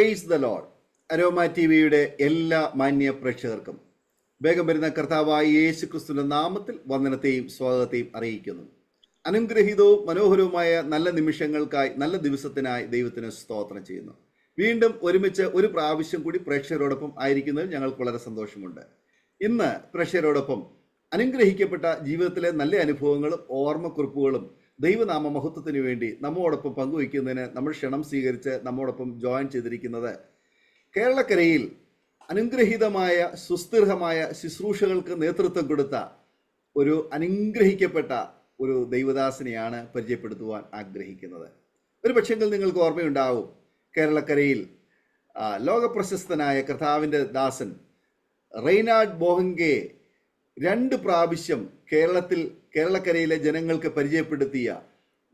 praise the Lord Aroma T വിയുടെ എല്ലാ മാന്യ പ്രേക്ഷകർക്കും വേഗം വരുന്ന കർത്താവായ യേശു ക്രിസ്തുവിൻ്റെ നാമത്തിൽ വന്ദനത്തെയും സ്വാഗതത്തെയും അറിയിക്കുന്നു അനുഗ്രഹീതവും മനോഹരവുമായ നല്ല നിമിഷങ്ങൾക്കായി നല്ല ദിവസത്തിനായി ദൈവത്തിന് സ്തോത്രം ചെയ്യുന്നു വീണ്ടും ഒരുമിച്ച് ഒരു പ്രാവശ്യം കൂടി പ്രേക്ഷകരോടൊപ്പം ആയിരിക്കുന്നതിൽ ഞങ്ങൾക്ക് വളരെ സന്തോഷമുണ്ട് ഇന്ന് പ്രേക്ഷകരോടൊപ്പം അനുഗ്രഹിക്കപ്പെട്ട ജീവിതത്തിലെ നല്ല അനുഭവങ്ങളും ഓർമ്മക്കുറിപ്പുകളും ദൈവനാമ മഹത്വത്തിന് വേണ്ടി നമ്മോടൊപ്പം പങ്കുവയ്ക്കുന്നതിന് നമ്മൾ ക്ഷണം സ്വീകരിച്ച് നമ്മോടൊപ്പം ജോയിൻ ചെയ്തിരിക്കുന്നത് കേരളക്കരയിൽ അനുഗ്രഹീതമായ സുസ്ഥിരമായ ശുശ്രൂഷകൾക്ക് നേതൃത്വം കൊടുത്ത ഒരു അനുഗ്രഹിക്കപ്പെട്ട ഒരു ദൈവദാസിനെയാണ് പരിചയപ്പെടുത്തുവാൻ ആഗ്രഹിക്കുന്നത് ഒരു പക്ഷെങ്കിൽ നിങ്ങൾക്ക് ഓർമ്മയുണ്ടാവും കേരളക്കരയിൽ ലോകപ്രശസ്തനായ കർത്താവിൻ്റെ ദാസൻ റെയ്നാഡ് ബോഹങ്കെ രണ്ട് പ്രാവശ്യം കേരളത്തിൽ കേരളക്കരയിലെ ജനങ്ങൾക്ക് പരിചയപ്പെടുത്തിയ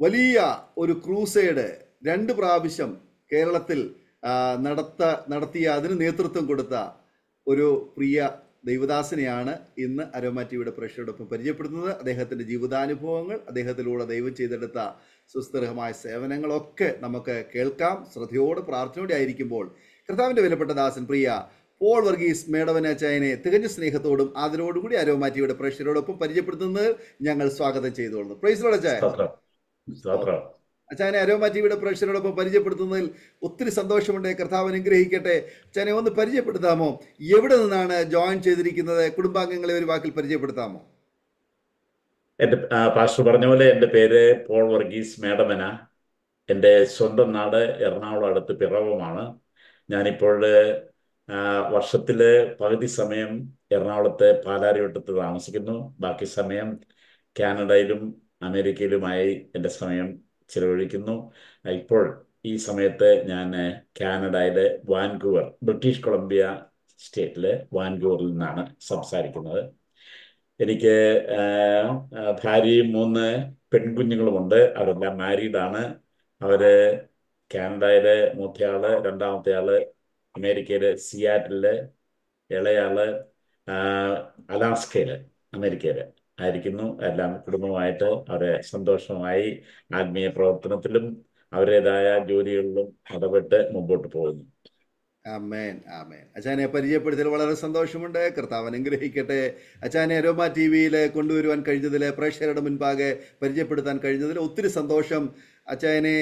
വലിയ ഒരു ക്രൂസേഡ് രണ്ട് പ്രാവശ്യം കേരളത്തിൽ നടത്ത നടത്തിയ അതിന് നേതൃത്വം കൊടുത്ത ഒരു പ്രിയ ദൈവദാസനെയാണ് ഇന്ന് അരോമാറ്റിയുടെ പ്രേക്ഷകരോടൊപ്പം പരിചയപ്പെടുത്തുന്നത് അദ്ദേഹത്തിൻ്റെ ജീവിതാനുഭവങ്ങൾ അദ്ദേഹത്തിലൂടെ ദൈവം ചെയ്തെടുത്ത സുസ്ഥിരമായ സേവനങ്ങളൊക്കെ നമുക്ക് കേൾക്കാം ശ്രദ്ധയോടെ പ്രാർത്ഥനയോടെ ആയിരിക്കുമ്പോൾ കർത്താവിൻ്റെ വിലപ്പെട്ട ദാസൻ പ്രിയ പോൾ വർഗീസ് ചായനെ തികഞ്ഞ സ്നേഹത്തോടും ആദരവോടും കൂടി അരോമാറ്റിയുടെ പ്രേക്ഷകരോടൊപ്പം പരിചയപ്പെടുത്തുന്നത് ഞങ്ങൾ സ്വാഗതം ചെയ്തോളുന്നു പ്രൈസിലോട് അച്ചായ അച്ഛനെ അരോമാറ്റിയുടെ പ്രേക്ഷകരോടൊപ്പം പരിചയപ്പെടുത്തുന്നതിൽ ഒത്തിരി സന്തോഷമുണ്ട് കർത്താവ് അനുഗ്രഹിക്കട്ടെ അച്ഛനെ ഒന്ന് പരിചയപ്പെടുത്താമോ എവിടെ നിന്നാണ് ജോയിൻ ചെയ്തിരിക്കുന്നത് കുടുംബാംഗങ്ങളെ ഒരു വാക്കിൽ പരിചയപ്പെടുത്താമോ എൻ്റെ പാസ്റ്റർ പറഞ്ഞ പോലെ എൻ്റെ പേര് പോൾ വർഗീസ് മേഡമന എൻ്റെ സ്വന്തം നാട് എറണാകുളം അടുത്ത് പിറവമാണ് ഞാനിപ്പോൾ വർഷത്തിലെ പകുതി സമയം എറണാകുളത്തെ പാലാരിവട്ടത്ത് താമസിക്കുന്നു ബാക്കി സമയം കാനഡയിലും അമേരിക്കയിലുമായി എൻ്റെ സമയം ചിലവഴിക്കുന്നു ഇപ്പോൾ ഈ സമയത്ത് ഞാൻ കാനഡയിലെ വാൻകൂവർ ബ്രിട്ടീഷ് കൊളംബിയ സ്റ്റേറ്റിലെ വാൻകൂവറിൽ നിന്നാണ് സംസാരിക്കുന്നത് എനിക്ക് ഭാര്യയും മൂന്ന് പെൺകുഞ്ഞുങ്ങളുമുണ്ട് അവരെല്ലാം മാരീഡാണ് അവര് കാനഡയിലെ മൂത്തയാള് രണ്ടാമത്തെ ആള് അമേരിക്കയിലെ സിയാറ്റിലെ ഇളയാള് അലാസ്കയില് അമേരിക്കയില് ആയിരിക്കുന്നു എല്ലാം കുടുംബമായിട്ട് അവരെ സന്തോഷമായി ആത്മീയ പ്രവർത്തനത്തിലും അവരുടേതായ ജോലികളിലും ഇടപെട്ട് മുമ്പോട്ട് പോകുന്നു അമേൻ അമേൻ അച്ഛനെ പരിചയപ്പെടുത്തിയതിൽ വളരെ സന്തോഷമുണ്ട് കർത്താവ് അനുഗ്രഹിക്കട്ടെ അച്ഛനെ രോമ ടി വിയിൽ കൊണ്ടുവരുവാൻ കഴിഞ്ഞതിൽ പ്രേക്ഷകരുടെ മുൻപാകെ പരിചയപ്പെടുത്താൻ കഴിഞ്ഞതിൽ ഒത്തിരി സന്തോഷം അച്ഛനെ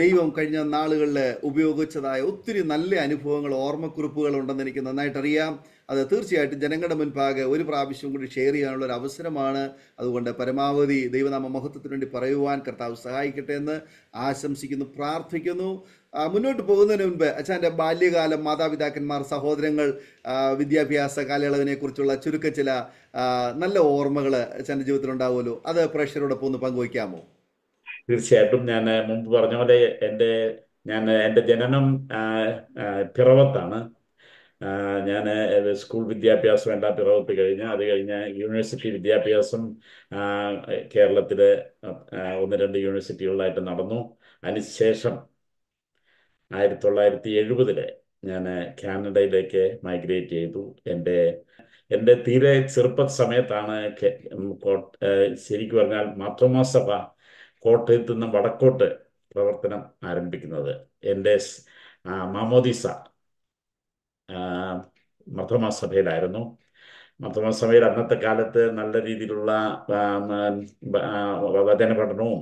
ദൈവം കഴിഞ്ഞ നാളുകളിൽ ഉപയോഗിച്ചതായ ഒത്തിരി നല്ല അനുഭവങ്ങൾ ഓർമ്മക്കുറിപ്പുകൾ ഉണ്ടെന്ന് എനിക്ക് നന്നായിട്ടറിയാം അത് തീർച്ചയായിട്ടും ജനങ്ങളുടെ മുൻപാകെ ഒരു പ്രാവശ്യം കൂടി ഷെയർ ചെയ്യാനുള്ള ഒരു അവസരമാണ് അതുകൊണ്ട് പരമാവധി ദൈവനാമ മഹത്വത്തിന് വേണ്ടി പറയുവാൻ കർത്താവ് സഹായിക്കട്ടെ എന്ന് ആശംസിക്കുന്നു പ്രാർത്ഥിക്കുന്നു മുന്നോട്ട് പോകുന്നതിന് മുൻപ് അച്ഛൻ്റെ ബാല്യകാലം മാതാപിതാക്കന്മാർ സഹോദരങ്ങൾ വിദ്യാഭ്യാസ കാലയളവിനെക്കുറിച്ചുള്ള ചുരുക്ക ചില നല്ല ഓർമ്മകൾ അച്ഛൻ്റെ ജീവിതത്തിൽ ഉണ്ടാവുമല്ലോ അത് പ്രേക്ഷകരോടൊപ്പം ഒന്ന് പങ്കുവയ്ക്കാമോ തീർച്ചയായിട്ടും ഞാൻ മുമ്പ് പറഞ്ഞ പോലെ എൻ്റെ ഞാൻ എൻ്റെ ജനനം പിറവത്താണ് ഞാൻ സ്കൂൾ വിദ്യാഭ്യാസം വേണ്ട പിറവത്ത് കഴിഞ്ഞ് അത് കഴിഞ്ഞ് യൂണിവേഴ്സിറ്റി വിദ്യാഭ്യാസം കേരളത്തിൽ ഒന്ന് രണ്ട് യൂണിവേഴ്സിറ്റികളിലായിട്ട് നടന്നു അതിനുശേഷം ആയിരത്തി തൊള്ളായിരത്തി എഴുപതില് ഞാൻ കാനഡയിലേക്ക് മൈഗ്രേറ്റ് ചെയ്തു എൻ്റെ എൻ്റെ തീരെ ചെറുപ്പ സമയത്താണ് ശരിക്കും പറഞ്ഞാൽ മാർത്തോമാ സഭ കോട്ടയത്ത് നിന്ന് വടക്കോട്ട് പ്രവർത്തനം ആരംഭിക്കുന്നത് എൻ്റെ മാമോദിസ മർദ്ദമാ സഭയിലായിരുന്നു മർദ്ദമാ സഭയിൽ അന്നത്തെ കാലത്ത് നല്ല രീതിയിലുള്ള വചന പഠനവും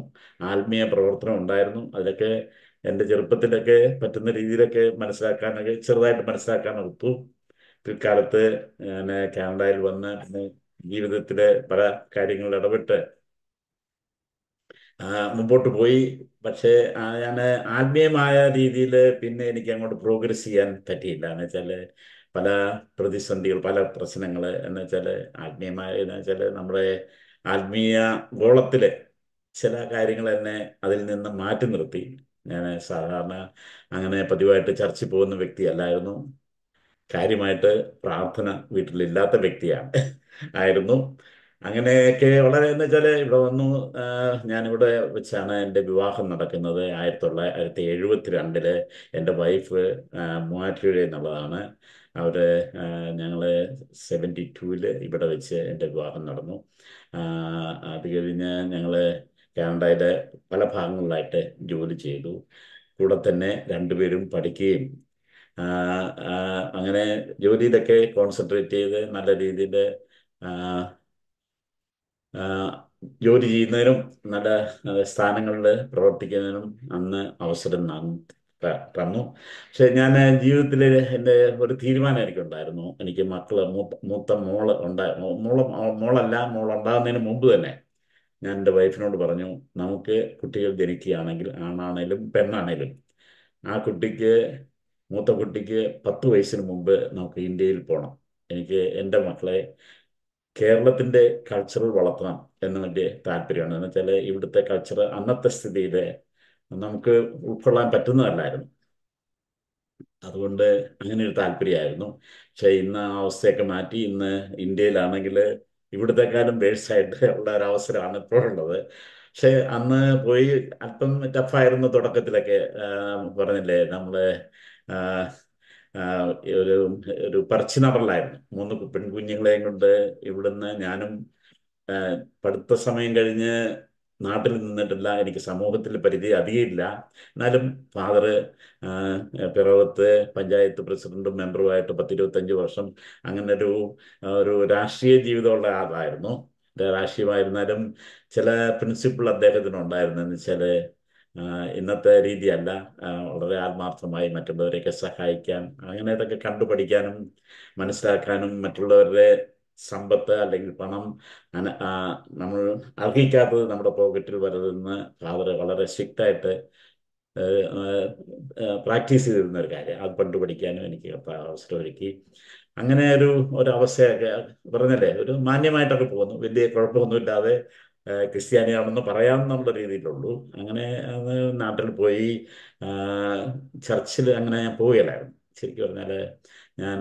ആത്മീയ പ്രവർത്തനവും ഉണ്ടായിരുന്നു അതിലൊക്കെ എൻ്റെ ചെറുപ്പത്തിലൊക്കെ പറ്റുന്ന രീതിയിലൊക്കെ മനസ്സിലാക്കാനൊക്കെ ചെറുതായിട്ട് മനസ്സിലാക്കാൻ ഒത്തു പിൽക്കാലത്ത് ഞാൻ കാനഡയിൽ വന്ന് ജീവിതത്തിലെ പല കാര്യങ്ങളിൽ ഇടപെട്ട് മുമ്പോട്ട് പോയി പക്ഷേ ഞാൻ ആത്മീയമായ രീതിയിൽ പിന്നെ എനിക്ക് അങ്ങോട്ട് പ്രോഗ്രസ് ചെയ്യാൻ പറ്റിയില്ല എന്ന് വെച്ചാൽ പല പ്രതിസന്ധികൾ പല പ്രശ്നങ്ങൾ എന്ന് വെച്ചാൽ ആത്മീയമായ എന്ന് വെച്ചാൽ നമ്മുടെ ആത്മീയ ഗോളത്തിൽ ചില കാര്യങ്ങൾ എന്നെ അതിൽ നിന്ന് മാറ്റി നിർത്തി ഞാൻ സാധാരണ അങ്ങനെ പതിവായിട്ട് ചർച്ച പോകുന്ന വ്യക്തിയല്ലായിരുന്നു കാര്യമായിട്ട് പ്രാർത്ഥന വീട്ടിലില്ലാത്ത വ്യക്തിയാണ് ആയിരുന്നു അങ്ങനെയൊക്കെ വളരെ എന്ന് വെച്ചാൽ ഇവിടെ വന്നു ഞാനിവിടെ വെച്ചാണ് എൻ്റെ വിവാഹം നടക്കുന്നത് ആയിരത്തി തൊള്ളായിരത്തി എഴുപത്തി രണ്ടില് എൻ്റെ വൈഫ് മൂവാറ്റുപുഴ എന്നുള്ളതാണ് അവർ ഞങ്ങൾ സെവൻറ്റി ടൂവിൽ ഇവിടെ വെച്ച് എൻ്റെ വിവാഹം നടന്നു അത് കഴിഞ്ഞ് ഞങ്ങൾ കാനഡയിലെ പല ഭാഗങ്ങളിലായിട്ട് ജോലി ചെയ്തു കൂടെ തന്നെ രണ്ടുപേരും പഠിക്കുകയും അങ്ങനെ ജോലിയിലൊക്കെ കോൺസെൻട്രേറ്റ് ചെയ്ത് നല്ല രീതിയിൽ ജോലി ചെയ്യുന്നതിനും നല്ല സ്ഥാനങ്ങളിൽ പ്രവർത്തിക്കുന്നതിനും അന്ന് അവസരം തന്നു പക്ഷെ ഞാൻ ജീവിതത്തിൽ എൻ്റെ ഒരു തീരുമാനം എനിക്കുണ്ടായിരുന്നു എനിക്ക് മക്കള് മൂത്ത മോള് ഉണ്ടായി മോള് മോളല്ല മോൾ ഉണ്ടാകുന്നതിന് മുമ്പ് തന്നെ ഞാൻ എൻ്റെ വൈഫിനോട് പറഞ്ഞു നമുക്ക് കുട്ടികൾ ജനിക്കുകയാണെങ്കിൽ ആണാണേലും പെണ്ണാണേലും ആ കുട്ടിക്ക് മൂത്ത കുട്ടിക്ക് പത്ത് വയസ്സിന് മുമ്പ് നമുക്ക് ഇന്ത്യയിൽ പോകണം എനിക്ക് എൻ്റെ മക്കളെ കേരളത്തിൻ്റെ കൾച്ചറൽ വളർത്താം എന്ന് വലിയ താല്പര്യമാണ് എന്ന് വെച്ചാൽ ഇവിടുത്തെ കൾച്ചർ അന്നത്തെ സ്ഥിതിയിൽ നമുക്ക് ഉൾക്കൊള്ളാൻ പറ്റുന്നതല്ലായിരുന്നു അതുകൊണ്ട് അങ്ങനെ ഒരു താല്പര്യമായിരുന്നു പക്ഷേ ഇന്ന് ആ അവസ്ഥയൊക്കെ മാറ്റി ഇന്ന് ഇന്ത്യയിലാണെങ്കിൽ ഇവിടുത്തെക്കാളും വേഴ്സായിട്ട് ഉള്ള ഒരു അവസരമാണ് ഇപ്പോഴുള്ളത് പക്ഷെ അന്ന് പോയി അല്പം ടഫായിരുന്നു തുടക്കത്തിലൊക്കെ പറഞ്ഞില്ലേ നമ്മൾ ഒരു ഒരു നടലായിരുന്നു മൂന്ന് പെൺകുഞ്ഞുങ്ങളെയും കൊണ്ട് ഇവിടുന്ന് ഞാനും പഠിത്ത സമയം കഴിഞ്ഞ് നാട്ടിൽ നിന്നിട്ടില്ല എനിക്ക് സമൂഹത്തിൽ പരിചയം ഇല്ല എന്നാലും ഫാദർ പിറവത്ത് പഞ്ചായത്ത് പ്രസിഡന്റും മെമ്പറുമായിട്ട് പത്തിരുപത്തഞ്ച് വർഷം അങ്ങനെ ഒരു ഒരു രാഷ്ട്രീയ ജീവിതമുള്ള ആളായിരുന്നു രാഷ്ട്രീയമായിരുന്നാലും ചില പ്രിൻസിപ്പിൾ അദ്ദേഹത്തിന് എന്ന് വെച്ചാൽ ഇന്നത്തെ രീതിയല്ല വളരെ ആത്മാർത്ഥമായി മറ്റുള്ളവരെയൊക്കെ സഹായിക്കാൻ അങ്ങനെ ഇതൊക്കെ കണ്ടുപഠിക്കാനും മനസ്സിലാക്കാനും മറ്റുള്ളവരുടെ സമ്പത്ത് അല്ലെങ്കിൽ പണം നമ്മൾ അർഹിക്കാത്തത് നമ്മുടെ പോക്കറ്റിൽ വരുതെന്ന് ഫാദർ വളരെ സ്ട്രിക്റ്റായിട്ട് പ്രാക്ടീസ് ചെയ്തിരുന്ന ഒരു കാര്യം അത് പണ്ട് പഠിക്കാനും എനിക്ക് അവസരം ഒരുക്കി അങ്ങനെ ഒരു ഒരു അവസ്ഥയൊക്കെ പറഞ്ഞല്ലേ ഒരു മാന്യമായിട്ടൊക്കെ പോകുന്നു വലിയ കുഴപ്പമൊന്നുമില്ലാതെ ക്രിസ്ത്യാനിയാണെന്ന് പറയാമെന്നുള്ള രീതിയിലുള്ളൂ അങ്ങനെ നാട്ടിൽ പോയി ചർച്ചിൽ അങ്ങനെ ഞാൻ പോവുകയല്ലായിരുന്നു ശരിക്കും പറഞ്ഞാൽ ഞാൻ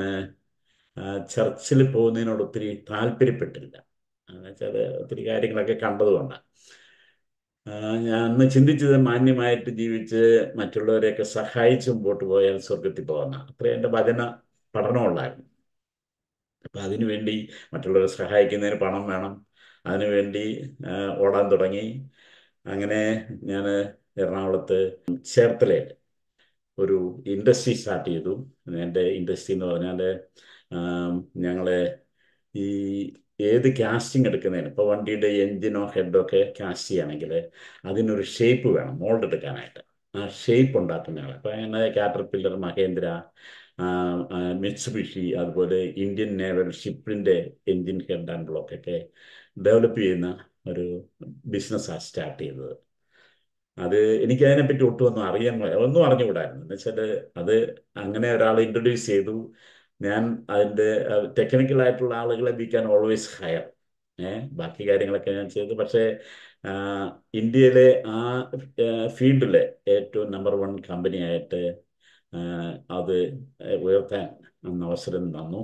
ചർച്ചിൽ പോകുന്നതിനോട് ഒത്തിരി താല്പര്യപ്പെട്ടില്ല എന്നുവെച്ചാൽ ഒത്തിരി കാര്യങ്ങളൊക്കെ കണ്ടതുകൊണ്ടാണ് ഞാൻ അന്ന് ചിന്തിച്ചത് മാന്യമായിട്ട് ജീവിച്ച് മറ്റുള്ളവരെയൊക്കെ സഹായിച്ച് മുമ്പോട്ട് പോയാൽ സ്വർഗത്തിൽ പോകുന്ന അത്രയും എൻ്റെ വചന പഠനമുള്ളായിരുന്നു അപ്പം അതിനുവേണ്ടി മറ്റുള്ളവരെ സഹായിക്കുന്നതിന് പണം വേണം അതിനുവേണ്ടി ഓടാൻ തുടങ്ങി അങ്ങനെ ഞാൻ എറണാകുളത്ത് ചേർത്തലയിൽ ഒരു ഇൻഡസ്ട്രി സ്റ്റാർട്ട് ചെയ്തു എൻ്റെ ഇൻഡസ്ട്രി എന്ന് പറഞ്ഞാൽ ഞങ്ങളെ ഈ ഏത് കാസ്റ്റിംഗ് എടുക്കുന്നതിന് ഇപ്പോൾ വണ്ടിയുടെ എൻജിനോ ഹെഡോ ഒക്കെ കാസ്റ്റ് ചെയ്യുകയാണെങ്കിൽ അതിനൊരു ഷേപ്പ് വേണം മോൾഡ് എടുക്കാനായിട്ട് ആ ഷേപ്പ് ഉണ്ടാക്കുന്നതാണ് അപ്പോൾ എന്നെ കാറ്റർപില്ലർ മഹേന്ദ്ര മിറ്റ്സുബിഷി അതുപോലെ ഇന്ത്യൻ നേവൽ ഷിപ്പിൻ്റെ എൻജിൻ ഹെഡ് ആൻഡ് ബ്ലോക്കൊക്കെ ഡെവലപ്പ് ചെയ്യുന്ന ഒരു ബിസിനസ്സാണ് സ്റ്റാർട്ട് ചെയ്തത് അത് എനിക്ക് അതിനെപ്പറ്റി ഒട്ടും ഒന്നും അറിയാൻ ഒന്നും അറിഞ്ഞുകൂടായിരുന്നു എന്ന് വെച്ചാൽ അത് അങ്ങനെ ഒരാൾ ഇൻട്രൊഡ്യൂസ് ചെയ്തു ഞാൻ അതിൻ്റെ ടെക്നിക്കലായിട്ടുള്ള ആളുകളെ we can always hire uh ബാക്കി കാര്യങ്ങളൊക്കെ ഞാൻ ചെയ്തു പക്ഷേ ഇന്ത്യയിലെ ആ ഫീൽഡിലെ ഏറ്റവും നമ്പർ വൺ കമ്പനിയായിട്ട് അത് ഉയർത്താൻ അവസരം തന്നു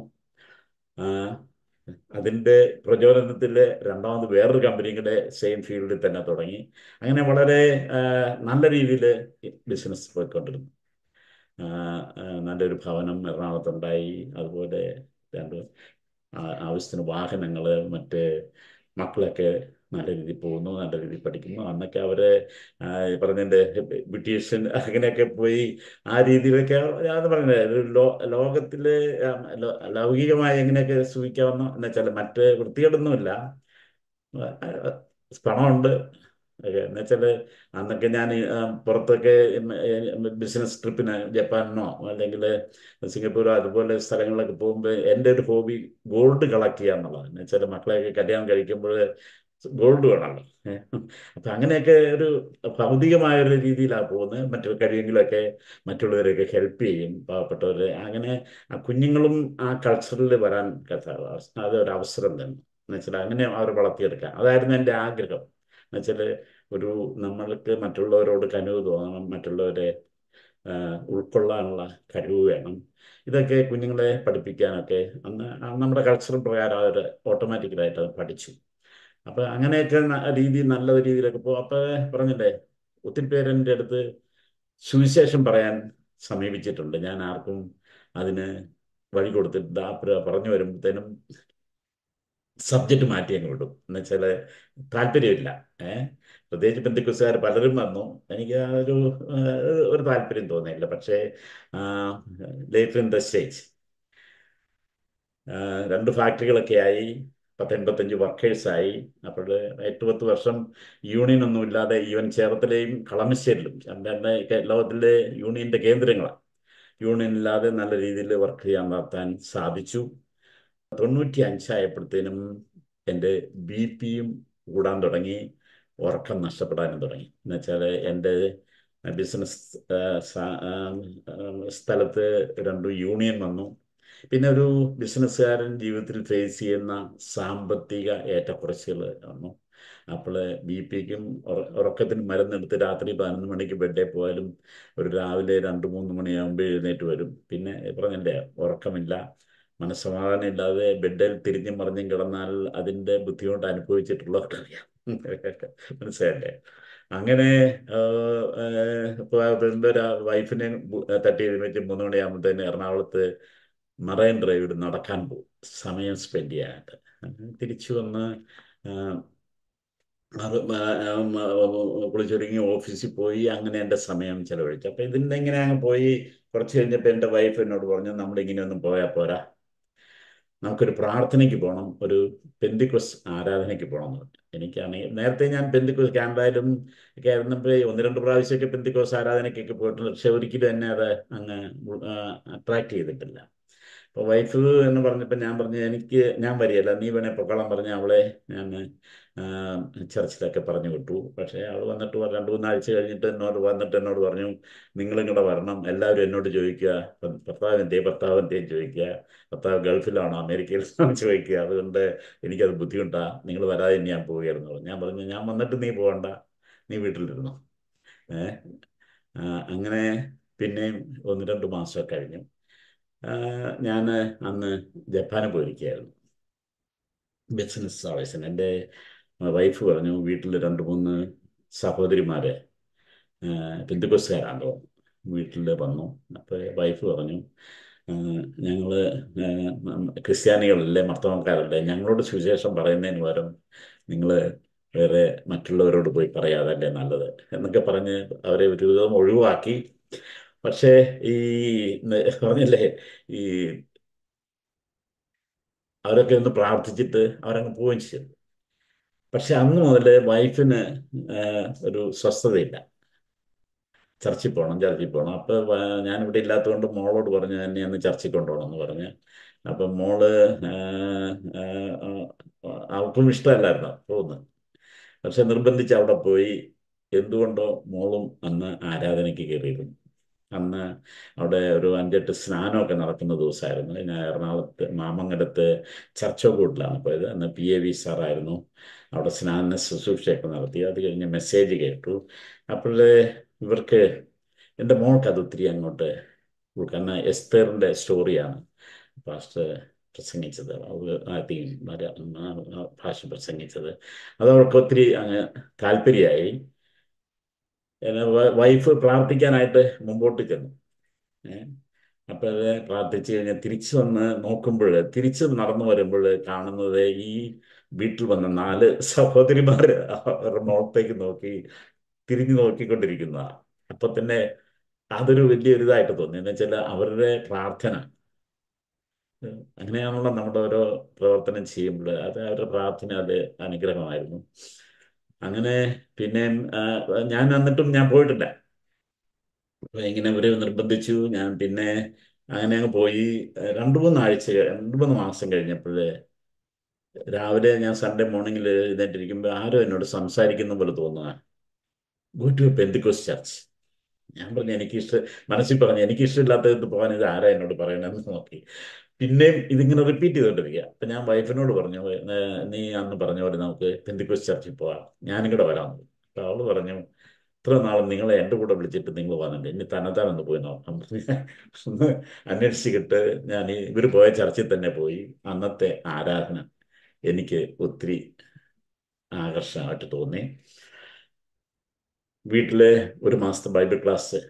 അതിൻ്റെ പ്രചോദനത്തിൽ രണ്ടാമത് വേറൊരു കമ്പനിയും കൂടെ സെയിം ഫീൽഡിൽ തന്നെ തുടങ്ങി അങ്ങനെ വളരെ നല്ല രീതിയിൽ ബിസിനസ് പോയിക്കൊണ്ടിരുന്നു നല്ലൊരു ഭവനം എറണാകുളത്തുണ്ടായി അതുപോലെ രണ്ട് ആവശ്യത്തിന് വാഹനങ്ങൾ മറ്റ് മക്കളൊക്കെ നല്ല രീതിയിൽ പോകുന്നു നല്ല രീതിയിൽ പഠിക്കുന്നു അന്നൊക്കെ അവരെ പറഞ്ഞതിൻ്റെ ബ്രിട്ടീഷൻ അങ്ങനെയൊക്കെ പോയി ആ രീതിയിലൊക്കെ ഞാൻ പറഞ്ഞത് ലോ ലോകത്തിൽ ലൗകികമായി എങ്ങനെയൊക്കെ സൂചിക്കാവുന്ന എന്ന് വെച്ചാൽ മറ്റ് വൃത്തികളൊന്നുമില്ല പണമുണ്ട് എന്നുവെച്ചാല് അന്നൊക്കെ ഞാൻ പുറത്തൊക്കെ ബിസിനസ് ട്രിപ്പിന് ജപ്പാനോ അല്ലെങ്കിൽ സിംഗപ്പൂരോ അതുപോലെ സ്ഥലങ്ങളിലൊക്കെ പോകുമ്പോൾ എൻ്റെ ഒരു ഹോബി ഗോൾഡ് കളക്ട് ചെയ്യുക എന്നുള്ളത് മക്കളെയൊക്കെ കല്യാണം കഴിക്കുമ്പോൾ ഗോൾഡ് വേണമല്ലോ അപ്പൊ അങ്ങനെയൊക്കെ ഒരു ഭൗതികമായ ഒരു രീതിയിലാണ് പോകുന്നത് മറ്റു കഴിയെങ്കിലൊക്കെ മറ്റുള്ളവരെയൊക്കെ ഹെൽപ്പ് ചെയ്യും പാവപ്പെട്ടവരെ അങ്ങനെ ആ കുഞ്ഞുങ്ങളും ആ കൾച്ചറിൽ വരാൻ അത് ഒരു അവസരം തന്നെ എന്നുവെച്ചാൽ അങ്ങനെ അവർ വളർത്തിയെടുക്കാം അതായിരുന്നു എൻ്റെ ആഗ്രഹം എന്നുവെച്ചാൽ ഒരു നമ്മൾക്ക് മറ്റുള്ളവരോട് കനിവ് തോന്നണം മറ്റുള്ളവരെ ഉൾക്കൊള്ളാനുള്ള കഴിവ് വേണം ഇതൊക്കെ കുഞ്ഞുങ്ങളെ പഠിപ്പിക്കാനൊക്കെ അന്ന് നമ്മുടെ കൾച്ചർ പ്രകാരം അവർ ഓട്ടോമാറ്റിക്കലായിട്ട് അത് പഠിച്ചു അപ്പൊ അങ്ങനെയൊക്കെ രീതി നല്ല രീതിയിലൊക്കെ പോകും അപ്പൊ പറഞ്ഞില്ലേ ഒത്തിരി പേരെൻ്റെ അടുത്ത് സുവിശേഷം പറയാൻ സമീപിച്ചിട്ടുണ്ട് ഞാൻ ആർക്കും അതിന് വഴി കൊടുത്തിട്ട് പറഞ്ഞു വരുമ്പോഴത്തേനും സബ്ജക്റ്റ് മാറ്റി അങ്ങ് വിടും എന്നുവെച്ചാല് താല്പര്യമില്ല ഏഹ് പ്രത്യേകിച്ച് ബന്ധുക്കുസുകാർ പലരും വന്നു എനിക്ക് ആ ഒരു ഒരു താല്പര്യം തോന്നിയില്ല പക്ഷേ ലേറ്റർ ഇൻ ദ സ്റ്റേജ് രണ്ട് ഫാക്ടറികളൊക്കെ ആയി പത്തെൺപത്തഞ്ച് വർക്കേഴ്സായി അപ്പോൾ എട്ട് പത്ത് വർഷം യൂണിയൻ ഒന്നും ഇല്ലാതെ ഈവൻ ചേർത്തലയും കളമശ്ശേരിലും ലോകത്തിലെ യൂണിയൻ്റെ കേന്ദ്രങ്ങളാണ് യൂണിയൻ ഇല്ലാതെ നല്ല രീതിയിൽ വർക്ക് ചെയ്യാൻ നടത്താൻ സാധിച്ചു തൊണ്ണൂറ്റി അഞ്ചായപ്പോഴത്തേനും എൻ്റെ ബി പിയും കൂടാൻ തുടങ്ങി ഉറക്കം നഷ്ടപ്പെടാനും തുടങ്ങി എന്നുവെച്ചാൽ എൻ്റെ ബിസിനസ് സ്ഥലത്ത് രണ്ടു യൂണിയൻ വന്നു പിന്നെ ഒരു ബിസിനസ്സുകാരൻ ജീവിതത്തിൽ ഫേസ് ചെയ്യുന്ന സാമ്പത്തിക ഏറ്റക്കുറച്ചുകൾ ആണ് അപ്പോൾ ബി പിക്കും ഉറക്കത്തിന് മരുന്നെടുത്ത് രാത്രി പതിനൊന്ന് മണിക്ക് ബെഡേ പോയാലും ഒരു രാവിലെ രണ്ട് മൂന്ന് മണിയാകുമ്പോൾ എഴുന്നേറ്റ് വരും പിന്നെ പറഞ്ഞില്ലേ ഉറക്കമില്ല മനസ്സമാധാനം ഇല്ലാതെ ബെഡിൽ തിരിഞ്ഞും മറിഞ്ഞും കിടന്നാൽ അതിൻ്റെ ബുദ്ധിമുട്ട് അനുഭവിച്ചിട്ടുള്ളവർക്കറിയാം മനസ്സിലല്ലേ അങ്ങനെ ഇപ്പോൾ ഒരു വൈഫിനെ തട്ടി എഴുന്നേറ്റ് മൂന്ന് മണിയാകുമ്പോഴത്തേന് എറണാകുളത്ത് മറൈൻ ഡ്രൈവിൽ നടക്കാൻ പോകും സമയം സ്പെൻഡ് ചെയ്യാനായിട്ട് തിരിച്ചു വന്ന് കുളിച്ചൊരുങ്ങി ഓഫീസിൽ പോയി അങ്ങനെ എൻ്റെ സമയം ചിലവഴിച്ചു അപ്പം ഇതിൻ്റെ ഇങ്ങനെ അങ്ങ് പോയി കുറച്ച് കഴിഞ്ഞപ്പോൾ എൻ്റെ വൈഫ് എന്നോട് പറഞ്ഞു നമ്മളിങ്ങനെ ഒന്നും പോയാൽ പോരാ നമുക്കൊരു പ്രാർത്ഥനയ്ക്ക് പോകണം ഒരു പെന്തിക്കുസ് ആരാധനയ്ക്ക് പോകണം എന്ന് പറഞ്ഞു എനിക്കാണെങ്കിൽ നേരത്തെ ഞാൻ പെന്തിക്കുസ് ക്യാമ്പായാലും ഒക്കെ ആയിരുന്നപ്പോൾ ഒന്ന് രണ്ട് പ്രാവശ്യമൊക്കെ പെന്തിക്കുസ് ആരാധനയ്ക്കൊക്കെ പോയിട്ടുണ്ട് പക്ഷെ ഒരിക്കലും എന്നെ അത് അങ്ങ് അട്രാക്ട് ചെയ്തിട്ടില്ല അപ്പോൾ വൈഫ് എന്ന് പറഞ്ഞപ്പോൾ ഞാൻ പറഞ്ഞു എനിക്ക് ഞാൻ വരികയല്ല നീ വേണേ പൊക്കോളം പറഞ്ഞ അവളെ ഞാൻ ചർച്ചിലൊക്കെ പറഞ്ഞു വിട്ടു പക്ഷേ അവൾ വന്നിട്ട് രണ്ട് മൂന്നാഴ്ച കഴിഞ്ഞിട്ട് എന്നോട് വന്നിട്ട് എന്നോട് പറഞ്ഞു നിങ്ങളും കൂടെ വരണം എല്ലാവരും എന്നോട് ചോദിക്കുക ഭർത്താവിൻ്റെ ഭർത്താവിൻ്റെയും ചോദിക്കുക ഭർത്താവ് ഗൾഫിലാണോ അമേരിക്കയിലാണോ ചോദിക്കുക അതുകൊണ്ട് എനിക്കത് ബുദ്ധിമുട്ടാണ് നിങ്ങൾ വരാതെ ഞാൻ പോവുകയായിരുന്നു ഞാൻ പറഞ്ഞു ഞാൻ വന്നിട്ട് നീ പോകണ്ട നീ വീട്ടിലിരുന്നു അങ്ങനെ പിന്നെയും ഒന്ന് രണ്ട് മാസമൊക്കെ കഴിഞ്ഞു ഞാൻ അന്ന് ജപ്പാനിൽ പോയിരിക്കുകയായിരുന്നു ബിസിനസ് ആവശ്യത്തിന് എൻ്റെ വൈഫ് പറഞ്ഞു വീട്ടിൽ രണ്ട് മൂന്ന് സഹോദരിമാർ പിന്തുക്കോസുകാരാണ് തോന്നുന്നു വീട്ടിൽ വന്നു അപ്പോൾ വൈഫ് പറഞ്ഞു ഞങ്ങൾ ക്രിസ്ത്യാനികളല്ലേ മർത്തവക്കാരല്ലേ ഞങ്ങളോട് സുവിശേഷം പറയുന്നതിന് പകരം നിങ്ങൾ വേറെ മറ്റുള്ളവരോട് പോയി പറയാതല്ലേ നല്ലത് എന്നൊക്കെ പറഞ്ഞ് അവരെ ഒരു ഒഴിവാക്കി പക്ഷേ ഈ പറഞ്ഞല്ലേ ഈ അവരൊക്കെ ഒന്ന് പ്രാർത്ഥിച്ചിട്ട് അവരങ്ങ് പോവുകയും ചെയ്തു പക്ഷെ അന്ന് മുതൽ വൈഫിന് ഒരു സ്വസ്ഥതയില്ല ചർച്ചിൽ പോകണം ചർച്ചിൽ പോകണം അപ്പോൾ ഇവിടെ ഇല്ലാത്തതുകൊണ്ട് മോളോട് പറഞ്ഞു എന്നെ അന്ന് ചർച്ചിൽ കൊണ്ടുപോകണം എന്ന് പറഞ്ഞ് അപ്പൊ മോള് അവർക്കും ഇഷ്ടമല്ലായിരുന്നു പോകുന്നത് പക്ഷെ നിർബന്ധിച്ച് അവിടെ പോയി എന്തുകൊണ്ടോ മോളും അന്ന് ആരാധനയ്ക്ക് കയറിയിരുന്നു അന്ന് അവിടെ ഒരു അഞ്ചെട്ട് സ്നാനമൊക്കെ നടക്കുന്ന ദിവസമായിരുന്നു ഞാൻ എറണാകുളത്ത് ചർച്ച കൂട്ടിലാണ് പോയത് അന്ന് പി എ വി സാറായിരുന്നു അവിടെ സ്നാന ശുശ്രൂഷയൊക്കെ നടത്തി അത് കഴിഞ്ഞ് മെസ്സേജ് കേട്ടു അപ്പോൾ ഇവർക്ക് എൻ്റെ മോൾക്ക് അത് ഒത്തിരി അങ്ങോട്ട് കാരണം എസ്തേറിൻ്റെ സ്റ്റോറിയാണ് പാസ്റ്റർ പ്രസംഗിച്ചത് ഭാഷ പ്രസംഗിച്ചത് അത് അവർക്ക് ഒത്തിരി അങ്ങ് താല്പര്യമായി വൈഫ് പ്രാർത്ഥിക്കാനായിട്ട് മുമ്പോട്ട് ചെന്നു അപ്പോൾ പ്രാർത്ഥിച്ചു കഴിഞ്ഞാൽ തിരിച്ചു വന്ന് നോക്കുമ്പോൾ തിരിച്ചു നടന്നു വരുമ്പോൾ കാണുന്നത് ഈ വീട്ടിൽ വന്ന നാല് സഹോദരിമാർ അവരുടെ മുഖത്തേക്ക് നോക്കി തിരിഞ്ഞു നോക്കിക്കൊണ്ടിരിക്കുന്ന അപ്പൊ തന്നെ അതൊരു വലിയൊരു ഇതായിട്ട് തോന്നി എന്ന് വെച്ചാൽ അവരുടെ പ്രാർത്ഥന അങ്ങനെയാണല്ലോ നമ്മുടെ ഓരോ പ്രവർത്തനം ചെയ്യുമ്പോൾ അത് അവരുടെ പ്രാർത്ഥന അത് അനുഗ്രഹമായിരുന്നു അങ്ങനെ പിന്നെ ഞാൻ എന്നിട്ടും ഞാൻ പോയിട്ടില്ല ഇങ്ങനെ ഇവര് നിർബന്ധിച്ചു ഞാൻ പിന്നെ അങ്ങനെ അങ്ങ് പോയി രണ്ട് മൂന്ന് ആഴ്ച രണ്ട് മൂന്ന് മാസം കഴിഞ്ഞപ്പോഴേ രാവിലെ ഞാൻ സൺഡേ മോർണിംഗിൽ എഴുന്നേറ്റിരിക്കുമ്പോൾ ആരോ എന്നോട് സംസാരിക്കുന്ന പോലെ തോന്നുക ഗോ ടു എ ചർച്ച് ഞാൻ പറഞ്ഞു എനിക്ക് ഇഷ്ടം മനസ്സിൽ പറഞ്ഞു എനിക്ക് ഇഷ്ടമില്ലാത്തത് പോകാൻ ഇത് ആരാ എന്നോട് പറയണമെന്ന് നോക്കി പിന്നെയും ഇതിങ്ങനെ റിപ്പീറ്റ് ചെയ്തോണ്ടിരിക്കുക അപ്പൊ ഞാൻ വൈഫിനോട് പറഞ്ഞു നീ അന്ന് പറഞ്ഞ പോലെ നമുക്ക് പെന്തിക്കോസ് ചർച്ചിൽ പോവാം ഞാനും കൂടെ വരാമെന്ന് അപ്പൊ അവള് പറഞ്ഞു ഇത്ര നാൾ നിങ്ങളെ എൻ്റെ കൂടെ വിളിച്ചിട്ട് നിങ്ങൾ വന്നിട്ടുണ്ട് ഇനി തന്നെത്താൻ ഒന്ന് പോയി നോക്കാം ഒന്ന് അന്വേഷിച്ചിട്ട് ഞാൻ ഇവർ പോയ ചർച്ചിൽ തന്നെ പോയി അന്നത്തെ ആരാധന എനിക്ക് ഒത്തിരി ആകർഷണമായിട്ട് തോന്നി വീട്ടിലെ ഒരു മാസത്തെ ബൈബിൾ ക്ലാസ്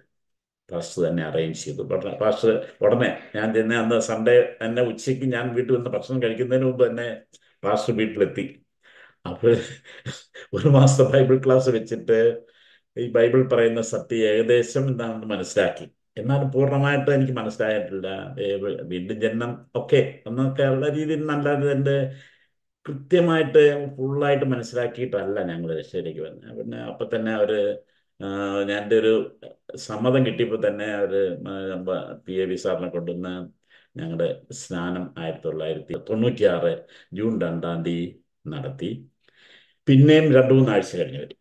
പാസ്റ്റർ തന്നെ അറേഞ്ച് ചെയ്തു പാസ്റ്റർ uh, ഉടനെ ഞാൻ തന്നെ അന്ന് സൺഡേ തന്നെ ഉച്ചയ്ക്ക് ഞാൻ വീട്ടിൽ വന്ന് ഭക്ഷണം കഴിക്കുന്നതിന് മുമ്പ് തന്നെ പാസ്റ്റർ വീട്ടിലെത്തി അപ്പോൾ ഒരു മാസത്തെ ബൈബിൾ ക്ലാസ് വെച്ചിട്ട് ഈ ബൈബിൾ പറയുന്ന സത്യം ഏകദേശം എന്താണെന്ന് മനസ്സിലാക്കി എന്നാലും പൂർണ്ണമായിട്ട് എനിക്ക് മനസ്സിലായിട്ടില്ല വീണ്ടും ജനനം ഒക്കെ എന്നൊക്കെ ഉള്ള രീതിയിൽ നല്ലത് എൻ്റെ കൃത്യമായിട്ട് ഫുള്ളായിട്ട് മനസ്സിലാക്കിയിട്ടല്ല ഞങ്ങൾ രക്ഷയിലേക്ക് വന്നത് പിന്നെ അപ്പം തന്നെ അവർ എൻ്റെ ഒരു സമ്മതം കിട്ടിയപ്പോൾ തന്നെ അവർ പി എ വി സാറിനെ കൊണ്ടുവന്ന് ഞങ്ങളുടെ സ്നാനം ആയിരത്തി തൊള്ളായിരത്തി തൊണ്ണൂറ്റിയാറ് ജൂൺ രണ്ടാം തീയതി നടത്തി പിന്നെയും രണ്ടു മൂന്നാഴ്ച കഴിഞ്ഞ് വരും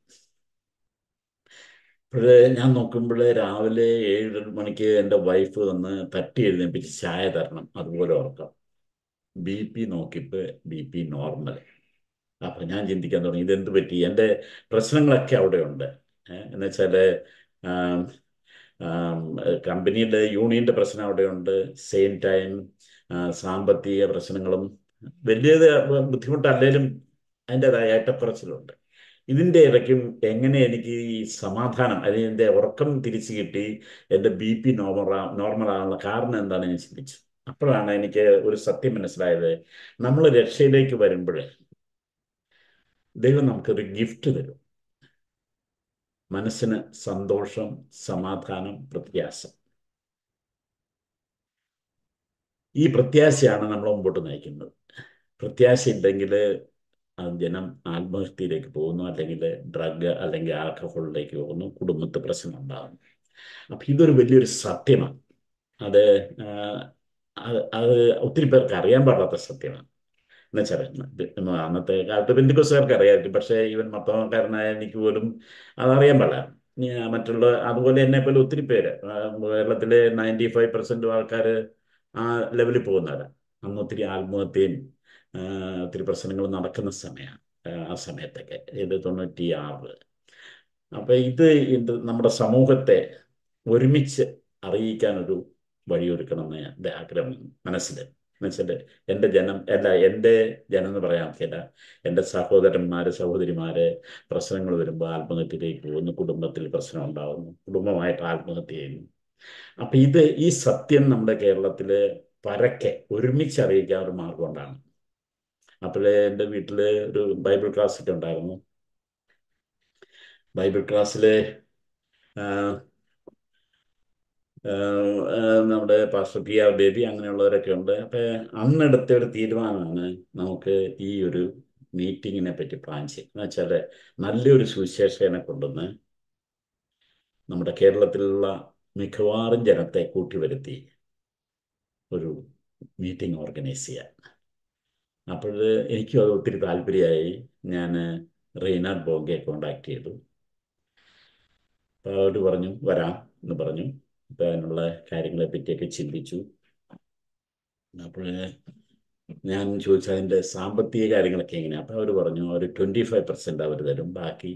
ഇപ്പോഴേ ഞാൻ നോക്കുമ്പോൾ രാവിലെ ഏഴ് മണിക്ക് എൻ്റെ വൈഫ് വന്ന് തട്ടി എഴുന്നേപ്പിച്ച് ചായ തരണം അതുപോലെ ഓർക്കാം ബി പി നോക്കിയപ്പോൾ ബി പി നോർമൽ അപ്പം ഞാൻ ചിന്തിക്കാൻ തുടങ്ങി ഇതെന്ത് പറ്റി എൻ്റെ പ്രശ്നങ്ങളൊക്കെ അവിടെയുണ്ട് എന്ന് വെച്ചാൽ കമ്പനിയുടെ യൂണിയന്റെ പ്രശ്നം അവിടെയുണ്ട് സെയിം ടൈം സാമ്പത്തിക പ്രശ്നങ്ങളും വലിയ ബുദ്ധിമുട്ടല്ലേലും അതിൻ്റെതായ ഏറ്റക്കുറച്ചിലുണ്ട് ഇതിൻ്റെ ഇടയ്ക്കും എങ്ങനെ എനിക്ക് ഈ സമാധാനം അല്ലെങ്കിൽ എൻ്റെ ഉറക്കം തിരിച്ചു കിട്ടി എൻ്റെ ബി പി നോർമൽ നോർമലാകാനുള്ള കാരണം എന്താണെന്ന് ഞാൻ ചിന്തിച്ചു അപ്പോഴാണ് എനിക്ക് ഒരു സത്യം മനസ്സിലായത് നമ്മൾ രക്ഷയിലേക്ക് വരുമ്പോൾ ദൈവം നമുക്കൊരു ഗിഫ്റ്റ് തരും മനസ്സിന് സന്തോഷം സമാധാനം പ്രത്യാശ ഈ പ്രത്യാശയാണ് നമ്മളെ മുമ്പോട്ട് നയിക്കുന്നത് പ്രത്യാശ ഇല്ലെങ്കിൽ ജനം ആത്മഹത്യയിലേക്ക് പോകുന്നു അല്ലെങ്കിൽ ഡ്രഗ് അല്ലെങ്കിൽ ആൾക്കഹോളിലേക്ക് പോകുന്നു കുടുംബത്തെ പ്രശ്നം ഉണ്ടാകുന്നു അപ്പൊ ഇതൊരു വലിയൊരു സത്യമാണ് അത് അത് ഒത്തിരി പേർക്ക് അറിയാൻ പാടാത്ത സത്യമാണ് എന്നുവെച്ചാൽ അന്നത്തെ കാലത്ത് ബിന്ദുക്കോസുകാർക്ക് അറിയാമായിരിക്കും പക്ഷേ ഇവൻ മത്തവക്കാരനായ എനിക്ക് പോലും അതറിയാൻ പാടില്ല മറ്റുള്ള അതുപോലെ എന്നെ പോലെ ഒത്തിരി പേര് കേരളത്തിലെ നയൻറ്റി ഫൈവ് പെർസെൻറ്റ് ആൾക്കാർ ആ ലെവലിൽ പോകുന്നവരാണ് അന്ന് ഒത്തിരി ആത്മഹത്യയും ഒത്തിരി പ്രശ്നങ്ങൾ നടക്കുന്ന സമയമാണ് ആ സമയത്തൊക്കെ ഇത് തൊണ്ണൂറ്റി ആറ് അപ്പം ഇത് ഇത് നമ്മുടെ സമൂഹത്തെ ഒരുമിച്ച് അറിയിക്കാനൊരു വഴിയൊരുക്കണമെന്ന് എൻ്റെ ആഗ്രഹം മനസ്സിലായി മനസ്സിലായി എൻ്റെ ജനം അല്ല എൻ്റെ ജനം എന്ന് പറയാൻ പറ്റില്ല എൻ്റെ സഹോദരന്മാർ സഹോദരിമാര് പ്രശ്നങ്ങൾ വരുമ്പോൾ ആത്മഹത്യയിലേക്ക് പോകുന്നു കുടുംബത്തിൽ പ്രശ്നം ഉണ്ടാകുന്നു കുടുംബമായിട്ട് ആത്മഹത്യ ചെയ്യുന്നു അപ്പം ഇത് ഈ സത്യം നമ്മുടെ കേരളത്തിൽ പരക്കെ ഒരുമിച്ച് അറിയിക്കാൻ ഒരു മാർഗം ഉണ്ടാണ് അപ്പോഴേ എൻ്റെ വീട്ടിൽ ഒരു ബൈബിൾ ക്ലാസ്സൊക്കെ ഉണ്ടായിരുന്നു ബൈബിൾ ക്ലാസ്സിലെ നമ്മുടെ പാസ്റ്റർ പി ആർ ബേബി അങ്ങനെയുള്ളവരൊക്കെ ഉണ്ട് അപ്പൊ അന്നെടുത്ത ഒരു തീരുമാനമാണ് നമുക്ക് ഈ ഒരു മീറ്റിങ്ങിനെ പറ്റി പ്ലാൻ ചെയ്യുന്നത് എന്ന് വെച്ചാൽ നല്ലൊരു സുവിശേഷനെ കൊണ്ടുവന്ന് നമ്മുടെ കേരളത്തിലുള്ള മിക്കവാറും ജനത്തെ വരുത്തി ഒരു മീറ്റിംഗ് ഓർഗനൈസ് ചെയ്യാൻ അപ്പോൾ എനിക്കും അത് ഒത്തിരി താല്പര്യമായി ഞാൻ റീനാഡ് ബോഗയെ കോണ്ടാക്ട് ചെയ്തു അപ്പോൾ അവർ പറഞ്ഞു വരാം എന്ന് പറഞ്ഞു പോകാനുള്ള കാര്യങ്ങളെ പറ്റിയൊക്കെ ചിന്തിച്ചു അപ്പോൾ ഞാൻ ചോദിച്ചാൽ അതിൻ്റെ സാമ്പത്തിക കാര്യങ്ങളൊക്കെ എങ്ങനെയാണ് അപ്പോൾ അവർ പറഞ്ഞു അവർ ട്വൻറ്റി ഫൈവ് പെർസെൻറ്റ് അവർ തരും ബാക്കി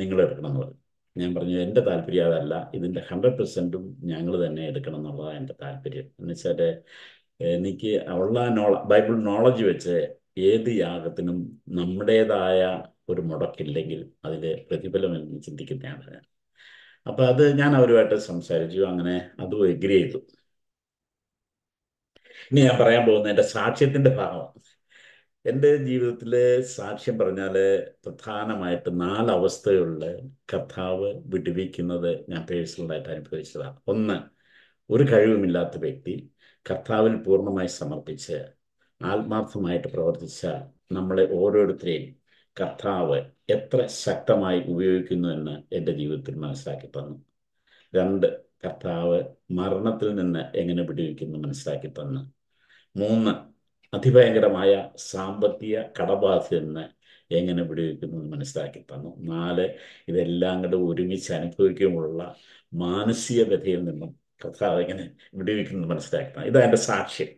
നിങ്ങൾ എടുക്കണം എന്ന് പറഞ്ഞു ഞാൻ പറഞ്ഞു എൻ്റെ താല്പര്യം അതല്ല ഇതിൻ്റെ ഹൺഡ്രഡ് പെർസെൻറ്റും ഞങ്ങൾ തന്നെ എടുക്കണം എന്നുള്ളതാണ് എൻ്റെ താല്പര്യം എന്ന് വെച്ചാൽ എനിക്ക് ഉള്ള നോള ബൈബിൾ നോളജ് വെച്ച് ഏത് യാഗത്തിനും നമ്മുടേതായ ഒരു മുടക്കില്ലെങ്കിൽ അതിൻ്റെ പ്രതിഫലം എന്ന് ചിന്തിക്കുന്നതാണ് ഞാൻ അപ്പൊ അത് ഞാൻ അവരുമായിട്ട് സംസാരിച്ചു അങ്ങനെ അതും എഗ്രി ചെയ്തു ഇനി ഞാൻ പറയാൻ പോകുന്ന എൻ്റെ സാക്ഷ്യത്തിന്റെ ഭാഗം എൻ്റെ ജീവിതത്തിൽ സാക്ഷ്യം പറഞ്ഞാൽ പ്രധാനമായിട്ട് നാല് അവസ്ഥകളിൽ കർത്താവ് വിടുവിക്കുന്നത് ഞാൻ പേഴ്സണലായിട്ട് അനുഭവിച്ചതാണ് ഒന്ന് ഒരു കഴിവുമില്ലാത്ത വ്യക്തി കർത്താവിൽ പൂർണ്ണമായി സമർപ്പിച്ച് ആത്മാർത്ഥമായിട്ട് പ്രവർത്തിച്ച നമ്മളെ ഓരോരുത്തരെയും കർത്താവ് എത്ര ശക്തമായി ഉപയോഗിക്കുന്നു എന്ന് എൻ്റെ ജീവിതത്തിൽ മനസ്സിലാക്കി തന്നു രണ്ട് കർത്താവ് മരണത്തിൽ നിന്ന് എങ്ങനെ പിടിവിക്കുന്നു മനസ്സിലാക്കി തന്നു മൂന്ന് അതിഭയങ്കരമായ സാമ്പത്തിക കടബാധ നിന്ന് എങ്ങനെ വിടുവിക്കുന്നു മനസ്സിലാക്കി തന്നു നാല് ഇതെല്ലാം കൂടെ ഒരുമിച്ച് അനുഭവിക്കുമ്പോഴുള്ള മാനസിക വ്യഥയിൽ നിന്നും കർത്താവ് എങ്ങനെ വിടുവിക്കുന്നത് മനസ്സിലാക്കി തന്നു ഇതാ എൻ്റെ സാക്ഷ്യം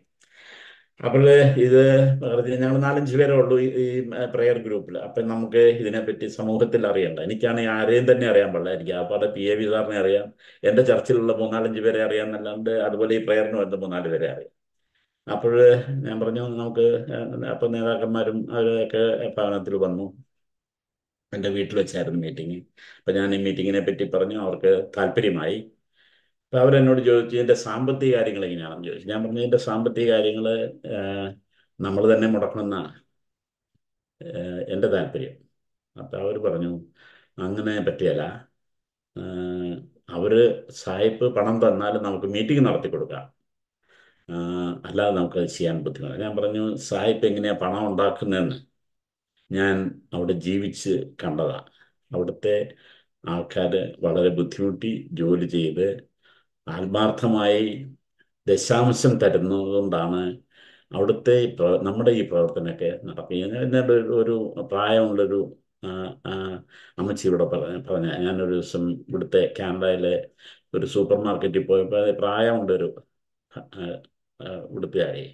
അപ്പോൾ ഇത് ഞങ്ങൾ നാലഞ്ച് പേരെ ഉള്ളൂ ഈ പ്രെയർ ഗ്രൂപ്പിൽ അപ്പം നമുക്ക് ഇതിനെപ്പറ്റി സമൂഹത്തിൽ അറിയണ്ട എനിക്കാണെങ്കിൽ ആരെയും തന്നെ അറിയാൻ പാടില്ല എനിക്ക് അപ്പോൾ പി എ വി സാറിനെ അറിയാം എൻ്റെ ചർച്ചിലുള്ള മൂന്നാലഞ്ച് പേരെ അറിയാം എന്നല്ലാണ്ട് അതുപോലെ ഈ പ്രെയറിന് വരുന്ന മൂന്നാല് പേരെ അറിയാം അപ്പോൾ ഞാൻ പറഞ്ഞു നമുക്ക് അപ്പം നേതാക്കന്മാരും അവരൊക്കെ ഭവനത്തിൽ വന്നു എൻ്റെ വീട്ടിൽ വെച്ചായിരുന്നു മീറ്റിംഗ് അപ്പം ഞാൻ ഈ മീറ്റിങ്ങിനെ പറ്റി പറഞ്ഞു അവർക്ക് താല്പര്യമായി അപ്പൊ അവരെന്നോട് ചോദിച്ചു ഇതിന്റെ സാമ്പത്തിക കാര്യങ്ങൾ എങ്ങനെയാണെന്ന് ചോദിച്ചു ഞാൻ പറഞ്ഞു ഇതിന്റെ സാമ്പത്തിക കാര്യങ്ങൾ നമ്മൾ തന്നെ മുടക്കണമെന്നാണ് എൻ്റെ താല്പര്യം അപ്പോൾ അവർ പറഞ്ഞു അങ്ങനെ പറ്റിയല്ല അവർ സായിപ്പ് പണം തന്നാലും നമുക്ക് മീറ്റിംഗ് നടത്തി കൊടുക്കാം അല്ലാതെ നമുക്കത് ചെയ്യാൻ ബുദ്ധിമുട്ടാണ് ഞാൻ പറഞ്ഞു സായിപ്പ് എങ്ങനെയാണ് പണം ഉണ്ടാക്കുന്നതെന്ന് ഞാൻ അവിടെ ജീവിച്ച് കണ്ടതാണ് അവിടുത്തെ ആൾക്കാർ വളരെ ബുദ്ധിമുട്ടി ജോലി ചെയ്ത് ആത്മാർത്ഥമായി ദശാംശം തരുന്നതുകൊണ്ടാണ് അവിടുത്തെ നമ്മുടെ ഈ പ്രവർത്തനമൊക്കെ നടക്കുന്നത് എന്നിട്ട് ഒരു പ്രായമുള്ളൊരു അമ്മച്ചി ഇവിടെ പറഞ്ഞ പറഞ്ഞ ഞാനൊരു ദിവസം ഇവിടുത്തെ കാനഡയിലെ ഒരു സൂപ്പർ മാർക്കറ്റിൽ പോയപ്പോൾ പ്രായമുള്ളൊരു ഇവിടുത്തെ ആയി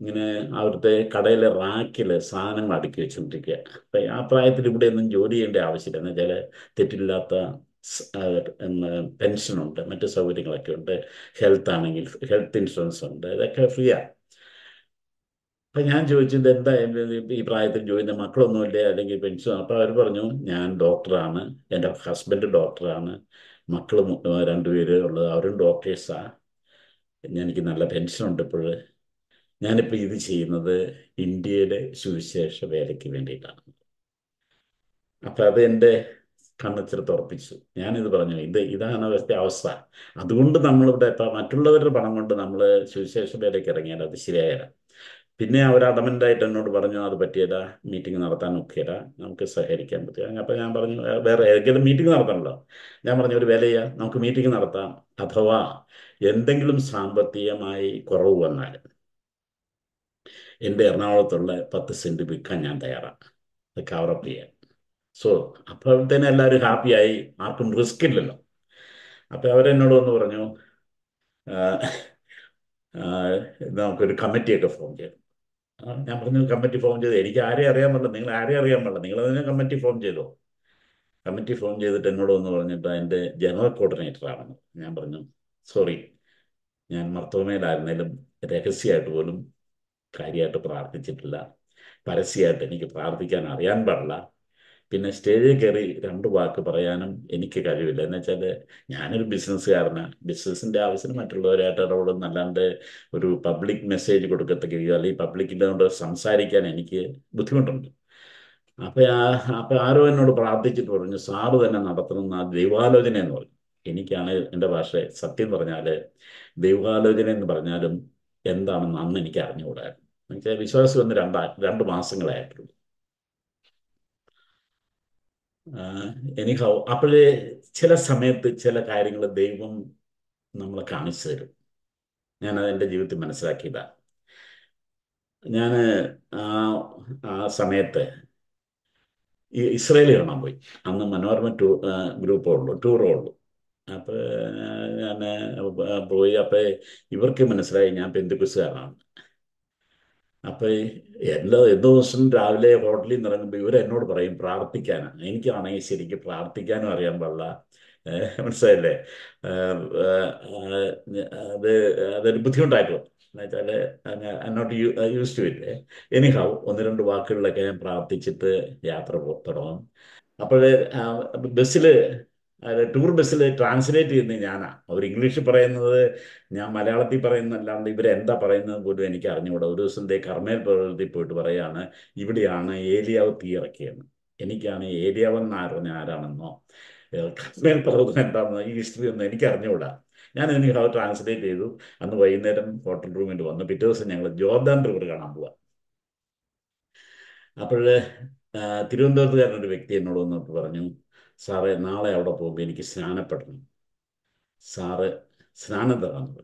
ഇങ്ങനെ അവിടുത്തെ കടയിലെ റാക്കിൽ സാധനങ്ങൾ അടുക്കി വെച്ചുകൊണ്ടിരിക്കുക അപ്പം ആ പ്രായത്തിൽ ഇവിടെ ഒന്നും ജോലി ചെയ്യേണ്ട ആവശ്യമില്ല എന്നുവെച്ചാൽ തെറ്റില്ലാത്ത എന്ന് പെൻഷനുണ്ട് മറ്റ് സൗകര്യങ്ങളൊക്കെ ഉണ്ട് ഹെൽത്ത് ആണെങ്കിൽ ഹെൽത്ത് ഇൻഷുറൻസ് ഉണ്ട് ഇതൊക്കെ ആണ് അപ്പം ഞാൻ ചോദിച്ചത് എന്താ ഈ പ്രായത്തിൽ ചോദിക്കുന്ന മക്കളൊന്നുമില്ല അല്ലെങ്കിൽ പെൻഷൻ അപ്പോൾ അവർ പറഞ്ഞു ഞാൻ ഡോക്ടറാണ് എൻ്റെ ഹസ്ബൻഡ് ഡോക്ടറാണ് മക്കൾ രണ്ടുപേര് ഉള്ളത് അവരും ഡോക്ടേഴ്സാണ് എനിക്ക് നല്ല പെൻഷൻ ഉണ്ട് ഇപ്പോൾ ഞാനിപ്പോൾ ഇത് ചെയ്യുന്നത് ഇന്ത്യയുടെ സുവിശേഷ വേലയ്ക്ക് വേണ്ടിയിട്ടാണ് അപ്പം അത് എൻ്റെ കണ്ണച്ചിരത്ത് ഉറപ്പിച്ചു ഞാനിത് പറഞ്ഞു ഇത് ഇതാണ് അവസ്ഥ അവസ്ഥ അതുകൊണ്ട് നമ്മളിവിടെ ഇപ്പം മറ്റുള്ളവരുടെ പണം കൊണ്ട് നമ്മൾ സുവിശേഷ പേരേക്ക് ഇറങ്ങിയാൽ അത് ശരിയായല്ല പിന്നെ അവർ അഡമൻ്റായിട്ട് എന്നോട് പറഞ്ഞു അത് പറ്റിയല്ല മീറ്റിംഗ് നടത്താൻ ഒക്കെയല്ല നമുക്ക് സഹകരിക്കാൻ പറ്റില്ല അപ്പോൾ ഞാൻ പറഞ്ഞു വേറെ ഏതെങ്കിലും മീറ്റിംഗ് നടത്തണമല്ലോ ഞാൻ പറഞ്ഞു ഒരു വില നമുക്ക് മീറ്റിംഗ് നടത്താം അഥവാ എന്തെങ്കിലും സാമ്പത്തികമായി കുറവ് വന്നാൽ എൻ്റെ എറണാകുളത്തുള്ള പത്ത് സെൻറ്റ് വിൽക്കാൻ ഞാൻ തയ്യാറാണ് അത് കവറപ്പ് ചെയ്യാൻ സോ അപ്പോഴത്തേനും എല്ലാവരും ഹാപ്പിയായി ആർക്കും റിസ്ക് ഇല്ലല്ലോ അപ്പോൾ അവരെന്നോട് വന്ന് പറഞ്ഞു നമുക്കൊരു കമ്മിറ്റിയൊക്കെ ഫോം ചെയ്തു ഞാൻ പറഞ്ഞു കമ്മിറ്റി ഫോം ചെയ്ത് എനിക്ക് ആരെയും അറിയാൻ പാടില്ല നിങ്ങൾ ആരെയും അറിയാൻ പാടില്ല നിങ്ങൾ അതിനെ കമ്മിറ്റി ഫോം ചെയ്തോ കമ്മിറ്റി ഫോം ചെയ്തിട്ട് എന്നോട് വന്ന് പറഞ്ഞിട്ട് എൻ്റെ ജനറൽ കോർഡിനേറ്റർ ആണെന്ന് ഞാൻ പറഞ്ഞു സോറി ഞാൻ മർത്തോമയിലായിരുന്നാലും രഹസ്യമായിട്ട് പോലും കാര്യമായിട്ട് പ്രാർത്ഥിച്ചിട്ടില്ല പരസ്യമായിട്ട് എനിക്ക് പ്രാർത്ഥിക്കാൻ അറിയാൻ പാടില്ല പിന്നെ സ്റ്റേജിൽ കയറി രണ്ട് വാക്ക് പറയാനും എനിക്ക് കഴിവില്ല എന്ന് വെച്ചാൽ ഞാനൊരു ബിസിനസ്സുകാരനാണ് ബിസിനസ്സിൻ്റെ ആവശ്യത്തിന് മറ്റുള്ളവരായിട്ട് ഇടപെടുന്ന അല്ലാണ്ട് ഒരു പബ്ലിക് മെസ്സേജ് കൊടുക്കത്തക്കുകയോ അല്ലെങ്കിൽ പബ്ലിക്കിൻ്റെ കൊണ്ട് സംസാരിക്കാൻ എനിക്ക് ബുദ്ധിമുട്ടുണ്ട് അപ്പം ആ അപ്പം ആരോ എന്നോട് പ്രാർത്ഥിച്ചിട്ട് പറഞ്ഞു സാറ് തന്നെ നടത്തുന്ന ദൈവാലോചന എന്ന് പറഞ്ഞു എനിക്കാണ് എൻ്റെ ഭാഷ സത്യം പറഞ്ഞാൽ ദൈവാലോചന എന്ന് പറഞ്ഞാലും എന്താണെന്ന് അന്ന് എനിക്ക് അറിഞ്ഞുകൂടായിരുന്നു എന്നുവെച്ചാൽ വിശ്വാസം വന്ന് രണ്ട് രണ്ട് മാസങ്ങളായിട്ടുള്ളൂ എനിക്കാവും അപ്പോഴേ ചില സമയത്ത് ചില കാര്യങ്ങൾ ദൈവം നമ്മളെ കാണിച്ചു തരും ഞാനത് എൻ്റെ ജീവിതത്തിൽ മനസ്സിലാക്കിയതാണ് ഞാൻ ആ സമയത്ത് ഇസ്രയേൽ കാണാൻ പോയി അന്ന് മനോരമ ടൂ ഗ്രൂപ്പേ ഉള്ളൂ ടൂറേ ഉള്ളൂ അപ്പോൾ ഞാൻ പോയി അപ്പോൾ ഇവർക്ക് മനസ്സിലായി ഞാൻ പെന്തുക്കുസുകാരനാണ് അപ്പോൾ എല്ലാ എല്ലാ ദിവസവും രാവിലെ ഹോട്ടലിൽ നിന്ന് ഇറങ്ങുമ്പോൾ ഇവരെന്നോട് പറയും പ്രാർത്ഥിക്കാനാണ് എനിക്കാണെങ്കിൽ ശരിക്കും പ്രാർത്ഥിക്കാനും അറിയാൻ പാടില്ല മനസ്സിലായില്ലേ അത് അതൊരു ബുദ്ധിമുട്ടായിട്ടുള്ളൂ എന്നുവെച്ചാൽ I not you use to it anyhow ഒന്ന് രണ്ട് വാക്കുകളിലൊക്കെ ഞാൻ പ്രാർത്ഥിച്ചിട്ട് യാത്ര തുടങ്ങും അപ്പോൾ ബസ്സിൽ അത് ടൂർ ബസ്സിൽ ട്രാൻസ്ലേറ്റ് ചെയ്യുന്നത് ഞാനാണ് അവർ ഇംഗ്ലീഷിൽ പറയുന്നത് ഞാൻ മലയാളത്തിൽ പറയുന്നതല്ലാണ്ട് ഇവരെന്താ പറയുന്നത് പോലും എനിക്ക് അറിഞ്ഞുകൂടാ ഒരു ദിവസം ദേ കർമ്മേൽ പർവ്വതത്തിൽ പോയിട്ട് പറയാണ് ഇവിടെയാണ് ഏലിയാവ് ഇറക്കിയെന്ന് എനിക്കാണ് ഏലിയാവ് എന്ന് അറിഞ്ഞ ആരാണെന്നോ കർമ്മേൽ പർവ്വതം എന്താണെന്നോ ഈ ഹിസ്റ്ററി ഒന്നും എനിക്ക് അറിഞ്ഞുകൂടാ ഞാൻ എനിക്ക് അത് ട്രാൻസ്ലേറ്റ് ചെയ്തു അന്ന് വൈകുന്നേരം ഹോട്ടൽ റൂമിൽ വന്നു പിറ്റേ ദിവസം ഞങ്ങൾ ജോർദാൻ റിവർ കാണാൻ അപ്പോഴ് അപ്പോൾ ഒരു വ്യക്തി എന്നോട് വന്നിട്ട് പറഞ്ഞു സാറേ നാളെ അവിടെ പോകുമ്പോൾ എനിക്ക് സ്നാനപ്പെടണം സാറ് സ്നാനം തരാമെന്ന്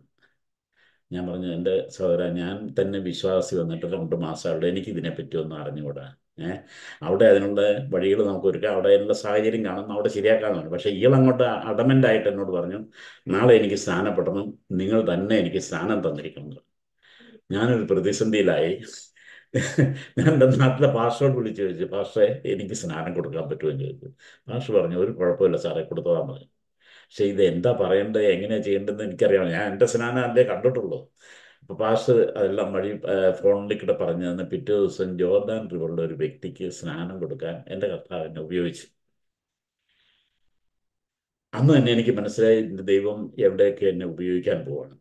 ഞാൻ പറഞ്ഞു എൻ്റെ സഹോദര ഞാൻ തന്നെ വിശ്വാസി വന്നിട്ട് രണ്ട് മാസം അവിടെ എനിക്ക് ഇതിനെപ്പറ്റി ഒന്നും അറിഞ്ഞുകൂടാ ഏഹ് അവിടെ അതിനുള്ള വഴികൾ നമുക്ക് ഒരുക്കാം അവിടെ ഉള്ള സാഹചര്യം കാണുന്ന അവിടെ ശരിയാക്കാമെന്നാണ് പക്ഷേ ഇയാളങ്ങോട്ട് ആയിട്ട് എന്നോട് പറഞ്ഞു നാളെ എനിക്ക് സ്നാനപ്പെടണം നിങ്ങൾ തന്നെ എനിക്ക് സ്നാനം തന്നിരിക്കണം ഞാനൊരു പ്രതിസന്ധിയിലായി ഞാൻ എൻ്റെ നാട്ടിലെ പാഷയോട് വിളിച്ചു ചോദിച്ചു പാഷേ എനിക്ക് സ്നാനം കൊടുക്കാൻ പറ്റുമെന്ന് ചോദിച്ചു പാഷ പറഞ്ഞു ഒരു കുഴപ്പമില്ല സാറേ കൊടുത്തതാ പറഞ്ഞു പക്ഷെ ഇത് എന്താ പറയേണ്ടത് എങ്ങനെയാണ് ചെയ്യേണ്ടതെന്ന് എനിക്കറിയാം ഞാൻ എൻ്റെ സ്നാനം അല്ലേ കണ്ടിട്ടുള്ളൂ അപ്പൊ പാഷ് അതെല്ലാം വഴി ഫോണിൽ കൂടെ പറഞ്ഞു തന്നെ പിറ്റേ ദിവസം ജോർദാൻ റിവറിലെ ഒരു വ്യക്തിക്ക് സ്നാനം കൊടുക്കാൻ എൻ്റെ കർത്താവിനെ ഉപയോഗിച്ചു അന്ന് തന്നെ എനിക്ക് മനസ്സിലായി ദൈവം എവിടെയൊക്കെ എന്നെ ഉപയോഗിക്കാൻ പോവാണ്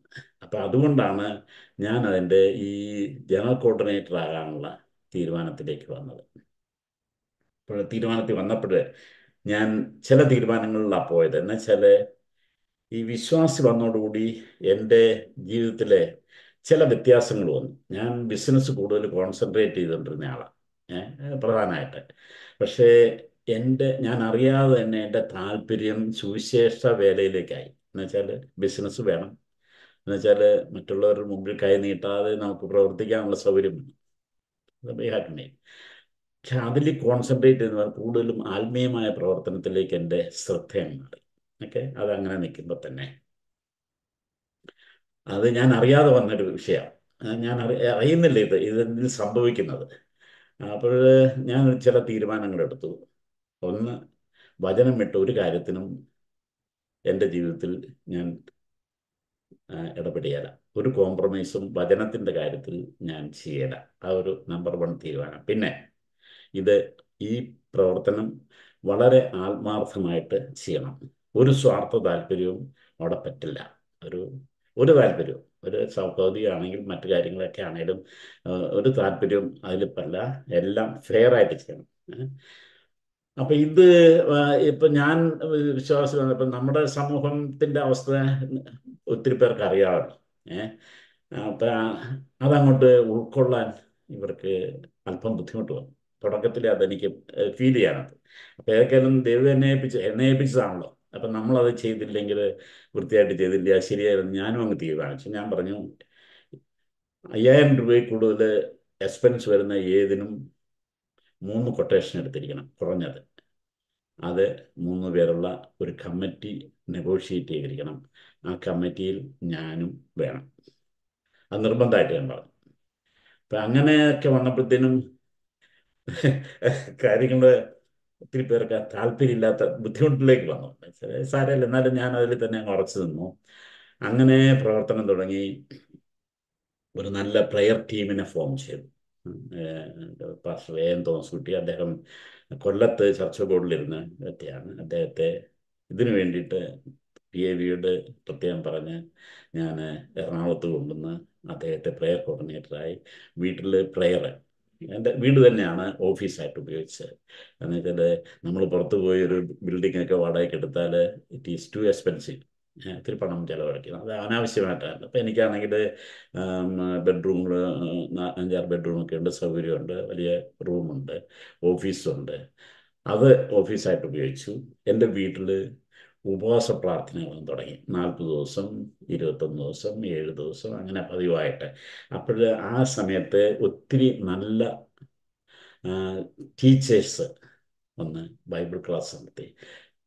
അപ്പം അതുകൊണ്ടാണ് ഞാൻ അതിൻ്റെ ഈ ജനറൽ കോർഡിനേറ്റർ ആകാനുള്ള തീരുമാനത്തിലേക്ക് വന്നത് അപ്പോൾ തീരുമാനത്തിൽ വന്നപ്പോൾ ഞാൻ ചില തീരുമാനങ്ങളിലാണ് പോയത് എന്നുവെച്ചാൽ ഈ വിശ്വാസി വന്നതോടുകൂടി എൻ്റെ ജീവിതത്തിലെ ചില വ്യത്യാസങ്ങൾ വന്നു ഞാൻ ബിസിനസ് കൂടുതൽ കോൺസെൻട്രേറ്റ് ചെയ്തുകൊണ്ടിരുന്ന ആളാണ് പ്രധാനമായിട്ട് പക്ഷേ എൻ്റെ ഞാൻ അറിയാതെ തന്നെ എൻ്റെ താല്പര്യം സുവിശേഷ വേലയിലേക്കായി എന്നുവെച്ചാൽ ബിസിനസ് വേണം എന്നുവെച്ചാൽ മറ്റുള്ളവരുടെ മുമ്പിൽ കൈ നീട്ടാതെ നമുക്ക് പ്രവർത്തിക്കാനുള്ള സൗകര്യം വേണം പക്ഷെ അതിൽ കോൺസെൻട്രേറ്റ് ചെയ്യുന്നവർ കൂടുതലും ആത്മീയമായ പ്രവർത്തനത്തിലേക്ക് എൻ്റെ ശ്രദ്ധയാണ് മാറി ഓക്കെ അതങ്ങനെ നിൽക്കുമ്പോൾ തന്നെ അത് ഞാൻ അറിയാതെ വന്നൊരു വിഷയമാണ് ഞാൻ അറി അറിയുന്നില്ല ഇത് ഇതിൽ സംഭവിക്കുന്നത് അപ്പോൾ ഞാൻ ചില തീരുമാനങ്ങൾ എടുത്തു ഒന്ന് വചനം വിട്ട ഒരു കാര്യത്തിനും എൻ്റെ ജീവിതത്തിൽ ഞാൻ ഇടപെടുകയില്ല ഒരു കോംപ്രമൈസും വചനത്തിൻ്റെ കാര്യത്തിൽ ഞാൻ ചെയ്യല ആ ഒരു നമ്പർ വൺ തീരുമാനം പിന്നെ ഇത് ഈ പ്രവർത്തനം വളരെ ആത്മാർത്ഥമായിട്ട് ചെയ്യണം ഒരു സ്വാർത്ഥ താല്പര്യവും അവിടെ പറ്റില്ല ഒരു ഒരു താല്പര്യവും ഒരു സൗഹൃദിയാണെങ്കിൽ മറ്റു കാര്യങ്ങളൊക്കെ ആണെങ്കിലും ഒരു താല്പര്യവും അതിലിപ്പല്ല പല എല്ലാം ഫെയർ ആയിട്ട് ചെയ്യണം അപ്പൊ ഇത് ഇപ്പൊ ഞാൻ വിശ്വാസം ഇപ്പൊ നമ്മുടെ സമൂഹത്തിന്റെ അവസ്ഥ ഒത്തിരി പേർക്ക് അറിയാമല്ലോ ഏഹ് അപ്പൊ അതങ്ങോട്ട് ഉൾക്കൊള്ളാൻ ഇവർക്ക് അല്പം ബുദ്ധിമുട്ട് വന്നു തുടക്കത്തിൽ അതെനിക്ക് ഫീൽ ചെയ്യാനത് അപ്പൊ ഏതൊക്കെയാലും ദൈവം എന്നെ ഏൽപ്പിച്ച് എന്നെ ഏൽപ്പിച്ചതാണല്ലോ അപ്പൊ നമ്മളത് ചെയ്തില്ലെങ്കിൽ വൃത്തിയായിട്ട് ചെയ്തില്ല ശരിയായിരുന്നു ഞാനും അങ്ങ് തീരുമാനിച്ചു ഞാൻ പറഞ്ഞു അയ്യായിരം രൂപയിൽ കൂടുതൽ എക്സ്പെൻസ് വരുന്ന ഏതിനും മൂന്ന് കൊട്ടേഷൻ എടുത്തിരിക്കണം കുറഞ്ഞത് അത് മൂന്ന് പേരുള്ള ഒരു കമ്മിറ്റി നെഗോഷിയേറ്റ് ചെയ്തിരിക്കണം ആ കമ്മിറ്റിയിൽ ഞാനും വേണം അത് നിർബന്ധമായിട്ട് ഞാൻ പറഞ്ഞു അപ്പം അങ്ങനെയൊക്കെ വന്നപ്പോഴത്തേനും കാര്യങ്ങൾ ഒത്തിരി പേർക്ക് താല്പര്യമില്ലാത്ത ബുദ്ധിമുട്ടിലേക്ക് വന്നു സാരമല്ല എന്നാലും ഞാൻ അതിൽ തന്നെ ഉറച്ചു നിന്നു അങ്ങനെ പ്രവർത്തനം തുടങ്ങി ഒരു നല്ല പ്ലെയർ ടീമിനെ ഫോം ചെയ്തു പാസ്റ്റർ എ തോമസ്കുട്ടി അദ്ദേഹം കൊല്ലത്ത് ചർച്ച ബോർഡിലിരുന്ന വ്യക്തിയാണ് അദ്ദേഹത്തെ ഇതിനു വേണ്ടിയിട്ട് പി എ വിയോട് പ്രത്യേകം പറഞ്ഞ് ഞാൻ എറണാകുളത്ത് കൊണ്ടുവന്ന് അദ്ദേഹത്തെ പ്രെയർ കോർഡിനേറ്ററായി വീട്ടിൽ പ്രെയർ എൻ്റെ വീട് തന്നെയാണ് ഓഫീസായിട്ട് ഉപയോഗിച്ചത് എന്നുവെച്ചാൽ നമ്മൾ പുറത്തു പോയി ഒരു ബിൽഡിംഗ് ഒക്കെ വാടകയ്ക്ക് എടുത്താൽ ഇറ്റ് ഈസ് ടു എക്സ്പെൻസീവ് ഒത്തിരി പണം ചിലവഴിക്കണം അത് അനാവശ്യമായിട്ടാണ് അപ്പോൾ എനിക്കാണെങ്കിൽ ബെഡ്റൂമുകൾ അഞ്ചാറ് ബെഡ്റൂമൊക്കെ ഉണ്ട് സൗകര്യമുണ്ട് വലിയ റൂമുണ്ട് ഓഫീസുണ്ട് അത് ഓഫീസായിട്ട് ഉപയോഗിച്ചു എൻ്റെ വീട്ടിൽ ഉപവാസ പ്രാർത്ഥനകളും തുടങ്ങി നാൽപ്പത് ദിവസം ഇരുപത്തൊന്ന് ദിവസം ഏഴ് ദിവസം അങ്ങനെ പതിവായിട്ട് അപ്പോൾ ആ സമയത്ത് ഒത്തിരി നല്ല ടീച്ചേഴ്സ് ഒന്ന് ബൈബിൾ ക്ലാസ് നടത്തി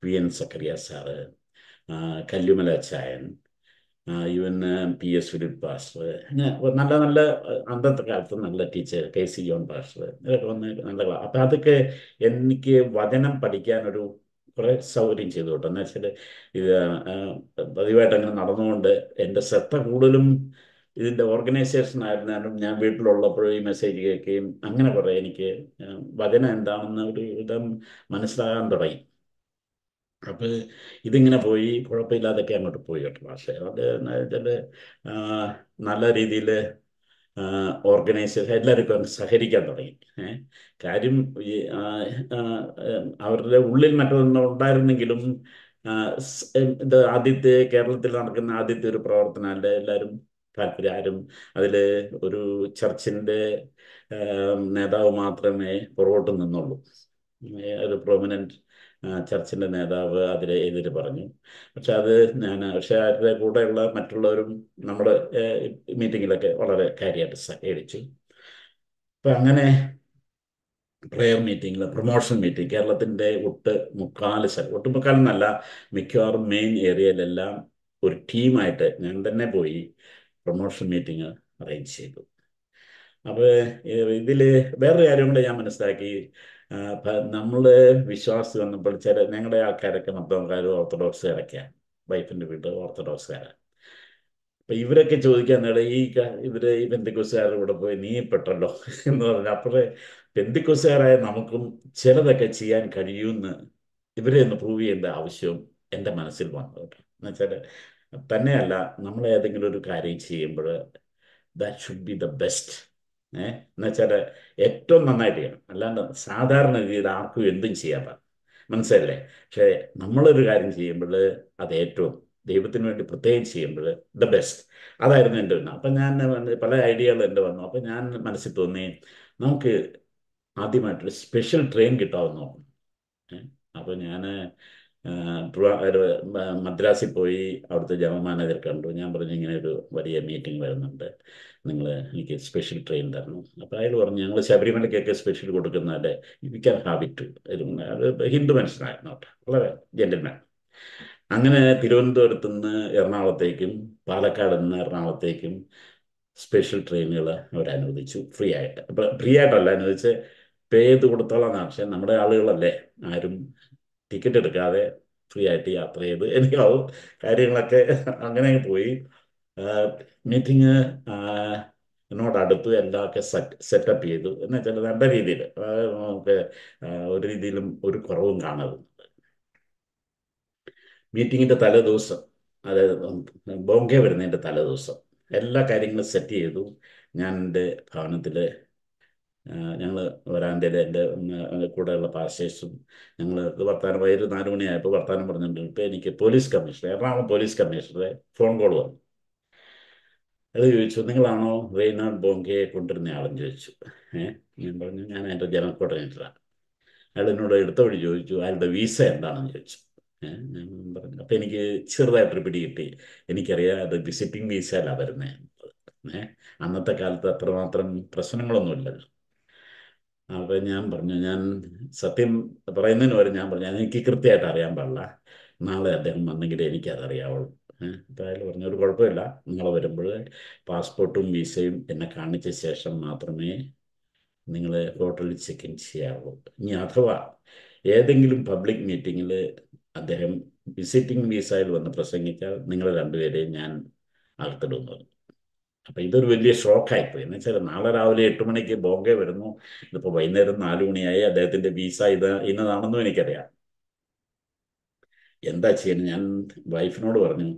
P N Zacharia sir Kallumala ചായൻ even P S Philip pastor അങ്ങനെ നല്ല നല്ല അന്നത്തെ കാലത്ത് നല്ല teacher K C John pastor ഇതൊക്കെ വന്ന് നല്ല അപ്പം അതൊക്കെ എനിക്ക് വചനം പഠിക്കാനൊരു കുറേ സൗകര്യം ചെയ്തു കേട്ടോ എന്ന് വെച്ചാൽ ഇത് പതിവായിട്ട് അങ്ങനെ നടന്നുകൊണ്ട് എൻ്റെ ശ്രദ്ധ കൂടുതലും ഇതിൻ്റെ ഓർഗനൈസേഷൻ ആയിരുന്നാലും ഞാൻ വീട്ടിലുള്ളപ്പോഴും ഈ മെസ്സേജ് കേൾക്കുകയും അങ്ങനെ കുറേ എനിക്ക് വചനം എന്താണെന്ന് ഒരു വിധം മനസ്സിലാകാൻ തുടങ്ങി അപ്പോൾ ഇതിങ്ങനെ പോയി കുഴപ്പമില്ലാതൊക്കെ അങ്ങോട്ട് പോയി കേട്ടോ പക്ഷേ അത് നല്ല രീതിയിൽ ഓർഗനൈസ് എല്ലാവർക്കും സഹകരിക്കാൻ തുടങ്ങി കാര്യം അവരുടെ ഉള്ളിൽ മറ്റൊന്നും ഉണ്ടായിരുന്നെങ്കിലും ഇത് ആദ്യത്തെ കേരളത്തിൽ നടക്കുന്ന ആദ്യത്തെ ഒരു പ്രവർത്തനമല്ല എല്ലാവരും താല്പര്യം ആരും അതിൽ ഒരു ചർച്ചിൻ്റെ നേതാവ് മാത്രമേ പുറകോട്ട് നിന്നുള്ളൂ ഒരു പ്രൊമിനൻറ്റ് ചർച്ചിന്റെ നേതാവ് അതിലെ എതിര് പറഞ്ഞു പക്ഷെ അത് ഞാൻ പക്ഷെ അവരുടെ കൂടെയുള്ള മറ്റുള്ളവരും നമ്മുടെ മീറ്റിങ്ങിലൊക്കെ വളരെ കാര്യമായിട്ട് സഹകരിച്ചു അപ്പൊ അങ്ങനെ പ്രേയർ മീറ്റിംഗിൽ പ്രൊമോഷൻ മീറ്റിംഗ് കേരളത്തിന്റെ ഒട്ട് മുക്കാൽ സ്ഥലം ഒട്ട് എന്നല്ല മിക്കവാറും മെയിൻ ഏരിയയിലെല്ലാം ഒരു ടീമായിട്ട് ഞാൻ തന്നെ പോയി പ്രൊമോഷൻ മീറ്റിംഗ് അറേഞ്ച് ചെയ്തു അപ്പോൾ ഇതില് വേറൊരു കാര്യം കൂടെ ഞാൻ മനസ്സിലാക്കി നമ്മൾ വിശ്വാസം വന്നപ്പോൾ ചില ഞങ്ങളുടെ ആൾക്കാരൊക്കെ മൊത്തംകാർ ഓർത്തഡോക്സുകാരൊക്കെയാണ് വൈഫിൻ്റെ വീട്ടിൽ ഓർത്തഡോക്സുകാരാണ് അപ്പം ഇവരൊക്കെ ചോദിക്കാൻ നേടെ ഈ ഇവര് ഈ ബന്ധുക്കുസുകാരുടെ കൂടെ പോയി നീ പെട്ടല്ലോ എന്ന് പറഞ്ഞു അപ്പോഴേ ബന്ധുക്കുസുകാരായ നമുക്കും ചിലതൊക്കെ ചെയ്യാൻ കഴിയുമെന്ന് ഇവരെ ഒന്ന് പ്രൂവ് ചെയ്യേണ്ട ആവശ്യവും എൻ്റെ മനസ്സിൽ വന്നു കേട്ടോ എന്നുവെച്ചാൽ തന്നെയല്ല നമ്മൾ ഏതെങ്കിലും ഒരു കാര്യം ചെയ്യുമ്പോൾ that should be the best uh എന്നുവെച്ചാൽ ഏറ്റവും നന്നായിട്ട് ചെയ്യണം അല്ലാണ്ട് രീതിയിൽ ആർക്കും എന്തും ചെയ്യാൻ പാടില്ല മനസ്സിലല്ലേ പക്ഷേ നമ്മളൊരു കാര്യം ചെയ്യുമ്പോൾ അത് ഏറ്റവും ദൈവത്തിന് വേണ്ടി പ്രത്യേകം ചെയ്യുമ്പോൾ ദ ബെസ്റ്റ് അതായിരുന്നു എൻ്റെ ഒന്ന് അപ്പം ഞാൻ പല ഐഡിയകൾ എൻ്റെ വന്നു അപ്പം ഞാൻ മനസ്സിൽ തോന്നി നമുക്ക് ആദ്യമായിട്ടൊരു സ്പെഷ്യൽ ട്രെയിൻ കിട്ടാമെന്ന് നോക്കണം അപ്പോൾ ഞാൻ മദ്രാസിൽ പോയി അവിടുത്തെ മാനേജർ കണ്ടു ഞാൻ പറഞ്ഞു ഇങ്ങനെ ഒരു വലിയ മീറ്റിംഗ് വരുന്നുണ്ട് നിങ്ങൾ എനിക്ക് സ്പെഷ്യൽ ട്രെയിൻ തരണം അപ്പോൾ അയാൾ പറഞ്ഞു ഞങ്ങൾ ശബരിമലയ്ക്കൊക്കെ സ്പെഷ്യൽ കൊടുക്കുന്നതല്ലേ വി ക്യാൻ ഹാവ് ഇറ്റ് അത് ഹിന്ദു മനുഷ്യനായിരുന്നു കേട്ടോ വളരെ ജെൻ്റിൽമാൻ അങ്ങനെ തിരുവനന്തപുരത്ത് നിന്ന് എറണാകുളത്തേക്കും പാലക്കാട് നിന്ന് എറണാകുളത്തേക്കും സ്പെഷ്യൽ ട്രെയിനുകൾ അവർ അനുവദിച്ചു ഫ്രീ ആയിട്ട് ഫ്രീ ആയിട്ടല്ല അനുവദിച്ച് പേ ചെയ്ത് കൊടുത്തോളാം പക്ഷേ നമ്മുടെ ആളുകളല്ലേ ആരും ടിക്കറ്റ് എടുക്കാതെ ഫ്രീ ആയിട്ട് യാത്ര ചെയ്ത് എനിക്കാവും കാര്യങ്ങളൊക്കെ അങ്ങനെ പോയി മീറ്റിങ് എന്നോടടുത്ത് ഒക്കെ സെറ്റ് സെറ്റപ്പ് ചെയ്തു എന്ന് വെച്ചാൽ നല്ല രീതിയിൽ നമുക്ക് ഒരു രീതിയിലും ഒരു കുറവും കാണരുത് മീറ്റിങ്ങിൻ്റെ തലേദിവസം അതായത് ബോംബെ വരുന്നതിൻ്റെ തലേദിവസം എല്ലാ കാര്യങ്ങളും സെറ്റ് ചെയ്തു ഞാൻ എൻ്റെ ഭവനത്തിൽ ഞങ്ങൾ വരാൻ്റെ എൻ്റെ കൂടെയുള്ള പാസ്റ്റേഴ്സും ഞങ്ങൾ വർത്താനം വൈകിട്ട് നാല് മണിയായപ്പോൾ വർത്തമാനം പറഞ്ഞിട്ടുണ്ട് ഇപ്പോൾ എനിക്ക് പോലീസ് കമ്മീഷണർ എറണാകുളം പോലീസ് കമ്മീഷണറെ ഫോൺ കോൾ വന്നു അത് ചോദിച്ചു നിങ്ങളാണോ റെയ്നാഡ് ബോങ്കയെ കൊണ്ടിരുന്ന ആളെന്ന് ചോദിച്ചു ഏഹ് ഞാൻ പറഞ്ഞു ഞാൻ എൻ്റെ ജനറൽ കോർഡിനേറ്ററാണ് അയാൾ എന്നോട് എടുത്ത വഴി ചോദിച്ചു അയാളുടെ വിസ എന്താണെന്ന് ചോദിച്ചു ഞാൻ പറഞ്ഞു അപ്പം എനിക്ക് ചെറുതായിട്ടൊരു പിടി കിട്ടി എനിക്കറിയാം അത് വിസിറ്റിംഗ് അല്ല വരുന്നത് ഏഹ് അന്നത്തെ കാലത്ത് അത്രമാത്രം പ്രശ്നങ്ങളൊന്നുമില്ലല്ലോ അപ്പൊ ഞാൻ പറഞ്ഞു ഞാൻ സത്യം പറയുന്നതിന് വരെ ഞാൻ പറഞ്ഞു എനിക്ക് കൃത്യമായിട്ട് അറിയാൻ പാടില്ല നാളെ അദ്ദേഹം വന്നെങ്കിലും എനിക്കതറിയാവുള്ളൂ അപ്പം അയാൾ പറഞ്ഞു ഒരു കുഴപ്പമില്ല നിങ്ങൾ വരുമ്പോൾ പാസ്പോർട്ടും വിസയും എന്നെ കാണിച്ച ശേഷം മാത്രമേ നിങ്ങൾ ഹോട്ടലിൽ ചെക്ക് ഇൻ ചെയ്യാവുള്ളൂ ഇനി അഥവാ ഏതെങ്കിലും പബ്ലിക് മീറ്റിങ്ങിൽ അദ്ദേഹം വിസിറ്റിംഗ് വിസയിൽ വന്ന് പ്രസംഗിച്ചാൽ നിങ്ങൾ രണ്ടുപേരെയും ഞാൻ അകത്തിടുന്നു അപ്പം ഇതൊരു വലിയ ആയിപ്പോയി എന്ന് വെച്ചാൽ നാളെ രാവിലെ എട്ട് മണിക്ക് ബോംബെ വരുന്നു ഇതിപ്പോൾ വൈകുന്നേരം നാലു മണിയായി അദ്ദേഹത്തിന്റെ വിസ ഇത് ഇന്നതാണെന്നും എനിക്കറിയാം എന്താ ചെയ്യുന്നത് ഞാൻ വൈഫിനോട് പറഞ്ഞു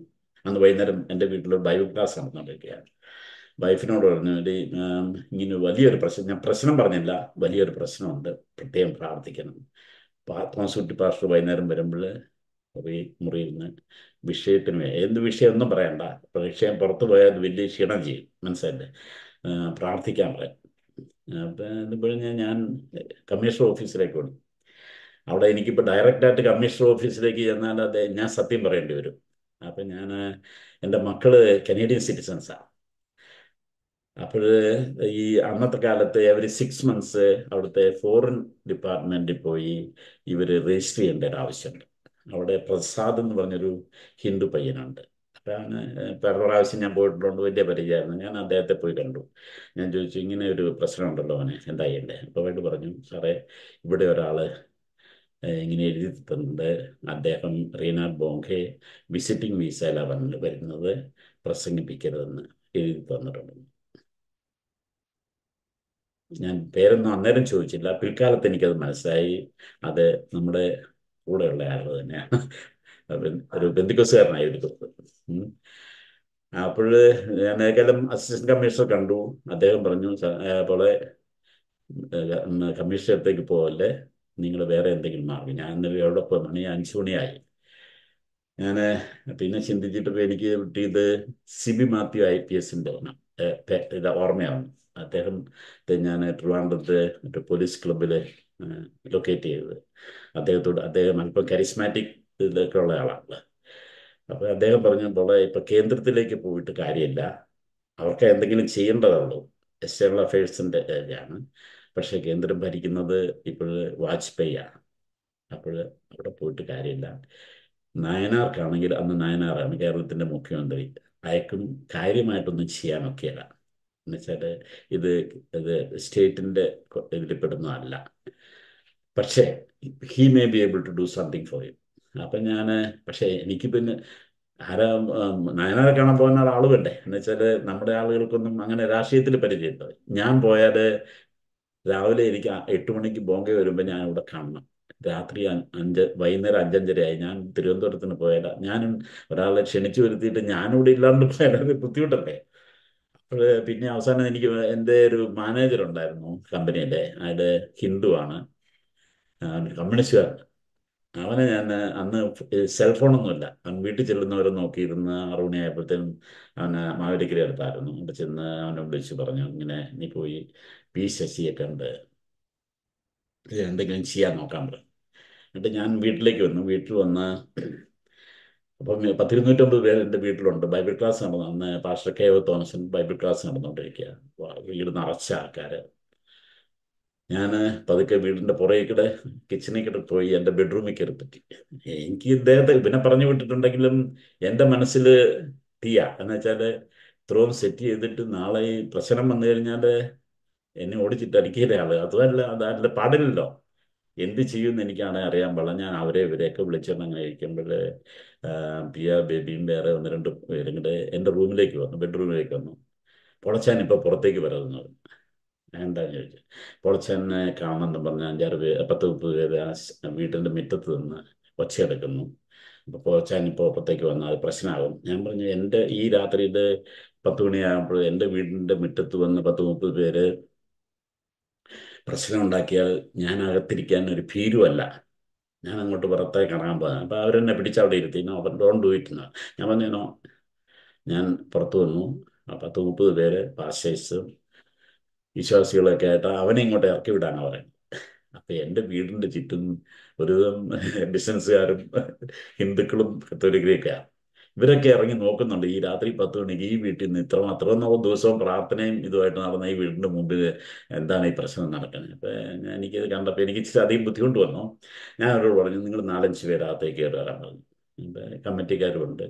അന്ന് വൈകുന്നേരം എൻ്റെ വീട്ടിൽ ബൈബിൾ ക്ലാസ് നടന്നുകൊണ്ടിരിക്കുകയാണ് വൈഫിനോട് പറഞ്ഞു ഒരു ഇങ്ങനെ വലിയൊരു പ്രശ്നം ഞാൻ പ്രശ്നം പറഞ്ഞില്ല വലിയൊരു പ്രശ്നമുണ്ട് പ്രത്യേകം പ്രാർത്ഥിക്കണം തോമസ് കുട്ടി പാസ്റ്റർ വൈകുന്നേരം വരുമ്പോൾ മുറി മുറിയിരുന്ന് വിഷയത്തിന് എന്ത് വിഷയം ഒന്നും പറയണ്ട വിഷയം പുറത്തു പോയാൽ വലിയ ക്ഷീണം ചെയ്യും മനസ്സിലല്ലേ പ്രാർത്ഥിക്കാൻ പറയാം അപ്പൊ ഇതിപ്പോഴും ഞാൻ കമ്മീഷണർ ഓഫീസിലേക്ക് വിടും അവിടെ എനിക്കിപ്പോൾ ഡയറക്റ്റായിട്ട് കമ്മീഷണർ ഓഫീസിലേക്ക് ചെന്നാൽ അത് ഞാൻ സത്യം പറയേണ്ടി വരും അപ്പം ഞാൻ എൻ്റെ മക്കൾ കനേഡിയൻ സിറ്റിസൺസാണ് അപ്പോൾ ഈ അന്നത്തെ കാലത്ത് അവർ സിക്സ് മന്ത്സ് അവിടുത്തെ ഫോറിൻ ഡിപ്പാർട്ട്മെൻറ്റിൽ പോയി ഇവർ രജിസ്റ്റർ ചെയ്യേണ്ട ഒരു ആവശ്യമുണ്ട് അവിടെ പ്രസാദ് എന്ന് പറഞ്ഞൊരു ഹിന്ദു പയ്യനുണ്ട് അപ്പം പല പ്രാവശ്യം ഞാൻ പോയിട്ടുള്ളതുകൊണ്ട് വലിയ പരിചയമായിരുന്നു ഞാൻ അദ്ദേഹത്തെ പോയി കണ്ടു ഞാൻ ചോദിച്ചു ഇങ്ങനെ ഒരു പ്രശ്നം ഉണ്ടല്ലോ അവനെ എന്താ ചെയ്യണ്ടേ അപ്പോൾ വേണ്ടി പറഞ്ഞു സാറേ ഇവിടെ ഒരാൾ ഇങ്ങനെ എഴുതി തന്നത് അദ്ദേഹം റീന ബോംഖെ വിസിറ്റിംഗ് വിസയിലാണ് വന്നിട്ട് വരുന്നത് പ്രസംഗിപ്പിക്കരുതെന്ന് എഴുതി തന്നിട്ടുണ്ട് ഞാൻ പേരൊന്നും അന്നേരം ചോദിച്ചില്ല പിൽക്കാലത്ത് എനിക്കത് മനസ്സിലായി അത് നമ്മുടെ കൂടെയുള്ള ആളുകൾ തന്നെയാണ് ഒരു ബന്ധുക്കസുകാരനായിരുന്നു അപ്പോൾ ഞാൻ ഏകാലം അസിസ്റ്റന്റ് കമ്മീഷണർ കണ്ടു അദ്ദേഹം പറഞ്ഞു പോലെ കമ്മീഷണത്തേക്ക് പോകല്ലേ നിങ്ങൾ വേറെ എന്തെങ്കിലും മാർഗം ഞാൻ ഇന്നലെ എവിടെ പോയി മണി അഞ്ചു മണിയായി ഞാൻ പിന്നെ ചിന്തിച്ചിട്ട് എനിക്ക് കിട്ടിയത് സിബി മാത്യു ഐ പി എസിൻ്റെ ഓർമ്മ ഇത് ഓർമ്മയാവുന്നു ഞാൻ ട്രിവാൻഡ്രത്തെ മറ്റേ പോലീസ് ക്ലബ്ബിൽ ലൊക്കേറ്റ് ചെയ്തത് അദ്ദേഹത്തോട് അദ്ദേഹം അല്പം കരിസ്മാറ്റിക് ഇതൊക്കെ ഉള്ള ആളാണ് അപ്പോൾ അദ്ദേഹം പറഞ്ഞപ്പോൾ ഇപ്പം കേന്ദ്രത്തിലേക്ക് പോയിട്ട് കാര്യമില്ല അവർക്ക് എന്തെങ്കിലും ചെയ്യേണ്ടതുള്ളൂ എക്സ്റ്റേണൽ അഫയേഴ്സിൻ്റെ ഇതാണ് പക്ഷേ കേന്ദ്രം ഭരിക്കുന്നത് ഇപ്പോൾ വാജ്പേയി ആണ് അപ്പോൾ അവിടെ പോയിട്ട് കാര്യമില്ല നയനാർക്കാണെങ്കിൽ അന്ന് നയനാറാണ് കേരളത്തിൻ്റെ മുഖ്യമന്ത്രി അയക്കും കാര്യമായിട്ടൊന്നും ചെയ്യാനൊക്കെയല്ല എന്നുവെച്ചാൽ ഇത് ഇത് സ്റ്റേറ്റിൻ്റെ ഇതിൽ പെടുന്നതല്ല പക്ഷേ he may be able to do something for you അപ്പൊ ഞാൻ പക്ഷേ എനിക്ക് പിന്നെ ആരാ നയനാരെ കാണാൻ പോകുന്ന ആള് വേണ്ടേ എന്ന് വെച്ചാൽ നമ്മുടെ ആളുകൾക്കൊന്നും അങ്ങനെ രാഷ്ട്രീയത്തിൽ പരിചയമുണ്ടാവും ഞാൻ പോയാൽ രാവിലെ എനിക്ക് എട്ട് മണിക്ക് ബോംബെ വരുമ്പോൾ ഞാൻ ഇവിടെ കാണണം രാത്രി അഞ്ച് വൈകുന്നേരം അഞ്ചഞ്ചരയായി ഞാൻ തിരുവനന്തപുരത്തിന് പോയാല ഞാൻ ഒരാളെ ക്ഷണിച്ചു വരുത്തിയിട്ട് ഇവിടെ ഇല്ലാണ്ട് പോയാലത് ബുദ്ധിമുട്ടല്ലേ അപ്പോൾ പിന്നെ അവസാനം എനിക്ക് എൻ്റെ ഒരു മാനേജർ ഉണ്ടായിരുന്നു കമ്പനിയിലെ അയാൾ ഹിന്ദുവാണ് കമ്മ്യൂണിസ്റ്റുകാർ അവനെ ഞാൻ അന്ന് സെൽഫോണൊന്നുമില്ല അവൻ വീട്ടിൽ ചെല്ലുന്നവരെ നോക്കിയിരുന്ന ആറു മണിയായപ്പോഴത്തേനും അവന് മാവേലിക്കരി അടുത്തായിരുന്നു അവിടെ ചെന്ന് അവനെ വിളിച്ച് പറഞ്ഞു ഇങ്ങനെ നീ പോയി പി ശശിയെ കണ്ട് എന്തെങ്കിലും ചെയ്യാൻ നോക്കാൻ പറഞ്ഞു എന്നിട്ട് ഞാൻ വീട്ടിലേക്ക് വന്നു വീട്ടിൽ വന്ന് അപ്പം പത്തിരുന്നൂറ്റമ്പത് പേര് എൻ്റെ വീട്ടിലുണ്ട് ബൈബിൾ ക്ലാസ് നടന്നു അന്ന് പാസ്റ്റർ കെ തോമസൻ ബൈബിൾ ക്ലാസ് നടന്നുകൊണ്ടിരിക്കുക വീട് നിറച്ച ആൾക്കാർ ഞാൻ പതുക്കെ വീടിൻ്റെ പുറകിൽ കിച്ചണിൽ പോയി എൻ്റെ ബെഡ്റൂമിൽ കയറി പറ്റി എനിക്ക് ഇദ്ദേഹത്തെ പിന്നെ പറഞ്ഞു വിട്ടിട്ടുണ്ടെങ്കിലും എൻ്റെ മനസ്സിൽ തീയ എന്ന് വെച്ചാൽ ഇത്രയും സെറ്റ് ചെയ്തിട്ട് നാളെ ഈ പ്രശ്നം വന്നു കഴിഞ്ഞാൽ എന്നെ ഓടിച്ചിട്ട് അടിക്കില്ല ആള് അതുമല്ല അതല്ല പാടില്ലല്ലോ എന്ത് ചെയ്യുമെന്ന് എനിക്കാണ് അറിയാൻ പാടില്ല ഞാൻ അവരെ ഇവരെയൊക്കെ അങ്ങനെ ഇരിക്കുമ്പോൾ പിയ ബേബിയും വേറെ ഒന്ന് രണ്ട് പേരും കൂടെ എൻ്റെ റൂമിലേക്ക് വന്നു ബെഡ്റൂമിലേക്ക് വന്നു പൊളച്ചാൻ ഇപ്പോൾ പുറത്തേക്ക് വരാതെന്ന് പറഞ്ഞു എന്താ ചോദിച്ചു അപ്പോൾ ചെന്നെ കാണുന്നെന്ന് പറഞ്ഞ അഞ്ചാറ് പേര് പത്ത് മുപ്പത് പേര് ആ വീട്ടിന്റെ മുറ്റത്ത് നിന്ന് ഒച്ചയെടുക്കുന്നു അപ്പോൾ ഞാനിപ്പോൾ അപ്പത്തേക്ക് വന്നാൽ പ്രശ്നമാകും ഞാൻ പറഞ്ഞു എൻ്റെ ഈ രാത്രിയുടെ പത്ത് മണിയാകുമ്പോൾ എൻ്റെ വീടിന്റെ മുറ്റത്ത് വന്ന് പത്ത് മുപ്പത് പേര് പ്രശ്നം ഉണ്ടാക്കിയാൽ ഞാൻ അകത്തിരിക്കാൻ ഒരു ഭീരുവല്ല ഞാൻ അങ്ങോട്ട് പുറത്തേ കാണാൻ പോകാം അപ്പോൾ അവരെന്നെ പിടിച്ച് അവിടെ ഇരുത്തി നോ ഡോണ്ട് ഡു ഇറ്റ് ഞാൻ പറഞ്ഞു ഞാൻ പുറത്തു വന്നു പത്ത് മുപ്പത് പേര് പാസ്റ്റേഴ്സും വിശ്വാസികളൊക്കെ ആയിട്ട് അവനെ ഇങ്ങോട്ട് ഇറക്കി വിടാനാണ് പറയുന്നത് അപ്പൊ എൻ്റെ വീടിന്റെ ചുറ്റും ഒരു ബിസിനസ്സുകാരും ഹിന്ദുക്കളും കത്തോലിക്കരൊക്കെയാണ് ഇവരൊക്കെ ഇറങ്ങി നോക്കുന്നുണ്ട് ഈ രാത്രി പത്ത് മണിക്ക് ഈ വീട്ടിൽ നിന്ന് ഇത്രമാത്രം ദിവസവും പ്രാർത്ഥനയും ഇതുമായിട്ട് നടന്ന ഈ വീടിന്റെ മുമ്പിൽ എന്താണ് ഈ പ്രശ്നം നടക്കുന്നത് അപ്പം എനിക്കത് കണ്ടപ്പോ എനിക്ക് ഇച്ചിരി അധികം ബുദ്ധിമുട്ട് വന്നു ഞാൻ അവരോട് പറഞ്ഞു നിങ്ങൾ നാലഞ്ച് പേരകത്തേക്ക് കയറി വരാൻ പറഞ്ഞു കമ്മിറ്റിക്കാരുമുണ്ട്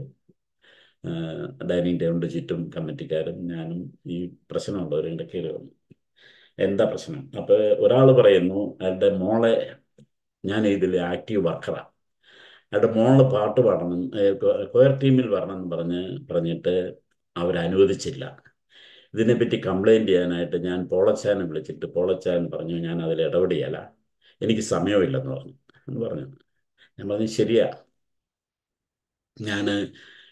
ഡൈനിങ് ടേബിളിന്റെ ചുറ്റും കമ്മിറ്റിക്കാരും ഞാനും ഈ പ്രശ്നമുള്ളവരും കയറി വന്നു എന്താ പ്രശ്നം അപ്പൊ ഒരാൾ പറയുന്നു എൻ്റെ മോളെ ഞാൻ ഇതിൽ ആക്റ്റീവ് വർക്കറാണ് എൻ്റെ മോള് പാട്ട് പാടണം കൊയർ ടീമിൽ വരണം എന്ന് പറഞ്ഞ് പറഞ്ഞിട്ട് അവരനുവദിച്ചില്ല ഇതിനെപ്പറ്റി കംപ്ലൈൻറ്റ് ചെയ്യാനായിട്ട് ഞാൻ പോളച്ചാനെ വിളിച്ചിട്ട് പോളച്ചാൻ പറഞ്ഞു ഞാൻ അതിൽ ഇടപെടിയല്ല എനിക്ക് സമയമില്ലെന്ന് പറഞ്ഞു എന്ന് പറഞ്ഞു ഞാൻ പറഞ്ഞു ശരിയാ ഞാൻ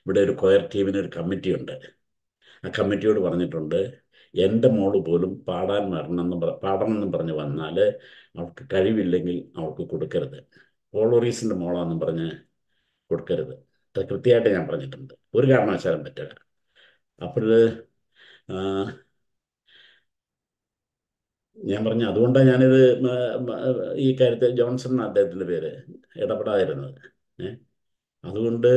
ഇവിടെ ഒരു കൊയർ ടീമിന് ഒരു കമ്മിറ്റിയുണ്ട് ആ കമ്മിറ്റിയോട് പറഞ്ഞിട്ടുണ്ട് എൻ്റെ മോള് പോലും പാടാൻ വരണമെന്ന് പാടണമെന്ന് പറഞ്ഞ് വന്നാൽ അവൾക്ക് കഴിവില്ലെങ്കിൽ അവൾക്ക് കൊടുക്കരുത് ഓളോറീസിൻ്റെ മോളാന്ന് പറഞ്ഞ് കൊടുക്കരുത് അത് കൃത്യമായിട്ട് ഞാൻ പറഞ്ഞിട്ടുണ്ട് ഒരു കാരണവശാലും പറ്റില്ല അപ്പോൾ ഞാൻ പറഞ്ഞു അതുകൊണ്ടാണ് ഞാനിത് ഈ കാര്യത്തിൽ ജോൺസൺ അദ്ദേഹത്തിൻ്റെ പേര് ഇടപെടാതിരുന്നത് അതുകൊണ്ട്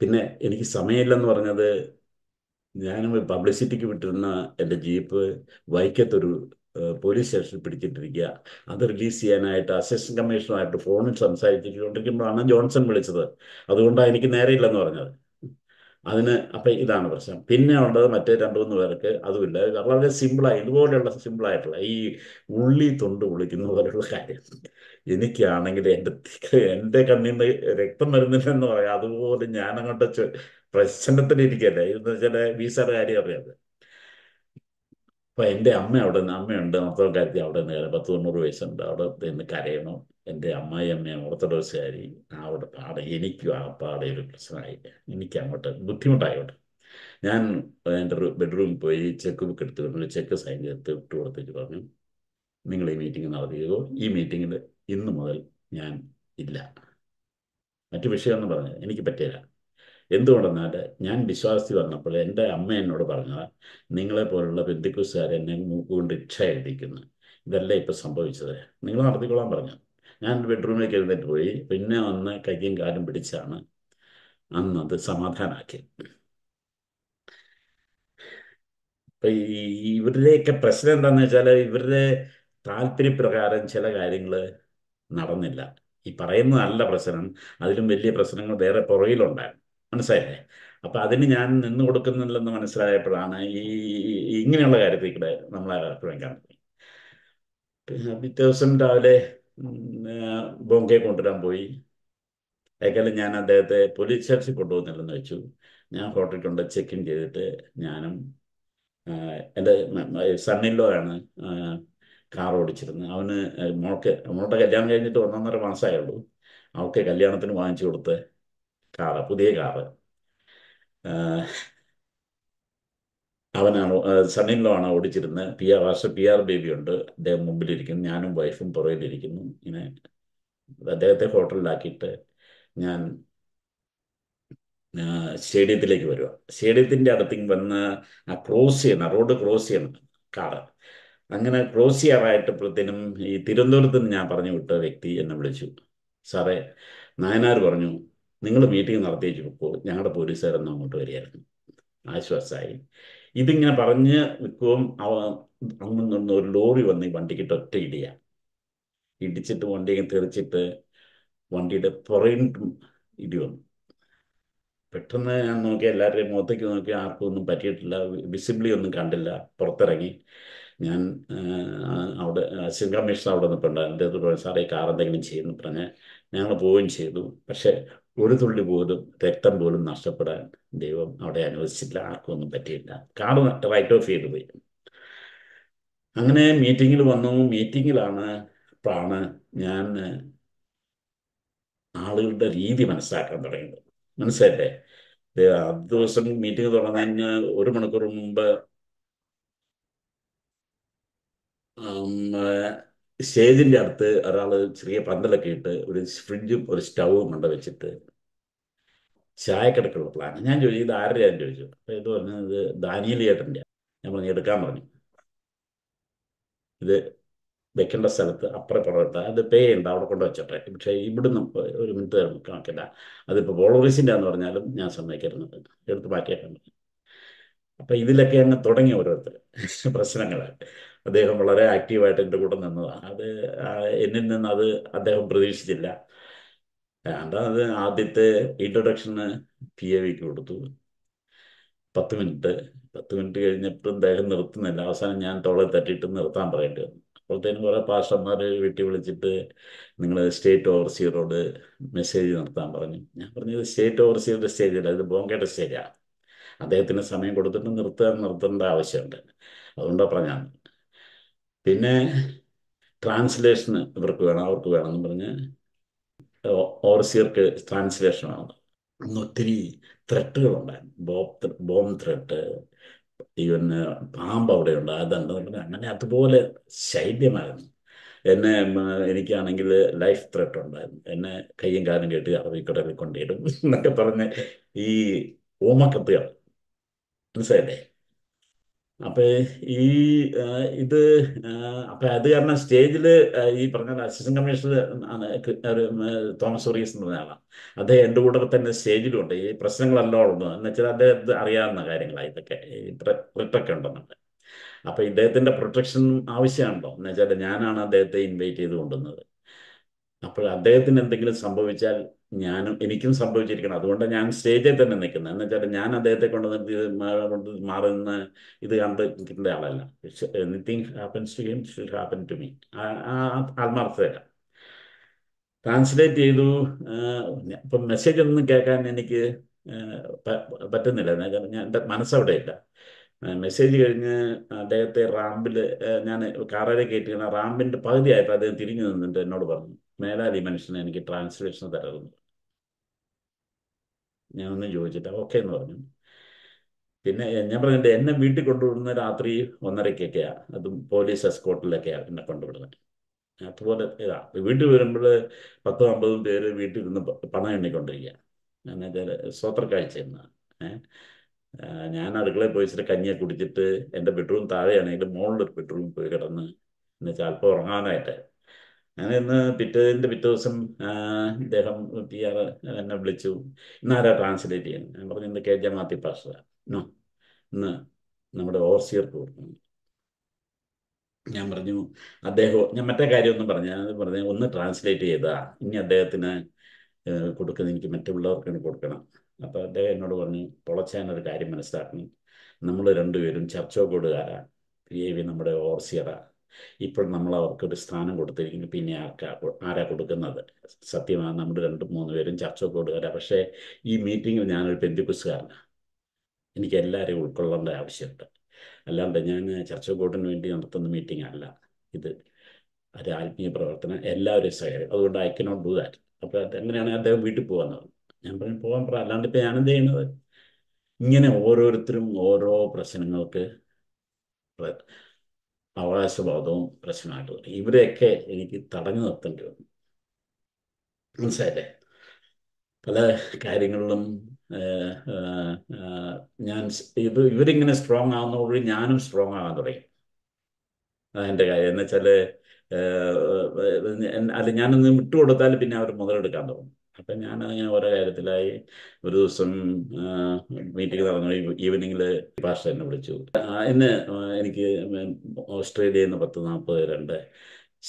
പിന്നെ എനിക്ക് സമയമില്ലെന്ന് പറഞ്ഞത് ഞാൻ പബ്ലിസിറ്റിക്ക് വിട്ടിരുന്ന എൻ്റെ ജീപ്പ് വൈക്കത്തൊരു പോലീസ് സ്റ്റേഷനിൽ പിടിച്ചിട്ടിരിക്കുക അത് റിലീസ് ചെയ്യാനായിട്ട് അസിസ്റ്റന്റ് കമ്മീഷണറായിട്ട് ഫോണിൽ സംസാരിച്ചിട്ടുകൊണ്ടിരിക്കുമ്പോഴാണ് ജോൺസൺ വിളിച്ചത് അതുകൊണ്ടാണ് എനിക്ക് നേരെയില്ലെന്ന് പറഞ്ഞത് അതിന് അപ്പൊ ഇതാണ് പ്രശ്നം പിന്നെ ഉള്ളത് മറ്റേ രണ്ട് മൂന്ന് പേർക്ക് അതുമില്ല വളരെ സിമ്പിളായി ഇതുപോലെയുള്ള സിമ്പിളായിട്ടുള്ള ഈ ഉള്ളി തൊണ്ട് വിളിക്കുന്ന പോലെയുള്ള കാര്യം എനിക്കാണെങ്കിൽ എൻ്റെ എൻ്റെ കണ്ണിൽ നിന്ന് രക്തം എന്ന് പറയാം അതുപോലെ ഞാനങ്ങോട്ട് ഇരിക്കല്ലേ ഇതെന്ന് വെച്ചാൽ വിസയുടെ കാര്യം അറിയാതെ അപ്പൊ എൻ്റെ അമ്മ അവിടെ നിന്ന് അമ്മയുണ്ട് മൊത്തം കാര്യത്തിൽ അവിടെ നിന്ന് പത്ത് തൊണ്ണൂറ് വയസ്സുണ്ട് അവിടെ നിന്ന് കരയണം എൻ്റെ അമ്മായി അമ്മ ഓർത്തഡോക്സുകാരി അവിടെ പാടെ എനിക്കും ആ പാടെ ഒരു പ്രശ്നമായി എനിക്ക് അങ്ങോട്ട് ബുദ്ധിമുട്ടായോട്ടെ ഞാൻ എൻ്റെ ബെഡ്റൂമിൽ പോയി ചെക്ക് ബുക്ക് എടുത്ത് വന്നു ചെക്ക് സൈൻ ചെയ്ത് വിട്ടു കൊടുത്തിട്ട് പറഞ്ഞു നിങ്ങൾ ഈ മീറ്റിംഗ് നടത്തിയോ ഈ മീറ്റിങ്ങിൽ ഇന്ന് മുതൽ ഞാൻ ഇല്ല മറ്റു വിഷയമൊന്നും പറഞ്ഞു എനിക്ക് പറ്റിയില്ല എന്തുകൊണ്ടെന്നാൽ ഞാൻ വിശ്വാസി വന്നപ്പോൾ എൻ്റെ അമ്മ എന്നോട് പറഞ്ഞത് നിങ്ങളെ പോലുള്ള ബന്ധുക്കുസുകാർ എന്നെ മൂക്കുകൊണ്ട് ഇച്ഛ എഴുതിക്കുന്നു ഇതല്ലേ ഇപ്പം സംഭവിച്ചത് നിങ്ങൾ നടത്തിക്കൊള്ളാൻ പറഞ്ഞു ഞാൻ ബെഡ്റൂമിലേക്ക് എഴുന്നേറ്റ് പോയി പിന്നെ വന്ന് കയ്യും കാലും പിടിച്ചാണ് അന്ന് അത് സമാധാനമാക്കി ഇപ്പൊ ഈ ഇവരുടെയൊക്കെ പ്രശ്നം എന്താണെന്ന് വെച്ചാൽ ഇവരുടെ താല്പര്യപ്രകാരം ചില കാര്യങ്ങൾ നടന്നില്ല ഈ പറയുന്നതല്ല പ്രശ്നം അതിലും വലിയ പ്രശ്നങ്ങൾ വേറെ പുറകിലുണ്ടായിരുന്നു മനസ്സിലായില്ലേ അപ്പൊ അതിന് ഞാൻ നിന്ന് കൊടുക്കുന്നില്ലെന്ന് മനസ്സിലായപ്പോഴാണ് ഈ ഇങ്ങനെയുള്ള കാര്യത്തിൽ കൂടെ നമ്മളെ അഭിപ്രായം കാണുന്നത് പിറ്റേ ദിവസം രാവിലെ ബോംബെ കൊണ്ടുവരാൻ പോയി ഏക്കാലും ഞാൻ അദ്ദേഹത്തെ പോലീസ് സ്റ്റേഷനിൽ കൊണ്ടുപോകുന്നില്ലെന്ന് വെച്ചു ഞാൻ ഹോട്ടലിൽ കൊണ്ട് ചെക്ക് ഇൻ ചെയ്തിട്ട് ഞാനും എൻ്റെ സണ്ണില്ലോ ആണ് കാർ ഓടിച്ചിരുന്നത് അവന് മോൾക്ക് മോളുടെ കല്യാണം കഴിഞ്ഞിട്ട് ഒന്നൊന്നര മാസമായുള്ളൂ അവൾക്ക് കല്യാണത്തിന് വാങ്ങിച്ചു കൊടുത്ത് കാവ് പുതിയ കാവ് അവനാണ് സണ്ണിൻലോ ആണ് ഓടിച്ചിരുന്നത് P R master P R Baby ഉണ്ട് അദ്ദേഹം മുമ്പിലിരിക്കുന്നു ഞാനും വൈഫും പുറകിലിരിക്കുന്നു ഇങ്ങനെ അദ്ദേഹത്തെ ഹോട്ടലിലാക്കിയിട്ട് ഞാൻ സ്റ്റേഡിയത്തിലേക്ക് വരിക സ്റ്റേഡിയത്തിൻ്റെ അടുത്തേക്ക് വന്ന് ആ ക്രോസ് ചെയ്യണം റോഡ് ക്രോസ് ചെയ്യണം കാറ് അങ്ങനെ ക്രോസ് ചെയ്യാറായിട്ടപ്പോഴത്തേനും ഈ തിരുവനന്തപുരത്ത് നിന്ന് ഞാൻ പറഞ്ഞു വിട്ട വ്യക്തി എന്നെ വിളിച്ചു സാറേ നായനാർ പറഞ്ഞു നിങ്ങൾ മീറ്റിംഗ് നടത്തിച്ചു പോകും ഞങ്ങളുടെ പോലീസുകാരൊന്നും അങ്ങോട്ട് വരികയായിരുന്നു ആശ്വാസമായി ഇതിങ്ങനെ പറഞ്ഞ് നിൽക്കുവും അവ അങ്ങ് നിന്ന് ഒരു ലോറി വന്ന് വണ്ടിക്കിട്ട് ഒറ്റ ഇടിയ ഇടിച്ചിട്ട് വണ്ടി തെറിച്ചിട്ട് വണ്ടിയുടെ പുറകിൽ ഇടി വന്നു പെട്ടെന്ന് ഞാൻ നോക്കി എല്ലാവരുടെയും മുഖത്തേക്ക് നോക്കി ആർക്കും ഒന്നും പറ്റിയിട്ടില്ല വിസിബിളി ഒന്നും കണ്ടില്ല പുറത്തിറങ്ങി ഞാൻ അവിടെ അസിസ്റ്റന്റ് കമ്മീഷണർ അവിടെ നിൽപ്പുണ്ട് എൻ്റെ അടുത്ത് പറഞ്ഞു സാറേ കാർ എന്തെങ്കിലും ചെയ്യുന്നു പറഞ്ഞ് ഞങ്ങൾ പോവുകയും ചെയ്തു പക്ഷേ ഒരു തുള്ളി പോലും രക്തം പോലും നഷ്ടപ്പെടാൻ ദൈവം അവിടെ അനുവദിച്ചില്ല ആർക്കും ഒന്നും പറ്റിയില്ല കാട് റൈറ്റ് ഓഫ് ചെയ്ത് പോയി അങ്ങനെ മീറ്റിങ്ങിൽ വന്നു മീറ്റിങ്ങിലാണ് പ്രാണ് ഞാൻ ആളുകളുടെ രീതി മനസ്സിലാക്കാൻ തുടങ്ങിയത് മനസ്സിലല്ലേ ആദ്യ ദിവസം മീറ്റിംഗ് തുടങ്ങുന്നതിന് ഒരു മണിക്കൂർ മുമ്പ് സ്റ്റേജിൻ്റെ അടുത്ത് ഒരാൾ ചെറിയ പന്തലൊക്കെ ഇട്ട് ഒരു ഫ്രിഡ്ജും ഒരു സ്റ്റൗവും കൊണ്ട് വെച്ചിട്ട് ചായ കിടക്കുള്ള പ്ലാൻ ഞാൻ ചോദിച്ചു ഇത് ആരുടെ ഞാൻ ചോദിച്ചു അപ്പോൾ ഇത് പറഞ്ഞത് ദാനിയൽ ഞാൻ പറഞ്ഞു എടുക്കാൻ പറഞ്ഞു ഇത് വെക്കേണ്ട സ്ഥലത്ത് അപ്പുറം പുറത്ത് അത് പേ ഉണ്ട് അവിടെ കൊണ്ട് വെച്ചോട്ടെ പക്ഷേ ഇവിടുന്ന് ഒരു മിനിറ്റ് തരണം കണക്കില്ല അതിപ്പോൾ വോളറീസിൻ്റെ എന്ന് പറഞ്ഞാലും ഞാൻ സമ്മതിക്കരുന്നുണ്ട് എടുത്ത് മാറ്റിയേക്കാൻ പറ്റും അപ്പം ഇതിലൊക്കെ അങ്ങ് തുടങ്ങി ഓരോരുത്തർ പ്രശ്നങ്ങളായിട്ട് അദ്ദേഹം വളരെ ആക്റ്റീവായിട്ട് എൻ്റെ കൂടെ നിന്നതാണ് അത് എന്നിൽ നിന്ന് അത് അദ്ദേഹം പ്രതീക്ഷിച്ചില്ല അത് ആദ്യത്തെ ഇൻട്രൊഡക്ഷന് പി എ വിക്ക് കൊടുത്തു പത്ത് മിനിറ്റ് പത്ത് മിനിറ്റ് കഴിഞ്ഞപ്പോൾ അദ്ദേഹം നിർത്തുന്നില്ല അവസാനം ഞാൻ തോളെ തട്ടിയിട്ട് നിർത്താൻ പറയേണ്ടി വന്നു അപ്പോഴത്തേനും കുറേ പാഷന്മാർ വെട്ടി വിളിച്ചിട്ട് നിങ്ങൾ സ്റ്റേറ്റ് ഓവർസിയറോട് മെസ്സേജ് നിർത്താൻ പറഞ്ഞു ഞാൻ പറഞ്ഞത് സ്റ്റേറ്റ് ഓവർസിയറുടെ സ്റ്റേജല്ല ഇത് ബോംഗയുടെ സ്റ്റേജാണ് അദ്ദേഹത്തിന് സമയം കൊടുത്തിട്ട് നിർത്താൻ നിർത്തേണ്ട ആവശ്യമുണ്ട് അതുകൊണ്ടാണ് പറഞ്ഞത് പിന്നെ ട്രാൻസ്ലേഷൻ ഇവർക്ക് വേണം അവർക്ക് വേണം എന്ന് പറഞ്ഞ് ഓർസിയർക്ക് ട്രാൻസ്ലേഷൻ വേണം ഒത്തിരി ഉണ്ടായിരുന്നു ബോബ് ബോം ത്രെട്ട് ഈവൻ പാമ്പ് ഉണ്ട് അതുണ്ട് അങ്ങനെ അതുപോലെ ശൈല്യമായിരുന്നു എന്നെ എനിക്കാണെങ്കിൽ ലൈഫ് ത്രെട്ട് ഉണ്ടായിരുന്നു എന്നെ കയ്യും കാലും കെട്ടി അറബിക്കടലിൽ കൊണ്ടിടും എന്നൊക്കെ പറഞ്ഞ് ഈ ഓമക്കത്തുകൾ മനസ്സിലായില്ലേ അപ്പൊ ഈ ഇത് അപ്പൊ അത് കാരണം സ്റ്റേജിൽ ഈ പറഞ്ഞ അസിസ്റ്റന്റ് കമ്മീഷണർ തോമസ് വർഗീസ് എന്ന് പറഞ്ഞ ആളാണ് അദ്ദേഹം എന്റെ കൂടെ തന്നെ ഉണ്ട് ഈ പ്രശ്നങ്ങളെല്ലാം എന്ന് വെച്ചാൽ അദ്ദേഹം അറിയാവുന്ന കാര്യങ്ങളാണ് ഇതൊക്കെ ഈ ഉണ്ടെന്നുണ്ട് അപ്പൊ ഇദ്ദേഹത്തിന്റെ പ്രൊട്ടക്ഷൻ ആവശ്യമുണ്ടോ എന്ന് വെച്ചാൽ ഞാനാണ് അദ്ദേഹത്തെ ഇൻവൈറ്റ് ചെയ്ത് കൊണ്ടുവന്നത് അപ്പോൾ അദ്ദേഹത്തിന് എന്തെങ്കിലും സംഭവിച്ചാൽ ഞാനും എനിക്കും സംഭവിച്ചിരിക്കണം അതുകൊണ്ട് ഞാൻ സ്റ്റേജിൽ തന്നെ നിൽക്കുന്നത് എന്ന് വെച്ചാൽ ഞാൻ അദ്ദേഹത്തെ കൊണ്ട് കൊണ്ട് മാറുന്ന ഇത് കണ്ടിട്ടുള്ള ആളല്ല anything happens to him should happen to me ആത്മാർത്ഥത ട്രാൻസ്ലേറ്റ് ചെയ്തു ഇപ്പം മെസ്സേജ് ഒന്നും കേൾക്കാൻ എനിക്ക് പറ്റുന്നില്ല ഞാൻ എൻ്റെ മനസ്സവിടെ ഇല്ല മെസ്സേജ് കഴിഞ്ഞ് അദ്ദേഹത്തെ റാമ്പിൽ ഞാൻ കാറേരെ കയറ്റി റാമ്പിൻ്റെ പകുതിയായിട്ട് അദ്ദേഹം തിരിഞ്ഞു നിന്നിട്ട് എന്നോട് പറഞ്ഞു മേലാലി മനുഷ്യനെ എനിക്ക് ട്രാൻസ്ലേഷൻ തരുന്നു ഞാനൊന്നും ചോദിച്ചിട്ട് ഓക്കെ എന്ന് പറഞ്ഞു പിന്നെ ഞാൻ പറഞ്ഞിട്ട് എന്നെ വീട്ടിൽ കൊണ്ടുവിടുന്ന രാത്രി ഒന്നരയ്ക്കൊക്കെയാണ് അതും പോലീസ് എസ്കോട്ടിലൊക്കെയാണ് എന്നെ കൊണ്ടുവിടുന്നത് അതുപോലെ ഇതാ വീട്ടിൽ വരുമ്പോൾ പത്തും അമ്പതും പേര് വീട്ടിൽ നിന്ന് പണം എണ്ണിക്കൊണ്ടിരിക്കുക എന്നുവെച്ചാൽ സ്വത്രക്കാഴ്ച എന്നാണ് ഞാൻ അടുക്കളയിൽ പോയി ഇച്ചിരി കഞ്ഞിയെ കുടിച്ചിട്ട് എൻ്റെ ബെഡ്റൂം താഴെയാണെങ്കിൽ മുകളിലൊരു ബെഡ്റൂമിൽ പോയി കിടന്ന് എന്നുവെച്ചാൽ അല്പം ഉറങ്ങാനായിട്ട് അങ്ങനെ ഇന്ന് പിറ്റേതിൻ്റെ പിറ്റേ ദിവസം ഇദ്ദേഹം പി ആർ എന്നെ വിളിച്ചു ആരാ ട്രാൻസ്ലേറ്റ് ചെയ്യുന്നത് ഞാൻ പറഞ്ഞു ഇന്ന് കെ ജെ മാത്തി പാഷ നോ ഇന്ന് നമ്മുടെ ഓർസിയർ കൊടുക്കുന്നു ഞാൻ പറഞ്ഞു അദ്ദേഹം ഞാൻ മറ്റേ കാര്യമൊന്നും പറഞ്ഞു ഞാൻ പറഞ്ഞു ഒന്ന് ട്രാൻസ്ലേറ്റ് ചെയ്താ ഇനി അദ്ദേഹത്തിന് കൊടുക്കുന്ന എനിക്ക് മറ്റുള്ളവർക്കാണ് കൊടുക്കണം അപ്പോൾ അദ്ദേഹം എന്നോട് പറഞ്ഞു പൊളച്ചാൻ ഒരു കാര്യം മനസ്സിലാക്കണം നമ്മൾ രണ്ടുപേരും ചർച്ചോകോടുകാരാണ് പി എ വി നമ്മുടെ ഓർസിയറാണ് ഇപ്പോൾ നമ്മൾ അവർക്കൊരു സ്ഥാനം കൊടുത്തിരിക്കുന്നു പിന്നെ ആർക്കാ ആരാ കൊടുക്കുന്നത് സത്യമാണ് നമ്മൾ രണ്ടും മൂന്ന് പേരും ചർച്ച കൊടുക്കാറ് പക്ഷേ ഈ മീറ്റിങ്ങിൽ ഞാനൊരു ബന്ധുക്കുസുകാരനാണ് എനിക്ക് എല്ലാവരെയും ഉൾക്കൊള്ളേണ്ട ആവശ്യമുണ്ട് അല്ലാണ്ട് ഞാൻ ചർച്ച കോട്ടിന് വേണ്ടി നടത്തുന്ന മീറ്റിംഗ് അല്ല ഇത് ഒരു ആത്മീയ പ്രവർത്തനം എല്ലാവരും സഹകരിക്കും അതുകൊണ്ട് ഐ കനോട്ട് ഡു ദാറ്റ് അപ്പോൾ എങ്ങനെയാണ് അദ്ദേഹം വീട്ടിൽ പോകാന്ന് പറഞ്ഞു ഞാൻ പറഞ്ഞു പോകാൻ പറ അല്ലാണ്ട് ഇപ്പം ഞാനെന്ത് ചെയ്യണത് ഇങ്ങനെ ഓരോരുത്തരും ഓരോ പ്രശ്നങ്ങൾക്ക് അവകാശവാദവും പ്രശ്നമായിട്ട് വരും ഇവരെയൊക്കെ എനിക്ക് തടഞ്ഞു നിർത്തേണ്ടി വന്നു മനസ്സിലായില്ലേ പല കാര്യങ്ങളിലും ഞാൻ ഇത് ഇവരിങ്ങനെ സ്ട്രോങ് ആകുന്നതോടുകൂടി ഞാനും സ്ട്രോങ് ആകാൻ തുടങ്ങി അതെൻ്റെ കാര്യം എന്ന് വെച്ചാൽ അല്ല ഞാനൊന്ന് വിട്ടുകൊടുത്താൽ പിന്നെ അവർ മുതലെടുക്കാൻ തുടങ്ങും അപ്പൊ ഞാൻ അങ്ങനെ ഓരോ കാര്യത്തിലായി ഒരു ദിവസം മീറ്റിംഗ് നടന്നു ഈവനിങ്ങിൽ ഭാഷ എന്നെ വിളിച്ചു ഇന്ന് എനിക്ക് ഓസ്ട്രേലിയയിൽ നിന്ന് പത്ത് നാൽപ്പത് പേരുണ്ട്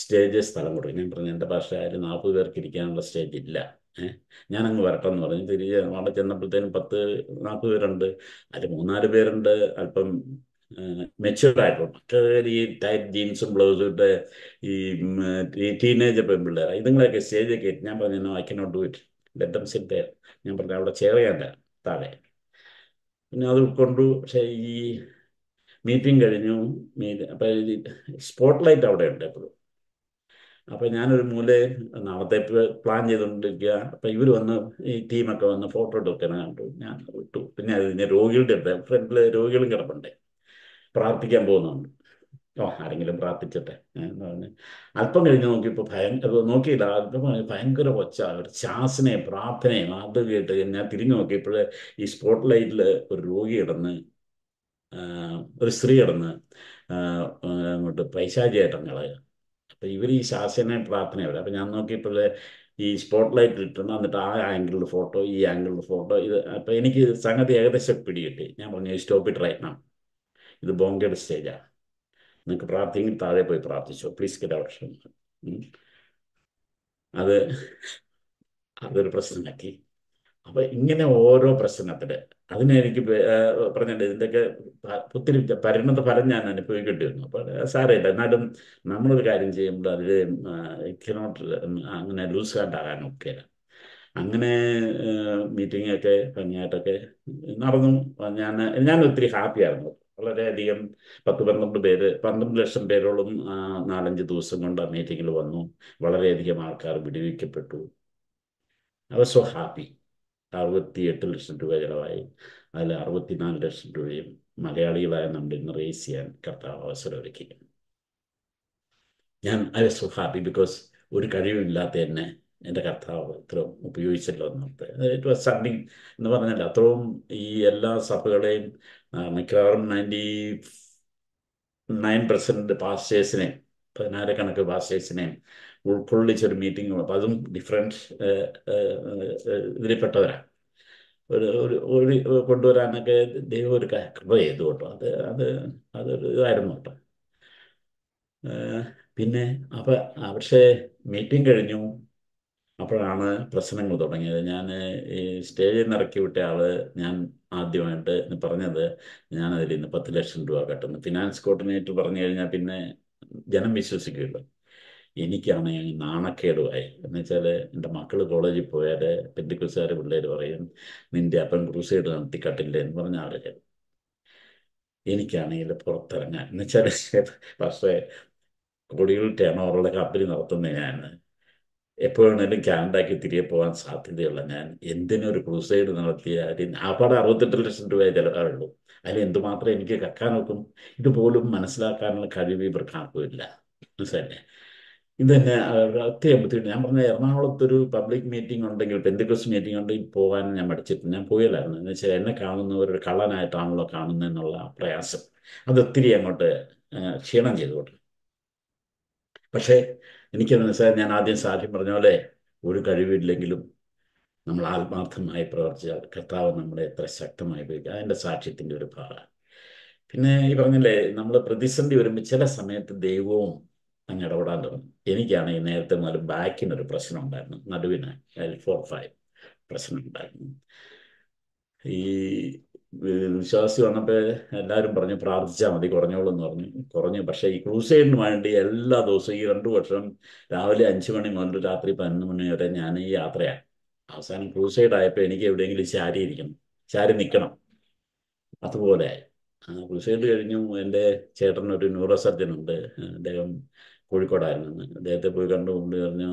സ്റ്റേജ് സ്ഥലം കൊടുക്കും ഞാൻ പറഞ്ഞു എൻ്റെ ഭാഷ ആയാലും നാൽപ്പത് പേർക്ക് ഇരിക്കാനുള്ള സ്റ്റേജ് ഇല്ല ഞാൻ അങ്ങ് വരട്ടെ എന്ന് പറഞ്ഞു തിരികെ അവിടെ ചെന്നപ്പോഴത്തേനും പത്ത് നാൽപ്പത് പേരുണ്ട് അതിൽ മൂന്നാല് പേരുണ്ട് അല്പം മെച്യൂർ ആയിട്ടുള്ള മറ്റ് ഈ ടൈറ്റ് ജീൻസും ബ്ലൗസും ഇട്ട് ഈ ടീനേജ് പെൺപിള്ളേർ ഇതുങ്ങളൊക്കെ സ്റ്റേജൊക്കെ ഇട്ട് ഞാൻ പറഞ്ഞു I cannot do it let sit ഞാൻ പറഞ്ഞു അവിടെ ചെയർ താഴെ പിന്നെ അത് ഉൾക്കൊണ്ടു പക്ഷെ ഈ മീറ്റിംഗ് കഴിഞ്ഞു മീറ്റ് അപ്പം സ്പോട്ട് ലൈറ്റ് അവിടെ ഉണ്ട് എപ്പോഴും അപ്പം ഞാനൊരു മൂലെ നാളത്തെ പ്ലാൻ ചെയ്തുകൊണ്ടിരിക്കുക അപ്പം ഇവർ വന്ന് ഈ ടീമൊക്കെ വന്ന് ഫോട്ടോ എടുക്കണം കണ്ടു ഞാൻ വിട്ടു പിന്നെ അത് രോഗികളുടെ അടുത്ത് ഫ്രണ്ടിൽ രോഗികളും കിടപ്പുണ്ടേ പ്രാർത്ഥിക്കാൻ പോകുന്നുണ്ട് ഓ ആരെങ്കിലും പ്രാർത്ഥിച്ചട്ടെ എന്ന് പറഞ്ഞ് അല്പം കഴിഞ്ഞ് നോക്കിയപ്പോൾ ഭയങ്കര നോക്കിയില്ല അല്പം ഭയങ്കര ഒച്ച ഒരു ശാസനയും പ്രാർത്ഥനയും അത് കേട്ട് ഞാൻ തിരിഞ്ഞു നോക്കിയപ്പോൾ ഈ സ്പോട്ട് ലൈറ്റിൽ ഒരു രോഗി കിടന്ന് ഒരു സ്ത്രീ കിടന്ന് അങ്ങോട്ട് പൈശാചിയായിട്ടാണ് കളയുക അപ്പം ഇവർ ഈ ശാസന പ്രാർത്ഥനയാണ് അപ്പം ഞാൻ നോക്കിയപ്പോൾ ഈ സ്പോട്ട് ലൈറ്റ് ഇട്ടിരുന്നു എന്നിട്ട് ആ ആംഗിളിൽ ഫോട്ടോ ഈ ആംഗിളിൽ ഫോട്ടോ ഇത് അപ്പം എനിക്ക് സംഗതി ഏകദേശം പിടികിട്ടി ഞാൻ പറഞ്ഞു സ്റ്റോപ്പ് ഇട്ട് റൈറ്റ് ആണ് ഇത് ബോംഗയുടെ സ്റ്റേജാണ് നിങ്ങൾക്ക് പ്രാർത്ഥിക്കും താഴെ പോയി പ്രാർത്ഥിച്ചോ പ്ലീസ് ഗെറ്റ് ഔട്ട് അത് അതൊരു പ്രശ്നമാക്കി അപ്പൊ ഇങ്ങനെ ഓരോ പ്രശ്നത്തില് അതിനെ എനിക്ക് പറഞ്ഞിട്ടുണ്ട് ഇതിൻ്റെയൊക്കെ ഒത്തിരി പരിണത ഫലം ഞാൻ അനുഭവിക്കേണ്ടി വന്നു അപ്പോൾ സാരമില്ല എന്നാലും നമ്മളൊരു കാര്യം ചെയ്യുമ്പോൾ അതിൽ ഇക്കനോട്ട് അങ്ങനെ ലൂസ് ഹാൻഡാകാനൊക്കെ അങ്ങനെ മീറ്റിംഗൊക്കെ ഭംഗിയായിട്ടൊക്കെ നടന്നു ഞാൻ ഞാൻ ഒത്തിരി ഹാപ്പിയായിരുന്നു വളരെയധികം പത്ത് പന്ത്രണ്ട് പേര് പന്ത്രണ്ട് ലക്ഷം പേരോളം നാലഞ്ച് ദിവസം കൊണ്ട് ആ മീറ്റിങ്ങിൽ വന്നു വളരെയധികം ആൾക്കാർ വിടുവിക്കപ്പെട്ടു ഐ സോ ഹാപ്പി എട്ട് ലക്ഷം രൂപ ചിലവായി അതിൽ നാല് ലക്ഷം രൂപയും മലയാളികളായ നമ്മുടെ ഇന്ന് റേസ് ചെയ്യാൻ കർത്താവ് അവസരം ഒരുക്കി ഞാൻ I was so happy because ഒരു കഴിവില്ലാത്ത എന്നെ എൻ്റെ കർത്താവ് ഇത്രയും ഉപയോഗിച്ചല്ലോ എന്നോർത്ത് ഇറ്റ് വാസ് സണ്ണിങ് എന്ന് പറഞ്ഞാൽ അത്രയും ഈ എല്ലാ സഭകളെയും മിക്കവാറും നയൻറ്റി നയൻ പെർസെൻറ്റ് പാസ്റ്റേഴ്സിനെയും പതിനായിരക്കണക്ക് പാസ്റ്റേഴ്സിനെയും ഉൾക്കൊള്ളിച്ചൊരു മീറ്റിംഗ് അപ്പം അതും ഡിഫറെൻറ്റ് ഇതിൽപ്പെട്ടവരാണ് ഒരു ഒരു ഒരു കൊണ്ടുവരാനൊക്കെ ദൈവം ഒരു കൃപ ചെയ്തു കേട്ടോ അത് അത് അതൊരു ഇതായിരുന്നു കേട്ടോ പിന്നെ അപ്പം പക്ഷേ മീറ്റിംഗ് കഴിഞ്ഞു അപ്പോഴാണ് പ്രശ്നങ്ങൾ തുടങ്ങിയത് ഞാൻ ഈ സ്റ്റേജിൽ നിന്ന് ഇറക്കി വിട്ട ആൾ ഞാൻ ആദ്യമായിട്ട് പറഞ്ഞത് ഞാനതിൽ ഇന്ന് പത്ത് ലക്ഷം രൂപ കട്ടുന്നു ഫിനാൻസ് കോർഡിനേറ്റർ പറഞ്ഞു കഴിഞ്ഞാൽ പിന്നെ ജനം വിശ്വസിക്കുമല്ലോ എനിക്കാണെങ്കിൽ നാണക്കേടുമായി എന്ന് വെച്ചാൽ എൻ്റെ മക്കൾ കോളേജിൽ പോയാൽ പെന്തിക്കുസാർ പിള്ളേർ പറയും നിന്റെ അപ്പം ക്രൂസൈഡ് നടത്തി കട്ടില്ല എന്ന് പറഞ്ഞ ആളുകൾ എനിക്കാണെങ്കിൽ പുറത്തിറങ്ങാൻ എന്ന് വെച്ചാൽ പക്ഷേ കോടികൾ ടേണോറുള്ള കപ്പലി നടത്തുന്ന ഞാൻ എപ്പോഴാണെങ്കിലും കാനഡയ്ക്ക് തിരികെ പോകാൻ സാധ്യതയുള്ള ഞാൻ എന്തിനൊരു ക്രൂസൈഡ് നടത്തിയ ആപ്പാടെ അറുപത്തെട്ട് ലക്ഷം രൂപയെ ചിലവാകുള്ളൂ അതിൽ എന്തുമാത്രം എനിക്ക് കക്കാൻ നോക്കും ഇതുപോലും മനസ്സിലാക്കാനുള്ള കഴിവ് ഇവർക്ക് ആർക്കുമില്ല മനസ്സിലല്ലേ ഇത് തന്നെ അത്യം ഞാൻ പറഞ്ഞ എറണാകുളത്തൊരു പബ്ലിക് മീറ്റിംഗ് ഉണ്ടെങ്കിൽ പെന്തിക്കോസ് മീറ്റിംഗ് ഉണ്ടെങ്കിൽ പോകാൻ ഞാൻ മടിച്ചിട്ട് ഞാൻ പോയില്ലായിരുന്നു എന്ന് വെച്ചാൽ എന്നെ കാണുന്നവരൊരു കള്ളനായിട്ടാണല്ലോ കാണുന്നതെന്നുള്ള പ്രയാസം അതൊത്തിരി അങ്ങോട്ട് ക്ഷീണം ചെയ്തു പക്ഷേ എനിക്ക് മനസ്സിലായി ഞാൻ ആദ്യം സാധ്യം പറഞ്ഞ പോലെ ഒരു കഴിവില്ലെങ്കിലും നമ്മൾ ആത്മാർത്ഥമായി പ്രവർത്തിച്ചാൽ കർത്താവ് നമ്മളെ എത്ര ശക്തമായി ഉപയോഗിക്കുക അതിൻ്റെ സാക്ഷ്യത്തിൻ്റെ ഒരു ഭാഗമാണ് പിന്നെ ഈ പറഞ്ഞില്ലേ നമ്മൾ പ്രതിസന്ധി വരുമ്പോൾ ചില സമയത്ത് ദൈവവും അങ്ങ് ഇടപെടാൻ തുടങ്ങും എനിക്കാണ് ഈ നേരത്തെ നല്ല ബാക്കിനൊരു പ്രശ്നം ഉണ്ടായിരുന്നു നടുവിന് ഫോർ ഫൈവ് പ്രശ്നം ഉണ്ടായിരുന്നു ഈ വിശ്വാസി വന്നപ്പോൾ എല്ലാവരും പറഞ്ഞു പ്രാർത്ഥിച്ചാൽ മതി കുറഞ്ഞോളൂ എന്ന് പറഞ്ഞു കുറഞ്ഞു പക്ഷേ ഈ ക്രൂസൈഡിന് വേണ്ടി എല്ലാ ദിവസവും ഈ രണ്ടു വർഷം രാവിലെ അഞ്ചു മണി മുതൽ രാത്രി പതിനൊന്ന് മണി വരെ ഞാൻ ഈ യാത്രയാണ് അവസാനം ക്രൂസൈഡ് ആയപ്പോൾ എനിക്ക് എവിടെയെങ്കിലും ശാരി ഇരിക്കണം ശാരി നിൽക്കണം അതുപോലെ ക്രൂസൈഡ് കഴിഞ്ഞു എൻ്റെ ചേട്ടനൊരു ന്യൂറോ സർജൻ ഉണ്ട് അദ്ദേഹം കോഴിക്കോടായിരുന്നു അദ്ദേഹത്തെ പോയി കണ്ടുകൊണ്ട് പറഞ്ഞു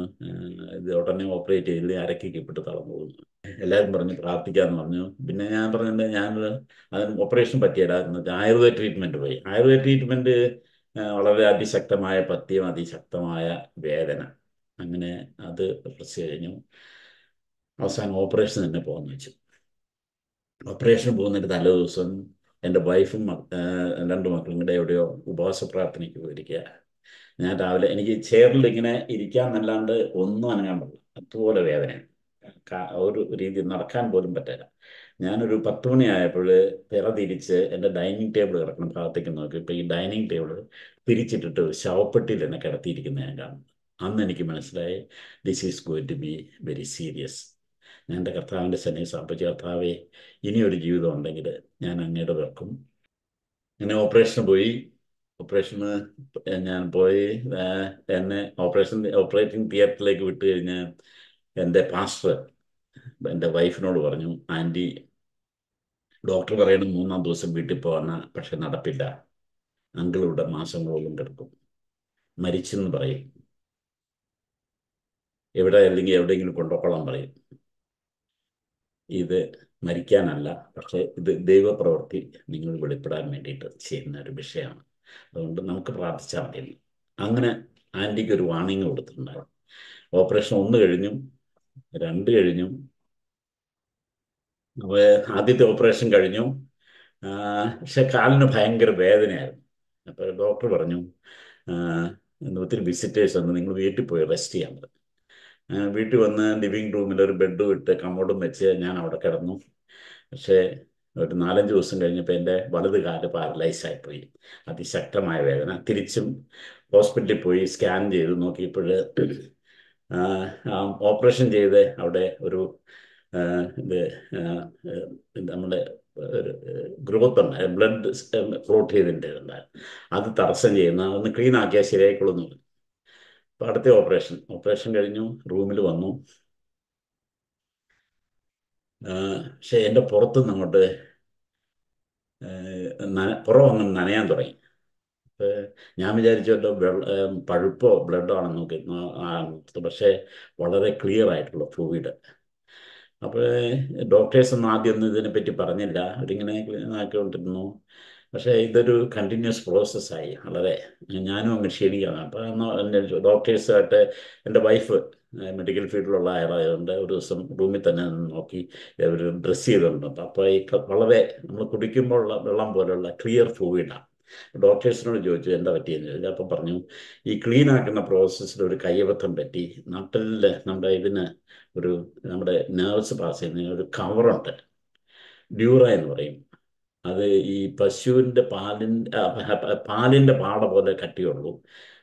ഇത് ഉടനെ ഓപ്പറേറ്റ് ചെയ്തില്ല അരക്കിക്കപ്പെട്ട് തളർന്നു പോകുന്നു എല്ലാവരും പറഞ്ഞു പ്രാർത്ഥിക്കാന്ന് പറഞ്ഞു പിന്നെ ഞാൻ പറഞ്ഞത് ഞാൻ അതിന് ഓപ്പറേഷൻ പറ്റിയിടായിരുന്നു ആയുർവേദ ട്രീറ്റ്മെന്റ് പോയി ആയുർവേദ ട്രീറ്റ്മെന്റ് വളരെ അതിശക്തമായ പത്യം അതിശക്തമായ വേദന അങ്ങനെ അത് പ്രസ് കഴിഞ്ഞു അവസാനം ഓപ്പറേഷൻ തന്നെ പോകുന്ന വെച്ചു ഓപ്പറേഷൻ പോകുന്നതിന്റെ തലേ ദിവസം എൻ്റെ വൈഫും രണ്ട് മക്കളും കൂടെ എവിടെയോ ഉപവാസ പ്രാർത്ഥനയ്ക്ക് പോയിരിക്കുക ഞാൻ രാവിലെ എനിക്ക് ചെയറിൽ ഇങ്ങനെ ഇരിക്കാന്നല്ലാണ്ട് ഒന്നും അനങ്ങാൻ പറ്റില്ല അതുപോലെ വേദനയാണ് ഒരു രീതി നടക്കാൻ പോലും പറ്റില്ല ഞാനൊരു പത്ത് മണിയായപ്പോൾ പിറ തിരിച്ച് എൻ്റെ ഡൈനിങ് ടേബിൾ കിടക്കണം ഭാഗത്തേക്ക് നോക്കി ഇപ്പം ഈ ഡൈനിങ് ടേബിൾ തിരിച്ചിട്ടിട്ട് ഒരു ശവപ്പെട്ടിയിൽ എന്നെ കിടത്തിയിരിക്കുന്നത് ഞാൻ കാണുന്നു അന്ന് എനിക്ക് മനസ്സിലായി this is going to be very serious ഞാൻ എൻ്റെ കർത്താവിൻ്റെ സന്നിധി സമർപ്പിച്ച കർത്താവെ ഇനിയൊരു ജീവിതം ഉണ്ടെങ്കിൽ ഞാൻ അങ്ങയുടെ വെക്കും അങ്ങനെ ഓപ്പറേഷന് പോയി ഓപ്പറേഷന് ഞാൻ പോയി എന്നെ ഓപ്പറേഷൻ ഓപ്പറേറ്റിംഗ് തിയേറ്ററിലേക്ക് വിട്ട് കഴിഞ്ഞ് എൻ്റെ പാസ്റ്റർ എൻ്റെ വൈഫിനോട് പറഞ്ഞു ആൻറ്റി ഡോക്ടർ പറയുന്നു മൂന്നാം ദിവസം വീട്ടിൽ പോകാൻ പക്ഷെ നടപ്പില്ല അങ്കിളിവിടെ മാസങ്ങളോളം കിടക്കും മരിച്ചെന്ന് പറയും എവിടെ അല്ലെങ്കിൽ എവിടെയെങ്കിലും കൊണ്ടുപോകളാൻ പറയും ഇത് മരിക്കാനല്ല പക്ഷേ ഇത് ദൈവപ്രവൃത്തി നിങ്ങൾ വെളിപ്പെടാൻ വേണ്ടിയിട്ട് ചെയ്യുന്ന ഒരു വിഷയമാണ് അതുകൊണ്ട് നമുക്ക് പ്രാർത്ഥിച്ചാൽ മതി അങ്ങനെ ആൻറ്റിക്ക് ഒരു വാണിംഗ് കൊടുത്തിട്ടുണ്ടായിരുന്നു ഓപ്പറേഷൻ ഒന്ന് കഴിഞ്ഞും രണ്ട് കഴിഞ്ഞു ആദ്യത്തെ ഓപ്പറേഷൻ കഴിഞ്ഞു പക്ഷെ കാലിന് ഭയങ്കര വേദനയായിരുന്നു അപ്പോൾ ഡോക്ടർ പറഞ്ഞു ഒത്തിരി വിസിറ്റേഴ്സ് വന്ന് നിങ്ങൾ വീട്ടിൽ പോയി റെസ്റ്റ് ചെയ്യാൻ പറഞ്ഞു വീട്ടിൽ വന്ന് ലിവിങ് റൂമിൽ ഒരു ബെഡും ഇട്ട് കമോഡും വെച്ച് ഞാൻ അവിടെ കിടന്നു പക്ഷേ ഒരു നാലഞ്ച് ദിവസം കഴിഞ്ഞപ്പോൾ എൻ്റെ വലത് കാല് പാരലൈസ് ആയിപ്പോയി അതിശക്തമായ വേദന തിരിച്ചും ഹോസ്പിറ്റലിൽ പോയി സ്കാൻ ചെയ്ത് നോക്കിയപ്പോൾ ഓപ്പറേഷൻ ചെയ്ത് അവിടെ ഒരു ഇത് നമ്മുടെ ഒരു ഉണ്ട് ബ്ലഡ് ഫ്ലോട്ട് ചെയ്തിട്ടുണ്ടായിരുന്നു അത് തടസ്സം ചെയ്യുന്ന അതൊന്ന് ക്ലീൻ ആക്കിയാൽ ശരിയായിക്കൊള്ളുന്നു അപ്പം അടുത്ത ഓപ്പറേഷൻ ഓപ്പറേഷൻ കഴിഞ്ഞു റൂമിൽ വന്നു പക്ഷേ എൻ്റെ പുറത്തുനിന്ന് അങ്ങോട്ട് പുറം അങ്ങ് നനയാൻ തുടങ്ങി ഞാൻ വിചാരിച്ചല്ലോ പഴുപ്പോ ബ്ലഡോ ആണെന്ന് നോക്കി പക്ഷേ വളരെ ക്ലിയർ ആയിട്ടുള്ള ഫ്ലൂയിഡ് അപ്പോൾ ഡോക്ടേഴ്സ് ഒന്നും ആദ്യമൊന്നും ഇതിനെപ്പറ്റി പറഞ്ഞില്ല അവരിങ്ങനെ ആക്കിക്കൊണ്ടിരുന്നു പക്ഷേ ഇതൊരു കണ്ടിന്യൂസ് പ്രോസസ്സായി വളരെ ഞാനും അങ്ങ് ക്ഷീണിക്കുകയാണ് അപ്പോൾ എൻ്റെ ഡോക്ടേഴ്സായിട്ട് എൻ്റെ വൈഫ് മെഡിക്കൽ ഫീൽഡിലുള്ള ആയതായതുകൊണ്ട് ഒരു ദിവസം റൂമിൽ തന്നെ നോക്കി ഒരു ഡ്രസ്സ് ചെയ്തിട്ടുണ്ട് അപ്പോൾ ഈ വളരെ നമ്മൾ കുടിക്കുമ്പോഴുള്ള വെള്ളം പോലെയുള്ള ക്ലിയർ ഫ്ലൂയിഡാണ് ഡോക്ടേഴ്സിനോട് ചോദിച്ചു എന്താ പറ്റിയെന്ന് ചോദിച്ചു അപ്പം പറഞ്ഞു ഈ ക്ലീൻ ആക്കുന്ന പ്രോസസ്സിൽ ഒരു കൈയബദ്ധം പറ്റി നാട്ടിൽ നമ്മുടെ ഇതിന് ഒരു നമ്മുടെ നേഴ്സ് പാസ് ചെയ്യുന്ന ഒരു കവറുണ്ട് ഡ്യൂറ എന്ന് പറയും അത് ഈ പശുവിൻ്റെ പാലിൻ്റെ പാലിൻ്റെ പാട പോലെ കട്ടിയുള്ളൂ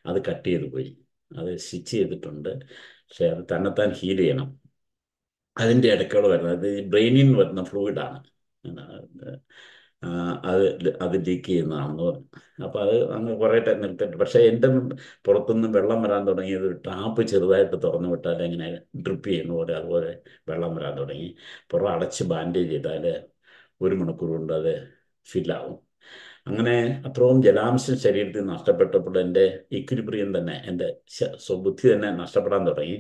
അത് കട്ട് ചെയ്ത് പോയി അത് സ്റ്റിച്ച് ചെയ്തിട്ടുണ്ട് പക്ഷെ അത് തന്നെത്താൻ ഹീൽ ചെയ്യണം അതിൻ്റെ ഇടയ്ക്കോട് വരുന്നത് അത് ബ്രെയിനിൽ നിന്ന് വരുന്ന ഫ്ലൂയിഡാണ് അത് അത് ലീക്ക് ചെയ്യുന്നതാണെന്ന് പറഞ്ഞു അപ്പോൾ അത് അങ്ങ് കുറേ നിർത്തിട്ട് പക്ഷേ എൻ്റെ പുറത്തുനിന്ന് വെള്ളം വരാൻ തുടങ്ങിയത് ടാപ്പ് ചെറുതായിട്ട് തുറന്നു വിട്ടാൽ ഇങ്ങനെ ഡ്രിപ്പ് ചെയ്യുന്ന പോലെ അതുപോലെ വെള്ളം വരാൻ തുടങ്ങി പുറം അടച്ച് ബാൻഡേജ് ചെയ്താൽ ഒരു മണിക്കൂർ കൊണ്ട് അത് ഫില്ലാവും അങ്ങനെ അത്രയും ജലാംശം ശരീരത്തിൽ നഷ്ടപ്പെട്ടപ്പോൾ എൻ്റെ ഇക്വിലിബ്രിയം തന്നെ എൻ്റെ സ്വബുദ്ധി തന്നെ നഷ്ടപ്പെടാൻ തുടങ്ങി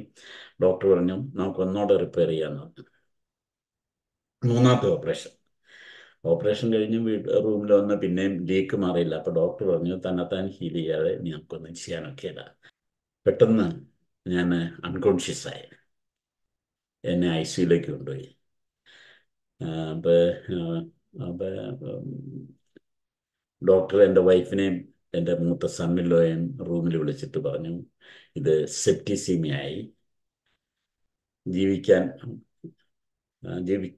ഡോക്ടർ പറഞ്ഞു നമുക്ക് ഒന്നോടെ റിപ്പയർ ചെയ്യാമെന്ന് പറഞ്ഞു മൂന്നാമത്തെ ഓപ്പറേഷൻ ഓപ്പറേഷൻ കഴിഞ്ഞ് വീട്ട് റൂമിൽ വന്ന് പിന്നെയും ലീക്ക് മാറിയില്ല അപ്പോൾ ഡോക്ടർ പറഞ്ഞു തന്നെത്താൻ ഹീൽ ചെയ്യാതെ ഇനി നമുക്കൊന്നും ചെയ്യാനൊക്കെയില്ല പെട്ടെന്ന് ഞാൻ അൺകോൺഷ്യസ് ആയി എന്നെ ഐ സിയിലേക്ക് കൊണ്ടുപോയി അപ്പോൾ അപ്പോൾ ഡോക്ടർ എൻ്റെ വൈഫിനെയും എൻ്റെ മൂത്ത സമ്മിലോയും റൂമിൽ വിളിച്ചിട്ട് പറഞ്ഞു ഇത് സെപ്റ്റിസീമിയായി ജീവിക്കാൻ ജീവി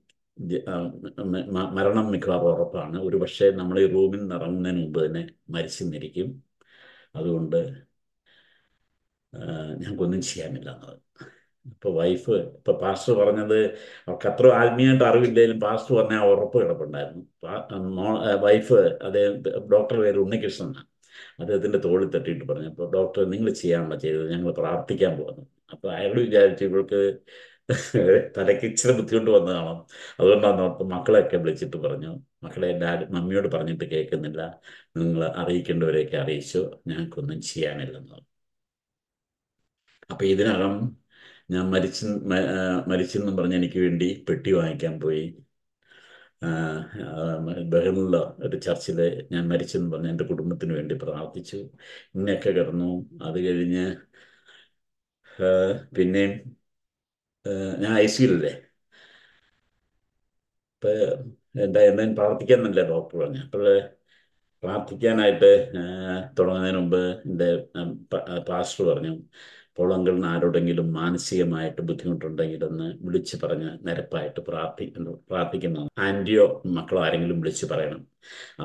മരണം മിക്കവാറും ഉറപ്പാണ് ഒരു പക്ഷേ നമ്മൾ ഈ റൂമിൽ നിന്ന് ഇറങ്ങുന്നതിന് മുമ്പ് തന്നെ നിന്നിരിക്കും അതുകൊണ്ട് ഞങ്ങൾക്കൊന്നും ചെയ്യാനില്ല എന്നത് ഇപ്പൊ വൈഫ് ഇപ്പൊ പാസ്റ്റർ പറഞ്ഞത് അവർക്ക് അത്ര ആത്മീയമായിട്ട് അറിവില്ലെങ്കിലും പാസ്റ്റർ പറഞ്ഞ ആ ഉറപ്പ് കിടപ്പുണ്ടായിരുന്നു വൈഫ് അദ്ദേഹം ഡോക്ടർ പേര് ഉണ്ണികൃഷ്ണൻ അദ്ദേഹത്തിന്റെ തോളിൽ തട്ടിയിട്ട് പറഞ്ഞു അപ്പൊ ഡോക്ടർ നിങ്ങൾ ചെയ്യാനുള്ള ചെയ്തത് ഞങ്ങൾ പ്രാർത്ഥിക്കാൻ പോകുന്നു അപ്പോൾ അയാൾ വിചാരിച്ചു ഇവൾക്ക് തലയ്ക്ക് ഇച്ചിരി ബുദ്ധിമുട്ട് വന്നു കാണാം അതുകൊണ്ടാണ് ഓർത്ത് മക്കളെയൊക്കെ വിളിച്ചിട്ട് പറഞ്ഞു മക്കളെ ഡാഡി മമ്മിയോട് പറഞ്ഞിട്ട് കേൾക്കുന്നില്ല നിങ്ങൾ അറിയിക്കേണ്ടവരെയൊക്കെ അറിയിച്ചു ഞങ്ങൾക്കൊന്നും ചെയ്യാനില്ലെന്ന് അപ്പൊ ഇതിനകം ഞാൻ മരിച്ചു മരിച്ചെന്നും പറഞ്ഞ് എനിക്ക് വേണ്ടി പെട്ടി വാങ്ങിക്കാൻ പോയി ബഹ്റിനിൽ ഒരു ചർച്ചിൽ ഞാൻ മരിച്ചെന്ന് പറഞ്ഞ് എൻ്റെ കുടുംബത്തിന് വേണ്ടി പ്രാർത്ഥിച്ചു ഇന്നൊക്കെ കിടന്നു അത് കഴിഞ്ഞ് പിന്നെയും ഞാൻ ഐ സിയിലല്ലേ അപ്പോൾ എന്താ എന്തായാലും പ്രാർത്ഥിക്കാമെന്നല്ലേ ഡോക്ടർ പറഞ്ഞു അപ്പോൾ പ്രാർത്ഥിക്കാനായിട്ട് തുടങ്ങുന്നതിന് മുമ്പ് എൻ്റെ പാസ്റ്റർ പറഞ്ഞു പോളങ്കളിന് ആരോടെങ്കിലും മാനസികമായിട്ട് ബുദ്ധിമുട്ടുണ്ടെങ്കിലൊന്ന് വിളിച്ച് പറഞ്ഞ് നിരപ്പായിട്ട് പ്രാർത്ഥി പ്രാർത്ഥിക്കുന്നു ആൻറ്റിയോ മക്കളോ ആരെങ്കിലും വിളിച്ച് പറയണം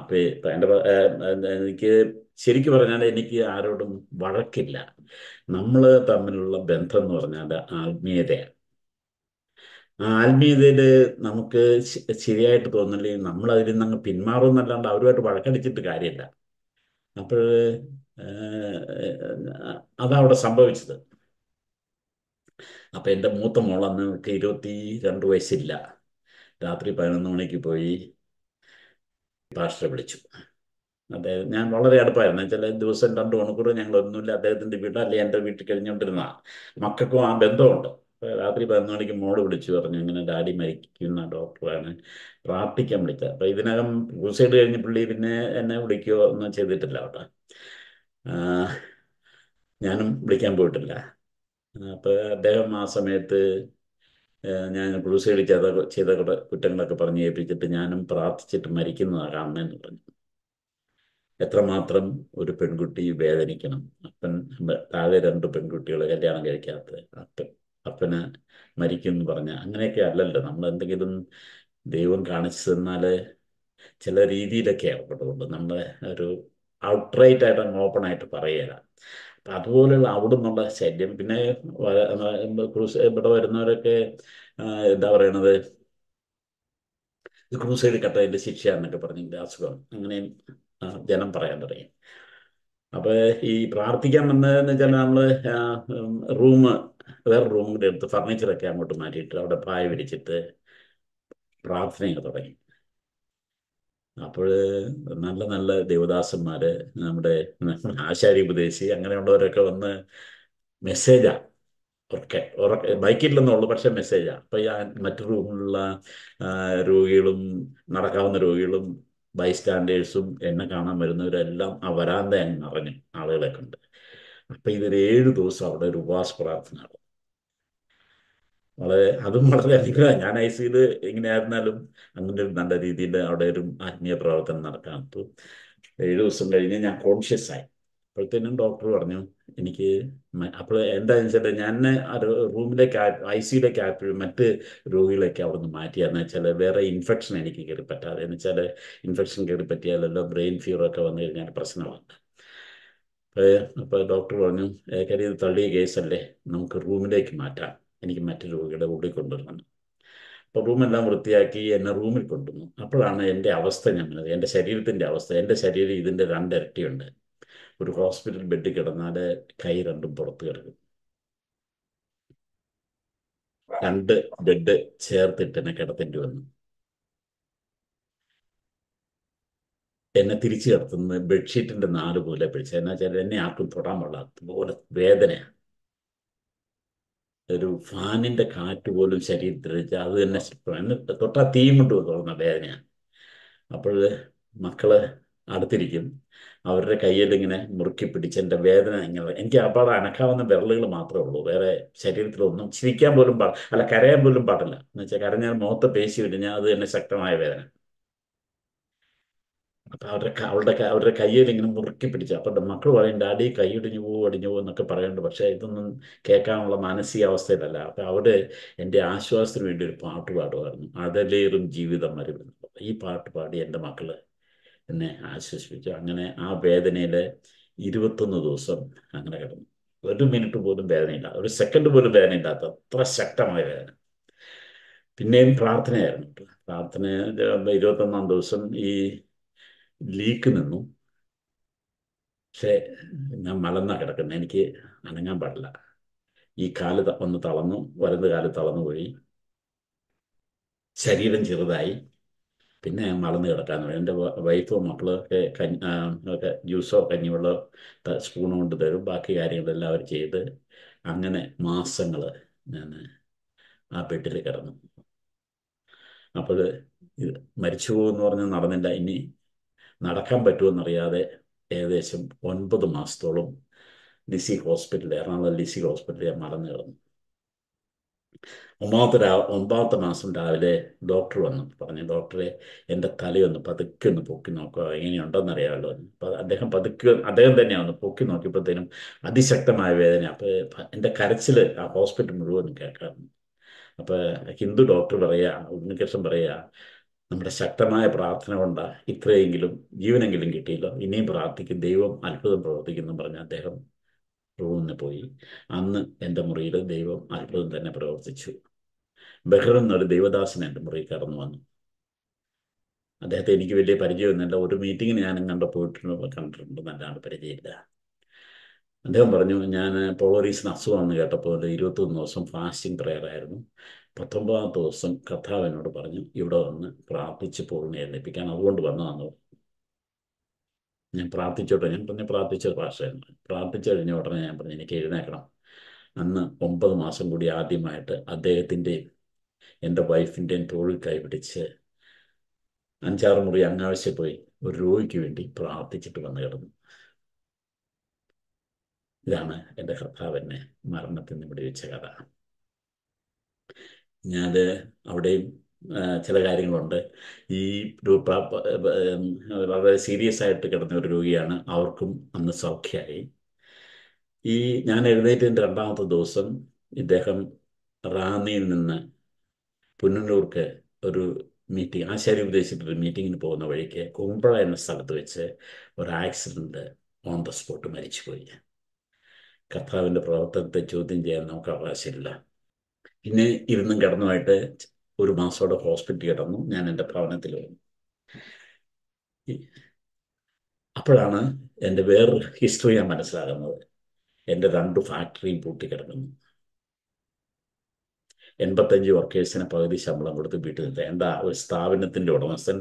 അപ്പോൾ എൻ്റെ എനിക്ക് ശരിക്കും പറഞ്ഞാൽ എനിക്ക് ആരോടും വഴക്കില്ല നമ്മൾ തമ്മിലുള്ള ബന്ധം എന്ന് പറഞ്ഞാൽ ആത്മീയതയാണ് ആത്മീയതയിൽ നമുക്ക് ശരിയായിട്ട് തോന്നില്ലെങ്കിൽ നമ്മൾ അതിൽ നിന്ന് അങ്ങ് പിന്മാറുമെന്നല്ലാണ്ട് അവരുമായിട്ട് വഴക്കടിച്ചിട്ട് കാര്യമില്ല അപ്പോൾ അതവിടെ സംഭവിച്ചത് അപ്പം എൻ്റെ മൂത്ത മോളന്ന് അവൾക്ക് ഇരുപത്തി രണ്ട് വയസ്സില്ല രാത്രി പതിനൊന്ന് മണിക്ക് പോയി പാസ്റ്ററെ വിളിച്ചു അദ്ദേഹം ഞാൻ വളരെ അടുപ്പായിരുന്നു ചില ദിവസം രണ്ട് മണിക്കൂർ ഞങ്ങളൊന്നുമില്ല അദ്ദേഹത്തിൻ്റെ വീട് അല്ലെങ്കിൽ എൻ്റെ വീട്ടിൽ കഴിഞ്ഞുകൊണ്ടിരുന്ന മക്കൾക്കും ആ ബന്ധമുണ്ട് രാത്രി പതിനൊന്ന് മണിക്ക് മോള് വിളിച്ചു പറഞ്ഞു ഇങ്ങനെ ഡാഡി മരിക്കുന്ന ഡോക്ടറാണ് പ്രാർത്ഥിക്കാൻ വിളിച്ചത് അപ്പൊ ഇതിനകം സൂസൈഡ് കഴിഞ്ഞ പുള്ളി പിന്നെ എന്നെ വിളിക്കുകയോ ഒന്നും ചെയ്തിട്ടില്ല അവിടെ ഞാനും വിളിക്കാൻ പോയിട്ടില്ല അപ്പോൾ അദ്ദേഹം ആ സമയത്ത് ഞാൻ ക്രൂസൈഡ് ചെയ്ത ചെയ്ത കുറ്റങ്ങളൊക്കെ പറഞ്ഞ് ഏൽപ്പിച്ചിട്ട് ഞാനും പ്രാർത്ഥിച്ചിട്ട് മരിക്കുന്നതാണ് എന്ന് പറഞ്ഞു എത്രമാത്രം ഒരു പെൺകുട്ടി വേദനിക്കണം അപ്പൻ താഴെ രണ്ട് പെൺകുട്ടികൾ കല്യാണം കഴിക്കാത്ത അപ്പൻ അപ്പന് എന്ന് പറഞ്ഞ അങ്ങനെയൊക്കെ അല്ലല്ലോ നമ്മൾ എന്തെങ്കിലും ദൈവം കാണിച്ചു തന്നാൽ ചില രീതിയിലൊക്കെ ഏർപ്പെട്ടുകൊണ്ട് നമ്മൾ ഒരു ഔട്ട്റൈറ്റ് ആയിട്ട് അങ്ങ് ഓപ്പൺ ആയിട്ട് പറയുക അപ്പം അതുപോലെയുള്ള അവിടെ നിന്നുള്ള ശല്യം പിന്നെ ക്രൂസ് ഇവിടെ വരുന്നവരൊക്കെ എന്താ പറയണത് ഇത് ക്രൂസൈഡ് ശിക്ഷ എന്നൊക്കെ പറഞ്ഞിട്ട് അസുഖം അങ്ങനെയും ജനം പറയാൻ തുടങ്ങി അപ്പൊ ഈ പ്രാർത്ഥിക്കാൻ വന്നതെന്ന് വെച്ചാൽ നമ്മൾ റൂം വേറെ റൂമിൻ്റെ അടുത്ത് ഫർണിച്ചറൊക്കെ അങ്ങോട്ട് മാറ്റിയിട്ട് അവിടെ പായ വിരിച്ചിട്ട് പ്രാർത്ഥനയൊക്കെ തുടങ്ങി അപ്പോൾ നല്ല നല്ല ദേവദാസന്മാർ നമ്മുടെ ആശാരി ഉപദേശി അങ്ങനെയുള്ളവരൊക്കെ വന്ന് മെസ്സേജാണ് ഉറക്കെ ഉറക്കെ ബൈക്കില്ലെന്നുള്ളു പക്ഷെ മെസ്സേജാണ് അപ്പം ഞാൻ മറ്റു റൂമിലുള്ള രോഗികളും നടക്കാവുന്ന രോഗികളും ബൈ സ്റ്റാൻഡേഴ്സും എന്നെ കാണാൻ വരുന്നവരെല്ലാം ആ വരാന്തയങ്ങ് നിറഞ്ഞു ആളുകളെ കണ്ട് അപ്പൊ ഇതൊരു ഏഴ് ദിവസം അവിടെ ഒരു ഉപവാസ പ്രാർത്ഥന വളരെ അതും വളരെ അധികം ഞാൻ ഐ സിയിൽ എങ്ങനെയായിരുന്നാലും അങ്ങനെ ഒരു നല്ല രീതിയിൽ അവിടെ ഒരു ആത്മീയ പ്രവർത്തനം നടക്കാൻ ഏഴു ഏഴ് ദിവസം കഴിഞ്ഞ് ഞാൻ കോൺഷ്യസ് ആയി അപ്പോഴത്തേനും ഡോക്ടർ പറഞ്ഞു എനിക്ക് അപ്പോൾ എന്താണെന്ന് വെച്ചാൽ ഞാൻ റൂമിലേക്ക് ഐ സിയിലേക്ക് ആയപ്പോഴും മറ്റ് രോഗികളൊക്കെ അവിടെ നിന്ന് മാറ്റിയാന്ന് വെച്ചാൽ വേറെ ഇൻഫെക്ഷൻ എനിക്ക് കയറി പറ്റാതെ എന്ന് വെച്ചാൽ ഇൻഫെക്ഷൻ കയറി പറ്റിയാലല്ലോ ബ്രെയിൻ ഒക്കെ വന്നു കഴിഞ്ഞാൽ പ്രശ്നമാണ് അപ്പോൾ ഡോക്ടർ പറഞ്ഞു കാര്യം ഇത് തള്ളിയ കേസല്ലേ നമുക്ക് റൂമിലേക്ക് മാറ്റാം എനിക്ക് മറ്റു രോഗികളുടെ കൂടി കൊണ്ടുവരണം അപ്പോൾ റൂമെല്ലാം വൃത്തിയാക്കി എന്നെ റൂമിൽ കൊണ്ടുവന്നു അപ്പോഴാണ് എൻ്റെ അവസ്ഥ ഞാൻ മനസ്സിലായത് എൻ്റെ ശരീരത്തിൻ്റെ അവസ്ഥ എൻ്റെ ശരീരം ഇതിൻ്റെ രണ്ടിരട്ടിയുണ്ട് ഒരു ഹോസ്പിറ്റൽ ബെഡ് കിടന്നാൽ കൈ രണ്ടും പുറത്ത് കിടക്കും രണ്ട് ബെഡ് ചേർത്തിട്ട് എന്നെ കിടത്തേണ്ടി വന്നു എന്നെ തിരിച്ചു കിടത്തുന്ന ബെഡ്ഷീറ്റിന്റെ നാല് പോലെ പിടിച്ച എന്നാ വെച്ചാൽ എന്നെ ആർക്കും തൊടാൻ പാടില്ല പോലെ വേദനയാണ് ഒരു ഫാനിന്റെ കാറ്റ് പോലും ശരീരത്തിൽ വെച്ച് അത് തന്നെ തൊട്ടാ തീമുണ്ട് കൊണ്ട് വേദനയാണ് അപ്പോൾ മക്കള് അടുത്തിരിക്കും അവരുടെ കയ്യിൽ ഇങ്ങനെ മുറുക്കി പിടിച്ച് എൻ്റെ വേദന ഇങ്ങനെ എനിക്ക് അപ്പാടെ അനക്കാവുന്ന വിരലുകൾ മാത്രമേ ഉള്ളൂ വേറെ ശരീരത്തിലൊന്നും ചിരിക്കാൻ പോലും പാടില്ല അല്ല കരയാൻ പോലും പാടില്ല എന്ന് വെച്ചാൽ കരഞ്ഞാൽ മുഖത്ത് പേശി വിടിഞ്ഞാൽ അത് തന്നെ ശക്തമായ വേദന അപ്പം അവരുടെ അവളുടെ അവരുടെ കയ്യിൽ ഇങ്ങനെ മുറുക്കി പിടിച്ചു അപ്പം മക്കൾ പറയും ഡാഡി ഇടിഞ്ഞു പോവും അടിഞ്ഞു പോവും എന്നൊക്കെ പറയുന്നുണ്ട് പക്ഷേ ഇതൊന്നും കേൾക്കാനുള്ള മാനസികാവസ്ഥയിലല്ല അപ്പം അവര് എൻ്റെ ആശ്വാസത്തിന് വേണ്ടി ഒരു പാട്ട് പാടുമായിരുന്നു അതിലേറും ജീവിതം മരുവെന്ന് ഈ പാട്ട് പാടി എൻ്റെ മക്കൾ എന്നെ ആശ്വസിപ്പിച്ചു അങ്ങനെ ആ വേദനയിൽ ഇരുപത്തൊന്ന് ദിവസം അങ്ങനെ കിടന്നു ഒരു മിനിറ്റ് പോലും വേദനയില്ല ഒരു സെക്കൻഡ് പോലും വേദനയില്ലാത്ത അത്ര ശക്തമായ വേദന പിന്നെയും പ്രാർത്ഥനയായിരുന്നു പ്രാർത്ഥന ഇരുപത്തൊന്നാം ദിവസം ഈ ലീക്ക് നിന്നു പക്ഷേ ഞാൻ മലന്നാ കിടക്കുന്നത് എനിക്ക് അനങ്ങാൻ പാടില്ല ഈ കാല് ഒന്ന് തളന്നു വലത് കാല് തളന്നു പോയി ശരീരം ചെറുതായി പിന്നെ ഞാൻ മലന്ന് കിടക്കാൻ തുടങ്ങി എൻ്റെ വൈഫോ മക്കളൊക്കെ കഞ്ഞി ഒക്കെ ജ്യൂസോ കഞ്ഞിവെള്ളോ സ്പൂണോ കൊണ്ട് തരും ബാക്കി കാര്യങ്ങളെല്ലാം അവർ ചെയ്ത് അങ്ങനെ മാസങ്ങൾ ഞാൻ ആ ബെഡിൽ കിടന്നു അപ്പോൾ മരിച്ചു പോകുമെന്ന് പറഞ്ഞ് നടന്നില്ല ഇനി നടക്കാൻ പറ്റുമെന്നറിയാതെ ഏകദേശം ഒൻപത് മാസത്തോളം ലിസി ഹോസ്പിറ്റലിൽ എറണാകുളം ലിസി ഹോസ്പിറ്റലിൽ ഞാൻ മറന്നു കിടന്നു ഒമ്പതാമത്തെ രാ ഒമ്പാമത്തെ മാസം രാവിലെ ഡോക്ടർ വന്നു പറഞ്ഞു ഡോക്ടറെ എൻ്റെ തലയൊന്ന് പതുക്കെ ഒന്ന് പൊക്കി നോക്കുക എങ്ങനെയുണ്ടെന്നറിയാമല്ലോ അപ്പോൾ അദ്ദേഹം പതുക്കെ അദ്ദേഹം തന്നെയാണ് പൊക്കി നോക്കിയപ്പോഴത്തേനും അതിശക്തമായ വേദന അപ്പോൾ എൻ്റെ കരച്ചിൽ ആ ഹോസ്പിറ്റൽ മുഴുവൻ കേൾക്കാറുണ്ട് അപ്പോൾ ഹിന്ദു ഡോക്ടർ പറയുക ഉണ്ണികൃഷ്ണൻ പറയുക നമ്മുടെ ശക്തമായ പ്രാർത്ഥന കൊണ്ട ഇത്രയെങ്കിലും ജീവനെങ്കിലും കിട്ടിയില്ല ഇനിയും പ്രാർത്ഥിക്കും ദൈവം അത്ഭുതം പ്രവർത്തിക്കുന്നു പറഞ്ഞ അദ്ദേഹം റൂമിന് പോയി അന്ന് എൻ്റെ മുറിയിൽ ദൈവം അത്ഭുതം തന്നെ പ്രവർത്തിച്ചു ബഹ്റൻ എന്നൊരു ദൈവദാസൻ എൻ്റെ മുറിയിൽ കടന്നു വന്നു അദ്ദേഹത്തെ എനിക്ക് വലിയ പരിചയമൊന്നുമില്ല ഒരു മീറ്റിങ്ങിന് ഞാനും കണ്ട പോയിട്ടുണ്ട് കണ്ടിട്ടുണ്ട് നല്ലതാണ് പരിചയമില്ല അദ്ദേഹം പറഞ്ഞു ഞാൻ പോളറീസിന് അസുഖമാണെന്ന് കേട്ടപ്പോൾ ഇരുപത്തൊന്ന് ദിവസം ഫാസ്റ്റിംഗ് പ്രെയർ ആയിരുന്നു പത്തൊമ്പതാം ദിവസം കർത്താവ് എന്നോട് പറഞ്ഞു ഇവിടെ വന്ന് പ്രാർത്ഥിച്ച് പൂർണ്ണ എഴുന്നേൽപ്പിക്കാൻ അതുകൊണ്ട് വന്നതാന്ന് ഞാൻ പ്രാർത്ഥിച്ചോട്ടെ ഞാൻ പറഞ്ഞ പ്രാർത്ഥിച്ച ഭാഷയായിരുന്നു പ്രാർത്ഥിച്ചു കഴിഞ്ഞ ഉടനെ ഞാൻ പറഞ്ഞു എനിക്ക് എഴുന്നേക്കണം അന്ന് ഒമ്പത് മാസം കൂടി ആദ്യമായിട്ട് അദ്ദേഹത്തിൻ്റെയും എൻ്റെ വൈഫിൻ്റെയും തോളിൽ കൈപിടിച്ച് അഞ്ചാറ് മുറി അങ്ങാവശ്യം പോയി ഒരു രോഗിക്ക് വേണ്ടി പ്രാർത്ഥിച്ചിട്ട് വന്നു കിടന്നു ഇതാണ് എൻ്റെ കർത്താവിനെ മരണത്തിൽ നിന്ന് വിടുവിച്ച കഥ ഞാൻ അവിടെയും ചില കാര്യങ്ങളുണ്ട് ഈ വളരെ സീരിയസ് ആയിട്ട് കിടന്ന ഒരു രോഗിയാണ് അവർക്കും അന്ന് സൗഖ്യമായി ഈ ഞാൻ എഴുന്നേറ്റിൻ്റെ രണ്ടാമത്തെ ദിവസം ഇദ്ദേഹം റാന്നിയിൽ നിന്ന് പുന്നൂർക്ക് ഒരു മീറ്റിംഗ് ആശാരി ഉദ്ദേശിച്ചിട്ടൊരു മീറ്റിങ്ങിന് പോകുന്ന വഴിക്ക് കുമ്പള എന്ന സ്ഥലത്ത് വെച്ച് ഒരു ആക്സിഡൻറ്റ് ഓൺ ദ സ്പോട്ട് പോയി കർത്താവിൻ്റെ പ്രവർത്തനത്തെ ചോദ്യം ചെയ്യാൻ നമുക്ക് അവകാശമില്ല പിന്നെ ഇരുന്നും കിടന്നുമായിട്ട് ഒരു മാസത്തോടെ ഹോസ്പിറ്റലിൽ കിടന്നു ഞാൻ എൻ്റെ ഭവനത്തിൽ വന്നു അപ്പോഴാണ് എൻ്റെ വേറൊരു ഹിസ്റ്ററി ഞാൻ മനസ്സിലാകുന്നത് എൻ്റെ രണ്ട് ഫാക്ടറിയും പൂട്ടി കിടക്കുന്നു എൺപത്തഞ്ച് വർക്കേഴ്സിന് പകുതി ശമ്പളം കൊടുത്ത് വീട്ടിൽ നിർത്തേണ്ട ഒരു സ്ഥാപനത്തിൻ്റെ ഉടമസ്ഥൻ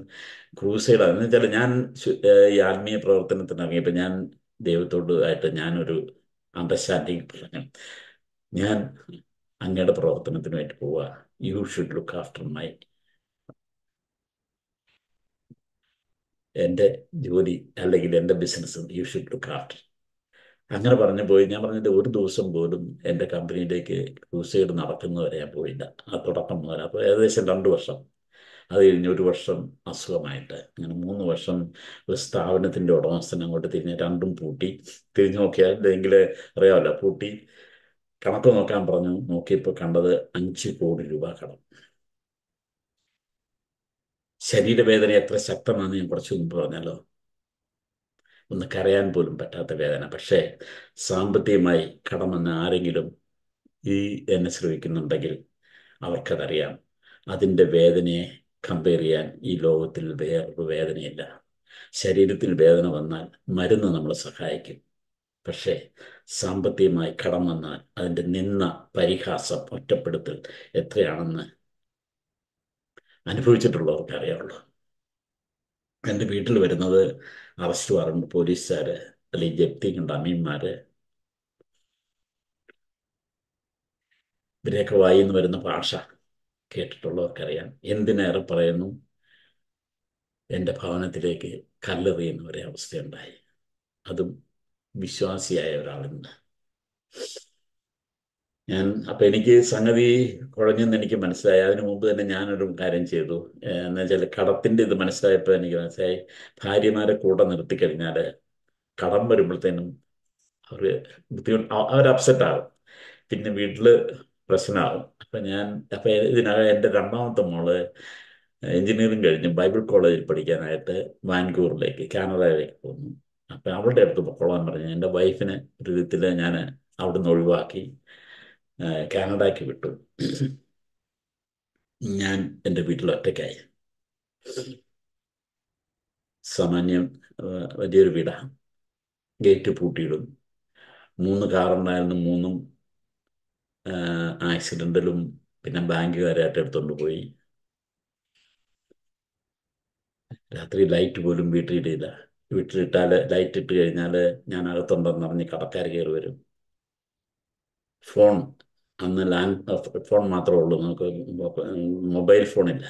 ക്രൂസൈഡ് എന്ന് വെച്ചാൽ ഞാൻ ഈ ആത്മീയ പ്രവർത്തനത്തിന് ഇറങ്ങിയപ്പോൾ ഞാൻ ദൈവത്തോട് ആയിട്ട് ഞാനൊരു അണ്ടർസ്റ്റാൻഡിങ് പറഞ്ഞു ഞാൻ അങ്ങയുടെ പ്രവർത്തനത്തിന് പോവുക you should look after my എൻ്റെ ജോലി അല്ലെങ്കിൽ എൻ്റെ business you should look after അങ്ങനെ പറഞ്ഞു പോയി ഞാൻ പറഞ്ഞത് ഒരു ദിവസം പോലും എൻ്റെ കമ്പനിയിലേക്ക് ക്രൂസൈഡ് നടക്കുന്നവരെ ഞാൻ പോയില്ല ആ തുടക്കം മുതൽ അപ്പോൾ ഏകദേശം രണ്ട് വർഷം അത് കഴിഞ്ഞ് ഒരു വർഷം അസുഖമായിട്ട് അങ്ങനെ മൂന്ന് വർഷം ഒരു സ്ഥാപനത്തിൻ്റെ ഉടമസ്ഥനെ അങ്ങോട്ട് തിരിഞ്ഞ് രണ്ടും പൂട്ടി തിരിഞ്ഞു നോക്കിയാൽ ഇല്ലെങ്കിൽ അറിയാമല്ലോ പൂട്ടി കണക്ക് നോക്കാൻ പറഞ്ഞു നോക്കിയപ്പോൾ കണ്ടത് അഞ്ച് കോടി രൂപ കടം ശരീരവേദന എത്ര ശക്തമാണെന്ന് ഞാൻ കുറച്ചു മുമ്പ് പറഞ്ഞല്ലോ ഒന്ന് കരയാൻ പോലും പറ്റാത്ത വേദന പക്ഷേ സാമ്പത്തികമായി കടമെന്ന് ആരെങ്കിലും ഈ എന്നെ ശ്രമിക്കുന്നുണ്ടെങ്കിൽ അവർക്കതറിയാം അതിൻ്റെ വേദനയെ കമ്പയർ ചെയ്യാൻ ഈ ലോകത്തിൽ വേറൊരു വേദനയില്ല ശരീരത്തിൽ വേദന വന്നാൽ മരുന്ന് നമ്മളെ സഹായിക്കും പക്ഷേ സാമ്പത്തികമായി കടം വന്നാൽ അതിൻ്റെ നിന്ന പരിഹാസം ഒറ്റപ്പെടുത്തൽ എത്രയാണെന്ന് അനുഭവിച്ചിട്ടുള്ളവർക്ക് അറിയാവുള്ളൂ എൻ്റെ വീട്ടിൽ വരുന്നത് അറസ്റ്റ് വാറണ്ട് പോലീസുകാർ അല്ലെങ്കിൽ ജപ്തി കണ്ട അമ്മീന്മാർ ഇവരെയൊക്കെ വായിന്ന് വരുന്ന ഭാഷ കേട്ടിട്ടുള്ളവർക്കറിയാം എന്തിനേറെ പറയുന്നു എൻ്റെ ഭവനത്തിലേക്ക് കല്ലെറിയുന്ന ഒരേ അവസ്ഥയുണ്ടായി അതും വിശ്വാസിയായ ഒരാളുണ്ട് ഞാൻ അപ്പൊ എനിക്ക് സംഗതി കുഴഞ്ഞെന്ന് എനിക്ക് മനസ്സിലായി അതിനു മുമ്പ് തന്നെ ഞാനൊരു കാര്യം ചെയ്തു എന്ന് വെച്ചാൽ കടത്തിന്റെ ഇത് മനസ്സിലായപ്പോ എനിക്ക് മനസ്സിലായി ഭാര്യമാരെ കൂടെ നിർത്തിക്കഴിഞ്ഞാൽ കടം വരുമ്പോഴത്തേനും അവർ ബുദ്ധിമുട്ട് അവർ അപ്സെറ്റ് ആകും പിന്നെ വീട്ടില് പ്രശ്നമാകും അപ്പൊ ഞാൻ അപ്പൊ ഇതിനകം എൻ്റെ രണ്ടാമത്തെ മോള് എഞ്ചിനീയറിങ് കഴിഞ്ഞ് ബൈബിൾ കോളേജിൽ പഠിക്കാനായിട്ട് വാൻകൂറിലേക്ക് കാനഡയിലേക്ക് പോകുന്നു അപ്പൊ അവളുടെ അടുത്ത് പൊക്കോളാൻ പറഞ്ഞു എൻ്റെ വൈഫിനെ ഒരു വിധത്തിൽ ഞാൻ അവിടുന്ന് ഒഴിവാക്കി കാനഡയ്ക്ക് വിട്ടു ഞാൻ എൻ്റെ വീട്ടിൽ ഒറ്റയ്ക്കായി സാമാന്യം വലിയൊരു വീടാണ് ഗേറ്റ് പൂട്ടിയിടും മൂന്ന് കാറുണ്ടായിരുന്നു മൂന്നും ആക്സിഡൻറ്റിലും പിന്നെ ബാങ്കുകാരായിട്ട് എടുത്തുകൊണ്ട് പോയി രാത്രി ലൈറ്റ് പോലും വീട്ടിലിടയില്ല വീട്ടിലിട്ടാൽ ലൈറ്റ് ഇട്ട് കഴിഞ്ഞാൽ ഞാൻ അകത്തുണ്ടെന്ന് പറഞ്ഞ് കടക്കാർ കയറി വരും ഫോൺ അന്ന് ലാൻഡ് ഫോൺ മാത്രമേ ഉള്ളൂ നമുക്ക് മൊബൈൽ ഫോണില്ല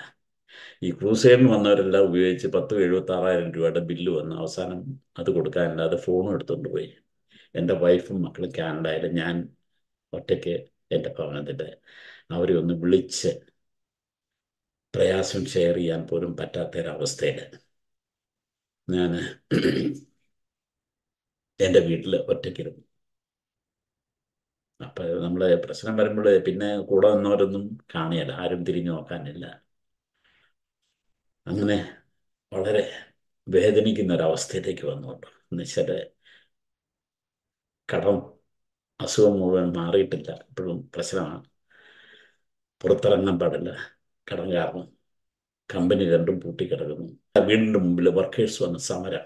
ഈ ക്രൂസൈഡിന് വന്നവരെല്ലാം ഉപയോഗിച്ച് പത്ത് എഴുപത്തി ആറായിരം രൂപയുടെ ബില്ല് വന്ന് അവസാനം അത് കൊടുക്കാനില്ലാതെ ഫോണും എടുത്തുകൊണ്ട് പോയി എൻ്റെ വൈഫും മക്കളും കാനഡയിലും ഞാൻ ഒറ്റയ്ക്ക് എൻ്റെ ഭവനത്തിൻ്റെ അവരെ ഒന്ന് വിളിച്ച് പ്രയാസം ഷെയർ ചെയ്യാൻ പോലും പറ്റാത്തൊരവസ്ഥയിൽ ഞാൻ എൻ്റെ വീട്ടിൽ ഒറ്റയ്ക്കിരുന്നു അപ്പൊ നമ്മളെ പ്രശ്നം വരുമ്പോൾ പിന്നെ കൂടെ വന്നവരൊന്നും കാണിയല്ല ആരും തിരിഞ്ഞു നോക്കാനില്ല അങ്ങനെ വളരെ വേദനിക്കുന്ന ഒരവസ്ഥയിലേക്ക് വന്നുകൊണ്ട് എന്നുവെച്ചാല് കടം അസുഖം മുഴുവൻ മാറിയിട്ടില്ല ഇപ്പോഴും പ്രശ്നമാണ് പുറത്തിറങ്ങാൻ പാടില്ല കടം കാരണം കമ്പനി രണ്ടും പൂട്ടിക്കിടക്കുന്നു വീണ്ടും മുമ്പിൽ വർക്കേഴ്സ് വന്ന് സമരം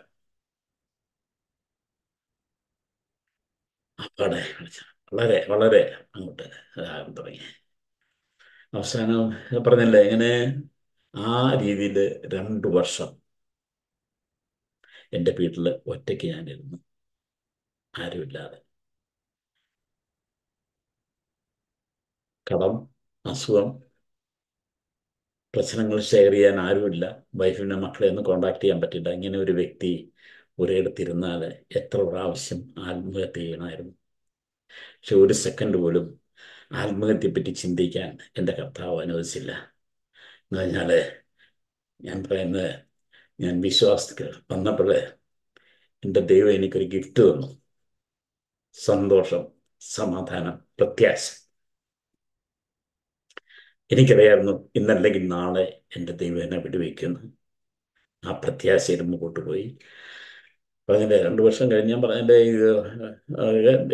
അപ്പാടെ വളരെ വളരെ അങ്ങോട്ട് ഇതാകാൻ തുടങ്ങി അവസാനം പറഞ്ഞല്ലേ എങ്ങനെ ആ രീതിയിൽ രണ്ടു വർഷം എൻ്റെ വീട്ടിൽ ഒറ്റയ്ക്ക് ഞാനിരുന്നു ആരുമില്ലാതെ കടം അസുഖം പ്രശ്നങ്ങൾ ഷെയർ ചെയ്യാൻ ആരുമില്ല വൈഫിനെ മക്കളെ ഒന്നും കോണ്ടാക്ട് ചെയ്യാൻ പറ്റില്ല ഇങ്ങനെ ഒരു വ്യക്തി ഒരിടത്തിരുന്നാൽ എത്ര പ്രാവശ്യം ആത്മഹത്യ ചെയ്യണമായിരുന്നു പക്ഷെ ഒരു സെക്കൻഡ് പോലും ആത്മഹത്യയെപ്പറ്റി ചിന്തിക്കാൻ എൻ്റെ കർത്താവ് അനുവദിച്ചില്ല എന്ന് പറഞ്ഞാൽ ഞാൻ പറയുന്നത് ഞാൻ വിശ്വാസത്തിൽ വന്നപ്പോൾ എൻ്റെ ദൈവം എനിക്കൊരു ഗിഫ്റ്റ് തന്നു സന്തോഷം സമാധാനം പ്രത്യാശ എനിക്കറിയായിരുന്നു ഇന്നല്ലെങ്കിൽ നാളെ എൻ്റെ ദൈവം എന്നെ വിടുവയ്ക്കുന്നു ആ പ്രത്യാശയിൽ മുമ്പോട്ട് പോയി പറഞ്ഞില്ലേ രണ്ട് വർഷം കഴിഞ്ഞ് ഞാൻ പറഞ്ഞ എൻ്റെ ഇത്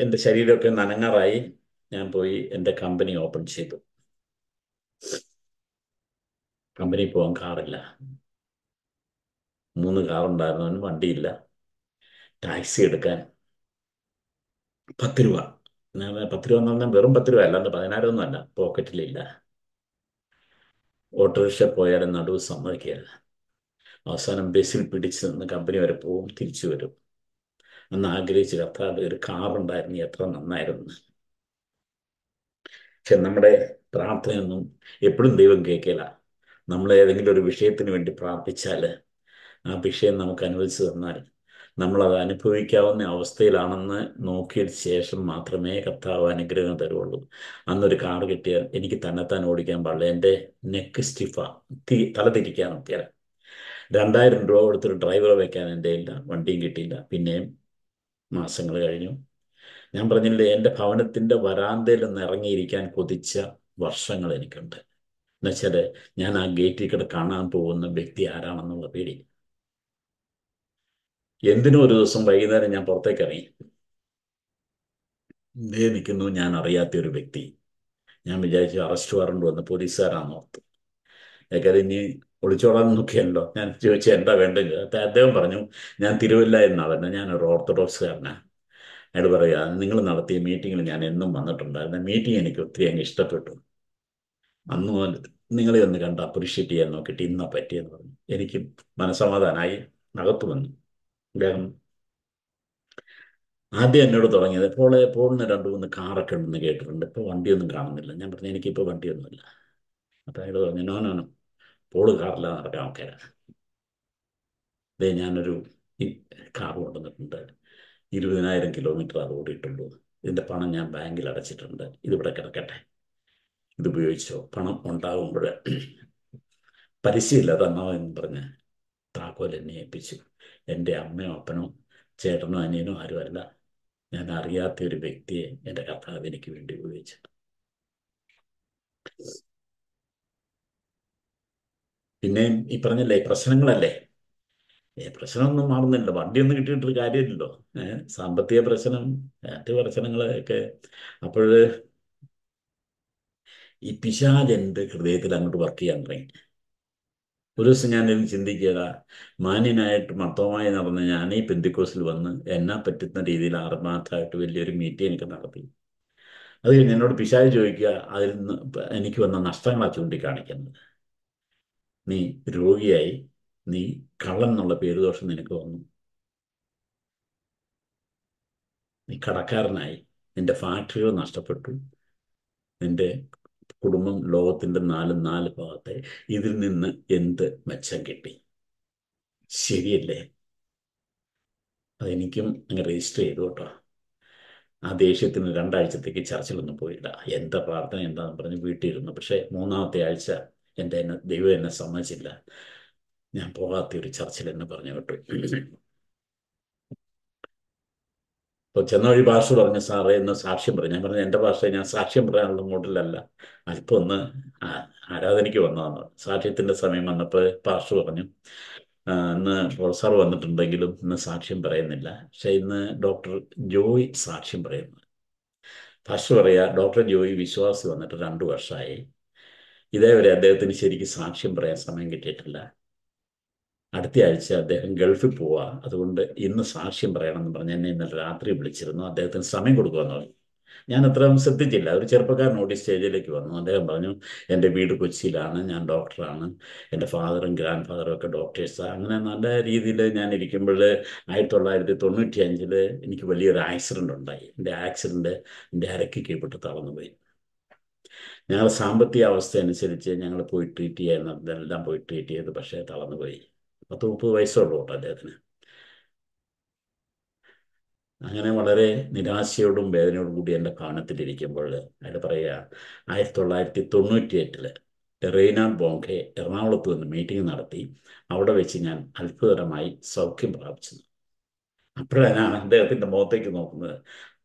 എൻ്റെ ശരീരമൊക്കെ നനങ്ങാറായി ഞാൻ പോയി എൻ്റെ കമ്പനി ഓപ്പൺ ചെയ്തു കമ്പനി പോകാൻ കാറില്ല മൂന്ന് കാറുണ്ടായിരുന്നു അവന് വണ്ടിയില്ല ടാക്സി എടുക്കാൻ പത്ത് രൂപ പത്ത് രൂപ എന്ന് പറഞ്ഞാൽ വെറും പത്ത് രൂപ അല്ലാണ്ട് പതിനായിരം ഒന്നും അല്ല പോക്കറ്റിലില്ല ഓട്ടോറിക്ഷ പോയാലും നടുവ് സമ്മതിക്കുകയല്ല അവസാനം ബസ്സിൽ പിടിച്ച് നിന്ന് കമ്പനി വരെ പോവും തിരിച്ചു വരും അന്ന് ആഗ്രഹിച്ച് കർത്താവ് ഒരു കാറുണ്ടായിരുന്നു എത്ര നന്നായിരുന്നു പക്ഷെ നമ്മുടെ പ്രാർത്ഥനയൊന്നും എപ്പോഴും ദൈവം കേൾക്കില്ല നമ്മൾ ഏതെങ്കിലും ഒരു വിഷയത്തിന് വേണ്ടി പ്രാർത്ഥിച്ചാൽ ആ വിഷയം നമുക്ക് അനുവദിച്ചു തന്നാൽ നമ്മളത് അനുഭവിക്കാവുന്ന അവസ്ഥയിലാണെന്ന് നോക്കിയ ശേഷം മാത്രമേ കർത്താവ് അനുഗ്രഹം തരുള്ളൂ അന്നൊരു കാർ കിട്ടിയ എനിക്ക് തന്നെത്താൻ ഓടിക്കാൻ പാടില്ല എൻ്റെ നെക്ക് സ്റ്റിഫ തീ തല തിരിക്കാൻ നോക്കിയാൽ രണ്ടായിരം രൂപ കൊടുത്തൊരു ഡ്രൈവറെ വെക്കാൻ എൻ്റെ ഇല്ല വണ്ടിയും കിട്ടിയില്ല പിന്നെയും മാസങ്ങൾ കഴിഞ്ഞു ഞാൻ പറഞ്ഞില്ലേ എൻ്റെ ഭവനത്തിൻ്റെ വരാന്തയിൽ നിന്ന് ഇറങ്ങിയിരിക്കാൻ കൊതിച്ച വർഷങ്ങൾ എനിക്കുണ്ട് എന്നുവെച്ചാൽ ഞാൻ ആ ഗേറ്റിൽ കൂടെ കാണാൻ പോകുന്ന വ്യക്തി ആരാണെന്നുള്ള പേടി എന്തിനോ ഒരു ദിവസം വൈകുന്നേരം ഞാൻ പുറത്തേക്ക് ഇറങ്ങി ഇതേ നിൽക്കുന്നു ഞാൻ അറിയാത്ത ഒരു വ്യക്തി ഞാൻ വിചാരിച്ചു അറസ്റ്റ് വാറണ്ട് വന്ന് പോലീസുകാരാണ് ഓർത്ത് എനിക്കത് ഇനി ഒളിച്ചോടാൻ നോക്കിയല്ലോ ഞാൻ ചോദിച്ചു എന്താ വേണ്ടത് അദ്ദേഹം പറഞ്ഞു ഞാൻ തിരുവല്ല എന്നാണ് പറഞ്ഞത് ഞാനൊരു ഓർത്തഡോക്സുകാരനാണ് അയാൾ പറയുക നിങ്ങൾ നടത്തിയ മീറ്റിങ്ങിൽ ഞാൻ എന്നും വന്നിട്ടുണ്ടായിരുന്നു മീറ്റിംഗ് എനിക്ക് ഒത്തിരി അങ്ങ് ഇഷ്ടപ്പെട്ടു അന്ന് നിങ്ങളെ ഒന്ന് കണ്ട് അപ്രീഷിയേറ്റ് ചെയ്യാൻ നോക്കിയിട്ട് ഇന്നാ പറ്റിയെന്ന് പറഞ്ഞു എനിക്ക് മനസമാധാനമായി നകത്തു വന്നു അദ്ദേഹം ആദ്യം എന്നോട് തുടങ്ങിയത് പോളെ പോളിന് രണ്ട് മൂന്ന് കാറൊക്കെ ഉണ്ടെന്ന് കേട്ടിട്ടുണ്ട് ഇപ്പോൾ വണ്ടിയൊന്നും കാണുന്നില്ല ഞാൻ പറഞ്ഞു എനിക്കിപ്പോൾ വണ്ടിയൊന്നുമില്ല അപ്പം അയാൾ പറഞ്ഞു നോനോ പോള് കാറില്ലാതെ നടക്കാൻ ഓക്കെ അതെ ഞാനൊരു കാർ കൊണ്ടുവന്നിട്ടുണ്ട് ഇരുപതിനായിരം കിലോമീറ്റർ അത് ഓടിയിട്ടുള്ളൂ ഇതിൻ്റെ പണം ഞാൻ ബാങ്കിൽ അടച്ചിട്ടുണ്ട് ഇതിവിടെ കിടക്കട്ടെ ഉപയോഗിച്ചോ പണം ഉണ്ടാകുമ്പോൾ പലിശയില്ലാതെ തന്നോ എന്ന് പറഞ്ഞ് താക്കോൽ എന്നെ ഏൽപ്പിച്ചു എൻ്റെ അമ്മയോ അപ്പനോ ചേട്ടനോ അനിയനോ ആരുമല്ല ഞാൻ അറിയാത്ത ഒരു വ്യക്തിയെ എൻ്റെ കർത്താവ് എനിക്ക് വേണ്ടി ഉപയോഗിച്ചു പിന്നെ ഈ പറഞ്ഞല്ലേ പ്രശ്നങ്ങളല്ലേ പ്രശ്നമൊന്നും മാറുന്നില്ല വണ്ടിയൊന്നും കിട്ടിയിട്ടൊരു കാര്യമില്ലല്ലോ സാമ്പത്തിക പ്രശ്നം മറ്റ് പ്രശ്നങ്ങളൊക്കെ അപ്പോൾ ഈ പിശാജ് എന്റെ ഹൃദയത്തിൽ അങ്ങോട്ട് വർക്ക് ചെയ്യാൻ തുടങ്ങി ഒരു ദിവസം ഞാനിരുന്ന് ചിന്തിക്കുക മാന്യനായിട്ട് മത്തവുമായി നടന്ന ഞാൻ ഈ പെന്തിക്കോസിൽ വന്ന് എന്നെ പറ്റുന്ന രീതിയിൽ ആത്മാർത്ഥമായിട്ട് വലിയൊരു മീറ്റിംഗ് എനിക്ക് നടത്തി അത് കഴിഞ്ഞ് എന്നോട് പിശാചി ചോദിക്കുക അതിൽ നിന്ന് എനിക്ക് വന്ന നഷ്ടങ്ങളാണ് ചൂണ്ടിക്കാണിക്കുന്നത് നീ രോഗിയായി നീ കള്ളൻ എന്നുള്ള ദോഷം നിനക്ക് വന്നു നീ കടക്കാരനായി നിന്റെ ഫാക്ടറികൾ നഷ്ടപ്പെട്ടു നിന്റെ കുടുംബം ലോകത്തിന്റെ നാല് നാല് ഭാഗത്തെ ഇതിൽ നിന്ന് എന്ത് മെച്ചം കിട്ടി ശരിയല്ലേ അതെനിക്കും അങ്ങ് രജിസ്റ്റർ ചെയ്തു കേട്ടോ ആ ദേഷ്യത്തിന് രണ്ടാഴ്ചത്തേക്ക് ചർച്ചിലൊന്നും പോയില്ല എന്താ പ്രാർത്ഥന എന്താന്ന് പറഞ്ഞ് വീട്ടിലിരുന്നു പക്ഷേ മൂന്നാമത്തെ ആഴ്ച എൻ്റെ എന്നെ ദൈവം എന്നെ സമ്മതിച്ചില്ല ഞാൻ പോകാത്ത ഒരു ചർച്ചിൽ എന്നെ പറഞ്ഞു കേട്ടു അപ്പോൾ ചെന്ന വഴി ഭാഷ പറഞ്ഞ സാറേ എന്ന് സാക്ഷ്യം പറഞ്ഞു ഞാൻ പറഞ്ഞു എന്റെ ഭാഷ ഞാൻ സാക്ഷ്യം പറയാനുള്ള മൂട്ടിലല്ല അല്പം ഒന്ന് ആരാധനയ്ക്ക് വന്നതാണ് സാക്ഷ്യത്തിന്റെ സമയം വന്നപ്പോൾ ഭാഷ പറഞ്ഞു ഇന്ന് പ്രൊഫസർ വന്നിട്ടുണ്ടെങ്കിലും ഇന്ന് സാക്ഷ്യം പറയുന്നില്ല പക്ഷെ ഇന്ന് ഡോക്ടർ ജോയ് സാക്ഷ്യം പറയുന്നു ഭാഷ പറയാ ഡോക്ടർ ജോയ് വിശ്വാസി വന്നിട്ട് രണ്ടു വർഷമായി ഇതേവരെ അദ്ദേഹത്തിന് ശരിക്കും സാക്ഷ്യം പറയാൻ സമയം കിട്ടിയിട്ടില്ല അടുത്ത ആഴ്ച അദ്ദേഹം ഗൾഫിൽ പോവാ അതുകൊണ്ട് ഇന്ന് സാക്ഷ്യം പറയണമെന്ന് പറഞ്ഞ് എന്നെ ഇന്നലെ രാത്രി വിളിച്ചിരുന്നു അദ്ദേഹത്തിന് സമയം കൊടുക്കുമെന്ന് പറഞ്ഞു ഞാൻ അത്ര ശ്രദ്ധിച്ചില്ല ഒരു നോട്ടീസ് സ്റ്റേജിലേക്ക് വന്നു അദ്ദേഹം പറഞ്ഞു എൻ്റെ വീട് കൊച്ചിയിലാണ് ഞാൻ ഡോക്ടറാണ് എൻ്റെ ഫാദറും ഗ്രാൻഡ് ഫാദറും ഒക്കെ ഡോക്ടേഴ്സാണ് അങ്ങനെ നല്ല രീതിയിൽ ഞാൻ ഇരിക്കുമ്പോൾ ആയിരത്തി തൊള്ളായിരത്തി തൊണ്ണൂറ്റി അഞ്ചിൽ എനിക്ക് വലിയൊരു ആക്സിഡൻ്റ് ഉണ്ടായി എൻ്റെ ആക്സിഡൻ്റ് എൻ്റെ അരക്ക് കീഴ്പ്പെട്ട് തളർന്നു പോയി ഞങ്ങളുടെ സാമ്പത്തിക അവസ്ഥ അനുസരിച്ച് ഞങ്ങൾ പോയി ട്രീറ്റ് ചെയ്യാൻ എല്ലാം പോയി ട്രീറ്റ് ചെയ്ത് പക്ഷേ തളർന്നു പോയി പത്ത് മുപ്പത് വയസ്സുള്ളൂ കേട്ടോ അദ്ദേഹത്തിന് അങ്ങനെ വളരെ നിരാശയോടും വേദനയോടും കൂടി എൻ്റെ കാണത്തിലിരിക്കുമ്പോൾ അയാൾ പറയുക ആയിരത്തി തൊള്ളായിരത്തി തൊണ്ണൂറ്റി എട്ടില് റെയ്ന ബോംഗെ എറണാകുളത്ത് നിന്ന് മീറ്റിംഗ് നടത്തി അവിടെ വെച്ച് ഞാൻ അത്ഭുതകരമായി സൗഖ്യം പ്രാപിച്ചത് അപ്പോഴാണ് അദ്ദേഹത്തിൻ്റെ മുഖത്തേക്ക് നോക്കുന്നത്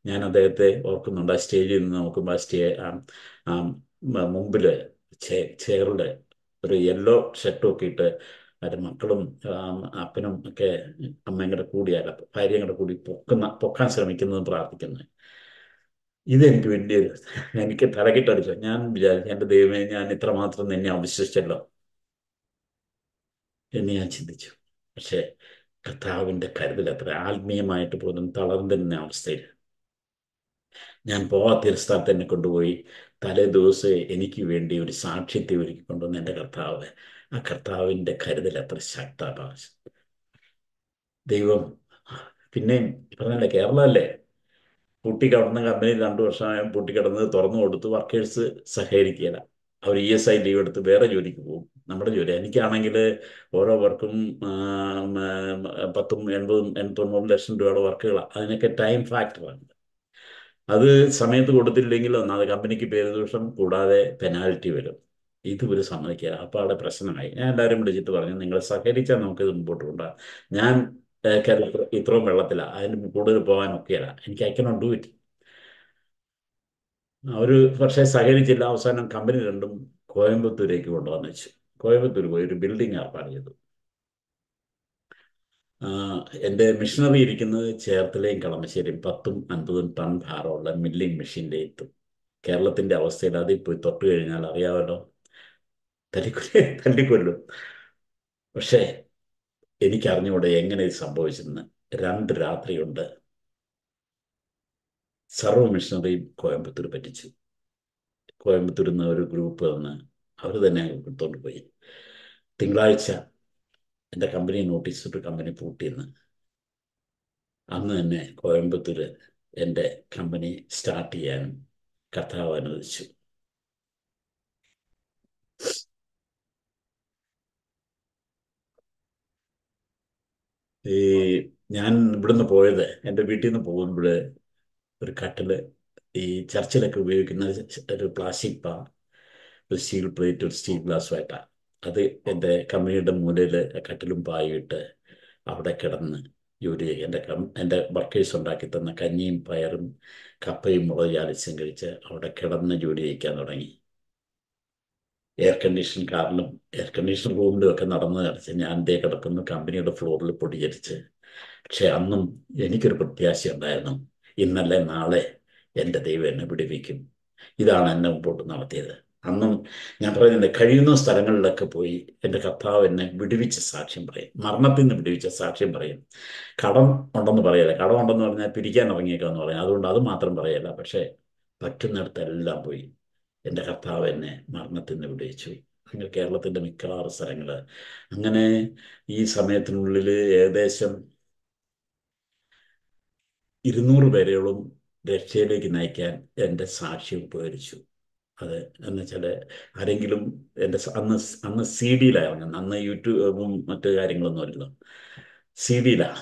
ഞാൻ അദ്ദേഹത്തെ ഓർക്കുന്നുണ്ട് ആ സ്റ്റേജിൽ നിന്ന് നോക്കുമ്പോൾ ആ സ്റ്റേ മുമ്പിൽ ചെയറിൽ ഒരു യെല്ലോ ഷർട്ടും ഒക്കെ ഇട്ട് അവരുടെ മക്കളും അപ്പനും ഒക്കെ അമ്മയും കൂടെ കൂടിയാലും ഭാര്യയും കൂടെ കൂടി പൊക്കുന്ന പൊക്കാൻ ശ്രമിക്കുന്നതും പ്രാർത്ഥിക്കുന്നത് ഇതെനിക്ക് വലിയൊരു എനിക്ക് തലകെട്ടടിച്ചു ഞാൻ വിചാരിച്ചു എൻ്റെ ദൈവമേ ഞാൻ ഇത്രമാത്രം നിന്നെ അവിശ്വസിച്ചല്ലോ എന്ന് ഞാൻ ചിന്തിച്ചു പക്ഷേ കർത്താവിൻ്റെ അത്ര ആത്മീയമായിട്ട് പോലും തന്നെ അവസ്ഥയിൽ ഞാൻ പോവാത്തൊരു സ്ഥലത്ത് എന്നെ കൊണ്ടുപോയി തലേ ദിവസം എനിക്ക് വേണ്ടി ഒരു സാക്ഷ്യത്തെ ഒരുക്കി കൊണ്ടുവന്ന് എൻ്റെ കർത്താവ് ആ കർത്താവിൻ്റെ കരുതൽ അത്ര ശക്താഭാസം ദൈവം പിന്നെയും പറഞ്ഞല്ലേ കേരളമല്ലേ പൂട്ടിക്കിടന്ന കമ്പനി രണ്ടു വർഷമായും പൂട്ടിക്കിടന്നത് തുറന്നു കൊടുത്ത് വർക്കേഴ്സ് സഹകരിക്കുകയില്ല അവർ ഇ എസ് ഐ ലീവ് എടുത്ത് വേറെ ജോലിക്ക് പോകും നമ്മുടെ ജോലി എനിക്കാണെങ്കിൽ ഓരോ വർക്കും പത്തും എൺപതും തൊണ്ണൂറ് ലക്ഷം രൂപയുടെ വർക്കുകളാണ് അതിനൊക്കെ ടൈം ഫാക്ടറാണ് അത് സമയത്ത് കൊടുത്തില്ലെങ്കിൽ ഒന്നാമത് കമ്പനിക്ക് പേര് ദോഷം കൂടാതെ പെനാൽറ്റി വരും ഇത് ഇവർ സമ്മതിക്കില്ല അപ്പോൾ അവിടെ പ്രശ്നമായി ഞാൻ എല്ലാവരും വിളിച്ചിട്ട് പറഞ്ഞു നിങ്ങൾ സഹകരിച്ചാൽ നമുക്ക് ഇത് മുമ്പോട്ട് കൊണ്ടുപോകാം ഞാൻ കേരളത്തിൽ ഇത്രയും വെള്ളത്തില്ല അതിന് കൂടുതൽ പോകാൻ ഒക്കെയല്ല എനിക്ക് ഐ കനോട്ട് ഡു ഇറ്റ് അവർ പക്ഷേ സഹകരിച്ചില്ല അവസാനം കമ്പനി രണ്ടും കോയമ്പത്തൂരേക്ക് കൊണ്ടുവന്ന് വെച്ചു കോയമ്പത്തൂർ പോയി ഒരു ബിൽഡിംഗ് ഏർപ്പാട് ചെയ്തു എൻ്റെ മിഷനറി ഇരിക്കുന്നത് ചേർത്തലയും കളമശ്ശേരിയും പത്തും അൻപതും ടൺ ഭാരമുള്ള മില്ലിംഗ് മെഷീൻ്റെ എത്തും കേരളത്തിൻ്റെ അവസ്ഥയിൽ അതിൽ പോയി തൊട്ട് കഴിഞ്ഞാൽ അറിയാമല്ലോ തല്ലിക്കൊല്ലേ തല്ലിക്കൊല്ലും പക്ഷേ എനിക്കറിഞ്ഞുകൂടെ എങ്ങനെ ഇത് സംഭവിച്ചെന്ന് രണ്ട് രാത്രിയുണ്ട് സർവ മിഷണറിയും കോയമ്പത്തൂർ പറ്റിച്ചു കോയമ്പത്തൂരിൽ നിന്ന് ഒരു ഗ്രൂപ്പ് വന്ന് അവർ തന്നെ എടുത്തോണ്ട് പോയി തിങ്കളാഴ്ച എൻ്റെ കമ്പനി നോട്ടീസ് ഇട്ട് കമ്പനി പൂട്ടിയിരുന്നു അന്ന് തന്നെ കോയമ്പത്തൂർ എൻ്റെ കമ്പനി സ്റ്റാർട്ട് ചെയ്യാനും കർത്താവ് അനുവദിച്ചു ഈ ഞാൻ ഇവിടുന്ന് പോയത് എൻ്റെ വീട്ടിൽ നിന്ന് പോകുമ്പോൾ ഒരു കട്ടിൽ ഈ ചർച്ചിലൊക്കെ ഉപയോഗിക്കുന്ന ഒരു പ്ലാസ്റ്റിക് പാ ഒരു സ്റ്റീൽ പ്ലേറ്റ് ഒരു സ്റ്റീൽ ഗ്ലാസ് ആയിട്ടാണ് അത് എൻ്റെ കമ്പനിയുടെ മൂലയിൽ കട്ടിലും പായിട്ട് അവിടെ കിടന്ന് ജോലി എൻ്റെ കം എൻ്റെ വർക്കേഴ്സ് ഉണ്ടാക്കി തന്ന കഞ്ഞിയും പയറും കപ്പയും മുളക് ചാലിച്ചും കഴിച്ച് അവിടെ കിടന്ന് ജോലി ചെയ്യിക്കാൻ തുടങ്ങി എയർ കണ്ടീഷൻ കാരണം എയർ കണ്ടീഷൻ ഒക്കെ നടന്ന് നടത്തി ഞാൻ ദേ കിടക്കുന്ന കമ്പനിയുടെ ഫ്ലോറിൽ പൊടിയരിച്ച് പക്ഷെ അന്നും എനിക്കൊരു പ്രത്യാശ ഉണ്ടായിരുന്നു ഇന്നല്ല നാളെ എൻ്റെ ദൈവം എന്നെ വിടുവിക്കും ഇതാണ് എന്നെ മുമ്പോട്ട് നടത്തിയത് അന്നും ഞാൻ പറയുന്നത് കഴിയുന്ന സ്ഥലങ്ങളിലൊക്കെ പോയി എൻ്റെ കർത്താവ് എന്നെ വിടുവിച്ച സാക്ഷ്യം പറയും മരണത്തിൽ നിന്ന് വിടുവിച്ച സാക്ഷ്യം പറയും കടം ഉണ്ടെന്ന് പറയല്ല കടം ഉണ്ടെന്ന് പറഞ്ഞാൽ പിരിക്കാൻ ഇറങ്ങിയേക്കാന്ന് പറയാം അതുകൊണ്ട് അത് മാത്രം പറയല്ല പക്ഷേ പറ്റുന്നിടത്തെല്ലാം പോയി എൻ്റെ കർത്താവ് എന്നെ മരണത്തിന് വിടയിച്ചു അങ്ങ് കേരളത്തിൻ്റെ മിക്കവാറും സ്ഥലങ്ങൾ അങ്ങനെ ഈ സമയത്തിനുള്ളിൽ ഏകദേശം ഇരുന്നൂറ് പേരെയോളും രക്ഷയിലേക്ക് നയിക്കാൻ എൻ്റെ സാക്ഷി ഉപകരിച്ചു അത് എന്ന് വെച്ചാൽ ആരെങ്കിലും എൻ്റെ അന്ന് അന്ന് സി ഡിയിലായിരുന്നു അന്ന് യൂട്യൂബും മറ്റു കാര്യങ്ങളൊന്നും അല്ലല്ലോ സി ഡിയിലാണ്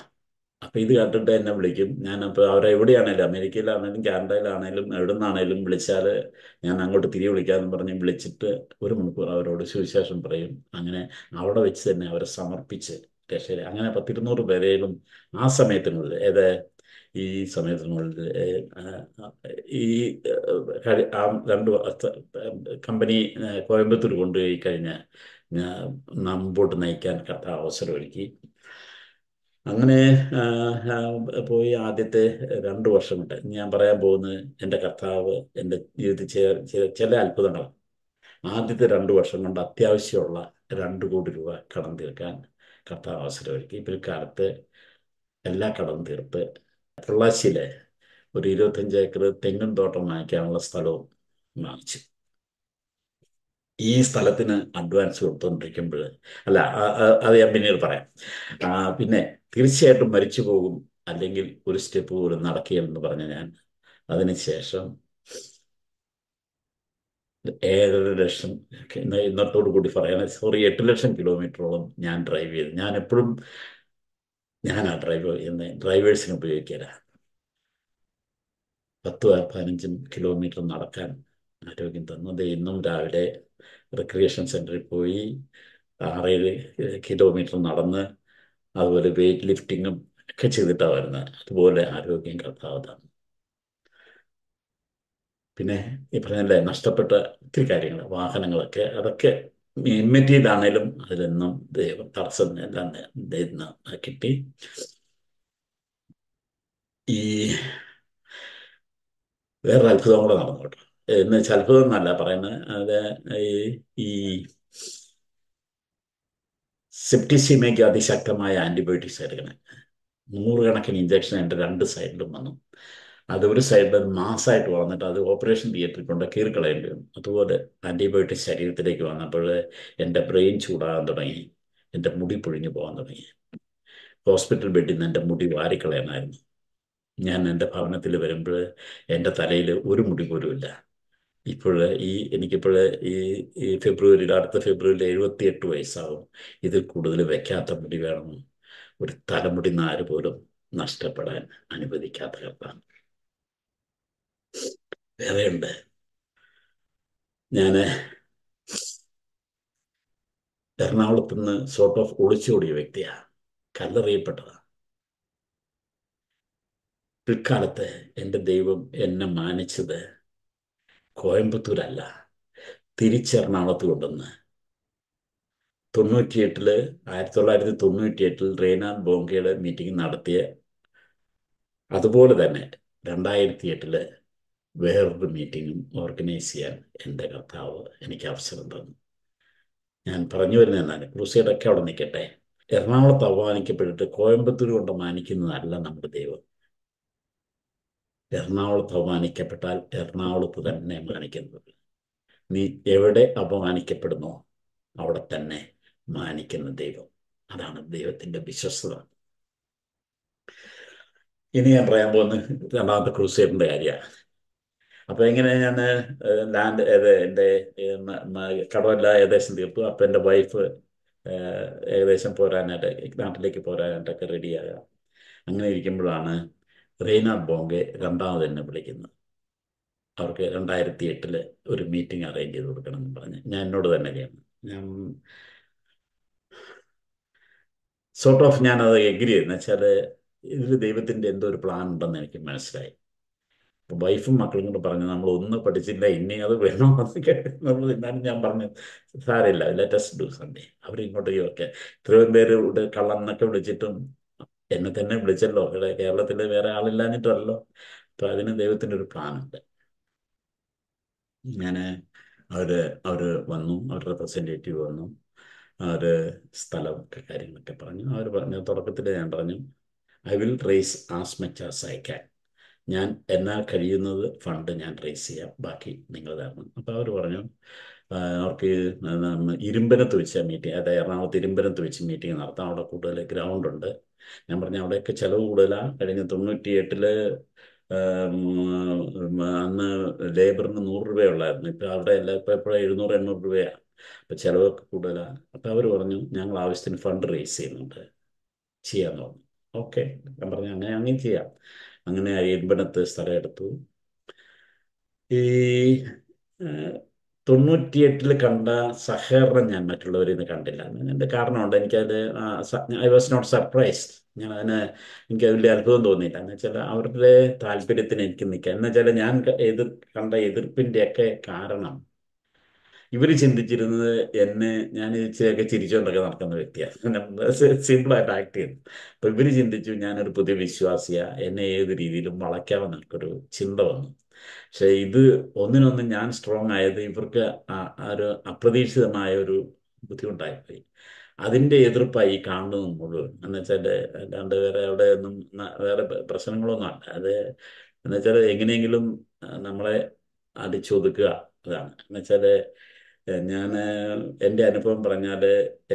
അപ്പൊ ഇത് കണ്ടിട്ട് എന്നെ വിളിക്കും ഞാനപ്പോൾ അവരെവിടെയാണേലും അമേരിക്കയിലാണേലും കാനഡയിലാണേലും എവിടെ നിന്നാണേലും വിളിച്ചാൽ ഞാൻ അങ്ങോട്ട് തിരികെ വിളിക്കാന്ന് പറഞ്ഞ് വിളിച്ചിട്ട് ഒരു മണിക്കൂർ അവരോട് സുവിശേഷം പറയും അങ്ങനെ അവിടെ വെച്ച് തന്നെ അവരെ സമർപ്പിച്ച് രക്ഷയിൽ അങ്ങനെ പത്തിരുന്നൂറ് പേരെയും ആ സമയത്തിനുള്ളിൽ ഏത് ഈ സമയത്തിനുള്ളിൽ ഈ ആ രണ്ട് കമ്പനി കോയമ്പത്തൂർ കൊണ്ടുപോയി കഴിഞ്ഞ് മുമ്പോട്ട് നയിക്കാൻ കഥ അവസരമൊരുക്കി അങ്ങനെ പോയി ആദ്യത്തെ രണ്ട് വർഷം കൊണ്ട് ഞാൻ പറയാൻ പോകുന്നത് എൻ്റെ കർത്താവ് എൻ്റെ ജീവിതത്തിൽ ചില അത്ഭുതങ്ങൾ ആദ്യത്തെ രണ്ട് വർഷം കൊണ്ട് അത്യാവശ്യമുള്ള രണ്ട് കോടി രൂപ കടം തീർക്കാൻ കർത്താവ് ഒരുക്കി പിൽക്കാലത്ത് എല്ലാ കടം തീർത്ത് പൊള്ളാശിയിലെ ഒരു ഇരുപത്തഞ്ച് ഏക്കർ തെങ്ങും തോട്ടം വാങ്ങിക്കാനുള്ള സ്ഥലവും വാങ്ങിച്ചു ഈ സ്ഥലത്തിന് അഡ്വാൻസ് കൊടുത്തുകൊണ്ടിരിക്കുമ്പോൾ അല്ല അത് ഞാൻ പിന്നീട് പറയാം പിന്നെ തീർച്ചയായിട്ടും മരിച്ചു പോകും അല്ലെങ്കിൽ ഒരു സ്റ്റെപ്പ് പോലും എന്ന് പറഞ്ഞ ഞാൻ അതിനുശേഷം ഏഴര ലക്ഷം ഇന്നത്തോടു കൂടി പറയാൻ സോറി എട്ട് ലക്ഷം കിലോമീറ്ററോളം ഞാൻ ഡ്രൈവ് ചെയ്തു ഞാൻ എപ്പോഴും ഞാൻ ആ ഡ്രൈവർ എന്ന് ഡ്രൈവേഴ്സിന് ഉപയോഗിക്കല പത്തും പതിനഞ്ചും കിലോമീറ്റർ നടക്കാൻ ആരോഗ്യം തന്നത് ഇന്നും രാവിലെ റിക്രിയേഷൻ സെൻറ്ററിൽ പോയി ആറേഴ് കിലോമീറ്റർ നടന്ന് അതുപോലെ വെയിറ്റ് ലിഫ്റ്റിങ്ങും ഒക്കെ ചെയ്തിട്ടാണ് വരുന്നത് അതുപോലെ ആരോഗ്യം കർത്താവതാണ് പിന്നെ ഈ പറഞ്ഞല്ലേ നഷ്ടപ്പെട്ട ഒത്തിരി കാര്യങ്ങൾ വാഹനങ്ങളൊക്കെ അതൊക്കെ മെറ്റീരിയലാണേലും അതിലൊന്നും ദൈവം തടസ്സം എല്ലാം കിട്ടി ഈ വേറൊരു അത്ഭുതം കൂടെ നടന്നു കേട്ടോ എന്ന് വെച്ചാൽ അത്ഭുതം എന്നല്ല പറയുന്നത് അത് ഈ സെപ്റ്റിസീമയ്ക്ക് അതിശക്തമായ ആൻറ്റിബയോട്ടിക്സ് എടുക്കണം നൂറുകണക്കിന് ഇഞ്ചക്ഷൻ എൻ്റെ രണ്ട് സൈഡിലും വന്നു അത് ഒരു സൈഡിൽ മാസമായിട്ട് വളർന്നിട്ട് അത് ഓപ്പറേഷൻ തിയേറ്ററിൽ കൊണ്ട് കീറിക്കളയേണ്ടി വന്നു അതുപോലെ ആൻറ്റിബയോട്ടിക്സ് ശരീരത്തിലേക്ക് വന്നപ്പോൾ എൻ്റെ ബ്രെയിൻ ചൂടാകാൻ തുടങ്ങി എൻ്റെ മുടി പൊഴിഞ്ഞു പോകാൻ തുടങ്ങി ഹോസ്പിറ്റൽ ബെഡിൽ നിന്ന് എൻ്റെ മുടി വാരിക്കളയണമായിരുന്നു ഞാൻ എൻ്റെ ഭവനത്തിൽ വരുമ്പോൾ എൻ്റെ തലയിൽ ഒരു മുടി പോലും ഇല്ല ഇപ്പോൾ ഈ എനിക്കിപ്പോൾ ഈ ഈ ഫെബ്രുവരി അടുത്ത ഫെബ്രുവരിയിൽ എട്ട് വയസ്സാകും ഇതിൽ കൂടുതൽ വെക്കാത്ത മുടി വേണം ഒരു തലമുടി നാര് പോലും നഷ്ടപ്പെടാൻ അനുവദിക്കാത്ത കർത്താണ് വേറെയുണ്ട് ഞാന് എറണാകുളത്ത് നിന്ന് സോർട്ട് ഓഫ് ഒളിച്ചോടിയ വ്യക്തിയാണ് കല്ലെറിയപ്പെട്ടതാണ് പിൽക്കാലത്ത് എൻ്റെ ദൈവം എന്നെ മാനിച്ചത് കോയമ്പത്തൂരല്ല തിരിച്ചെറണാകുളത്ത് കൊണ്ടുവന്ന് തൊണ്ണൂറ്റിയെട്ടിൽ ആയിരത്തി തൊള്ളായിരത്തി തൊണ്ണൂറ്റിയെട്ടിൽ റെയ്നാഥ് ബോങ്കയുടെ മീറ്റിംഗ് നടത്തിയ അതുപോലെ തന്നെ രണ്ടായിരത്തി എട്ടില് വേറൊരു മീറ്റിങ്ങും ഓർഗനൈസ് ചെയ്യാൻ എൻ്റെ കർത്താവ് എനിക്ക് അവസരം തന്നു ഞാൻ പറഞ്ഞു വരുന്നതെന്നാണ് ക്രൂസൈഡൊക്കെ അവിടെ നിൽക്കട്ടെ എറണാകുളത്ത് അവമാനിക്കപ്പെട്ടിട്ട് കോയമ്പത്തൂർ കൊണ്ട് മാനിക്കുന്നതല്ല നമ്മുടെ ദൈവം എറണാകുളത്ത് അപമാനിക്കപ്പെട്ടാൽ എറണാകുളത്ത് തന്നെ മാനിക്കുന്നത് നീ എവിടെ അപമാനിക്കപ്പെടുന്നോ അവിടെ തന്നെ മാനിക്കുന്ന ദൈവം അതാണ് ദൈവത്തിന്റെ വിശ്വസ്തത ഇനി ഞാൻ പറയാൻ പോകുന്ന രണ്ടാമത്തെ ക്രൂസേഡിന്റെ കാര്യമാണ് അപ്പൊ എങ്ങനെ ഞാൻ ലാൻഡ് എൻ്റെ കടമല്ല ഏകദേശം തീർത്തു അപ്പൊ എൻ്റെ വൈഫ് ഏകദേശം പോരാനായിട്ട് നാട്ടിലേക്ക് പോരാനായിട്ടൊക്കെ റെഡിയാകാം അങ്ങനെ ഇരിക്കുമ്പോഴാണ് റീന ബോങ്കെ രണ്ടാമത് എന്നെ വിളിക്കുന്നു അവർക്ക് രണ്ടായിരത്തി എട്ടിൽ ഒരു മീറ്റിംഗ് അറേഞ്ച് ചെയ്ത് കൊടുക്കണം എന്ന് പറഞ്ഞ് ഞാൻ എന്നോട് തന്നെ ചെയ്യണം ഞാൻ സോർട്ട് ഓഫ് ഞാനത് എഗ്രി ചെയ്തെന്ന് വെച്ചാൽ ഇതിൽ ദൈവത്തിൻ്റെ എന്തോ ഒരു പ്ലാൻ ഉണ്ടെന്ന് എനിക്ക് മനസ്സിലായി അപ്പോൾ വൈഫും മക്കളും കൂടെ പറഞ്ഞു നമ്മൾ ഒന്ന് പഠിച്ചില്ല ഇനി അത് വേണോ എന്നൊക്കെ നമ്മൾ എന്നാലും ഞാൻ പറഞ്ഞു സാരമില്ല ലെറ്റസ് ഡ്യൂസ് സൺഡേ അവരിങ്ങോട്ട് ഓക്കെ ഇത്രയും പേര് കള്ളൻ എന്നൊക്കെ വിളിച്ചിട്ടും എന്നെ തന്നെ വിളിച്ചല്ലോ ഇവിടെ കേരളത്തിലെ വേറെ ആളില്ലാഞ്ഞിട്ടല്ലോ അപ്പൊ അതിന് ദൈവത്തിന്റെ ഒരു പ്ലാനുണ്ട് ഇങ്ങനെ അവര് അവര് വന്നു അവരുടെ റെപ്രസെൻറ്റേറ്റീവ് വന്നു അവര് സ്ഥലമൊക്കെ കാര്യങ്ങളൊക്കെ പറഞ്ഞു അവർ പറഞ്ഞു തുടക്കത്തിൽ ഞാൻ പറഞ്ഞു I will raise as much as I can ഞാൻ എന്നാൽ കഴിയുന്നത് ഫണ്ട് ഞാൻ റേസ് ചെയ്യാം ബാക്കി നിങ്ങൾ തരണം അപ്പോൾ അവർ പറഞ്ഞു അവർക്ക് ഇരുമ്പനത്ത് വെച്ച മീറ്റിംഗ് അതായത് എറണാകുളത്ത് ഇരുമ്പനത്ത് വെച്ച് മീറ്റിംഗ് നടത്താം അവിടെ കൂടുതൽ ഗ്രൗണ്ട് ഉണ്ട് ഞാൻ പറഞ്ഞ അവിടെയൊക്കെ ചിലവ് കൂടുതലാണ് കഴിഞ്ഞ തൊണ്ണൂറ്റി എട്ടില് അന്ന് ലേബറിന് നൂറ് രൂപയുള്ളായിരുന്നു ഇപ്പൊ അവിടെ എല്ലാ ഇപ്പൊ എപ്പോഴും എഴുന്നൂറ് എണ്ണൂറ് രൂപയാണ് അപ്പൊ ചെലവൊക്കെ കൂടുതലാണ് അപ്പൊ അവർ പറഞ്ഞു ഞങ്ങൾ ആവശ്യത്തിന് ഫണ്ട് റേസ് ചെയ്യുന്നുണ്ട് ചെയ്യാന്ന് പറഞ്ഞു ഓക്കെ ഞാൻ പറഞ്ഞു അങ്ങനെ അങ്ങനെയും ചെയ്യാം അങ്ങനെ ഇമ്പനത്ത് സ്ഥലം എടുത്തു ഈ തൊണ്ണൂറ്റിയെട്ടിൽ കണ്ട സഹകരണം ഞാൻ മറ്റുള്ളവരിൽ നിന്ന് കണ്ടില്ല എൻ്റെ കാരണമുണ്ട് എനിക്കത് ഐ വാസ് നോട്ട് സർപ്രൈസ്ഡ് ഞാൻ അതിന് എനിക്ക് വലിയ അത്ഭുതം തോന്നിയില്ല എന്ന് വെച്ചാൽ അവരുടെ താല്പര്യത്തിന് എനിക്ക് നിൽക്കാം എന്ന് വെച്ചാൽ ഞാൻ എതിർ കണ്ട എതിർപ്പിൻ്റെയൊക്കെ കാരണം ഇവർ ചിന്തിച്ചിരുന്നത് എന്നെ ഞാൻ ഇച്ചിരിയൊക്കെ ചിരിച്ചുകൊണ്ടൊക്കെ നടക്കുന്ന വ്യക്തിയാണ് സിമ്പിളായിട്ട് ആക്ട് ചെയ്യുന്നു അപ്പം ഇവർ ചിന്തിച്ചു ഞാനൊരു പുതിയ വിശ്വാസിയാണ് എന്നെ ഏത് രീതിയിലും ഒരു ചിന്ത വന്നു പക്ഷേ ഇത് ഒന്നിനൊന്ന് ഞാൻ സ്ട്രോങ് ആയത് ഇവർക്ക് ഒരു അപ്രതീക്ഷിതമായ ഒരു ബുദ്ധിമുട്ടായിപ്പോയി അതിൻ്റെ എതിർപ്പായി ഈ കാണുന്നത് മുഴുവൻ എന്നുവെച്ചാൽ രണ്ട് വേറെ അവിടെ ഒന്നും വേറെ പ്രശ്നങ്ങളൊന്നും അല്ല അത് എന്നുവെച്ചാൽ എങ്ങനെയെങ്കിലും നമ്മളെ അടിച്ചൊതുക്കുക അതാണ് എന്നുവെച്ചാൽ ഞാൻ എൻ്റെ അനുഭവം പറഞ്ഞാൽ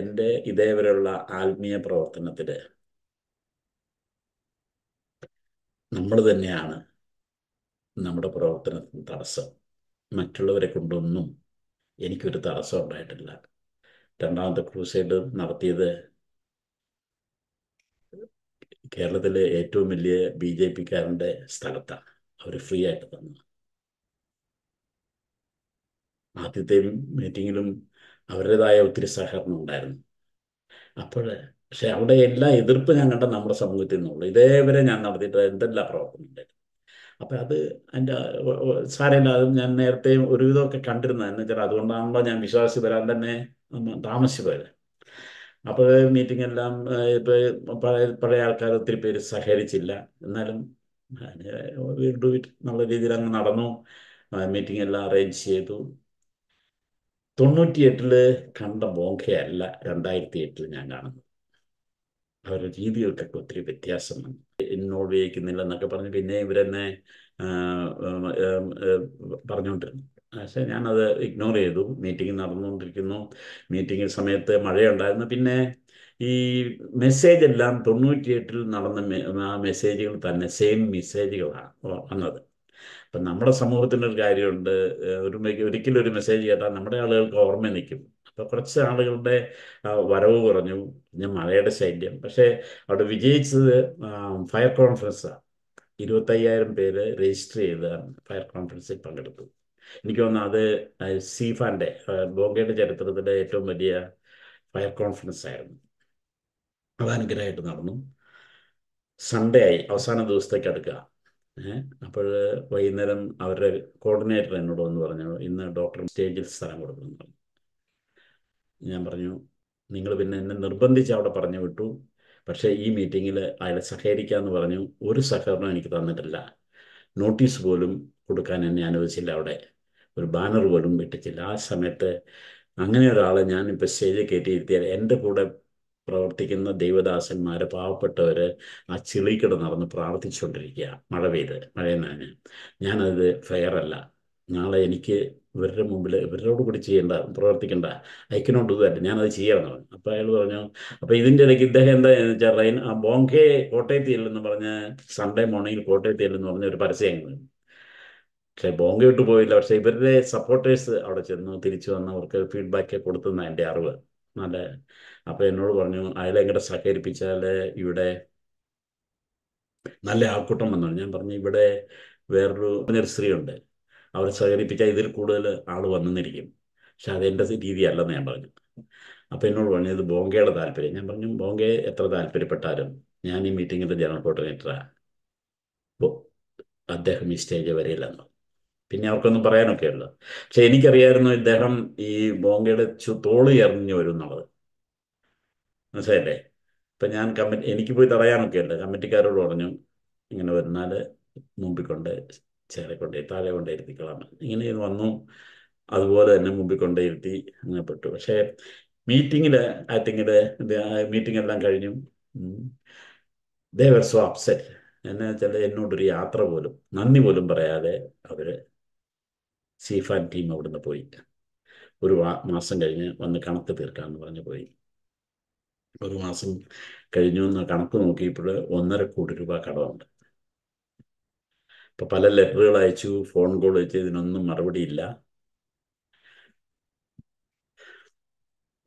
എൻ്റെ ഇതേവരെയുള്ള ആത്മീയ പ്രവർത്തനത്തിൽ നമ്മൾ തന്നെയാണ് നമ്മുടെ പ്രവർത്തനത്തിന് തടസ്സം മറ്റുള്ളവരെ കൊണ്ടൊന്നും എനിക്കൊരു തടസ്സം ഉണ്ടായിട്ടില്ല രണ്ടാമത്തെ ക്രൂസൈഡ് നടത്തിയത് കേരളത്തിലെ ഏറ്റവും വലിയ ബി ജെ പിക്കാരൻ്റെ സ്ഥലത്താണ് അവർ ഫ്രീ ആയിട്ട് തന്നു ആദ്യത്തെ മീറ്റിങ്ങിലും അവരുടേതായ ഒത്തിരി സഹകരണം ഉണ്ടായിരുന്നു അപ്പോൾ പക്ഷെ അവിടെ എല്ലാ എതിർപ്പ് ഞാൻ കണ്ട നമ്മുടെ സമൂഹത്തിൽ നിന്നുള്ളൂ ഇതേവരെ ഞാൻ നടത്തിയിട്ട് എന്തെല്ലാം പ്രവർത്തനം അപ്പം അത് എൻ്റെ സാരമില്ല അത് ഞാൻ നേരത്തെ ഒരുവിധമൊക്കെ കണ്ടിരുന്നത് എന്ന് വെച്ചാൽ അതുകൊണ്ടാണല്ലോ ഞാൻ വിശ്വാസി വരാൻ തന്നെ താമസിച്ചു പോയത് അപ്പോൾ മീറ്റിംഗ് എല്ലാം ഇപ്പോൾ പഴയ പഴയ ആൾക്കാർ ഒത്തിരി പേര് സഹകരിച്ചില്ല എന്നാലും ഡു നല്ല രീതിയിൽ അങ്ങ് നടന്നു മീറ്റിംഗ് എല്ലാം അറേഞ്ച് ചെയ്തു തൊണ്ണൂറ്റി എട്ടില് കണ്ട ബോംഖയല്ല രണ്ടായിരത്തി എട്ടിൽ ഞാൻ കാണുന്നത് അവരുടെ രീതികൾക്കൊക്കെ ഒത്തിരി വ്യത്യാസം ഇൻവോൾവ് ചെയ്യിക്കുന്നില്ല എന്നൊക്കെ പറഞ്ഞ് പിന്നെ ഇവരെന്നെ പറഞ്ഞുകൊണ്ടിരുന്നു പക്ഷേ ഞാനത് ഇഗ്നോർ ചെയ്തു മീറ്റിംഗ് നടന്നുകൊണ്ടിരിക്കുന്നു മീറ്റിംഗ് സമയത്ത് മഴയുണ്ടായിരുന്നു പിന്നെ ഈ മെസ്സേജ് എല്ലാം തൊണ്ണൂറ്റിയെട്ടിൽ നടന്ന ആ മെസ്സേജുകൾ തന്നെ സെയിം മെസ്സേജുകളാണ് വന്നത് അപ്പം നമ്മുടെ സമൂഹത്തിനൊരു കാര്യമുണ്ട് ഒരു ഒരിക്കലും ഒരു മെസ്സേജ് കേട്ടാൽ നമ്മുടെ ആളുകൾക്ക് ഓർമ്മ നിൽക്കും അപ്പൊ കുറച്ച് ആളുകളുടെ വരവ് കുറഞ്ഞു പിന്നെ മഴയുടെ ശൈല്യം പക്ഷേ അവിടെ വിജയിച്ചത് ഫയർ ആണ് ഇരുപത്തയ്യായിരം പേര് രജിസ്റ്റർ ചെയ്ത് ഫയർ കോൺഫറൻസിൽ പങ്കെടുത്തു എനിക്ക് തോന്നുന്നു അത് സീഫാന്റെ ബോംബെയുടെ ചരിത്രത്തിലെ ഏറ്റവും വലിയ ഫയർ കോൺഫറൻസ് ആയിരുന്നു അത് അനുഗ്രഹമായിട്ട് നടന്നു സൺഡേ ആയി അവസാന ദിവസത്തേക്ക് അടുക്കുക അപ്പോൾ വൈകുന്നേരം അവരുടെ കോർഡിനേറ്റർ എന്നോട് വന്ന് പറഞ്ഞു ഇന്ന് ഡോക്ടർ സ്റ്റേജിൽ സ്ഥലം കൊടുക്കുന്നു ഞാൻ പറഞ്ഞു നിങ്ങൾ പിന്നെ എന്നെ നിർബന്ധിച്ച് അവിടെ പറഞ്ഞു വിട്ടു പക്ഷേ ഈ മീറ്റിങ്ങിൽ അയാളെ സഹകരിക്കാമെന്ന് പറഞ്ഞു ഒരു സഹകരണം എനിക്ക് തന്നിട്ടില്ല നോട്ടീസ് പോലും കൊടുക്കാൻ എന്നെ അനുവദിച്ചില്ല അവിടെ ഒരു ബാനർ പോലും വെട്ടിച്ചില്ല ആ സമയത്ത് അങ്ങനെ ഒരാളെ ഞാൻ ഇപ്പം സ്റ്റേജ് കയറ്റിയിരുത്തിയാൽ എൻ്റെ കൂടെ പ്രവർത്തിക്കുന്ന ദൈവദാസന്മാർ പാവപ്പെട്ടവർ ആ ചിളിക്കിട നടന്ന് പ്രാർത്ഥിച്ചുകൊണ്ടിരിക്കുക മഴ പെയ്ത് മഴയെന്നാണ് ഞാനത് ഫെയറല്ല നാളെ എനിക്ക് ഇവരുടെ മുമ്പിൽ ഇവരോട് കൂടി ചെയ്യേണ്ട പ്രവർത്തിക്കേണ്ട ഐ കനോട്ട് ഡു ദാറ്റ് ഞാനത് ചെയ്യണം പറഞ്ഞു അപ്പോൾ അയാൾ പറഞ്ഞു അപ്പോൾ ഇതിൻ്റെ ഇടയ്ക്ക് ഇദ്ദേഹം എന്താണെന്ന് വെച്ചാൽ റൈൻ ആ ബോംബെ കോട്ടയത്ത് ചെല്ലെന്ന് പറഞ്ഞ സൺഡേ മോർണിംഗിൽ കോട്ടയത്ത് ചെല്ലെന്ന് പറഞ്ഞ ഒരു പരസ്യം കഴിഞ്ഞു പക്ഷേ ബോംബെ വിട്ട് പോയില്ല പക്ഷേ ഇവരുടെ സപ്പോർട്ടേഴ്സ് അവിടെ ചെന്നു തിരിച്ചു വന്ന് അവർക്ക് ഫീഡ്ബാക്ക് കൊടുത്തുന്ന എൻ്റെ അറിവ് നല്ല അപ്പോൾ എന്നോട് പറഞ്ഞു അയാളെ എങ്ങനെ സഹകരിപ്പിച്ചാൽ ഇവിടെ നല്ല ആൾക്കൂട്ടം വന്നു ഞാൻ പറഞ്ഞു ഇവിടെ വേറൊരു സ്ത്രീ ഉണ്ട് അവരെ സഹകരിപ്പിച്ചാൽ ഇതിൽ കൂടുതൽ ആൾ വന്നെന്നിരിക്കും പക്ഷെ അതെൻ്റെ രീതിയല്ലെന്ന് ഞാൻ പറഞ്ഞു അപ്പം എന്നോട് പറഞ്ഞത് ഇത് ബോങ്കയുടെ താല്പര്യം ഞാൻ പറഞ്ഞു ബോങ്കെ എത്ര താല്പര്യപ്പെട്ടാലും ഞാൻ ഈ മീറ്റിങ്ങിൻ്റെ ജനറൽ കോർഡിനേറ്ററാണ് അദ്ദേഹം ഈ സ്റ്റേജ് വരെയില്ലെന്ന് പിന്നെ അവർക്കൊന്നും പറയാനൊക്കെ ഉള്ളു പക്ഷെ എനിക്കറിയായിരുന്നു ഇദ്ദേഹം ഈ ബോങ്കയുടെ തോള് എറിഞ്ഞു വരും എന്നുള്ളത് മനസ്സിലല്ലേ ഇപ്പം ഞാൻ കമ്മിറ്റി എനിക്ക് പോയി തടയാനൊക്കെ ഉണ്ട് കമ്മിറ്റിക്കാരോട് പറഞ്ഞു ഇങ്ങനെ വരുന്നാൽ മുമ്പിക്കൊണ്ട് ചേരെ കൊണ്ടേ താഴെ കൊണ്ടേ ഇരുത്തിക്കളാം ഇങ്ങനെ വന്നു അതുപോലെ തന്നെ മുമ്പിൽ കൊണ്ടേ ഇരുത്തി അങ്ങനെ പെട്ടു പക്ഷേ മീറ്റിങ്ങിൽ ആറ്റിങ്ങിൽ മീറ്റിംഗ് എല്ലാം കഴിഞ്ഞു ദേ വർ സോ അപ്സെറ്റ് എന്നെ വെച്ചാൽ എന്നോടൊരു യാത്ര പോലും നന്ദി പോലും പറയാതെ അവർ സീഫ് ആൻഡ് ടീം അവിടുന്ന് പോയി ഒരു മാസം കഴിഞ്ഞ് വന്ന് കണക്ക് തീർക്കാമെന്ന് പറഞ്ഞു പോയി ഒരു മാസം കഴിഞ്ഞു എന്ന് കണക്ക് നോക്കിയപ്പോൾ ഒന്നര കോടി രൂപ കടമുണ്ട് അപ്പോൾ പല ലെറ്ററുകൾ അയച്ചു ഫോൺ കോൾ അയച്ചു ഇതിനൊന്നും മറുപടിയില്ല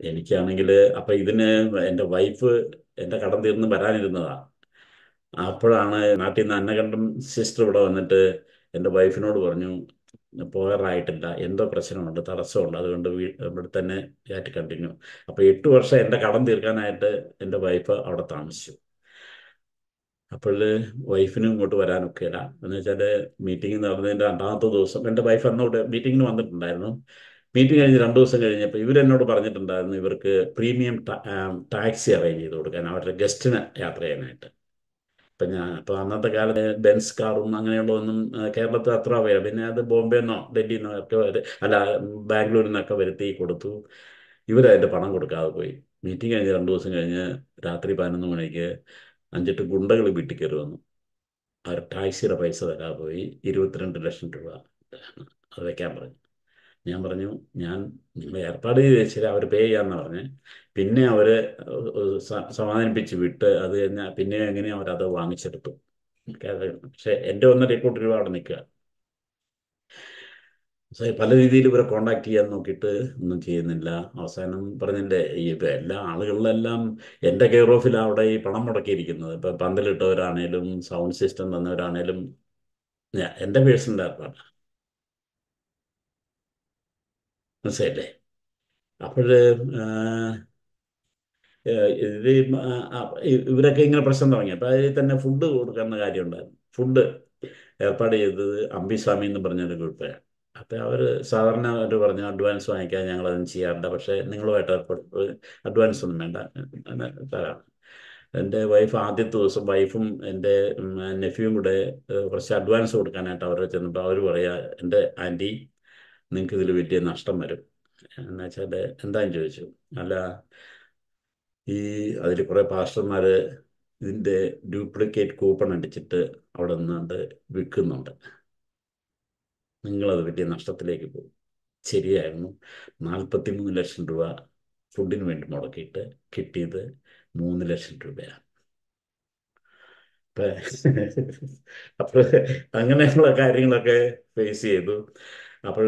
എനിക്കാണെങ്കിൽ അപ്പൊ ഇതിന് എൻ്റെ വൈഫ് എൻ്റെ കടം തീർന്ന് വരാനിരുന്നതാ അപ്പോഴാണ് നാട്ടിൽ നിന്ന് അന്നകണ്ഠം സിസ്റ്റർ ഇവിടെ വന്നിട്ട് എൻ്റെ വൈഫിനോട് പറഞ്ഞു പോകാറായിട്ടില്ല എന്തോ പ്രശ്നമുണ്ട് തടസ്സമുണ്ട് അതുകൊണ്ട് വീ ഇവിടെ തന്നെ ആയിട്ട് കണ്ടിന്യൂ അപ്പോൾ എട്ട് വർഷം എൻ്റെ കടം തീർക്കാനായിട്ട് എൻ്റെ വൈഫ് അവിടെ താമസിച്ചു അപ്പോൾ വൈഫിനും ഇങ്ങോട്ട് വരാനൊക്കെയില്ല എന്ന് വെച്ചാൽ മീറ്റിംഗ് നടന്നതിന്റെ രണ്ടാമത്തെ ദിവസം എന്റെ വൈഫ് എന്നോട് മീറ്റിങ്ങിന് വന്നിട്ടുണ്ടായിരുന്നു മീറ്റിംഗ് കഴിഞ്ഞ് രണ്ട് ദിവസം കഴിഞ്ഞപ്പോൾ ഇവർ എന്നോട് പറഞ്ഞിട്ടുണ്ടായിരുന്നു ഇവർക്ക് പ്രീമിയം ടാക്സി അറേഞ്ച് ചെയ്ത് കൊടുക്കാൻ അവരുടെ ഗസ്റ്റിന് യാത്ര ചെയ്യാനായിട്ട് അപ്പം ഞാൻ അപ്പോൾ അന്നത്തെ കാലത്ത് ബെൻസ് കാറും അങ്ങനെയുള്ളതൊന്നും കേരളത്തിൽ അത്ര അവൈലബിൾ പിന്നെ അത് ബോംബെ നിന്നോ ഡൽഹിയിൽ നിന്നോ ഒക്കെ അല്ല ബാംഗ്ലൂരിൽ നിന്നൊക്കെ വരുത്തി കൊടുത്തു ഇവരതിൻ്റെ പണം കൊടുക്കാതെ പോയി മീറ്റിംഗ് കഴിഞ്ഞ് രണ്ട് ദിവസം കഴിഞ്ഞ് രാത്രി പതിനൊന്ന് മണിക്ക് അഞ്ചെട്ട് ഗുണ്ടകൾ വീട്ടിൽ കയറി വന്നു അവർ ടാക്സിയുടെ പൈസ തരാതെ പോയി ഇരുപത്തിരണ്ട് ലക്ഷം രൂപ അത് വെക്കാൻ പറഞ്ഞു ഞാൻ പറഞ്ഞു ഞാൻ നിങ്ങൾ ഏർപ്പാട് ചെയ്ത് വെച്ചാൽ അവർ പേ ചെയ്യാമെന്ന് പറഞ്ഞ് പിന്നെ അവർ സമാധാനിപ്പിച്ച് വിട്ട് അത് കഴിഞ്ഞാൽ പിന്നെ എങ്ങനെ അവരത് വാങ്ങിച്ചെടുത്തു പക്ഷേ എൻ്റെ ഒന്നര കോടി രൂപ അവിടെ നിൽക്കുക പല രീതിയിൽ ഇവരെ കോണ്ടാക്ട് ചെയ്യാൻ നോക്കിയിട്ട് ഒന്നും ചെയ്യുന്നില്ല അവസാനം പറഞ്ഞതിൻ്റെ ഈ എല്ലാ ആളുകളിലെല്ലാം എൻ്റെ കെയർ ഓഫിലാണ് അവിടെ ഈ പണം മുടക്കിയിരിക്കുന്നത് ഇപ്പം പന്തലിട്ടവരാണേലും സൗണ്ട് സിസ്റ്റം തന്നവരാണേലും എൻ്റെ പേഴ്സണൽ ഏർപ്പാടാണ് മനസ്സിലല്ലേ അപ്പോഴ് ഇത് ഇവരൊക്കെ ഇങ്ങനെ പ്രശ്നം തുടങ്ങി അപ്പം അതിൽ തന്നെ ഫുഡ് കൊടുക്കുന്ന കാര്യമുണ്ടായിരുന്നു ഫുഡ് ഏർപ്പാട് ചെയ്തത് അമ്പിസ്വാമി എന്ന് പറഞ്ഞൊരു ഗ്രൂപ്പാണ് അതെ അവർ സാധാരണ അവർ പറഞ്ഞു അഡ്വാൻസ് വാങ്ങിക്കാൻ ഞങ്ങൾ ഞങ്ങളതൊന്നും ചെയ്യാറുണ്ട് പക്ഷേ നിങ്ങളുമായിട്ട് ഏർപ്പെടും അഡ്വാൻസ് ഒന്നും വേണ്ട തരാം എൻ്റെ വൈഫ് ആദ്യത്തെ ദിവസം വൈഫും എൻ്റെ നെഫ്യൂം കൂടെ കുറച്ച് അഡ്വാൻസ് കൊടുക്കാനായിട്ട് അവരെ ചെന്നപ്പോൾ അവർ പറയുക എൻ്റെ ആൻറ്റി നിങ്ങൾക്ക് ഇതിൽ വലിയ നഷ്ടം വരും എന്ന് വെച്ചാൽ എന്താന്ന് ചോദിച്ചു അല്ല ഈ അതിൽ കുറേ പാസ്റ്റർമാർ ഇതിൻ്റെ ഡ്യൂപ്ലിക്കേറ്റ് കൂപ്പൺ അടിച്ചിട്ട് അവിടെ നിന്നുകൊണ്ട് വിൽക്കുന്നുണ്ട് നിങ്ങളത് വലിയ നഷ്ടത്തിലേക്ക് പോകും ശരിയായിരുന്നു നാൽപ്പത്തി മൂന്ന് ലക്ഷം രൂപ ഫുഡിന് വേണ്ടി മുടക്കിയിട്ട് കിട്ടിയത് മൂന്ന് ലക്ഷം രൂപയാണ് അപ്പോൾ അങ്ങനെയുള്ള കാര്യങ്ങളൊക്കെ ഫേസ് ചെയ്തു അപ്പോൾ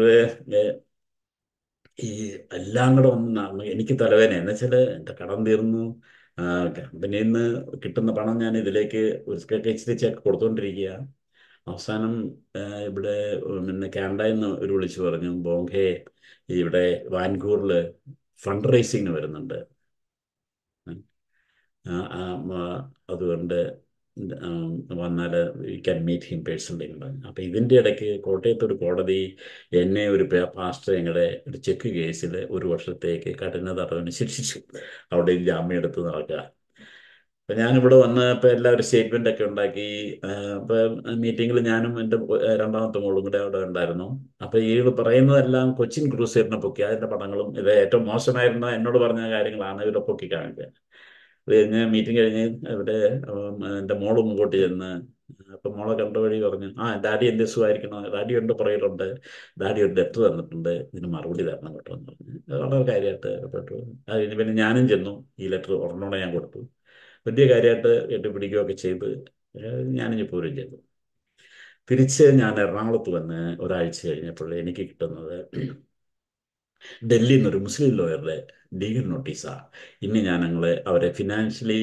ഈ എല്ലാം കൂടെ ഒന്ന് എനിക്ക് തലവേന എന്ന് വെച്ചാല് എന്റെ കടം തീർന്നു കമ്പനിയിൽ നിന്ന് കിട്ടുന്ന പണം ഞാൻ ഇതിലേക്ക് ഒരു ഇച്ചിരി ചെക്ക് കൊടുത്തോണ്ടിരിക്കുകയാണ് അവസാനം ഇവിടെ പിന്നെ കാനഡയിൽ നിന്ന് ഒരു വിളിച്ചു പറഞ്ഞു ബോംഗെ ഇവിടെ വാൻകൂറിൽ ഫണ്ട് റൈസിങ്ങിന് വരുന്നുണ്ട് അതുകൊണ്ട് വന്നാൽ you can meet him personally പറഞ്ഞു അപ്പം ഇതിൻ്റെ ഇടയ്ക്ക് കോട്ടയത്ത് ഒരു കോടതി എന്നെ ഒരു പാസ്റ്റർ ഞങ്ങളുടെ ഒരു ചെക്ക് കേസിൽ ഒരു വർഷത്തേക്ക് കഠിന തടവിന് ശിക്ഷിച്ചു അവിടെ ജാമ്യം എടുത്ത് നടക്കുക അപ്പം ഞാനിവിടെ വന്നപ്പോൾ എല്ലാവരും സ്റ്റേറ്റ്മെന്റ് ഒക്കെ ഉണ്ടാക്കി അപ്പൊ മീറ്റിംഗിൽ ഞാനും എന്റെ രണ്ടാമത്തെ മോളും കൂടെ അവിടെ ഉണ്ടായിരുന്നു അപ്പൊ ഈ പറയുന്നതെല്ലാം കൊച്ചിൻ ക്രൂസേറിനെ പൊക്കി അതിന്റെ പടങ്ങളും ഇത് ഏറ്റവും മോശമായിരുന്ന എന്നോട് പറഞ്ഞ കാര്യങ്ങളാണ് ഇവിടെ പൊക്കി കാണിക്കുക അത് കഴിഞ്ഞ് മീറ്റിംഗ് കഴിഞ്ഞ് ഇവിടെ എന്റെ മോള് മുമ്പോട്ട് ചെന്ന് അപ്പൊ മോളെ കണ്ട വഴി പറഞ്ഞു ആ ഡാഡി എന്റെ സുഖമായിരിക്കണോ ഡാഡി ഉണ്ട് പറയിട്ടുണ്ട് ഡാഡി ഒരു ഡെത്ത് തന്നിട്ടുണ്ട് ഇതിന് മറുപടി തരണം കേട്ടോ എന്ന് പറഞ്ഞു വളരെ കാര്യമായിട്ട് പെട്ടു അത് പിന്നെ ഞാനും ചെന്നു ഈ ലെറ്റർ ഉടനോടെ ഞാൻ കൊടുത്തു വലിയ കാര്യമായിട്ട് കെട്ടിപ്പിടിക്കുകയൊക്കെ ചെയ്ത് ഞാനിഞ്ഞിപ്പോരും ചെയ്തു തിരിച്ച് ഞാൻ എറണാകുളത്ത് വന്ന് ഒരാഴ്ച കഴിഞ്ഞപ്പോൾ എനിക്ക് കിട്ടുന്നത് ഡൽഹിയിൽ നിന്നൊരു മുസ്ലിം ലോയറുടെ ലീഗൽ നോട്ടീസാണ് ഇനി ഞാൻ ഞങ്ങളെ അവരെ ഫിനാൻഷ്യലി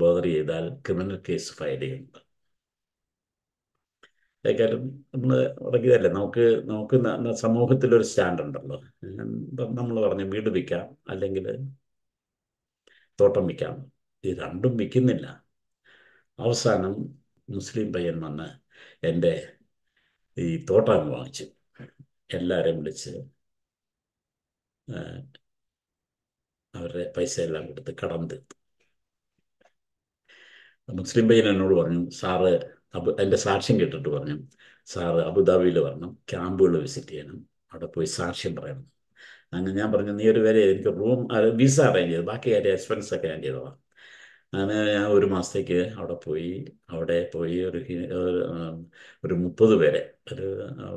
ബോദർ ചെയ്താൽ ക്രിമിനൽ കേസ് ഫയൽ ചെയ്യുന്നത് കാര്യം നമ്മൾ ഇറങ്ങിയതല്ലേ നമുക്ക് നമുക്ക് സമൂഹത്തിലൊരു സ്റ്റാൻഡ് ഉണ്ടല്ലോ നമ്മൾ പറഞ്ഞു വീട് വിൽക്കാം അല്ലെങ്കിൽ തോട്ടം വിൽക്കാം ഈ രണ്ടും വിൽക്കുന്നില്ല അവസാനം മുസ്ലിം പയ്യൻ വന്ന് എൻ്റെ ഈ തോട്ടം വാങ്ങിച്ചു എല്ലാവരെയും വിളിച്ച് അവരുടെ പൈസ എല്ലാം കൊടുത്ത് കടം തീർത്തു മുസ്ലിം പയ്യൻ എന്നോട് പറഞ്ഞു സാറ് അബു എൻ്റെ സാക്ഷ്യം കേട്ടിട്ട് പറഞ്ഞു സാറ് അബുദാബിയിൽ വരണം ക്യാമ്പുകൾ വിസിറ്റ് ചെയ്യണം അവിടെ പോയി സാക്ഷ്യം പറയണം അങ്ങനെ ഞാൻ പറഞ്ഞു നീ ഒരു വരെ എനിക്ക് റൂം വിസ അറേഞ്ച് ചെയ്തു ബാക്കി കാര്യം എക്സ്പെൻസ് ഒക്കെ ഞാൻ ചെയ്തതാണ് അങ്ങനെ ഞാൻ ഒരു മാസത്തേക്ക് അവിടെ പോയി അവിടെ പോയി ഒരു ഒരു മുപ്പത് പേരെ ഒരു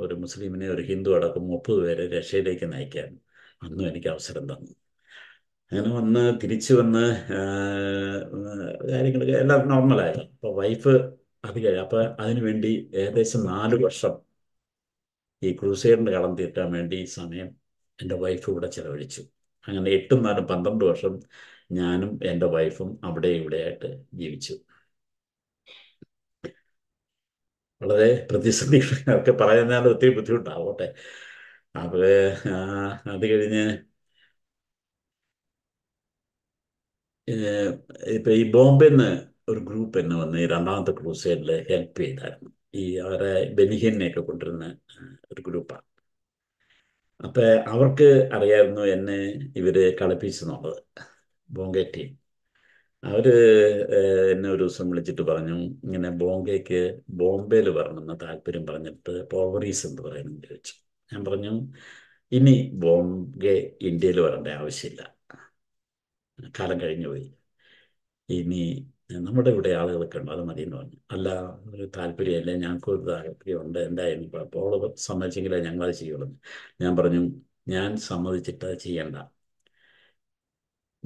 ഒരു മുസ്ലിമിനെ ഒരു ഹിന്ദു അടക്കം മുപ്പത് പേരെ രക്ഷയിലേക്ക് നയിക്കാൻ അന്നും എനിക്ക് അവസരം തന്നു അങ്ങനെ വന്ന് തിരിച്ചു വന്ന് കാര്യങ്ങളൊക്കെ എല്ലാം നോർമലായിരുന്നു അപ്പൊ വൈഫ് അത് കഴിഞ്ഞു അപ്പോൾ അതിനുവേണ്ടി ഏകദേശം നാല് വർഷം ഈ ക്രൂസേറിന്റെ കളം തീർക്കാൻ വേണ്ടി സമയം എൻ്റെ വൈഫ് ഇവിടെ ചിലവഴിച്ചു അങ്ങനെ എട്ടും നാലും പന്ത്രണ്ട് വർഷം ഞാനും എൻ്റെ വൈഫും അവിടെ ഇവിടെയായിട്ട് ജീവിച്ചു വളരെ പ്രതിസന്ധികളൊക്കെ പറയുന്നാൽ ഒത്തിരി ബുദ്ധിമുട്ടാവട്ടെ അപ്പോൾ അത് കഴിഞ്ഞ് ഇപ്പൊ ഈ ബോംബെന്ന് ഒരു ഗ്രൂപ്പ് എന്നെ വന്ന് ഈ രണ്ടാമത്തെ ക്രൂസൈഡിൽ ഹെൽപ്പ് ചെയ്തായിരുന്നു ഈ അവരെ ബെനിഹിനെയൊക്കെ കൊണ്ടിരുന്ന ഒരു ഗ്രൂപ്പാണ് അപ്പൊ അവർക്ക് അറിയായിരുന്നു എന്നെ ഇവർ കളിപ്പിച്ചെന്നുള്ളത് ബോംഗേറ്റി ടീം എന്നെ ഒരു ദിവസം വിളിച്ചിട്ട് പറഞ്ഞു ഇങ്ങനെ ബോംബെക്ക് ബോംബെയിൽ വരണമെന്ന് താല്പര്യം പറഞ്ഞിട്ട് പോവറീസ് എന്ന് പറയുന്നത് ചോദിച്ചു ഞാൻ പറഞ്ഞു ഇനി ബോംബെ ഇന്ത്യയിൽ വരേണ്ട ആവശ്യമില്ല കാലം കഴിഞ്ഞു പോയി ഇനി നമ്മുടെ ഇവിടെ ആളുകളൊക്കെ ഉണ്ട് അത് മതി എന്ന് പറഞ്ഞു അല്ല ഒരു താല്പര്യമല്ലേ ഞങ്ങൾക്ക് ഒരു താല്പര്യമുണ്ട് എന്തായാലും അപ്പോൾ സമ്മതിച്ചെങ്കിലേ ഞങ്ങളത് ചെയ്യുള്ളൂ ഞാൻ പറഞ്ഞു ഞാൻ സമ്മതിച്ചിട്ട് ചെയ്യണ്ട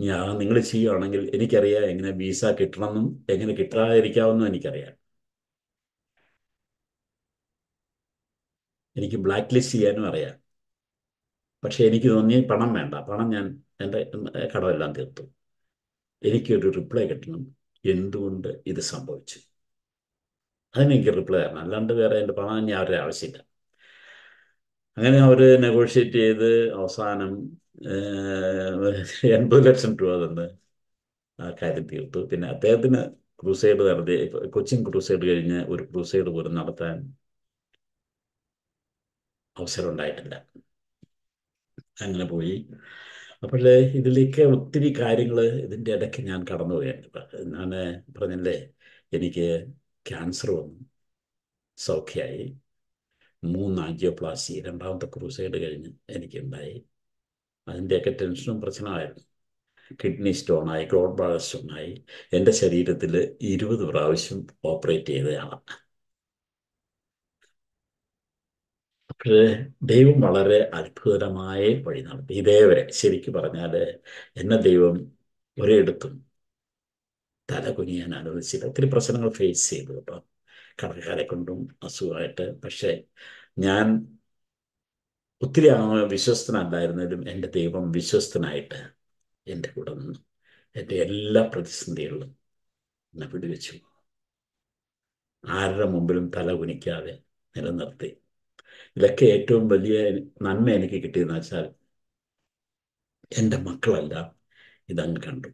ഞാൻ നിങ്ങൾ ചെയ്യുകയാണെങ്കിൽ എനിക്കറിയാം എങ്ങനെ വിസ കിട്ടണമെന്നും എങ്ങനെ കിട്ടാതിരിക്കാമെന്നും എനിക്കറിയാം എനിക്ക് ബ്ലാക്ക് ലിസ്റ്റ് ചെയ്യാനും അറിയാം പക്ഷേ എനിക്ക് തോന്നി പണം വേണ്ട പണം ഞാൻ എൻ്റെ കടമെല്ലാം തീർത്തു എനിക്കൊരു റിപ്ലൈ കിട്ടണം എന്തുകൊണ്ട് ഇത് സംഭവിച്ചു അതിനെനിക്ക് റിപ്ലൈ തരണം അല്ലാണ്ട് വേറെ എൻ്റെ പണം ഇനി അവരുടെ ആവശ്യമില്ല അങ്ങനെ അവർ നെഗോഷിയേറ്റ് ചെയ്ത് അവസാനം എൺപത് ലക്ഷം രൂപ തന്ന് ആ കാര്യം തീർത്തു പിന്നെ അദ്ദേഹത്തിന് ക്രൂസൈഡ് നടത്തി കൊച്ചിൻ ക്രൂസൈഡ് കഴിഞ്ഞ് ഒരു ക്രൂസൈഡ് പോലും നടത്താൻ അവസരം ഉണ്ടായിട്ടില്ല അങ്ങനെ പോയി അപ്പോൾ ഇതിലേക്ക് ഒത്തിരി കാര്യങ്ങൾ ഇതിൻ്റെ ഇടയ്ക്ക് ഞാൻ കടന്നു കടന്നുപോയാണ് ഞാൻ പറഞ്ഞല്ലേ എനിക്ക് ക്യാൻസർ വന്നു സൗഖ്യമായി മൂന്ന് ആൻജിയോപ്ലാസി രണ്ടാമത്തെ ക്രൂസൈഡ് കഴിഞ്ഞ് എനിക്കുണ്ടായി അതിൻ്റെയൊക്കെ ടെൻഷനും പ്രശ്നമായിരുന്നു കിഡ്നി സ്റ്റോണായി ക്ലോട്ട് ബാഗ സ്റ്റോണായി എൻ്റെ ശരീരത്തിൽ ഇരുപത് പ്രാവശ്യം ഓപ്പറേറ്റ് ചെയ്തതാണ് പക്ഷേ ദൈവം വളരെ അത്ഭുതകരമായ വഴി നടത്തി ഇതേവരെ ശരിക്കു പറഞ്ഞാൽ എന്നെ ദൈവം ഒരിടത്തും തല കുനിയാൻ അനുവദിച്ചില്ല ഒത്തിരി പ്രശ്നങ്ങൾ ഫേസ് ചെയ്തു കേട്ടോ കടക്കാരെ കൊണ്ടും അസുഖമായിട്ട് പക്ഷേ ഞാൻ ഒത്തിരി വിശ്വസ്തനല്ലായിരുന്നാലും എൻ്റെ ദൈവം വിശ്വസ്തനായിട്ട് എൻ്റെ കൂടെ നിന്നു എൻ്റെ എല്ലാ പ്രതിസന്ധികളിലും എന്നെ പിടിവെച്ചു ആരുടെ മുമ്പിലും തല കുനിക്കാതെ നിലനിർത്തി ഇതൊക്കെ ഏറ്റവും വലിയ നന്മ എനിക്ക് കിട്ടിയെന്ന് വെച്ചാൽ എൻ്റെ മക്കളെല്ലാം ഇതങ്ങ് കണ്ടു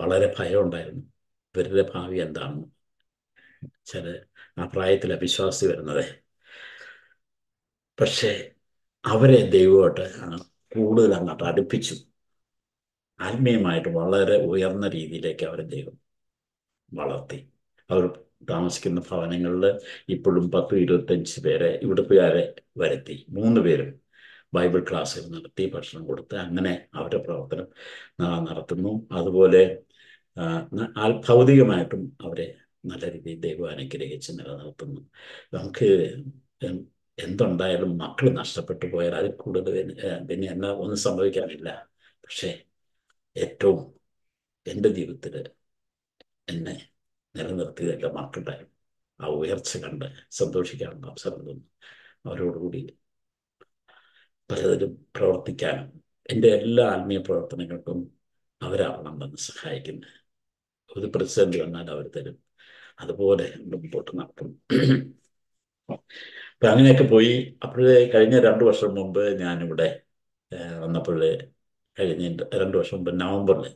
വളരെ ഭയം ഉണ്ടായിരുന്നു ഇവരുടെ ഭാവി എന്താണ് ചില ആ പ്രായത്തിൽ അവിശ്വാസി വരുന്നത് പക്ഷേ അവരെ ദൈവമായിട്ട് കൂടുതൽ അങ്ങോട്ട് അടുപ്പിച്ചു ആത്മീയമായിട്ട് വളരെ ഉയർന്ന രീതിയിലേക്ക് അവരെ ദൈവം വളർത്തി അവർ താമസിക്കുന്ന ഭവനങ്ങളിൽ ഇപ്പോഴും പത്ത് ഇരുപത്തഞ്ച് പേരെ ഇവിടുത്തുകാരെ വരുത്തി മൂന്ന് പേരും ബൈബിൾ ക്ലാസ് നടത്തി ഭക്ഷണം കൊടുത്ത് അങ്ങനെ അവരുടെ പ്രവർത്തനം നടത്തുന്നു അതുപോലെ ഭൗതികമായിട്ടും അവരെ നല്ല രീതിയിൽ ദൈവം അനുഗ്രഹിച്ച് നിലനിർത്തുന്നു നമുക്ക് എന്തുണ്ടായാലും മക്കൾ നഷ്ടപ്പെട്ടു പോയാൽ അതിൽ കൂടുതൽ പിന്നെ എന്നാ ഒന്നും സംഭവിക്കാനില്ല പക്ഷേ ഏറ്റവും എൻ്റെ ജീവിതത്തിൽ എന്നെ നിലനിർത്തിയത് എൻ്റെ മക്കളുടെ ആ ഉയർച്ച കണ്ട് സന്തോഷിക്കാനുള്ള അവസരം തന്നു അവരോടുകൂടി പലതിലും പ്രവർത്തിക്കാനും എൻ്റെ എല്ലാ ആത്മീയ പ്രവർത്തനങ്ങൾക്കും അവരാവണം വന്ന് സഹായിക്കുന്ന ഒരു പ്രതിസന്ധി വന്നാൽ അവർ തരും അതുപോലെ മുമ്പോട്ട് നടക്കും അപ്പം അങ്ങനെയൊക്കെ പോയി അപ്പോഴേ കഴിഞ്ഞ രണ്ട് വർഷം മുമ്പ് ഞാനിവിടെ വന്നപ്പോഴേ കഴിഞ്ഞ രണ്ട് വർഷം മുമ്പ് നവംബറിൽ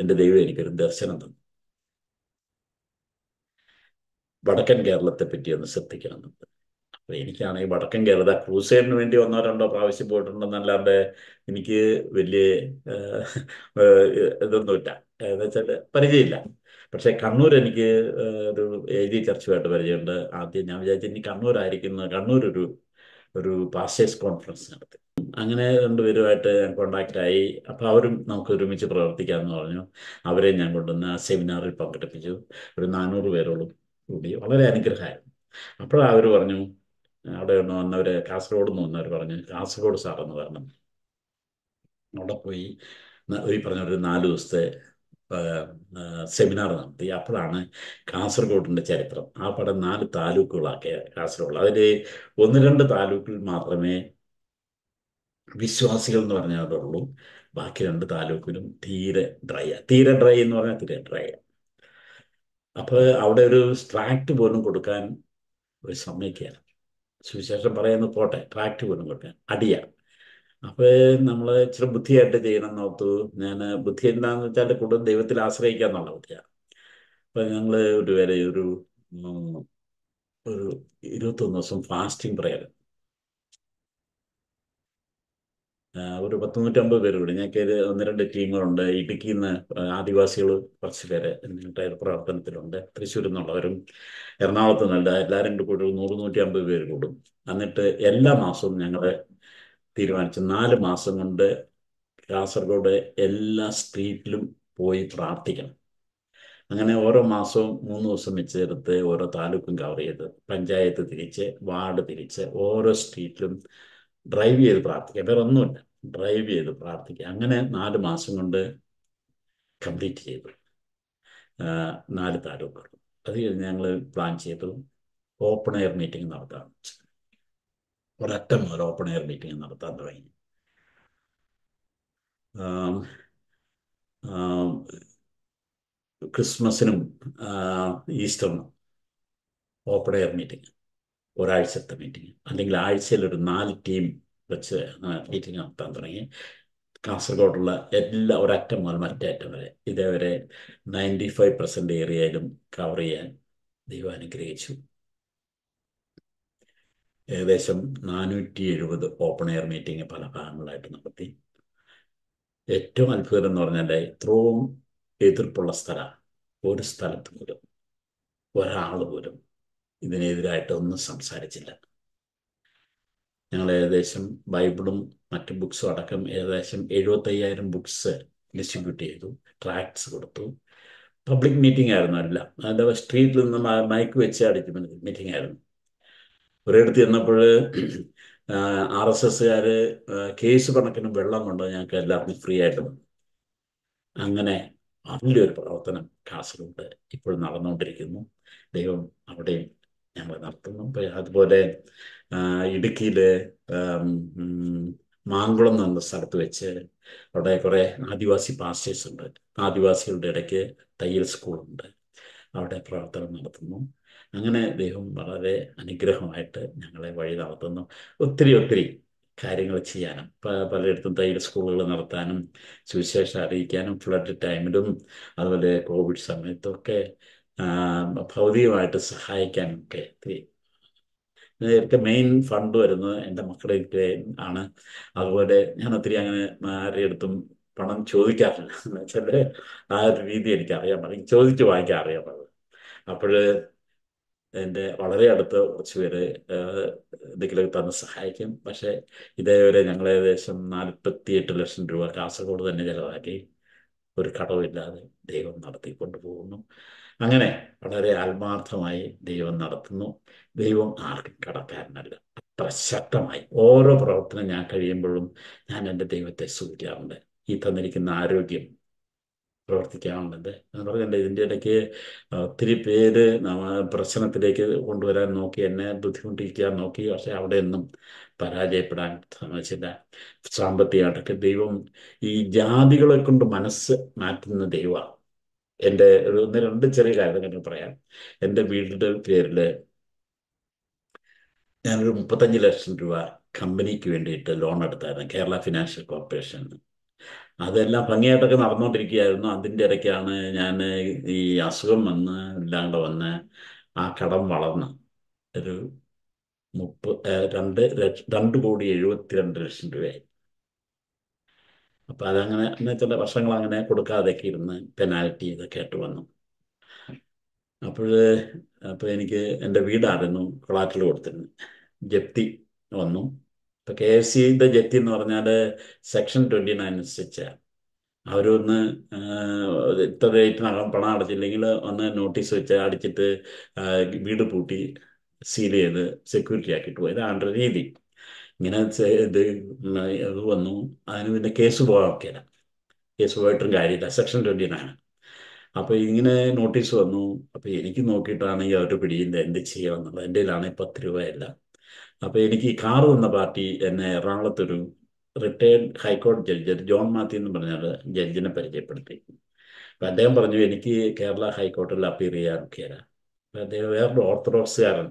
എൻ്റെ ദൈവം എനിക്കൊരു ദർശനം തന്നു വടക്കൻ കേരളത്തെ പറ്റി ഒന്ന് ശ്രദ്ധിക്കണമെന്നുണ്ട് അപ്പോൾ എനിക്കാണ് വടക്കൻ കേരള ക്രൂസേഡിന് വേണ്ടി ഒന്നോ രണ്ടോ പ്രാവശ്യം പോയിട്ടുണ്ടെന്നല്ലാണ്ട് എനിക്ക് വലിയ ഇതൊന്നുമില്ല എന്ന് വെച്ചാൽ പരിചയമില്ല പക്ഷേ കണ്ണൂർ എനിക്ക് ഒരു എ ജി ചർച്ചുമായിട്ട് പരിചയമുണ്ട് ആദ്യം ഞാൻ വിചാരിച്ചു ഇനി കണ്ണൂരായിരിക്കുന്ന കണ്ണൂർ ഒരു ഒരു പാസ്റ്റേഴ്സ് കോൺഫറൻസ് നടത്തി അങ്ങനെ രണ്ടുപേരുമായിട്ട് ഞാൻ കോണ്ടാക്റ്റായി അപ്പോൾ അവരും നമുക്ക് ഒരുമിച്ച് പ്രവർത്തിക്കാമെന്ന് പറഞ്ഞു അവരെ ഞാൻ കൊണ്ടുവന്ന് സെമിനാറിൽ പങ്കെടുപ്പിച്ചു ഒരു നാനൂറ് പേരോളം കൂടി വളരെ അനുഗ്രഹമായിരുന്നു അപ്പോഴാണ് അവർ പറഞ്ഞു അവിടെ നിന്ന് വന്നവർ കാസർഗോഡ് നിന്ന് വന്നവർ പറഞ്ഞു കാസർഗോഡ് സാറെന്ന് പറഞ്ഞു അവിടെ പോയി ഈ പറഞ്ഞ ഒരു നാല് ദിവസത്തെ സെമിനാർ നടത്തി അപ്പോഴാണ് കാസർഗോഡിൻ്റെ ചരിത്രം ആ പടം നാല് താലൂക്കുകളാക്കിയ കാസർഗോഡ് അതിൽ ഒന്ന് രണ്ട് താലൂക്കിൽ മാത്രമേ വിശ്വാസികൾ എന്ന് പറഞ്ഞവരുള്ളൂ ബാക്കി രണ്ട് താലൂക്കിലും തീരെ ഡ്രൈ തീരെ ഡ്രൈ എന്ന് പറഞ്ഞാൽ തീരെ ഡ്രൈ അപ്പോൾ അവിടെ ഒരു ട്രാക്ട് പോലും കൊടുക്കാൻ ഒരു സമ്മതിക്കുകയാണ് സുവിശേഷം പറയുന്നത് പോട്ടെ ട്രാക്ട് പോലും കൊടുക്കാൻ അടിയാണ് അപ്പോൾ നമ്മള് ഇച്ചിരി ബുദ്ധിയായിട്ട് ചെയ്യണം നോത്തു ഞാൻ ബുദ്ധി എന്താണെന്ന് വെച്ചാൽ കൂടുതൽ ദൈവത്തിൽ ആശ്രയിക്കുക എന്നുള്ള ബുദ്ധിയാണ് അപ്പം ഞങ്ങൾ ഒരു വരെ ഒരു ഒരു ഇരുപത്തൊന്ന് ദിവസം ഫാസ്റ്റിംഗ് പ്രയർ ഒരു പത്ത് നൂറ്റമ്പത് പേരുണ്ട് ഞങ്ങൾക്ക് ഒന്ന് രണ്ട് ടീമുകളുണ്ട് ഇടുക്കിയിൽ നിന്ന് ആദിവാസികൾ കുറച്ച് പേര് എന്നിട്ട് പ്രവർത്തനത്തിലുണ്ട് തൃശ്ശൂരിൽ നിന്നുള്ളവരും എറണാകുളത്ത് നിന്നുള്ള എല്ലാവരും കൂടി ഒരു നൂറ് നൂറ്റി അമ്പത് പേര് കൂടും എന്നിട്ട് എല്ലാ മാസവും ഞങ്ങൾ തീരുമാനിച്ച് നാല് മാസം കൊണ്ട് കാസർഗോഡ് എല്ലാ സ്ട്രീറ്റിലും പോയി പ്രാർത്ഥിക്കണം അങ്ങനെ ഓരോ മാസവും മൂന്ന് ദിവസം വെച്ചെടുത്ത് ഓരോ താലൂക്കും കവർ ചെയ്ത് പഞ്ചായത്ത് തിരിച്ച് വാർഡ് തിരിച്ച് ഓരോ സ്ട്രീറ്റിലും ഡ്രൈവ് ചെയ്ത് പ്രാർത്ഥിക്കുക വേറെ ഒന്നുമില്ല ഡ്രൈവ് ചെയ്ത് പ്രാർത്ഥിക്കുക അങ്ങനെ നാല് മാസം കൊണ്ട് കംപ്ലീറ്റ് ചെയ്തു നാല് താലൂക്കുകൾ അത് കഴിഞ്ഞ് ഞങ്ങൾ പ്ലാൻ ചെയ്തു ഓപ്പൺ എയർ മീറ്റിംഗ് നടത്താൻ വെച്ചു ഒരറ്റം മുതൽ ഓപ്പൺ എയർ മീറ്റിംഗ് നടത്താൻ തുടങ്ങി ക്രിസ്മസിനും ഈസ്റ്ററിനും ഓപ്പൺ എയർ മീറ്റിംഗ് ഒരാഴ്ചത്തെ മീറ്റിംഗ് അല്ലെങ്കിൽ ആഴ്ചയിൽ ഒരു നാല് ടീം വെച്ച് മീറ്റിംഗ് നടത്താൻ തുടങ്ങി കാസർഗോഡുള്ള എല്ലാ ഒരറ്റം മുതൽ അറ്റം വരെ ഇതേവരെ നയൻറ്റി ഫൈവ് പെർസെൻറ്റ് ഏരിയയിലും കവർ ചെയ്യാൻ ദൈവം അനുഗ്രഹിച്ചു ഏകദേശം നാനൂറ്റി എഴുപത് ഓപ്പൺ എയർ മീറ്റിംഗ് പല ഭാഗങ്ങളായിട്ട് നടത്തി ഏറ്റവും അത്ഭുതം എന്ന് പറഞ്ഞാൽ ഇത്രയും എതിർപ്പുള്ള സ്ഥലം ഒരു സ്ഥലത്ത് പോലും ഒരാൾ പോലും ഇതിനെതിരായിട്ട് ഒന്നും സംസാരിച്ചില്ല ഞങ്ങൾ ഏകദേശം ബൈബിളും മറ്റു ബുക്സും അടക്കം ഏകദേശം എഴുപത്തയ്യായിരം ബുക്സ് ഡിസ്ട്രിബ്യൂട്ട് ചെയ്തു ട്രാക്ട്സ് കൊടുത്തു പബ്ലിക് മീറ്റിംഗ് ആയിരുന്നു അല്ല അഥവാ സ്ട്രീറ്റിൽ നിന്ന് മൈക്ക് വെച്ച് അടിച്ച് മീറ്റിംഗ് ആയിരുന്നു ഒരിടത്ത് ചെന്നപ്പോൾ ആർ എസ് എസ്സുകാർ കേസ് കണക്കിന് വെള്ളം കൊണ്ട് ഞങ്ങൾക്ക് എല്ലാവർക്കും ഫ്രീ ആയിട്ട് വന്നു അങ്ങനെ വലിയൊരു പ്രവർത്തനം കാസർഗോഡ് ഇപ്പോൾ നടന്നുകൊണ്ടിരിക്കുന്നു ദൈവം അവിടെ ഞങ്ങൾ നടത്തുന്നു അതുപോലെ ഇടുക്കിയിലെ മാങ്കുളം എന്ന സ്ഥലത്ത് വെച്ച് അവിടെ കുറേ ആദിവാസി പാസ്റ്റേഴ്സ് ഉണ്ട് ആദിവാസികളുടെ ഇടയ്ക്ക് തയ്യൽ സ്കൂളുണ്ട് അവിടെ പ്രവർത്തനം നടത്തുന്നു അങ്ങനെ ദൈവം വളരെ അനുഗ്രഹമായിട്ട് ഞങ്ങളെ വഴി നടത്തുന്നു ഒത്തിരി ഒത്തിരി കാര്യങ്ങൾ ചെയ്യാനും പലയിടത്തും തയ്യൽ സ്കൂളുകൾ നടത്താനും സുവിശേഷം അറിയിക്കാനും ഫ്ലഡ് ടൈമിലും അതുപോലെ കോവിഡ് സമയത്തൊക്കെ ഭൗതികമായിട്ട് സഹായിക്കാനും ഒക്കെ നേരത്തെ മെയിൻ ഫണ്ട് വരുന്നത് എൻ്റെ മക്കളുടെ ആണ് അതുപോലെ ഞാൻ ഒത്തിരി അങ്ങനെ അടുത്തും പണം ചോദിക്കാറില്ല എന്നുവെച്ചാൽ ആ ഒരു രീതി എനിക്ക് അറിയാൻ പറ്റും ചോദിച്ച് വാങ്ങിക്കാൻ അറിയാൻ പറ്റും അപ്പോൾ എൻ്റെ വളരെ അടുത്ത് കുറച്ച് പേര് എന്തെങ്കിലുമൊക്കെ തന്ന് സഹായിക്കും പക്ഷേ ഇതേവരെ ഞങ്ങൾ ഏകദേശം എട്ട് ലക്ഷം രൂപ കാസർഗോഡ് തന്നെ ചിലവാക്കി ഒരു കടവില്ലാതെ ദൈവം നടത്തിക്കൊണ്ട് പോകുന്നു അങ്ങനെ വളരെ ആത്മാർത്ഥമായി ദൈവം നടത്തുന്നു ദൈവം ആർക്കും കടക്കാരനല്ല അത്ര ശക്തമായി ഓരോ പ്രവർത്തനം ഞാൻ കഴിയുമ്പോഴും ഞാൻ എൻ്റെ ദൈവത്തെ സൂചിക്കാറുണ്ട് ഈ തന്നിരിക്കുന്ന ആരോഗ്യം പ്രവർത്തിക്കാനുള്ളത് എന്ന് പറഞ്ഞാൽ ഇതിൻ്റെ ഇടയ്ക്ക് ഒത്തിരി പേര് പ്രശ്നത്തിലേക്ക് കൊണ്ടുവരാൻ നോക്കി എന്നെ ബുദ്ധിമുട്ടിക്കാൻ നോക്കി പക്ഷെ ഒന്നും പരാജയപ്പെടാൻ ശ്രമിച്ചില്ല സാമ്പത്തികമായിട്ടൊക്കെ ദൈവം ഈ ജാതികളെ കൊണ്ട് മനസ്സ് മാറ്റുന്ന ദൈവമാണ് എൻ്റെ ഒന്ന് രണ്ട് ചെറിയ കാര്യങ്ങൾ പറയാം എൻ്റെ വീടിൻ്റെ പേരിൽ ഞാനൊരു മുപ്പത്തഞ്ച് ലക്ഷം രൂപ കമ്പനിക്ക് വേണ്ടിയിട്ട് ലോൺ എടുത്തായിരുന്നു കേരള ഫിനാൻഷ്യൽ കോർപ്പറേഷൻ അതെല്ലാം ഭംഗിയായിട്ടൊക്കെ നടന്നുകൊണ്ടിരിക്കുകയായിരുന്നു അതിൻ്റെ ഇടയ്ക്കാണ് ഞാൻ ഈ അസുഖം വന്ന് എല്ലാം കൂടെ വന്ന് ആ കടം വളർന്ന് ഒരു മുപ്പ രണ്ട് ലക്ഷം രണ്ട് കോടി രണ്ട് ലക്ഷം രൂപയായി അപ്പം അതങ്ങനെ എന്ന് ചില വർഷങ്ങൾ അങ്ങനെ കൊടുക്കാതെയൊക്കെ ഇരുന്ന് പെനാൽറ്റി ഇതൊക്കെ ആയിട്ട് വന്നു അപ്പോൾ അപ്പോൾ എനിക്ക് എൻ്റെ വീടായിരുന്നു ഫ്ലാറ്റിൽ കൊടുത്തിരുന്നു ജപ്തി വന്നു ഇപ്പൊ കെ എഫ് സിന്റെ ജെറ്റി എന്ന് പറഞ്ഞാൽ സെക്ഷൻ ട്വന്റി നയൻ അനുസരിച്ച് അവരൊന്ന് ഇത്ര ഡേറ്റിനകം പണം അടച്ചില്ലെങ്കിൽ ഒന്ന് നോട്ടീസ് വെച്ച് അടിച്ചിട്ട് വീട് പൂട്ടി സീൽ ചെയ്ത് സെക്യൂരിറ്റി ആക്കിയിട്ട് പോയി ഇതാണ് രീതി ഇങ്ങനെ ഇത് അത് വന്നു അതിന് പിന്നെ കേസ് പോകാക്കില്ല കേസ് പോയിട്ടും കാര്യമില്ല സെക്ഷൻ ട്വന്റി നയൻ അപ്പൊ ഇങ്ങനെ നോട്ടീസ് വന്നു അപ്പൊ എനിക്ക് നോക്കിയിട്ടാണെങ്കിൽ അവർ പിടിയില്ല എന്ത് ചെയ്യുക എന്നുള്ളത് എൻ്റെ കയ്യിലാണെങ്കിൽ പത്ത് രൂപയല്ല അപ്പോൾ എനിക്ക് കാറ് എന്ന പാർട്ടി എന്നെ എറണാകുളത്തൊരു റിട്ടയർഡ് ഹൈക്കോടതി ജഡ്ജ് ജോൺ മാത്യു എന്ന് പറഞ്ഞ ജഡ്ജിനെ പരിചയപ്പെടുത്തി അപ്പം അദ്ദേഹം പറഞ്ഞു എനിക്ക് കേരള ഹൈക്കോടതിയിൽ അപ്പീർ കയറ അപ്പം അദ്ദേഹം വേറൊരു ഓർത്തഡോക്സുകാരൻ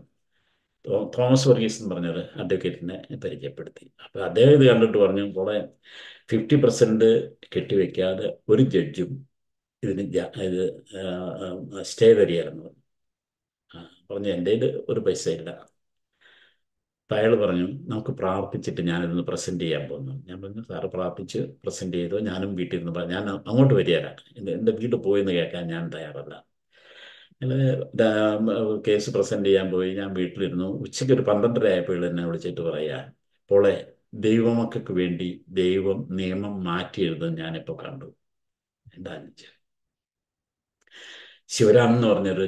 തോമസ് വർഗീസ് എന്ന് പറഞ്ഞ അഡ്വക്കേറ്റിനെ പരിചയപ്പെടുത്തി അപ്പം അദ്ദേഹം ഇത് കണ്ടിട്ട് പറഞ്ഞു കുറെ ഫിഫ്റ്റി പെർസെൻറ്റ് കെട്ടിവെക്കാതെ ഒരു ജഡ്ജും ഇതിന് ഇത് സ്റ്റേ തരികയായിരുന്നു പറഞ്ഞു എൻ്റെ ഒരു പൈസ ഇല്ല അയാൾ പറഞ്ഞു നമുക്ക് പ്രാർത്ഥിച്ചിട്ട് ഞാനിതൊന്ന് പ്രസൻറ്റ് ചെയ്യാൻ പോകുന്നു ഞാൻ പറഞ്ഞു സാറ് പ്രാർത്ഥിച്ച് പ്രസൻറ്റ് ചെയ്തു ഞാനും വീട്ടിൽ നിന്ന് പറഞ്ഞു ഞാൻ അങ്ങോട്ട് വരികയാണ് എൻ്റെ വീട്ടിൽ പോയെന്ന് കേൾക്കാൻ ഞാൻ തയ്യാറല്ല കേസ് പ്രസൻറ്റ് ചെയ്യാൻ പോയി ഞാൻ വീട്ടിലിരുന്നു ഉച്ചയ്ക്ക് ഒരു പന്ത്രണ്ടര ആയപ്പോൾ എന്നെ വിളിച്ചിട്ട് പറയാ പോളെ ദൈവമക്കൾക്ക് വേണ്ടി ദൈവം നിയമം മാറ്റിയെഴുതുന്നത് ഞാനിപ്പോൾ കണ്ടു എന്താ ശിവരാമെന്ന് ശിവരാം എന്ന് പറഞ്ഞൊരു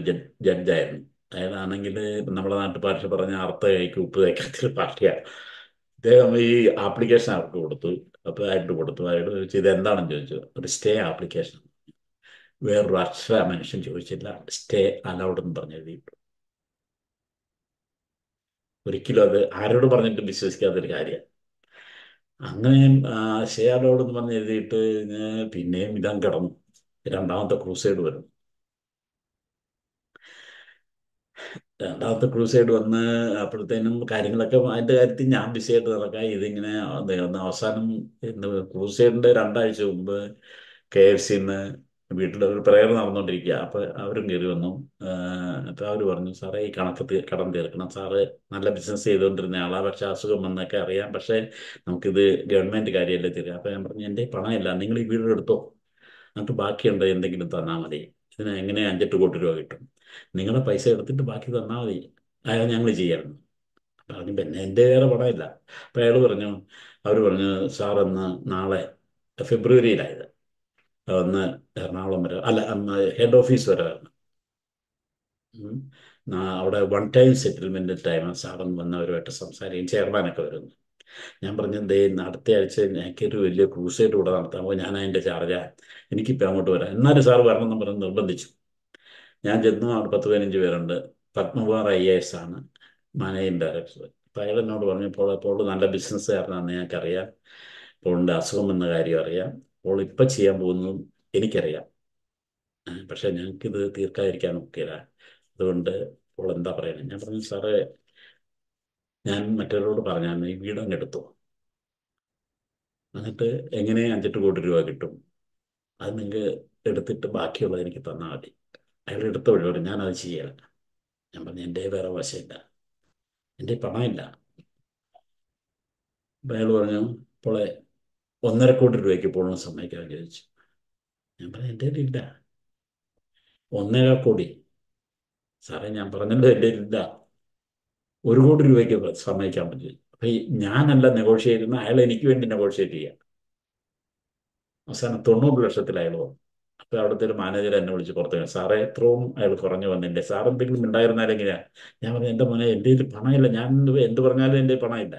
ജഡ്ജായിരുന്നു അതായതാണെങ്കിൽ നമ്മുടെ നാട്ടിൽ പറഞ്ഞ അർത്ഥ കൈക്ക് ഉപ്പ് തേക്കാത്തൊരു പാർട്ടിയാണ് ഇദ്ദേഹം ഈ ആപ്ലിക്കേഷൻ അവർക്ക് കൊടുത്തു അപ്പോൾ അയാൾക്ക് കൊടുത്തു അയാൾ ചോദിച്ചു എന്താണെന്ന് ചോദിച്ചു ഒരു സ്റ്റേ ആപ്ലിക്കേഷൻ വേറൊരു അക്ഷര മനുഷ്യൻ ചോദിച്ചില്ല സ്റ്റേ അലൗഡ് എന്ന് പറഞ്ഞ് എഴുതിയിട്ടു ഒരിക്കലും അത് ആരോട് പറഞ്ഞിട്ട് വിശ്വസിക്കാത്തൊരു കാര്യമാണ് അങ്ങനെ ഷേ അലൗഡ് എന്ന് പറഞ്ഞ് എഴുതിയിട്ട് പിന്നെയും ഇതാ കിടന്നു രണ്ടാമത്തെ ക്രൂസൈഡ് വരും രണ്ടാമത്തെ ക്രൂസൈഡ് വന്ന് അപ്പോഴത്തേനും കാര്യങ്ങളൊക്കെ അതിന്റെ കാര്യത്തിൽ ഞാൻ ബിസിയായിട്ട് നടക്കാം ഇതിങ്ങനെ അവസാനം ക്രൂസൈഡിന്റെ രണ്ടാഴ്ച മുമ്പ് കെ എഫ് സിന്ന് വീട്ടിൽ ഒരു പ്രയർ നടന്നുകൊണ്ടിരിക്കുക അപ്പോൾ അവരും കയറി വന്നു അപ്പോൾ അവര് പറഞ്ഞു സാറേ ഈ കണക്ക് കടം തീർക്കണം സാറ് നല്ല ബിസിനസ് ചെയ്തുകൊണ്ടിരുന്ന ആളാ പക്ഷെ അസുഖം വന്നൊക്കെ അറിയാം പക്ഷേ നമുക്കിത് ഗവൺമെന്റ് കാര്യമല്ലേ തീരുക അപ്പോൾ ഞാൻ പറഞ്ഞു എന്റെ പണമില്ല നിങ്ങൾ ഈ വീട് എടുത്തോ എന്നിട്ട് ബാക്കിയുണ്ട് എന്തെങ്കിലും തന്നാൽ മതി ഇതിന് എങ്ങനെ അഞ്ചെട്ട് കോടി രൂപ കിട്ടും നിങ്ങളുടെ പൈസ എടുത്തിട്ട് ബാക്കി തന്നാൽ മതി അയാൾ ഞങ്ങൾ ചെയ്യായിരുന്നു പറഞ്ഞു പിന്നെ എൻ്റെ വേറെ പടമില്ല അപ്പം അയാൾ പറഞ്ഞു അവർ പറഞ്ഞു സാർ ഒന്ന് നാളെ ഫെബ്രുവരിയിലായത് അന്ന് എറണാകുളം വരെ അല്ല ഹെഡ് ഓഫീസ് വരെ വരണം അവിടെ വൺ ടൈം സെറ്റിൽമെൻ്റ് ടൈം സാറൻ വന്നവരുമായിട്ട് സംസാരിക്കും ചെയർമാനൊക്കെ വരുന്നു ഞാൻ പറഞ്ഞു ദേ അടുത്ത ആഴ്ച എനിക്കൊരു വലിയ ക്രൂസൈഡ് കൂടെ നടത്താൻ പോകും ഞാൻ അതിൻ്റെ ചാർജാണ് എനിക്കിപ്പോൾ അങ്ങോട്ട് വരാം എന്നാലും സാർ വരണം എന്ന് പറഞ്ഞ് നിർബന്ധിച്ചു ഞാൻ അവിടെ പത്ത് പതിനഞ്ച് പേരുണ്ട് പത്മകുമാർ ഐ എ എസ് ആണ് മാനേജിങ് ഡയറക്ടർ അപ്പം അയാൾ എന്നോട് പറഞ്ഞപ്പോൾ അപ്പോൾ നല്ല ബിസിനസ്സുകാരനാണെന്ന് ഞങ്ങൾക്കറിയാം പോളിൻ്റെ അസുഖം എന്ന കാര്യം അറിയാം പോൾ ഇപ്പം ചെയ്യാൻ പോകുന്നതും എനിക്കറിയാം പക്ഷേ ഞങ്ങൾക്കിത് തീർക്കാതിരിക്കാൻ ഒക്കില്ല അതുകൊണ്ട് ഇപ്പോൾ എന്താ പറയുന്നത് ഞാൻ പറഞ്ഞു സാറേ ഞാൻ മറ്റൊരാളോട് പറഞ്ഞാൽ ഈ വീട് അങ്ങ് എടുത്തു എന്നിട്ട് എങ്ങനെ അഞ്ചെട്ട് കോടി രൂപ കിട്ടും അത് നിങ്ങൾക്ക് എടുത്തിട്ട് ബാക്കിയുള്ളത് എനിക്ക് തന്നാൽ മതി അയാൾ എടുത്ത വഴി പറഞ്ഞു ഞാനത് ചെയ്യല ഞാൻ പറഞ്ഞു എൻ്റെ വേറെ വശമില്ല എൻ്റെ പണമില്ല അപ്പം അയാൾ പറഞ്ഞു ഇപ്പോളെ ഒന്നര കോടി രൂപയ്ക്ക് പോകണം സമ്മതിക്കാൻ ചോദിച്ചു ഞാൻ പറഞ്ഞു എൻ്റെ ഇല്ല ഒന്നര കോടി സാറേ ഞാൻ പറഞ്ഞല്ലോ എൻ്റെ ഇല്ല ഒരു കോടി രൂപയ്ക്ക് സമ്മതിക്കാൻ പറ്റും അപ്പം ഞാനല്ല നെഗോഷിയേറ്റ് ചെയ്യുന്ന അയാൾ എനിക്ക് വേണ്ടി നെഗോഷിയേറ്റ് ചെയ്യുക അവസാനം തൊണ്ണൂറ് ലക്ഷത്തിൽ അയാൾ വന്നു അവിടുത്തെ ഒരു മാനേജർ എന്നെ വിളിച്ച് പുറത്ത് സാറേ എത്രയും അയാൾ കുറഞ്ഞു വന്നില്ലേ സാർ എന്തെങ്കിലും ഉണ്ടായിരുന്നാലെങ്കിലാ ഞാൻ പറഞ്ഞു എന്റെ മോനെ എന്റെ കയ്യിൽ പണമില്ല ഞാൻ എന്ത് പറഞ്ഞാലും എന്റെ പണമില്ല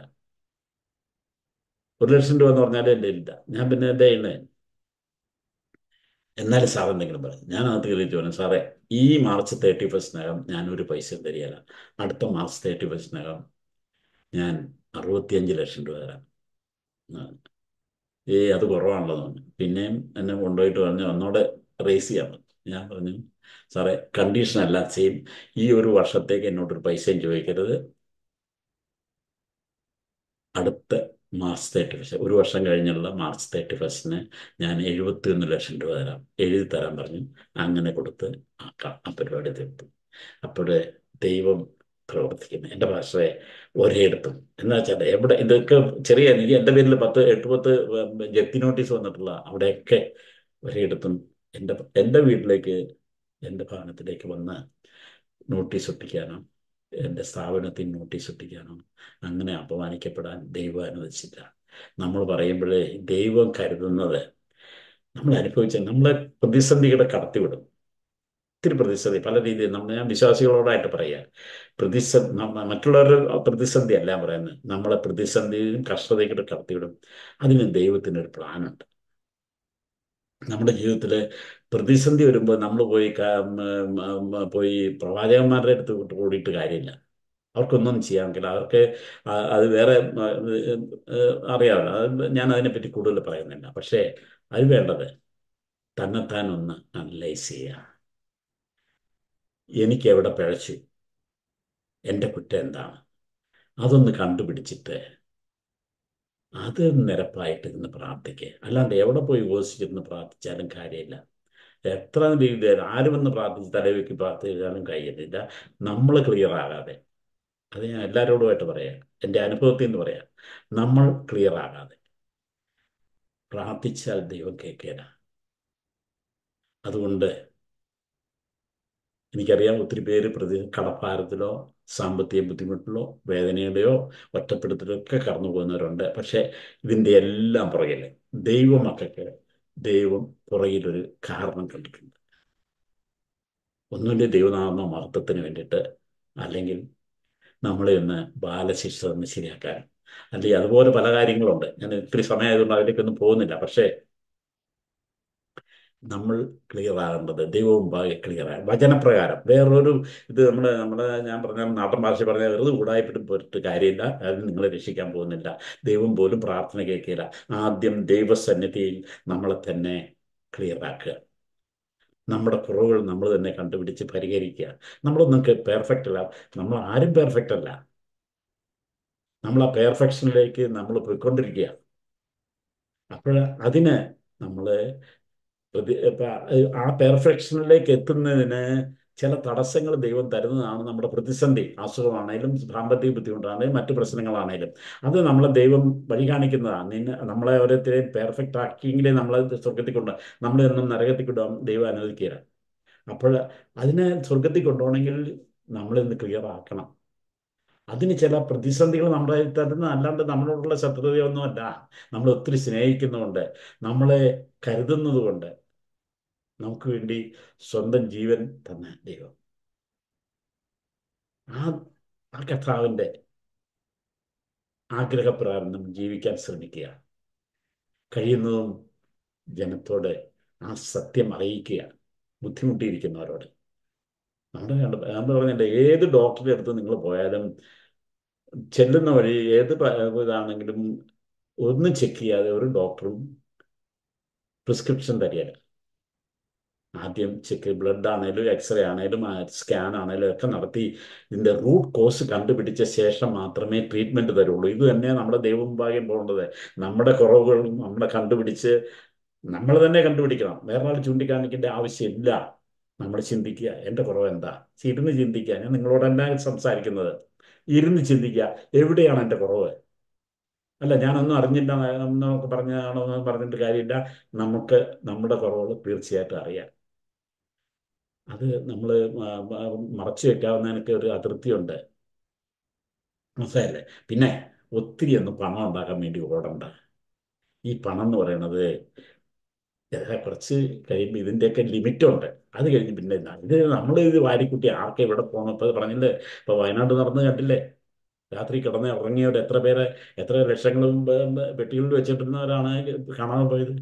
ഒരു ലക്ഷം രൂപ എന്ന് പറഞ്ഞാലും എന്റെ ഇല്ല ഞാൻ പിന്നെ എന്റെ ചെയ്യുന്നത് എന്നാലും സാർ എന്തെങ്കിലും പറയും ഞാൻ അകത്ത് കയറിയിട്ട് പറഞ്ഞു സാറേ ഈ മാർച്ച് തേർട്ടി ഫസ്റ്റിനകം ഞാൻ ഒരു പൈസ തരികയില്ല അടുത്ത മാർച്ച് തേർട്ടി ഫസ്റ്റിനകം ഞാൻ അറുപത്തിയഞ്ച് ലക്ഷം രൂപ തരാം ഏ അത് കുറവാണല്ലോ എന്ന് പിന്നെയും എന്നെ കൊണ്ടുപോയിട്ട് പറഞ്ഞു ഒന്നോടെ റേസ് ചെയ്യാൻ പറ്റും ഞാൻ പറഞ്ഞു സാറേ കണ്ടീഷൻ അല്ല സെയിം ഈ ഒരു വർഷത്തേക്ക് എന്നോടൊരു പൈസയും ചോദിക്കരുത് അടുത്ത മാർച്ച് തേർട്ടി ഫസ്റ്റ് ഒരു വർഷം കഴിഞ്ഞുള്ള മാർച്ച് തേർട്ടി ഫസ്റ്റിന് ഞാൻ എഴുപത്തിയൊന്ന് ലക്ഷം രൂപ തരാം എഴുതി തരാൻ പറഞ്ഞു അങ്ങനെ കൊടുത്ത് ആക്കാം ആ പരിപാടി തീർത്തു അപ്പോൾ ദൈവം പ്രവർത്തിക്കുന്നു എൻ്റെ ഭാഷയെ ഒരേയിടത്തും എന്താ വെച്ചാൽ എവിടെ ഇതൊക്കെ ചെറിയ എനിക്ക് എൻ്റെ പേരിൽ പത്ത് എട്ട് പത്ത് ജപ്തി നോട്ടീസ് വന്നിട്ടുള്ള അവിടെയൊക്കെ ഒരേയിടത്തും എൻ്റെ എൻ്റെ വീട്ടിലേക്ക് എൻ്റെ ഭവനത്തിലേക്ക് വന്ന് നോട്ടീസ് ഒട്ടിക്കാനോ എൻ്റെ സ്ഥാപനത്തിൽ നോട്ടീസ് ഒട്ടിക്കാനോ അങ്ങനെ അപമാനിക്കപ്പെടാൻ ദൈവം അനുവദിച്ചില്ല നമ്മൾ പറയുമ്പോഴേ ദൈവം കരുതുന്നത് നമ്മൾ അനുഭവിച്ച നമ്മളെ പ്രതിസന്ധികളെ കടത്തിവിടും ഒത്തിരി പ്രതിസന്ധി പല രീതിയിൽ നമ്മൾ ഞാൻ വിശ്വാസികളോടായിട്ട് പറയുക പ്രതിസന്ധി മറ്റുള്ളവരുടെ പ്രതിസന്ധി അല്ല പറയുന്നത് നമ്മളെ പ്രതിസന്ധിയും കഷ്ടതയും കൂടെ കടത്തിവിടും അതിന് ഒരു പ്ലാനുണ്ട് നമ്മുടെ ജീവിതത്തിൽ പ്രതിസന്ധി വരുമ്പോൾ നമ്മൾ പോയി പോയി പ്രവാചകന്മാരുടെ അടുത്ത് കൂടിയിട്ട് കാര്യമില്ല അവർക്കൊന്നും ചെയ്യാൻ പറ്റില്ല അവർക്ക് അത് വേറെ അറിയാമല്ലോ ഞാൻ അതിനെപ്പറ്റി കൂടുതൽ പറയുന്നില്ല പക്ഷേ അത് വേണ്ടത് തന്നെത്താൻ ഒന്ന് അനലൈസ് ചെയ്യുക എനിക്ക് എവിടെ പിഴച്ചു എൻ്റെ കുറ്റം എന്താണ് അതൊന്ന് കണ്ടുപിടിച്ചിട്ട് അത് നിരപ്പായിട്ട് ഇരുന്ന് പ്രാർത്ഥിക്കുക അല്ലാണ്ട് എവിടെ പോയി ഉപസിച്ചിരുന്ന് പ്രാർത്ഥിച്ചാലും കാര്യമില്ല എത്ര രീതി ആര് വന്ന് പ്രാർത്ഥിച്ച് തലവെക്കി പ്രാർത്ഥിച്ചാലും കഴിയുന്നില്ല നമ്മൾ ക്ലിയർ ആകാതെ അത് ഞാൻ എല്ലാവരോടുമായിട്ട് പറയാം എൻ്റെ അനുഭവത്തിൽ നിന്ന് പറയാം നമ്മൾ ക്ലിയർ ആകാതെ പ്രാർത്ഥിച്ചാൽ ദൈവം കേൾക്കേന അതുകൊണ്ട് എനിക്കറിയാം ഒത്തിരി പേര് പ്രതി കടപ്പാരത്തിലോ സാമ്പത്തിക ബുദ്ധിമുട്ടിലോ വേദനയുടെയോ ഒറ്റപ്പെടുത്തലോ ഒക്കെ കടന്നു പോകുന്നവരുണ്ട് പക്ഷേ ഇതിൻ്റെ എല്ലാം പുറകിൽ ദൈവമക്കൾക്ക് ദൈവം പുറകിലൊരു കാരണം കണ്ടിട്ടുണ്ട് ഒന്നിൻ്റെ ദൈവനാമ മഹത്വത്തിന് വേണ്ടിയിട്ട് അല്ലെങ്കിൽ നമ്മളെ ഒന്ന് ബാലശിക്ഷ തന്നെ ശരിയാക്കാൻ അല്ലെങ്കിൽ അതുപോലെ പല കാര്യങ്ങളുണ്ട് ഞാൻ ഇത്തിരി സമയമായതുകൊണ്ട് അതിലേക്കൊന്നും പോകുന്നില്ല പക്ഷേ നമ്മൾ ക്ലിയർ ആകേണ്ടത് ദൈവവും ക്ലിയർ ആകും വചനപ്രകാരം വേറൊരു ഇത് നമ്മൾ നമ്മുടെ ഞാൻ പറഞ്ഞ നാട്ടൻ ഭാഷ പറഞ്ഞ വെറുതെ കൂടായ്പിട്ട് പോയിട്ട് കാര്യമില്ല അത് നിങ്ങളെ രക്ഷിക്കാൻ പോകുന്നില്ല ദൈവം പോലും പ്രാർത്ഥന കേൾക്കില്ല ആദ്യം ദൈവസന്നിധിയിൽ നമ്മളെ തന്നെ ക്ലിയർ ആക്കുക നമ്മുടെ കുറവുകൾ നമ്മൾ തന്നെ കണ്ടുപിടിച്ച് പരിഹരിക്കുക നമ്മളൊന്നും പെർഫെക്റ്റ് അല്ല നമ്മൾ ആരും പെർഫെക്റ്റ് അല്ല നമ്മൾ ആ പെർഫെക്ഷനിലേക്ക് നമ്മൾ പോയിക്കൊണ്ടിരിക്കുക അപ്പോൾ അതിന് നമ്മൾ പ്രതി ആ പെർഫെക്ഷനിലേക്ക് എത്തുന്നതിന് ചില തടസ്സങ്ങൾ ദൈവം തരുന്നതാണ് നമ്മുടെ പ്രതിസന്ധി അസുഖമാണേലും സാമ്പത്തിക ബുദ്ധിമുട്ടാണെങ്കിലും മറ്റു പ്രശ്നങ്ങളാണേലും അത് നമ്മളെ ദൈവം വഴി കാണിക്കുന്നതാണ് നിന്ന് നമ്മളെ ഓരോരുത്തരെയും പെർഫെക്റ്റ് ആക്കിയെങ്കിലേ നമ്മളെ സ്വർഗത്തിൽ കൊണ്ട് നമ്മൾ എന്നും നരകത്തിൽ കൊണ്ടുപോകാൻ ദൈവം അനുവദിക്കുക അപ്പോൾ അതിനെ സ്വർഗത്തിൽ കൊണ്ടുപോകണമെങ്കിൽ നമ്മളിന്ന് ക്ലിയർ ആക്കണം അതിന് ചില പ്രതിസന്ധികൾ നമ്മളെ തരുന്ന അല്ലാണ്ട് നമ്മളോടുള്ള ശത്രുതയൊന്നുമല്ല നമ്മൾ ഒത്തിരി സ്നേഹിക്കുന്നുണ്ട് നമ്മളെ കരുതുന്നതുകൊണ്ട് നമുക്ക് വേണ്ടി സ്വന്തം ജീവൻ തന്ന ദൈവം ആ ആ കർത്താവിൻ്റെ ആഗ്രഹപ്രകാരം ജീവിക്കാൻ ശ്രമിക്കുക കഴിയുന്നതും ജനത്തോട് ആ സത്യം അറിയിക്കുക ബുദ്ധിമുട്ടിയിരിക്കുന്നവരോട് നമ്മുടെ ഞാൻ പറഞ്ഞില്ല ഏത് ഡോക്ടറുടെ അടുത്ത് നിങ്ങൾ പോയാലും ചെല്ലുന്ന വഴി ഏത് ഇതാണെങ്കിലും ഒന്നും ചെക്ക് ചെയ്യാതെ ഒരു ഡോക്ടറും പ്രിസ്ക്രിപ്ഷൻ തരികയില്ല ആദ്യം ചെക്ക് ബ്ലഡ് ആണേലും എക്സ്റേ ആണേലും സ്കാൻ ആണേലും ഒക്കെ നടത്തി ഇതിൻ്റെ റൂട്ട് കോസ് കണ്ടുപിടിച്ച ശേഷം മാത്രമേ ട്രീറ്റ്മെൻറ്റ് തരുള്ളൂ ഇത് തന്നെ നമ്മുടെ ദൈവമുമ്പാകെ പോകേണ്ടത് നമ്മുടെ കുറവുകൾ നമ്മളെ കണ്ടുപിടിച്ച് നമ്മൾ തന്നെ കണ്ടുപിടിക്കണം വേറെ ആൾ ചൂണ്ടിക്കാണിക്കേണ്ട ആവശ്യമില്ല നമ്മൾ ചിന്തിക്കുക എൻ്റെ കുറവ് എന്താ ഇരുന്ന് ചിന്തിക്കുക ഞാൻ നിങ്ങളോട് തന്നെ സംസാരിക്കുന്നത് ഇരുന്ന് ചിന്തിക്കുക എവിടെയാണ് എൻ്റെ കുറവ് അല്ല ഞാനൊന്നും അറിഞ്ഞില്ല എന്നൊക്കെ പറഞ്ഞതാണോ എന്ന് പറഞ്ഞിട്ട് കാര്യമില്ല നമുക്ക് നമ്മുടെ കുറവുകൾ തീർച്ചയായിട്ടും അറിയാം അത് നമ്മൾ മറച്ചു വെക്കാവുന്നതിനൊക്കെ ഒരു അതിർത്തിയുണ്ട് മനസ്സിലായില്ലേ പിന്നെ ഒത്തിരി ഒന്ന് പണം ഉണ്ടാക്കാൻ വേണ്ടി ഓടണ്ട ഈ പണം എന്ന് പറയണത് കുറച്ച് കഴിയുമ്പോൾ ഇതിൻ്റെയൊക്കെ ലിമിറ്റുണ്ട് അത് കഴിഞ്ഞ് പിന്നെ ഇത് നമ്മൾ ഇത് വാരിക്കുട്ടി ആർക്കെ ഇവിടെ പോകണം ഇപ്പം പറഞ്ഞില്ലേ ഇപ്പം വയനാട് നടന്ന് കണ്ടില്ലേ രാത്രി കിടന്ന് ഉറങ്ങിയവർ എത്ര പേരെ എത്ര ലക്ഷങ്ങളും പെട്ടികളിൽ വെച്ചിട്ടുന്നവരാണ് കാണാൻ പോയത്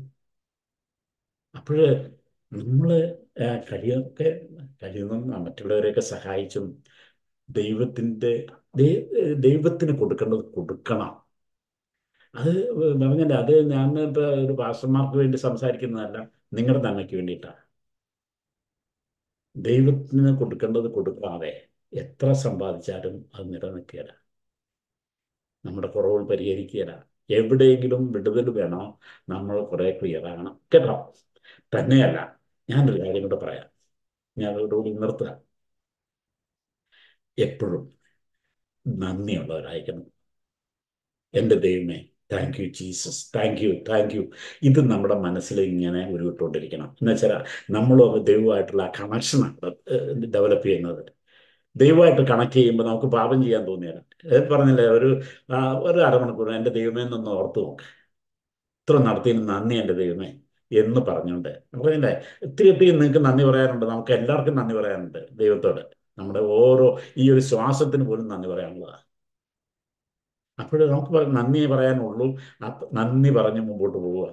അപ്പോഴേ നമ്മൾ കഴിയൊക്കെ കഴിയുന്നതും മറ്റുള്ളവരെയൊക്കെ സഹായിച്ചും ദൈവത്തിൻ്റെ ദൈവത്തിന് കൊടുക്കേണ്ടത് കൊടുക്കണം അത് പറഞ്ഞല്ലേ അത് ഞാൻ ഇപ്പൊ ഒരു പാസ്റ്റർമാർക്ക് വേണ്ടി സംസാരിക്കുന്നതല്ല നിങ്ങളുടെ നന്മയ്ക്ക് വേണ്ടിയിട്ടാണ് ദൈവത്തിന് കൊടുക്കേണ്ടത് കൊടുക്കാതെ എത്ര സമ്പാദിച്ചാലും അത് നിലനിൽക്കുകയല്ല നമ്മുടെ കുറവുകൾ പരിഹരിക്കുകയല്ല എവിടെയെങ്കിലും വിടുതൽ വേണോ നമ്മൾ കുറെ ക്ലിയർ ആകണം കേട്ടോ തന്നെയല്ല ഞാനൊരു കാര്യം കൂടെ പറയാം ഞാൻ റോഡിൽ നിർത്തുക എപ്പോഴും നന്ദിയുള്ളവരായിരിക്കണം എൻ്റെ ദൈവമേ thank you Jesus thank you thank you ഇത് നമ്മുടെ മനസ്സിൽ ഇങ്ങനെ ഉരുവിട്ടുകൊണ്ടിരിക്കണം എന്ന് വെച്ചാൽ നമ്മളും ദൈവമായിട്ടുള്ള ആ കണക്ഷനാണ് ഡെവലപ്പ് ചെയ്യുന്നത് ദൈവമായിട്ട് കണക്ട് ചെയ്യുമ്പോൾ നമുക്ക് പാപം ചെയ്യാൻ തോന്നിയാലും പറഞ്ഞില്ലേ ഒരു ഒരു അരമണിക്കൂർ എൻ്റെ ദൈവമേ എന്നൊന്ന് ഓർത്തു നോക്ക് ഇത്ര നടത്തിയതിന് നന്ദി എൻ്റെ ദൈവമേ എന്ന് പറഞ്ഞുകൊണ്ട് നമുക്കതിൻ്റെ ഒത്തിരി ഒത്തിരി നിങ്ങൾക്ക് നന്ദി പറയാനുണ്ട് നമുക്ക് എല്ലാവർക്കും നന്ദി പറയാനുണ്ട് ദൈവത്തോട് നമ്മുടെ ഓരോ ഈ ഒരു ശ്വാസത്തിന് പോലും നന്ദി പറയാനുള്ളതാണ് അപ്പോൾ നമുക്ക് നന്ദി പറയാനുള്ളൂ നന്ദി പറഞ്ഞ് മുമ്പോട്ട് പോവുക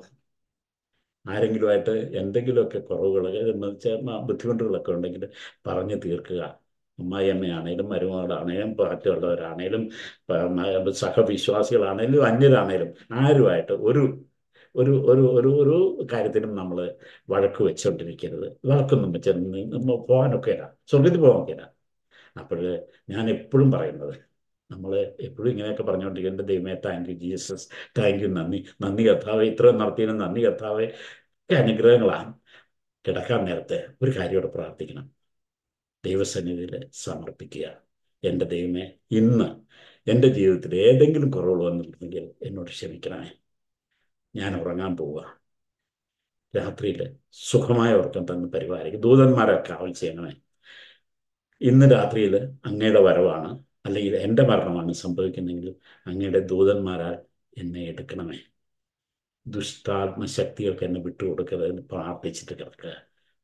ആരെങ്കിലുമായിട്ട് എന്തെങ്കിലുമൊക്കെ കുറവുകൾ എന്ന് വെച്ചാൽ ബുദ്ധിമുട്ടുകളൊക്കെ ഉണ്ടെങ്കിൽ പറഞ്ഞ് തീർക്കുക അമ്മായിയമ്മയാണേലും മരുമകളാണേലും പാറ്റുള്ളവരാണേലും സഹവിശ്വാസികളാണേലും അന്യരാണേലും ആരുമായിട്ട് ഒരു ഒരു ഒരു ഒരു ഒരു കാര്യത്തിനും നമ്മൾ വഴക്ക് വെച്ചുകൊണ്ടിരിക്കരുത് വഴക്കൊന്നും വെച്ച് നമ്മൾ പോകാനൊക്കെ ഇടാം സ്വർഗത്തിൽ പോകാനൊക്കെ ഇടാം അപ്പോൾ ഞാൻ എപ്പോഴും പറയുന്നത് നമ്മൾ എപ്പോഴും ഇങ്ങനെയൊക്കെ പറഞ്ഞുകൊണ്ടിരിക്കുന്നത് ദൈവമേ thank you Jesus thank you നന്ദി നന്ദി കർത്താവ് ഇത്രയും നടത്തിയതിന് നന്ദി കർത്താവ് അനുഗ്രഹങ്ങളാണ് കിടക്കാൻ നേരത്തെ ഒരു കാര്യമോട് പ്രാർത്ഥിക്കണം ദൈവസന്നിധിയിൽ സമർപ്പിക്കുക എൻ്റെ ദൈവമേ ഇന്ന് എൻ്റെ ജീവിതത്തിൽ ഏതെങ്കിലും കുറവുകൾ വന്നിട്ടുണ്ടെങ്കിൽ എന്നോട് ക്ഷമിക്കണമേ ഞാൻ ഉറങ്ങാൻ പോവുക രാത്രിയിൽ സുഖമായ ഉറക്കം തന്ന് പരിപാലിക്കും ദൂതന്മാരെ ട്രാവൽ ചെയ്യണമേ ഇന്ന് രാത്രിയിൽ അങ്ങയുടെ വരവാണ് അല്ലെങ്കിൽ എൻ്റെ മരണമാണ് സംഭവിക്കുന്നതെങ്കിൽ അങ്ങയുടെ ദൂതന്മാരാൽ എന്നെ എടുക്കണമേ ദുഷ്ടാത്മ ശക്തികൾക്ക് എന്നെ വിട്ടുകൊടുക്കരുതെന്ന് പ്രാർത്ഥിച്ചിട്ട് കിടക്കുക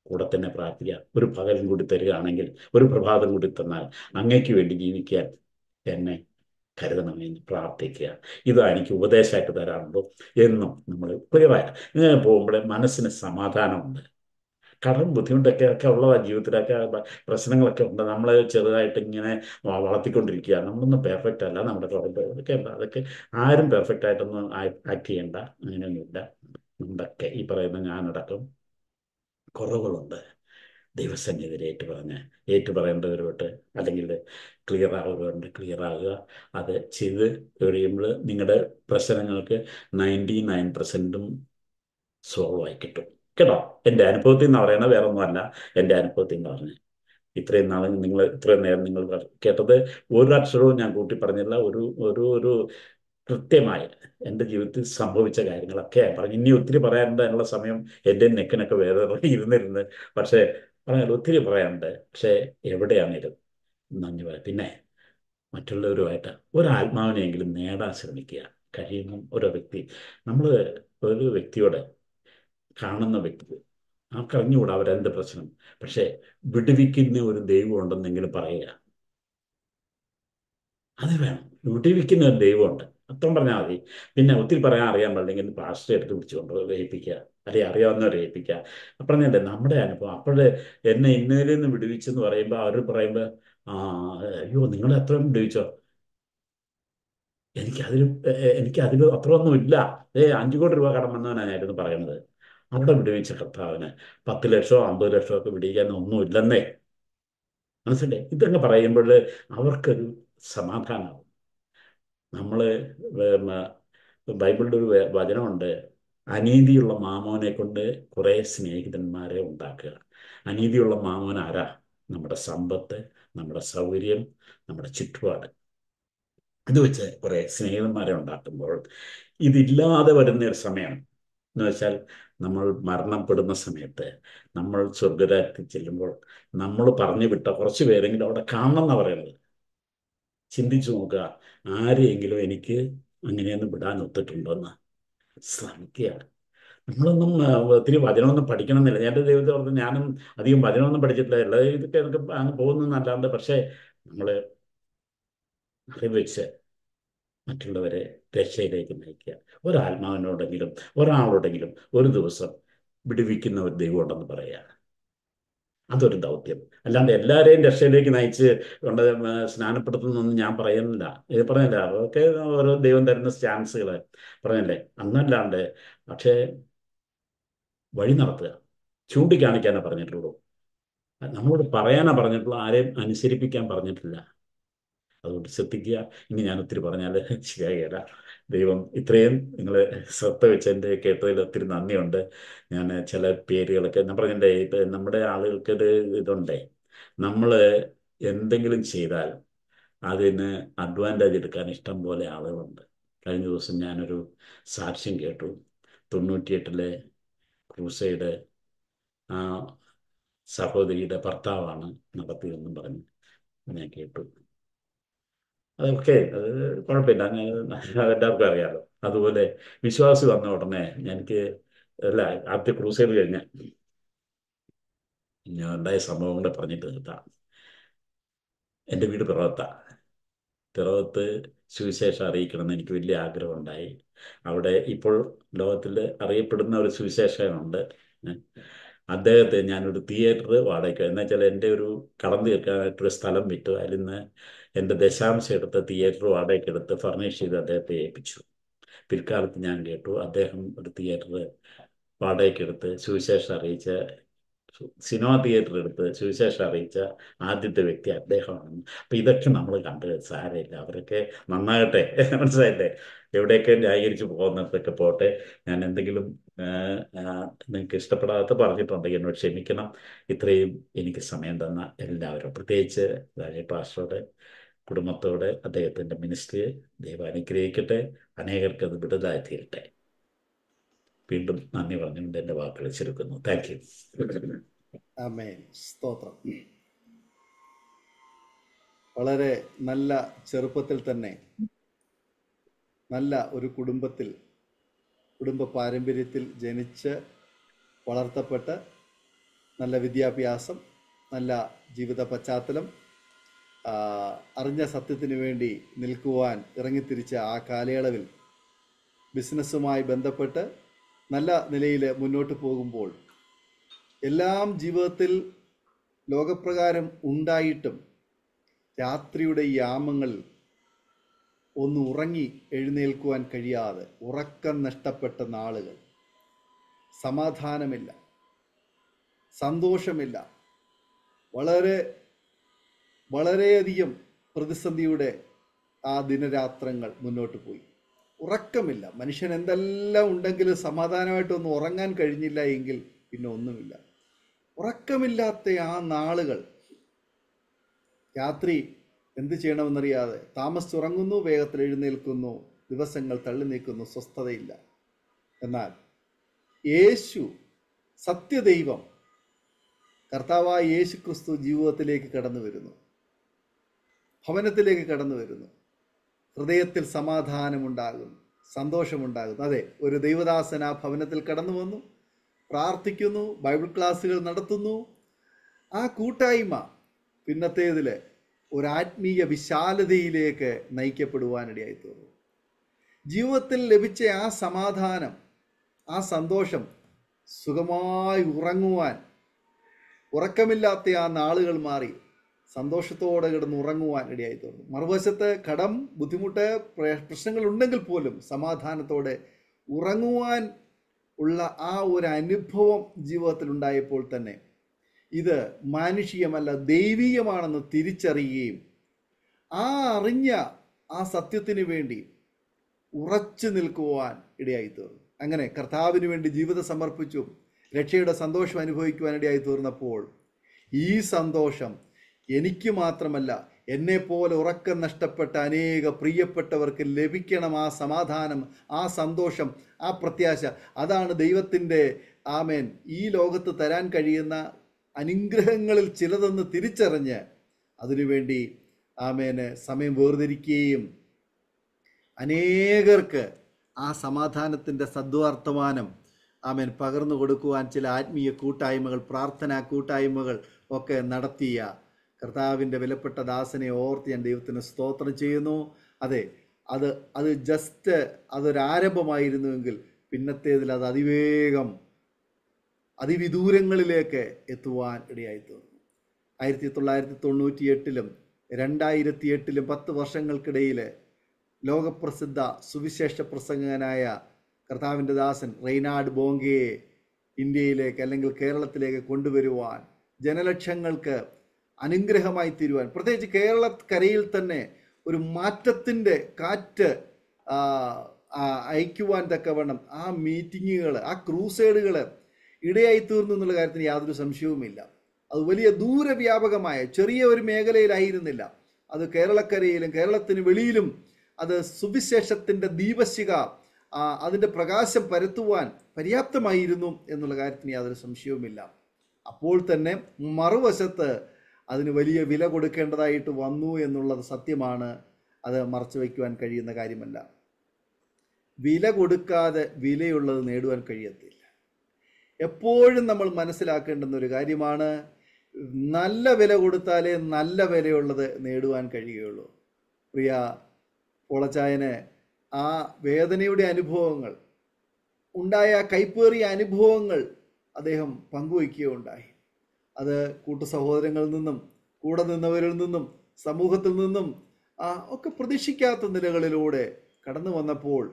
കൂടെ തന്നെ പ്രാർത്ഥിക്കുക ഒരു പകലും കൂടി തരികയാണെങ്കിൽ ഒരു പ്രഭാതം കൂടി തന്നാൽ അങ്ങയ്ക്ക് വേണ്ടി ജീവിക്കാൻ എന്നെ കരുതണമേ എന്ന് പ്രാർത്ഥിക്കുക ഇതാ എനിക്ക് ഉപദേശമായിട്ട് തരാറുണ്ടോ എന്നും നമ്മൾ ക്ലിയറായിട്ട് ഇങ്ങനെ പോകുമ്പോഴേ മനസ്സിന് സമാധാനമുണ്ട് കടം ബുദ്ധിമുട്ടൊക്കെ ഒക്കെ ഉള്ളതാ ജീവിതത്തിലൊക്കെ പ്രശ്നങ്ങളൊക്കെ ഉണ്ട് നമ്മൾ ചെറുതായിട്ട് ഇങ്ങനെ വളർത്തിക്കൊണ്ടിരിക്കുക നമ്മളൊന്നും പെർഫെക്റ്റ് അല്ല നമ്മുടെ അതൊക്കെ അല്ല അതൊക്കെ ആരും പെർഫെക്റ്റ് ആയിട്ടൊന്നും ആക്ട് ചെയ്യണ്ട അങ്ങനെയൊന്നുമില്ല നമ്മളൊക്കെ ഈ പറയുന്ന ഞാനടക്കം കുറവുകളുണ്ട് ദൈവസന്നിധിയിൽ ഏറ്റുപറഞ്ഞ് ഏറ്റുപറയേണ്ടവരോട്ട് അല്ലെങ്കിൽ ക്ലിയർ ആകുന്നവരുണ്ട് ക്ലിയർ ആകുക അത് ചെയ്ത് കഴിയുമ്പോൾ നിങ്ങളുടെ പ്രശ്നങ്ങൾക്ക് നയൻറ്റി നയൻ പെർസെൻറ്റും സോൾവ് ആയി കിട്ടും കേട്ടോ എൻ്റെ അനുഭവത്തിൽ നിന്ന് പറയണ വേറെ ഒന്നുമല്ല എൻ്റെ അനുഭവത്തിൽ നിന്ന് പറഞ്ഞത് ഇത്രയും നാളെ നിങ്ങൾ ഇത്രയും നേരം നിങ്ങൾ കേട്ടത് ഒരു അക്ഷരവും ഞാൻ കൂട്ടി പറഞ്ഞില്ല ഒരു ഒരു ഒരു കൃത്യമായി എൻ്റെ ജീവിതത്തിൽ സംഭവിച്ച കാര്യങ്ങളൊക്കെ പറഞ്ഞു ഇനി ഒത്തിരി പറയാനുണ്ട് സമയം എൻ്റെ നെക്കിനൊക്കെ വേദന ഇരുന്നിരുന്ന് പക്ഷേ പറഞ്ഞാൽ ഒത്തിരി പറയാനുണ്ട് പക്ഷേ എവിടെയാണ് നന്ദി പറയാം പിന്നെ മറ്റുള്ളവരുമായിട്ട് ഒരു ആത്മാവിനെയെങ്കിലും നേടാൻ ശ്രമിക്കുക കഴിയുന്ന ഓരോ വ്യക്തി നമ്മൾ ഒരു വ്യക്തിയോടെ കാണുന്ന വ്യക്തി ആ അറിഞ്ഞുകൂടാ അവരെന്ത് പ്രശ്നം പക്ഷേ വിടുവിക്കുന്ന ഒരു ദൈവം ഉണ്ടെന്നെങ്കിലും പറയുക അത് വേണം വിടുവിക്കുന്ന ഒരു ദൈവമുണ്ട് അത്രം പറഞ്ഞാൽ മതി പിന്നെ ഒത്തിരി പറയാൻ അറിയാൻ പാടില്ലെങ്കിൽ പാസ്റ്റർ എടുത്ത് പിടിച്ചുകൊണ്ട് വേയിപ്പിക്കുക അല്ലെങ്കിൽ അറിയാവുന്നവരെ ഏൽപ്പിക്കുക അപ്പം പറഞ്ഞില്ലേ നമ്മുടെ അനുഭവം അപ്പോൾ എന്നെ ഇന്നലെ നിന്ന് വിടുവിച്ചെന്ന് പറയുമ്പോൾ അവർ പറയുമ്പോൾ ആ അയ്യോ നിങ്ങൾ എത്രയും വിടുവിച്ചോ എനിക്കതിൽ എനിക്കതിൽ ഇല്ല ഏ അഞ്ചു കോടി രൂപ കടം വന്നവനായിരുന്നു പറയുന്നത് അവിടെ വിടുവിച്ച കർത്താവിന് പത്ത് ലക്ഷം അമ്പത് ലക്ഷം ഒക്കെ വിടിയിക്കാൻ ഒന്നുമില്ലെന്നേ മനസ്സിലേ ഇതങ്ങ് പറയുമ്പോൾ അവർക്കൊരു സമാധാനമാവും നമ്മൾ ബൈബിളിൻ്റെ ഒരു വചനമുണ്ട് അനീതിയുള്ള മാമോനെ കൊണ്ട് കുറേ സ്നേഹിതന്മാരെ ഉണ്ടാക്കുക അനീതിയുള്ള മാമോൻ ആരാ നമ്മുടെ സമ്പത്ത് നമ്മുടെ സൗകര്യം നമ്മുടെ ചുറ്റുപാട് ഇത് വെച്ച് കുറേ സ്നേഹിതന്മാരെ ഉണ്ടാക്കുമ്പോൾ ഇതില്ലാതെ വരുന്ന ഒരു സമയം എന്ന് വെച്ചാൽ നമ്മൾ മരണപ്പെടുന്ന സമയത്ത് നമ്മൾ സ്വർഗരാജ്യത്തിൽ ചെല്ലുമ്പോൾ നമ്മൾ പറഞ്ഞു വിട്ട കുറച്ച് പേരെങ്കിലും അവിടെ കാണണം എന്നാ പറയുന്നത് ചിന്തിച്ചു നോക്കുക ആരെയെങ്കിലും എനിക്ക് അങ്ങനെയൊന്ന് വിടാൻ ഒത്തിട്ടുണ്ടോ എന്നാ ശ്രമിക്കുകയാണ് നമ്മളൊന്നും ഒത്തിരി വചനമൊന്നും പഠിക്കണമെന്നില്ല എൻ്റെ ദൈവത്തെ ഓർത്ത് ഞാനും അധികം വചനമൊന്നും പഠിച്ചിട്ടില്ല എല്ലാ ഇതൊക്കെ എനിക്ക് അങ്ങ് പോകുന്നതല്ലാണ്ട് പക്ഷേ നമ്മൾ അറിവിച്ച് മറ്റുള്ളവരെ രക്ഷയിലേക്ക് നയിക്കുക ഒരാത്മാവിനോടെങ്കിലും ഒരാളോടെങ്കിലും ഒരു ദിവസം വിടുവിക്കുന്ന ഒരു ദൈവമുണ്ടെന്ന് പറയുക അതൊരു ദൗത്യം അല്ലാണ്ട് എല്ലാവരെയും രക്ഷയിലേക്ക് നയിച്ച് കൊണ്ട് സ്നാനപ്പെടുത്തുന്നൊന്നും ഞാൻ പറയുന്നില്ല ഇത് പറഞ്ഞില്ല അതൊക്കെ ഓരോ ദൈവം തരുന്ന സ്റ്റാൻസുകൾ പറഞ്ഞല്ലേ അന്നല്ലാണ്ട് പക്ഷേ വഴി നടത്തുക ചൂണ്ടിക്കാണിക്കാനേ പറഞ്ഞിട്ടുള്ളൂ നമ്മളോട് പറയാനാ പറഞ്ഞിട്ടുള്ളൂ ആരെയും അനുസരിപ്പിക്കാൻ പറഞ്ഞിട്ടില്ല അതുകൊണ്ട് ശ്രദ്ധിക്കുക ഇനി ഞാൻ ഒത്തിരി പറഞ്ഞാൽ ശരിയാകില്ല ദൈവം ഇത്രയും നിങ്ങൾ ശ്രദ്ധ വെച്ചതിൻ്റെ കേട്ടതിൽ ഒത്തിരി നന്ദിയുണ്ട് ഞാൻ ചില പേരുകളൊക്കെ ഞാൻ പറഞ്ഞിട്ടേ ഇപ്പം നമ്മുടെ ആളുകൾക്ക് ഒരു ഇതുണ്ടേ നമ്മൾ എന്തെങ്കിലും ചെയ്താൽ അതിന് അഡ്വാൻറ്റേജ് എടുക്കാൻ ഇഷ്ടം പോലെ ആളുകളുണ്ട് കഴിഞ്ഞ ദിവസം ഞാനൊരു സാക്ഷ്യം കേട്ടു തൊണ്ണൂറ്റിയെട്ടിലെ ക്രൂസൈഡ് ആ സഹോദരിയുടെ ഭർത്താവാണ് നടത്തിയതെന്നും പറഞ്ഞ് ഞാൻ കേട്ടു അതൊക്കെ അത് കുഴപ്പമില്ല എല്ലാവർക്കും അറിയാമല്ലോ അതുപോലെ വിശ്വാസി വന്ന ഉടനെ എനിക്ക് അല്ല ആദ്യ ക്രൂസേഡ് കഴിഞ്ഞ ഞാൻ ഉണ്ടായ കൂടെ പറഞ്ഞിട്ട് നിർത്താം എൻ്റെ വീട് പിറവത്താണ് പിറവത്ത് സുവിശേഷം എന്ന് എനിക്ക് വലിയ ആഗ്രഹമുണ്ടായി അവിടെ ഇപ്പോൾ ലോകത്തിൽ അറിയപ്പെടുന്ന ഒരു സുവിശേഷമുണ്ട് അദ്ദേഹത്തെ ഞാനൊരു തിയേറ്റർ വാടകയ്ക്ക് എന്നുവെച്ചാൽ എൻ്റെ ഒരു കടന്നു കേൾക്കാനായിട്ടൊരു സ്ഥലം വിറ്റു അതിൽ നിന്ന് എൻ്റെ ദശാംശം എടുത്ത് തിയേറ്റർ വാടകയ്ക്ക് എടുത്ത് ഫർണിഷ് ചെയ്ത് അദ്ദേഹത്തെ ഏൽപ്പിച്ചു പിൽക്കാലത്ത് ഞാൻ കേട്ടു അദ്ദേഹം ഒരു തിയേറ്റർ വാടകയ്ക്ക് എടുത്ത് സുവിശേഷം അറിയിച്ച സിനിമ തിയേറ്റർ എടുത്ത് സുവിശേഷം അറിയിച്ച ആദ്യത്തെ വ്യക്തി അദ്ദേഹമാണെന്ന് അപ്പം ഇതൊക്കെ നമ്മൾ കണ്ടു സാരമില്ല അവരൊക്കെ നന്നാകട്ടെ മനസ്സിലായില്ലേ എവിടെയൊക്കെ ന്യായീകരിച്ച് പോകുന്നിടത്തൊക്കെ പോട്ടെ ഞാൻ എന്തെങ്കിലും നിങ്ങൾക്ക് ഇഷ്ടപ്പെടാത്ത പറഞ്ഞിട്ടുണ്ടെങ്കിൽ എന്നോട് ക്ഷമിക്കണം ഇത്രയും എനിക്ക് സമയം തന്ന എല്ലാവരും പ്രത്യേകിച്ച് രാജ പാസ്റ്ററുടെ കുടുംബത്തോടെ അദ്ദേഹത്തിൻ്റെ മിനിസ്ട്രിയെ ദൈവം അനുഗ്രഹിക്കട്ടെ അനേകർക്ക് അത് വിടുതായി തീരട്ടെ വീണ്ടും നന്ദി പറഞ്ഞുകൊണ്ട് എൻ്റെ വാക്കുകൾ ചുരുക്കുന്നു താങ്ക് യു സ്തോത്രം വളരെ നല്ല ചെറുപ്പത്തിൽ തന്നെ നല്ല ഒരു കുടുംബത്തിൽ കുടുംബ പാരമ്പര്യത്തിൽ ജനിച്ച് വളർത്തപ്പെട്ട് നല്ല വിദ്യാഭ്യാസം നല്ല ജീവിത പശ്ചാത്തലം അറിഞ്ഞ സത്യത്തിന് വേണ്ടി നിൽക്കുവാൻ ഇറങ്ങിത്തിരിച്ച ആ കാലയളവിൽ ബിസിനസ്സുമായി ബന്ധപ്പെട്ട് നല്ല നിലയിൽ മുന്നോട്ട് പോകുമ്പോൾ എല്ലാം ജീവിതത്തിൽ ലോകപ്രകാരം ഉണ്ടായിട്ടും രാത്രിയുടെ യാമങ്ങൾ ഒന്ന് ഉറങ്ങി എഴുന്നേൽക്കുവാൻ കഴിയാതെ ഉറക്കം നഷ്ടപ്പെട്ട നാളുകൾ സമാധാനമില്ല സന്തോഷമില്ല വളരെ വളരെയധികം പ്രതിസന്ധിയുടെ ആ ദിനരാത്രങ്ങൾ മുന്നോട്ട് പോയി ഉറക്കമില്ല മനുഷ്യൻ എന്തെല്ലാം ഉണ്ടെങ്കിലും സമാധാനമായിട്ടൊന്നും ഉറങ്ങാൻ കഴിഞ്ഞില്ല എങ്കിൽ പിന്നെ ഒന്നുമില്ല ഉറക്കമില്ലാത്ത ആ നാളുകൾ രാത്രി എന്ത് ചെയ്യണമെന്നറിയാതെ താമസിച്ചുറങ്ങുന്നു വേഗത്തിൽ എഴുന്നേൽക്കുന്നു ദിവസങ്ങൾ തള്ളി നീക്കുന്നു സ്വസ്ഥതയില്ല എന്നാൽ യേശു സത്യദൈവം കർത്താവായ യേശു ക്രിസ്തു ജീവിതത്തിലേക്ക് കടന്നു വരുന്നു ഭവനത്തിലേക്ക് കടന്നു വരുന്നു ഹൃദയത്തിൽ സമാധാനമുണ്ടാകുന്നു സന്തോഷമുണ്ടാകുന്നു അതെ ഒരു ദൈവദാസൻ ആ ഭവനത്തിൽ കടന്നു വന്നു പ്രാർത്ഥിക്കുന്നു ബൈബിൾ ക്ലാസ്സുകൾ നടത്തുന്നു ആ കൂട്ടായ്മ പിന്നത്തേതിൽ ഒരാത്മീയ വിശാലതയിലേക്ക് നയിക്കപ്പെടുവാനിടയായി തീർന്നു ജീവിതത്തിൽ ലഭിച്ച ആ സമാധാനം ആ സന്തോഷം സുഖമായി ഉറങ്ങുവാൻ ഉറക്കമില്ലാത്ത ആ നാളുകൾ മാറി സന്തോഷത്തോടെ കിടന്ന് ഉറങ്ങുവാൻ ഇടയായി തീർന്നു മറുവശത്ത് കടം ബുദ്ധിമുട്ട് പ്രശ്നങ്ങൾ ഉണ്ടെങ്കിൽ പോലും സമാധാനത്തോടെ ഉറങ്ങുവാൻ ഉള്ള ആ ഒരു അനുഭവം ജീവിതത്തിൽ ഉണ്ടായപ്പോൾ തന്നെ ഇത് മാനുഷികമല്ല ദൈവീകമാണെന്ന് തിരിച്ചറിയുകയും ആ അറിഞ്ഞ ആ സത്യത്തിന് വേണ്ടി ഉറച്ചു നിൽക്കുവാൻ ഇടയായി തീർന്നു അങ്ങനെ കർത്താവിന് വേണ്ടി ജീവിതം സമർപ്പിച്ചും രക്ഷയുടെ സന്തോഷം അനുഭവിക്കുവാൻ ഇടയായി തീർന്നപ്പോൾ ഈ സന്തോഷം എനിക്ക് മാത്രമല്ല പോലെ ഉറക്കം നഷ്ടപ്പെട്ട അനേക പ്രിയപ്പെട്ടവർക്ക് ലഭിക്കണം ആ സമാധാനം ആ സന്തോഷം ആ പ്രത്യാശ അതാണ് ദൈവത്തിൻ്റെ ആമേൻ ഈ ലോകത്ത് തരാൻ കഴിയുന്ന അനുഗ്രഹങ്ങളിൽ ചിലതെന്ന് തിരിച്ചറിഞ്ഞ് അതിനുവേണ്ടി ആമേന് സമയം വേർതിരിക്കുകയും അനേകർക്ക് ആ സമാധാനത്തിൻ്റെ സദ്വാർത്തമാനം ആമേൻ പകർന്നു കൊടുക്കുവാൻ ചില ആത്മീയ കൂട്ടായ്മകൾ പ്രാർത്ഥനാ കൂട്ടായ്മകൾ ഒക്കെ നടത്തിയ കർത്താവിൻ്റെ വിലപ്പെട്ട ദാസനെ ഓർത്ത് ഞാൻ ദൈവത്തിന് സ്തോത്രം ചെയ്യുന്നു അതെ അത് അത് ജസ്റ്റ് അതൊരാരംഭമായിരുന്നുവെങ്കിൽ പിന്നത്തേതിൽ അത് അതിവേഗം അതിവിദൂരങ്ങളിലേക്ക് എത്തുവാൻ ഇടയായിത്തീർന്നു ആയിരത്തി തൊള്ളായിരത്തി തൊണ്ണൂറ്റി എട്ടിലും രണ്ടായിരത്തി എട്ടിലും പത്ത് വർഷങ്ങൾക്കിടയിൽ ലോകപ്രസിദ്ധ സുവിശേഷ പ്രസംഗകനായ കർത്താവിൻ്റെ ദാസൻ റെയ്നാഡ് ബോങ്കയെ ഇന്ത്യയിലേക്ക് അല്ലെങ്കിൽ കേരളത്തിലേക്ക് കൊണ്ടുവരുവാൻ ജനലക്ഷങ്ങൾക്ക് അനുഗ്രഹമായി തീരുവാൻ പ്രത്യേകിച്ച് കേരള കരയിൽ തന്നെ ഒരു മാറ്റത്തിൻ്റെ കാറ്റ് അയക്കുവാൻ തക്കവണ്ണം ആ മീറ്റിങ്ങുകൾ ആ ക്രൂസേഡുകൾ ഇടയായി തീർന്നു എന്നുള്ള കാര്യത്തിന് യാതൊരു സംശയവുമില്ല അത് വലിയ ദൂരവ്യാപകമായ ചെറിയ ഒരു മേഖലയിലായിരുന്നില്ല അത് കേരളക്കരയിലും കേരളത്തിന് വെളിയിലും അത് സുവിശേഷത്തിൻ്റെ ദീപശിക അതിൻ്റെ പ്രകാശം പരത്തുവാൻ പര്യാപ്തമായിരുന്നു എന്നുള്ള കാര്യത്തിന് യാതൊരു സംശയവുമില്ല അപ്പോൾ തന്നെ മറുവശത്ത് അതിന് വലിയ വില കൊടുക്കേണ്ടതായിട്ട് വന്നു എന്നുള്ളത് സത്യമാണ് അത് മറച്ചു വയ്ക്കുവാൻ കഴിയുന്ന കാര്യമല്ല വില കൊടുക്കാതെ വിലയുള്ളത് നേടുവാൻ കഴിയത്തില്ല എപ്പോഴും നമ്മൾ മനസ്സിലാക്കേണ്ടുന്ന ഒരു കാര്യമാണ് നല്ല വില കൊടുത്താലേ നല്ല വിലയുള്ളത് നേടുവാൻ കഴിയുള്ളൂ പ്രിയ പൊളച്ചായന് ആ വേദനയുടെ അനുഭവങ്ങൾ ഉണ്ടായ കൈപ്പേറിയ അനുഭവങ്ങൾ അദ്ദേഹം പങ്കുവയ്ക്കുകയുണ്ടായി അത് കൂട്ടു സഹോദരങ്ങളിൽ നിന്നും കൂടെ നിന്നവരിൽ നിന്നും സമൂഹത്തിൽ നിന്നും ഒക്കെ പ്രതീക്ഷിക്കാത്ത നിലകളിലൂടെ കടന്നു വന്നപ്പോൾ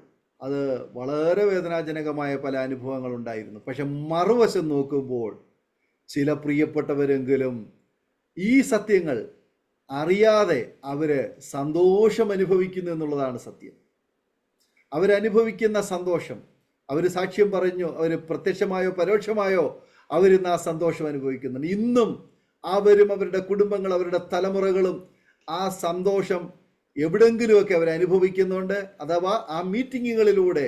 അത് വളരെ വേദനാജനകമായ പല അനുഭവങ്ങൾ ഉണ്ടായിരുന്നു പക്ഷെ മറുവശം നോക്കുമ്പോൾ ചില പ്രിയപ്പെട്ടവരെങ്കിലും ഈ സത്യങ്ങൾ അറിയാതെ അവർ സന്തോഷം അനുഭവിക്കുന്നു എന്നുള്ളതാണ് സത്യം അവരനുഭവിക്കുന്ന സന്തോഷം അവർ സാക്ഷ്യം പറഞ്ഞു അവർ പ്രത്യക്ഷമായോ പരോക്ഷമായോ അവരിന്ന് ആ സന്തോഷം അനുഭവിക്കുന്നുണ്ട് ഇന്നും അവരും അവരുടെ കുടുംബങ്ങൾ അവരുടെ തലമുറകളും ആ സന്തോഷം എവിടെങ്കിലുമൊക്കെ അവർ അനുഭവിക്കുന്നുണ്ട് അഥവാ ആ മീറ്റിങ്ങുകളിലൂടെ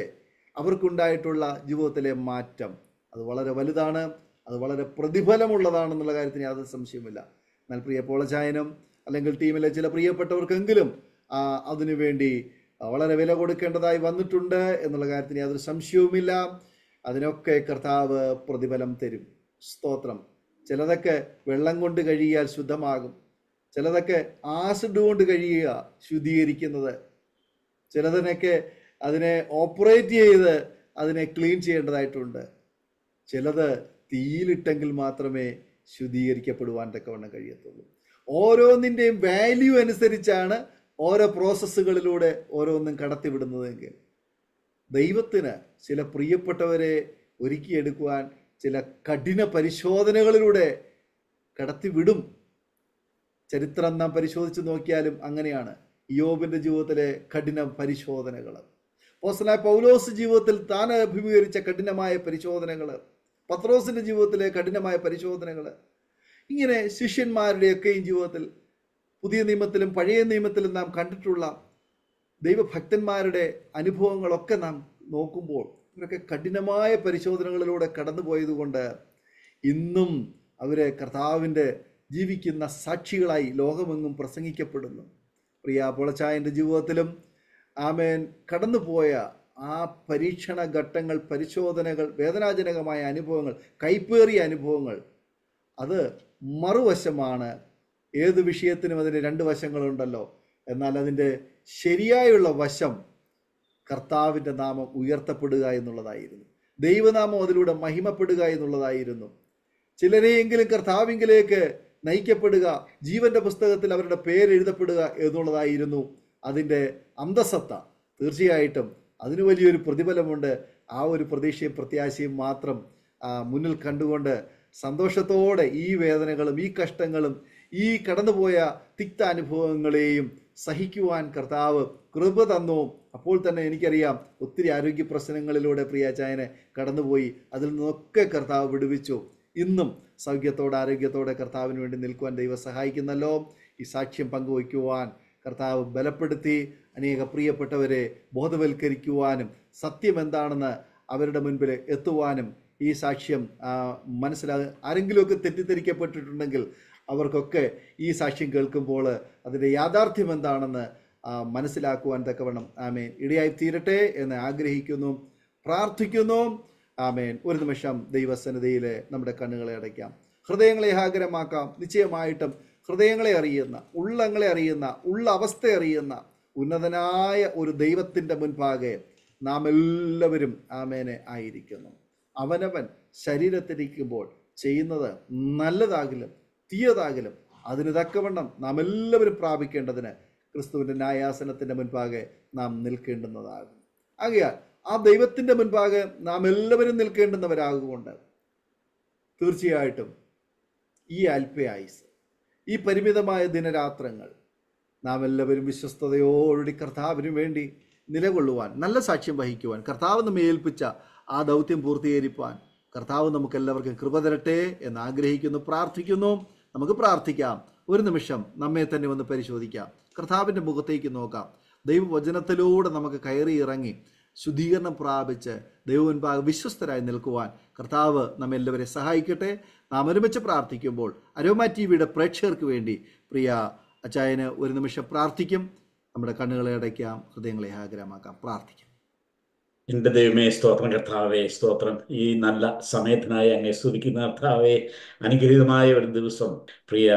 അവർക്കുണ്ടായിട്ടുള്ള ജീവിതത്തിലെ മാറ്റം അത് വളരെ വലുതാണ് അത് വളരെ പ്രതിഫലമുള്ളതാണെന്നുള്ള കാര്യത്തിന് യാതൊരു സംശയമില്ല എന്നാൽ പ്രിയ പോളചായനും അല്ലെങ്കിൽ ടീമിലെ ചില പ്രിയപ്പെട്ടവർക്കെങ്കിലും അതിനുവേണ്ടി വളരെ വില കൊടുക്കേണ്ടതായി വന്നിട്ടുണ്ട് എന്നുള്ള കാര്യത്തിന് യാതൊരു സംശയവുമില്ല അതിനൊക്കെ കർത്താവ് പ്രതിഫലം തരും സ്തോത്രം ചിലതൊക്കെ വെള്ളം കൊണ്ട് കഴിയാൽ ശുദ്ധമാകും ചിലതൊക്കെ ആസിഡ് കൊണ്ട് കഴിയുക ശുദ്ധീകരിക്കുന്നത് ചിലതിനൊക്കെ അതിനെ ഓപ്പറേറ്റ് ചെയ്ത് അതിനെ ക്ലീൻ ചെയ്യേണ്ടതായിട്ടുണ്ട് ചിലത് തീയിലിട്ടെങ്കിൽ മാത്രമേ ശുദ്ധീകരിക്കപ്പെടുവാൻ തക്കവണ്ണം കഴിയത്തുള്ളൂ ഓരോന്നിൻ്റെയും വാല്യൂ അനുസരിച്ചാണ് ഓരോ പ്രോസസ്സുകളിലൂടെ ഓരോന്നും കടത്തിവിടുന്നതെങ്കിൽ ദൈവത്തിന് ചില പ്രിയപ്പെട്ടവരെ ഒരുക്കിയെടുക്കുവാൻ ചില കഠിന പരിശോധനകളിലൂടെ കടത്തിവിടും ചരിത്രം നാം പരിശോധിച്ച് നോക്കിയാലും അങ്ങനെയാണ് യോബിൻ്റെ ജീവിതത്തിലെ കഠിന പരിശോധനകൾ പോസ്റ്റലായ പൗലോസ് ജീവിതത്തിൽ താൻ അഭിമുഖീകരിച്ച കഠിനമായ പരിശോധനകൾ പത്രോസിൻ്റെ ജീവിതത്തിലെ കഠിനമായ പരിശോധനകൾ ഇങ്ങനെ ശിഷ്യന്മാരുടെയൊക്കെയും ജീവിതത്തിൽ പുതിയ നിയമത്തിലും പഴയ നിയമത്തിലും നാം കണ്ടിട്ടുള്ള ദൈവഭക്തന്മാരുടെ അനുഭവങ്ങളൊക്കെ നാം നോക്കുമ്പോൾ ഇവരൊക്കെ കഠിനമായ പരിശോധനകളിലൂടെ കടന്നുപോയതുകൊണ്ട് ഇന്നും അവരെ കർത്താവിൻ്റെ ജീവിക്കുന്ന സാക്ഷികളായി ലോകമെങ്ങും പ്രസംഗിക്കപ്പെടുന്നു പ്രിയ പൊളച്ചായൻ്റെ ജീവിതത്തിലും ആമേൻ കടന്നുപോയ ആ പരീക്ഷണ ഘട്ടങ്ങൾ പരിശോധനകൾ വേദനാജനകമായ അനുഭവങ്ങൾ കൈപ്പേറിയ അനുഭവങ്ങൾ അത് മറുവശമാണ് ഏത് വിഷയത്തിനും അതിന് രണ്ട് വശങ്ങളുണ്ടല്ലോ എന്നാൽ അതിൻ്റെ ശരിയായുള്ള വശം കർത്താവിൻ്റെ നാമം ഉയർത്തപ്പെടുക എന്നുള്ളതായിരുന്നു ദൈവനാമം അതിലൂടെ മഹിമപ്പെടുക എന്നുള്ളതായിരുന്നു ചിലരെയെങ്കിലും കർത്താവിങ്കിലേക്ക് നയിക്കപ്പെടുക ജീവന്റെ പുസ്തകത്തിൽ അവരുടെ പേര് എഴുതപ്പെടുക എന്നുള്ളതായിരുന്നു അതിൻ്റെ അന്തസത്ത തീർച്ചയായിട്ടും അതിന് വലിയൊരു പ്രതിഫലമുണ്ട് ആ ഒരു പ്രതീക്ഷയും പ്രത്യാശയും മാത്രം മുന്നിൽ കണ്ടുകൊണ്ട് സന്തോഷത്തോടെ ഈ വേദനകളും ഈ കഷ്ടങ്ങളും ഈ കടന്നുപോയ തിക്ത അനുഭവങ്ങളെയും സഹിക്കുവാൻ കർത്താവ് കൃപ തന്നു അപ്പോൾ തന്നെ എനിക്കറിയാം ഒത്തിരി ആരോഗ്യ പ്രശ്നങ്ങളിലൂടെ പ്രിയ ചായനെ കടന്നുപോയി അതിൽ നിന്നൊക്കെ കർത്താവ് വിടുവിച്ചു ഇന്നും സൗഖ്യത്തോടെ ആരോഗ്യത്തോടെ കർത്താവിന് വേണ്ടി നിൽക്കുവാൻ ദൈവം സഹായിക്കുന്നല്ലോ ഈ സാക്ഷ്യം പങ്കുവയ്ക്കുവാൻ കർത്താവ് ബലപ്പെടുത്തി അനേക പ്രിയപ്പെട്ടവരെ ബോധവൽക്കരിക്കുവാനും സത്യം എന്താണെന്ന് അവരുടെ മുൻപിൽ എത്തുവാനും ഈ സാക്ഷ്യം മനസ്സിലാ ആരെങ്കിലുമൊക്കെ തെറ്റിദ്ധരിക്കപ്പെട്ടിട്ടുണ്ടെങ്കിൽ അവർക്കൊക്കെ ഈ സാക്ഷ്യം കേൾക്കുമ്പോൾ അതിൻ്റെ യാഥാർത്ഥ്യം എന്താണെന്ന് മനസ്സിലാക്കുവാൻ തക്കവണ്ണം ആമേൻ ഇടയായി തീരട്ടെ എന്ന് ആഗ്രഹിക്കുന്നു പ്രാർത്ഥിക്കുന്നു ആമേൻ ഒരു നിമിഷം ദൈവസന്നിധിയിൽ നമ്മുടെ കണ്ണുകളെ അടയ്ക്കാം ഹൃദയങ്ങളെ ആഗ്രഹമാക്കാം നിശ്ചയമായിട്ടും ഹൃദയങ്ങളെ അറിയുന്ന ഉള്ളങ്ങളെ അറിയുന്ന ഉള്ള അവസ്ഥ അറിയുന്ന ഉന്നതനായ ഒരു ദൈവത്തിൻ്റെ മുൻപാകെ നാം എല്ലാവരും ആമേനെ ആയിരിക്കുന്നു അവനവൻ ശരീരത്തിരിക്കുമ്പോൾ ചെയ്യുന്നത് നല്ലതാകിലും തീയതാകലും അതിന് തക്കവണ്ണം നാം എല്ലാവരും പ്രാപിക്കേണ്ടതിന് ക്രിസ്തുവിൻ്റെ ന്യായാസനത്തിൻ്റെ മുൻപാകെ നാം നിൽക്കേണ്ടുന്നതാകും ആകയാൽ ആ ദൈവത്തിൻ്റെ മുൻപാകെ നാം എല്ലാവരും നിൽക്കേണ്ടുന്നവരാകുകൊണ്ട് തീർച്ചയായിട്ടും ഈ അല്പയായുസ് ഈ പരിമിതമായ ദിനരാത്രങ്ങൾ നാം എല്ലാവരും വിശ്വസ്തയോടുകൂടി കർത്താവിനു വേണ്ടി നിലകൊള്ളുവാൻ നല്ല സാക്ഷ്യം വഹിക്കുവാൻ കർത്താവ് നമ്മെ ഏൽപ്പിച്ച ആ ദൗത്യം പൂർത്തീകരിപ്പാൻ കർത്താവ് നമുക്കെല്ലാവർക്കും കൃപ തരട്ടെ എന്ന് ആഗ്രഹിക്കുന്നു പ്രാർത്ഥിക്കുന്നു നമുക്ക് പ്രാർത്ഥിക്കാം ഒരു നിമിഷം നമ്മെ തന്നെ ഒന്ന് പരിശോധിക്കാം കർത്താവിൻ്റെ മുഖത്തേക്ക് നോക്കാം ദൈവവചനത്തിലൂടെ നമുക്ക് കയറി ഇറങ്ങി ശുദ്ധീകരണം പ്രാപിച്ച് ദൈവമുൻപാകെ വിശ്വസ്തരായി നിൽക്കുവാൻ കർത്താവ് നമ്മെല്ലാവരെ സഹായിക്കട്ടെ നാം ഒരുമിച്ച് പ്രാർത്ഥിക്കുമ്പോൾ അരോമാ ടി വിയുടെ പ്രേക്ഷകർക്ക് വേണ്ടി പ്രിയ അച്ചായന് ഒരു നിമിഷം പ്രാർത്ഥിക്കും നമ്മുടെ കണ്ണുകളെ അടയ്ക്കാം ഹൃദയങ്ങളെ ആഗ്രഹമാക്കാം പ്രാർത്ഥിക്കാം എൻ്റെ ദൈവമേ സ്തോത്രം കർത്താവേ സ്തോത്രം ഈ നല്ല സമയത്തിനായി അങ്ങനെ സ്തുതിക്കുന്ന കർത്താവേ അനുഗ്രഹീതമായ ഒരു ദിവസം പ്രിയ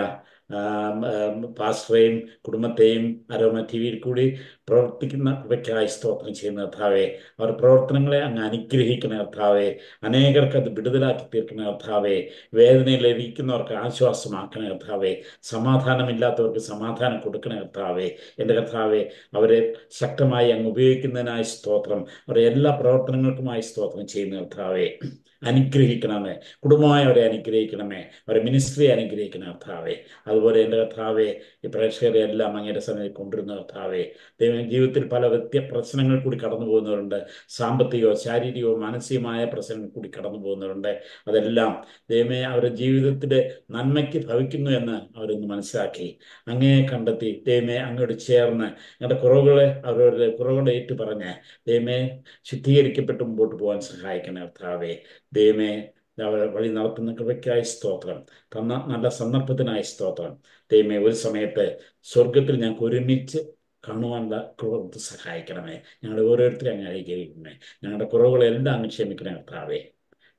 പാസ്റ്ററേയും കുടുംബത്തെയും അരോമ ടി വിയിൽ കൂടി പ്രവർത്തിക്കുന്ന കൃപയ്ക്കായി സ്തോത്രം ചെയ്യുന്ന കർത്താവെ അവർ പ്രവർത്തനങ്ങളെ അങ്ങ് അനുഗ്രഹിക്കുന്ന കർത്താവെ അനേകർക്ക് അത് വിടുതലാക്കി തീർക്കുന്ന കർത്താവെ വേദനയിലിരിക്കുന്നവർക്ക് ആശ്വാസമാക്കണ കർത്താവെ സമാധാനമില്ലാത്തവർക്ക് സമാധാനം കൊടുക്കണ കർത്താവെ എൻ്റെ കർത്താവെ അവരെ ശക്തമായി അങ്ങ് ഉപയോഗിക്കുന്നതിനായി സ്തോത്രം അവരെ എല്ലാ പ്രവർത്തനങ്ങൾക്കുമായി സ്തോത്രം ചെയ്യുന്ന കർത്താവെ അനുഗ്രഹിക്കണമേ കുടുംബമായി അവരെ അനുഗ്രഹിക്കണമേ അവരെ മിനിസ്ട്രി അനുഗ്രഹിക്കണം കർത്താവെ അതുപോലെ എൻ്റെ കർത്താവെ ഈ പ്രേക്ഷകരെ എല്ലാം അങ്ങേരെ സമയത്ത് കൊണ്ടുവരുന്ന കർത്താവെ ദൈവം ജീവിതത്തിൽ പല വ്യത്യ പ്രശ്നങ്ങൾ കൂടി കടന്നു പോകുന്നവരുണ്ട് സാമ്പത്തികമോ ശാരീരികമോ മാനസികമായ പ്രശ്നങ്ങൾ കൂടി കടന്നു പോകുന്നവരുണ്ട് അതെല്ലാം ദൈവമേ അവരുടെ ജീവിതത്തിൻ്റെ നന്മയ്ക്ക് ഭവിക്കുന്നു എന്ന് അവരൊന്ന് മനസ്സിലാക്കി അങ്ങേ കണ്ടെത്തി ദൈവമേ അങ്ങോട്ട് ചേർന്ന് ഞങ്ങളുടെ കുറവുകളെ അവരുടെ കുറവുകളെ ഏറ്റു പറഞ്ഞ് ദൈവമേ ശുദ്ധീകരിക്കപ്പെട്ട് മുമ്പോട്ട് പോകാൻ സഹായിക്കണം കർത്താവെ ദൈവമേ വഴി നടത്തുന്ന കൃപയ്ക്കായി സ്തോത്രം തന്ന നല്ല സന്ദർഭത്തിനായി സ്തോത്രം ദൈവമേ ഒരു സമയത്ത് സ്വർഗത്തിൽ ഞങ്ങൾക്ക് ഒരുമിച്ച് കാണുവാനുള്ള കുറവ് സഹായിക്കണമേ ഞങ്ങളുടെ ഓരോരുത്തരെ അങ്ങ് അനുഗ്രഹിക്കണമേ ഞങ്ങളുടെ കുറവുകളെല്ലാം അങ്ങ് ക്ഷമിക്കണേ കർത്താവേ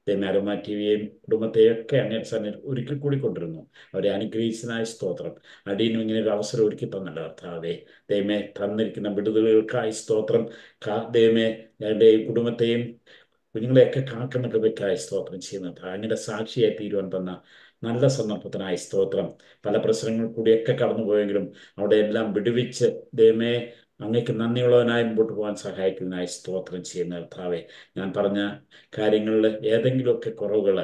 ദൈവമാരമ്മ ടി വിയെയും കുടുംബത്തെയൊക്കെ അങ്ങനെ സന്നിൽ ഒരിക്കൽ കൂടി കൊണ്ടിരുന്നു അവരെ അനുഗ്രഹിച്ചതിനായ സ്തോത്രം അടിയനും ഇങ്ങനെ ഒരു അവസരം ഒരുക്കി തന്നല്ല കർത്താവേ ദൈവമേ തന്നിരിക്കുന്ന വിടുതലുകൾക്കായി സ്തോത്രം ദൈവമേ ഞങ്ങളുടെ കുടുംബത്തെയും കുഞ്ഞുങ്ങളെയൊക്കെ കാക്കുന്ന കൃപയ്ക്കായി സ്തോത്രം ചെയ്യുന്നത് അങ്ങയുടെ സാക്ഷിയായി തീരുവാൻ തന്ന നല്ല സന്ദർഭത്തിനായി സ്തോത്രം പല പ്രശ്നങ്ങൾ കൂടിയൊക്കെ കടന്നുപോയെങ്കിലും അവിടെ എല്ലാം വിടുവിച്ച് ദൈവമേ അങ്ങക്ക് നന്ദിയുള്ളവനായി മുമ്പോട്ട് പോകാൻ സഹായിക്കുന്നതിനായി സ്തോത്രം ചെയ്യുന്ന കർത്താവെ ഞാൻ പറഞ്ഞ കാര്യങ്ങളിൽ ഏതെങ്കിലുമൊക്കെ കുറവുകൾ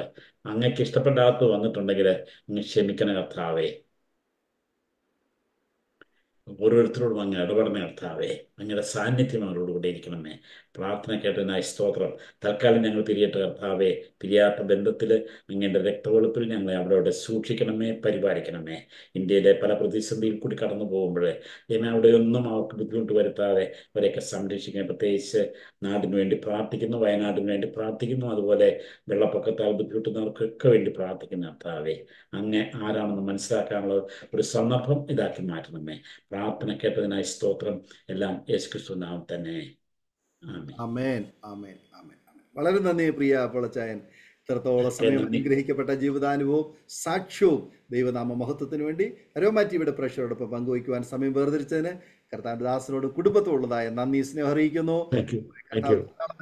അങ്ങക്ക് ഇഷ്ടപ്പെടാത്ത വന്നിട്ടുണ്ടെങ്കിൽ അങ്ങ് ക്ഷമിക്കണ കർത്താവേ ഓരോരുത്തരോടും അങ്ങ് ഇടപെടുന്ന കർത്താവേ അങ്ങയുടെ സാന്നിധ്യം അവരോട് ഇരിക്കണമേ പ്രാർത്ഥന നായ സ്തോത്രം തൽക്കാലം ഞങ്ങൾ പിരിയട്ടെ കർത്താവെ പിരിയാത്ത ബന്ധത്തിൽ അങ്ങയുടെ രക്തവെളുപ്പിൽ ഞങ്ങളെ അവിടെ സൂക്ഷിക്കണമേ പരിപാലിക്കണമേ ഇന്ത്യയിലെ പല പ്രതിസന്ധിയിൽ കൂടി കടന്നു പോകുമ്പോൾ അവിടെ ഒന്നും അവർക്ക് ബുദ്ധിമുട്ട് വരുത്താതെ അവരെയൊക്കെ സംരക്ഷിക്കണം പ്രത്യേകിച്ച് നാടിനു വേണ്ടി പ്രാർത്ഥിക്കുന്നു വയനാടിന് വേണ്ടി പ്രാർത്ഥിക്കുന്നു അതുപോലെ വെള്ളപ്പൊക്കത്താൽ ബുദ്ധിമുട്ടുന്നവർക്കൊക്കെ വേണ്ടി പ്രാർത്ഥിക്കുന്ന കർത്താവെ അങ്ങ് ആരാണെന്ന് മനസ്സിലാക്കാനുള്ള ഒരു സന്ദർഭം ഇതാക്കി മാറ്റണമേ പ്രാർത്ഥന കേട്ടതിനായി സ്തോത്രം എല്ലാം യേശുക്രിസ്തു നാം തന്നെ അമേൻ അമേൻ അമേൻ വളരെ നന്ദി പ്രിയ പൊളച്ചായൻ ഇത്രത്തോളം സമയം അനുഗ്രഹിക്കപ്പെട്ട ജീവിതാനുഭവവും സാക്ഷ്യവും ദൈവനാമ മഹത്വത്തിന് വേണ്ടി അരോമാറ്റിയുടെ പ്രഷറോടൊപ്പം പങ്കുവയ്ക്കുവാൻ സമയം വേർതിരിച്ചതിന് കർത്താവിന്റെ ദാസനോട് കുടുംബത്തോടുള്ളതായ നന്ദി സ്നേഹം അറിയിക്കുന്നു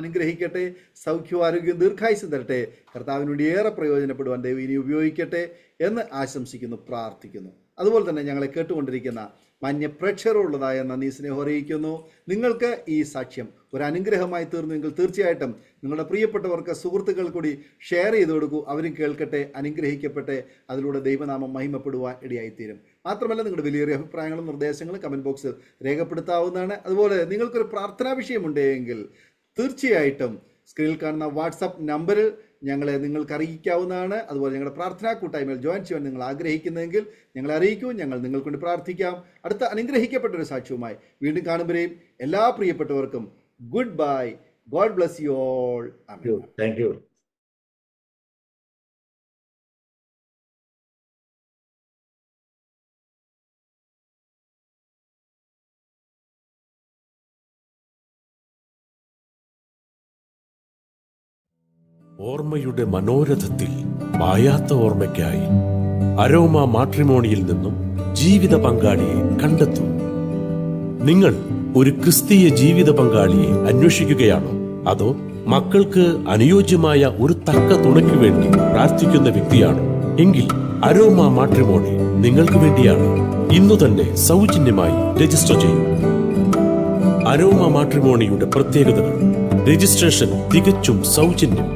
അനുഗ്രഹിക്കട്ടെ സൗഖ്യവും ആരോഗ്യവും ദീർഘായുസം തരട്ടെ കർത്താവിനോട് ഏറെ പ്രയോജനപ്പെടുവാൻ ദൈവം ഇനി ഉപയോഗിക്കട്ടെ എന്ന് ആശംസിക്കുന്നു പ്രാർത്ഥിക്കുന്നു അതുപോലെ തന്നെ ഞങ്ങളെ കേട്ടുകൊണ്ടിരിക്കുന്ന മാന്യ പ്രേക്ഷകരുള്ളതായ നന്ദി സ്നേഹം അറിയിക്കുന്നു നിങ്ങൾക്ക് ഈ സാക്ഷ്യം ഒരു അനുഗ്രഹമായി തീർന്നെങ്കിൽ തീർച്ചയായിട്ടും നിങ്ങളുടെ പ്രിയപ്പെട്ടവർക്ക് സുഹൃത്തുക്കൾ കൂടി ഷെയർ ചെയ്ത് കൊടുക്കൂ അവരും കേൾക്കട്ടെ അനുഗ്രഹിക്കപ്പെട്ടെ അതിലൂടെ ദൈവനാമം മഹിമപ്പെടുവാൻ ഇടയായിത്തീരും മാത്രമല്ല നിങ്ങളുടെ വിലയേറിയ അഭിപ്രായങ്ങളും നിർദ്ദേശങ്ങളും കമൻറ്റ് ബോക്സിൽ രേഖപ്പെടുത്താവുന്നതാണ് അതുപോലെ നിങ്ങൾക്കൊരു പ്രാർത്ഥനാ വിഷയമുണ്ടെങ്കിൽ തീർച്ചയായിട്ടും സ്ക്രീനിൽ കാണുന്ന വാട്സാപ്പ് നമ്പറിൽ ഞങ്ങളെ നിങ്ങൾക്ക് അറിയിക്കാവുന്നതാണ് അതുപോലെ ഞങ്ങളുടെ പ്രാർത്ഥനാ കൂട്ടായ്മയിൽ ജോയിൻ ചെയ്യാൻ നിങ്ങൾ ആഗ്രഹിക്കുന്നതെങ്കിൽ ഞങ്ങളെ അറിയിക്കൂ ഞങ്ങൾ നിങ്ങൾക്ക് വേണ്ടി പ്രാർത്ഥിക്കാം അടുത്ത അനുഗ്രഹിക്കപ്പെട്ട ഒരു സാക്ഷ്യവുമായി വീണ്ടും കാണുമ്പോഴേയും എല്ലാ പ്രിയപ്പെട്ടവർക്കും goodbye God bless you all thank you ഓർമ്മയുടെ മനോരഥത്തിൽ മായാത്ത ഓർമ്മയ്ക്കായി അരോമ മാട്രിമോണിയിൽ നിന്നും ജീവിത പങ്കാളിയെ കണ്ടെത്തും നിങ്ങൾ ഒരു ക്രിസ്തീയ ജീവിത പങ്കാളിയെ അന്വേഷിക്കുകയാണോ അതോ മക്കൾക്ക് അനുയോജ്യമായ ഒരു തക്ക തുണയ്ക്കു വേണ്ടി പ്രാർത്ഥിക്കുന്ന വ്യക്തിയാണോ എങ്കിൽ അരോമ മാട്രിമോണി നിങ്ങൾക്ക് വേണ്ടിയാണ് ഇന്നു തന്നെ സൗജന്യമായി രജിസ്റ്റർ ചെയ്യൂ അരോമ മാട്രിമോണിയുടെ പ്രത്യേകതകൾ രജിസ്ട്രേഷൻ തികച്ചും സൗജന്യം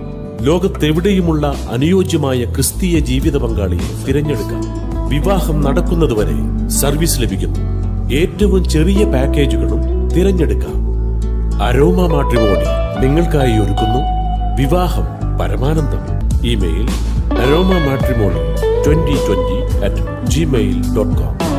ലോകത്തെവിടെയുമുള്ള അനുയോജ്യമായ ക്രിസ്തീയ ജീവിത പങ്കാളിയെ തിരഞ്ഞെടുക്കാം വിവാഹം നടക്കുന്നതുവരെ സർവീസ് ലഭിക്കുന്നു ഏറ്റവും ചെറിയ പാക്കേജുകളും തിരഞ്ഞെടുക്കാം അരോമ മാട്രിമോണി നിങ്ങൾക്കായി ഒരുക്കുന്നു വിവാഹം പരമാനന്ദം email Aroma matrimony twenty twenty at Gmail dot com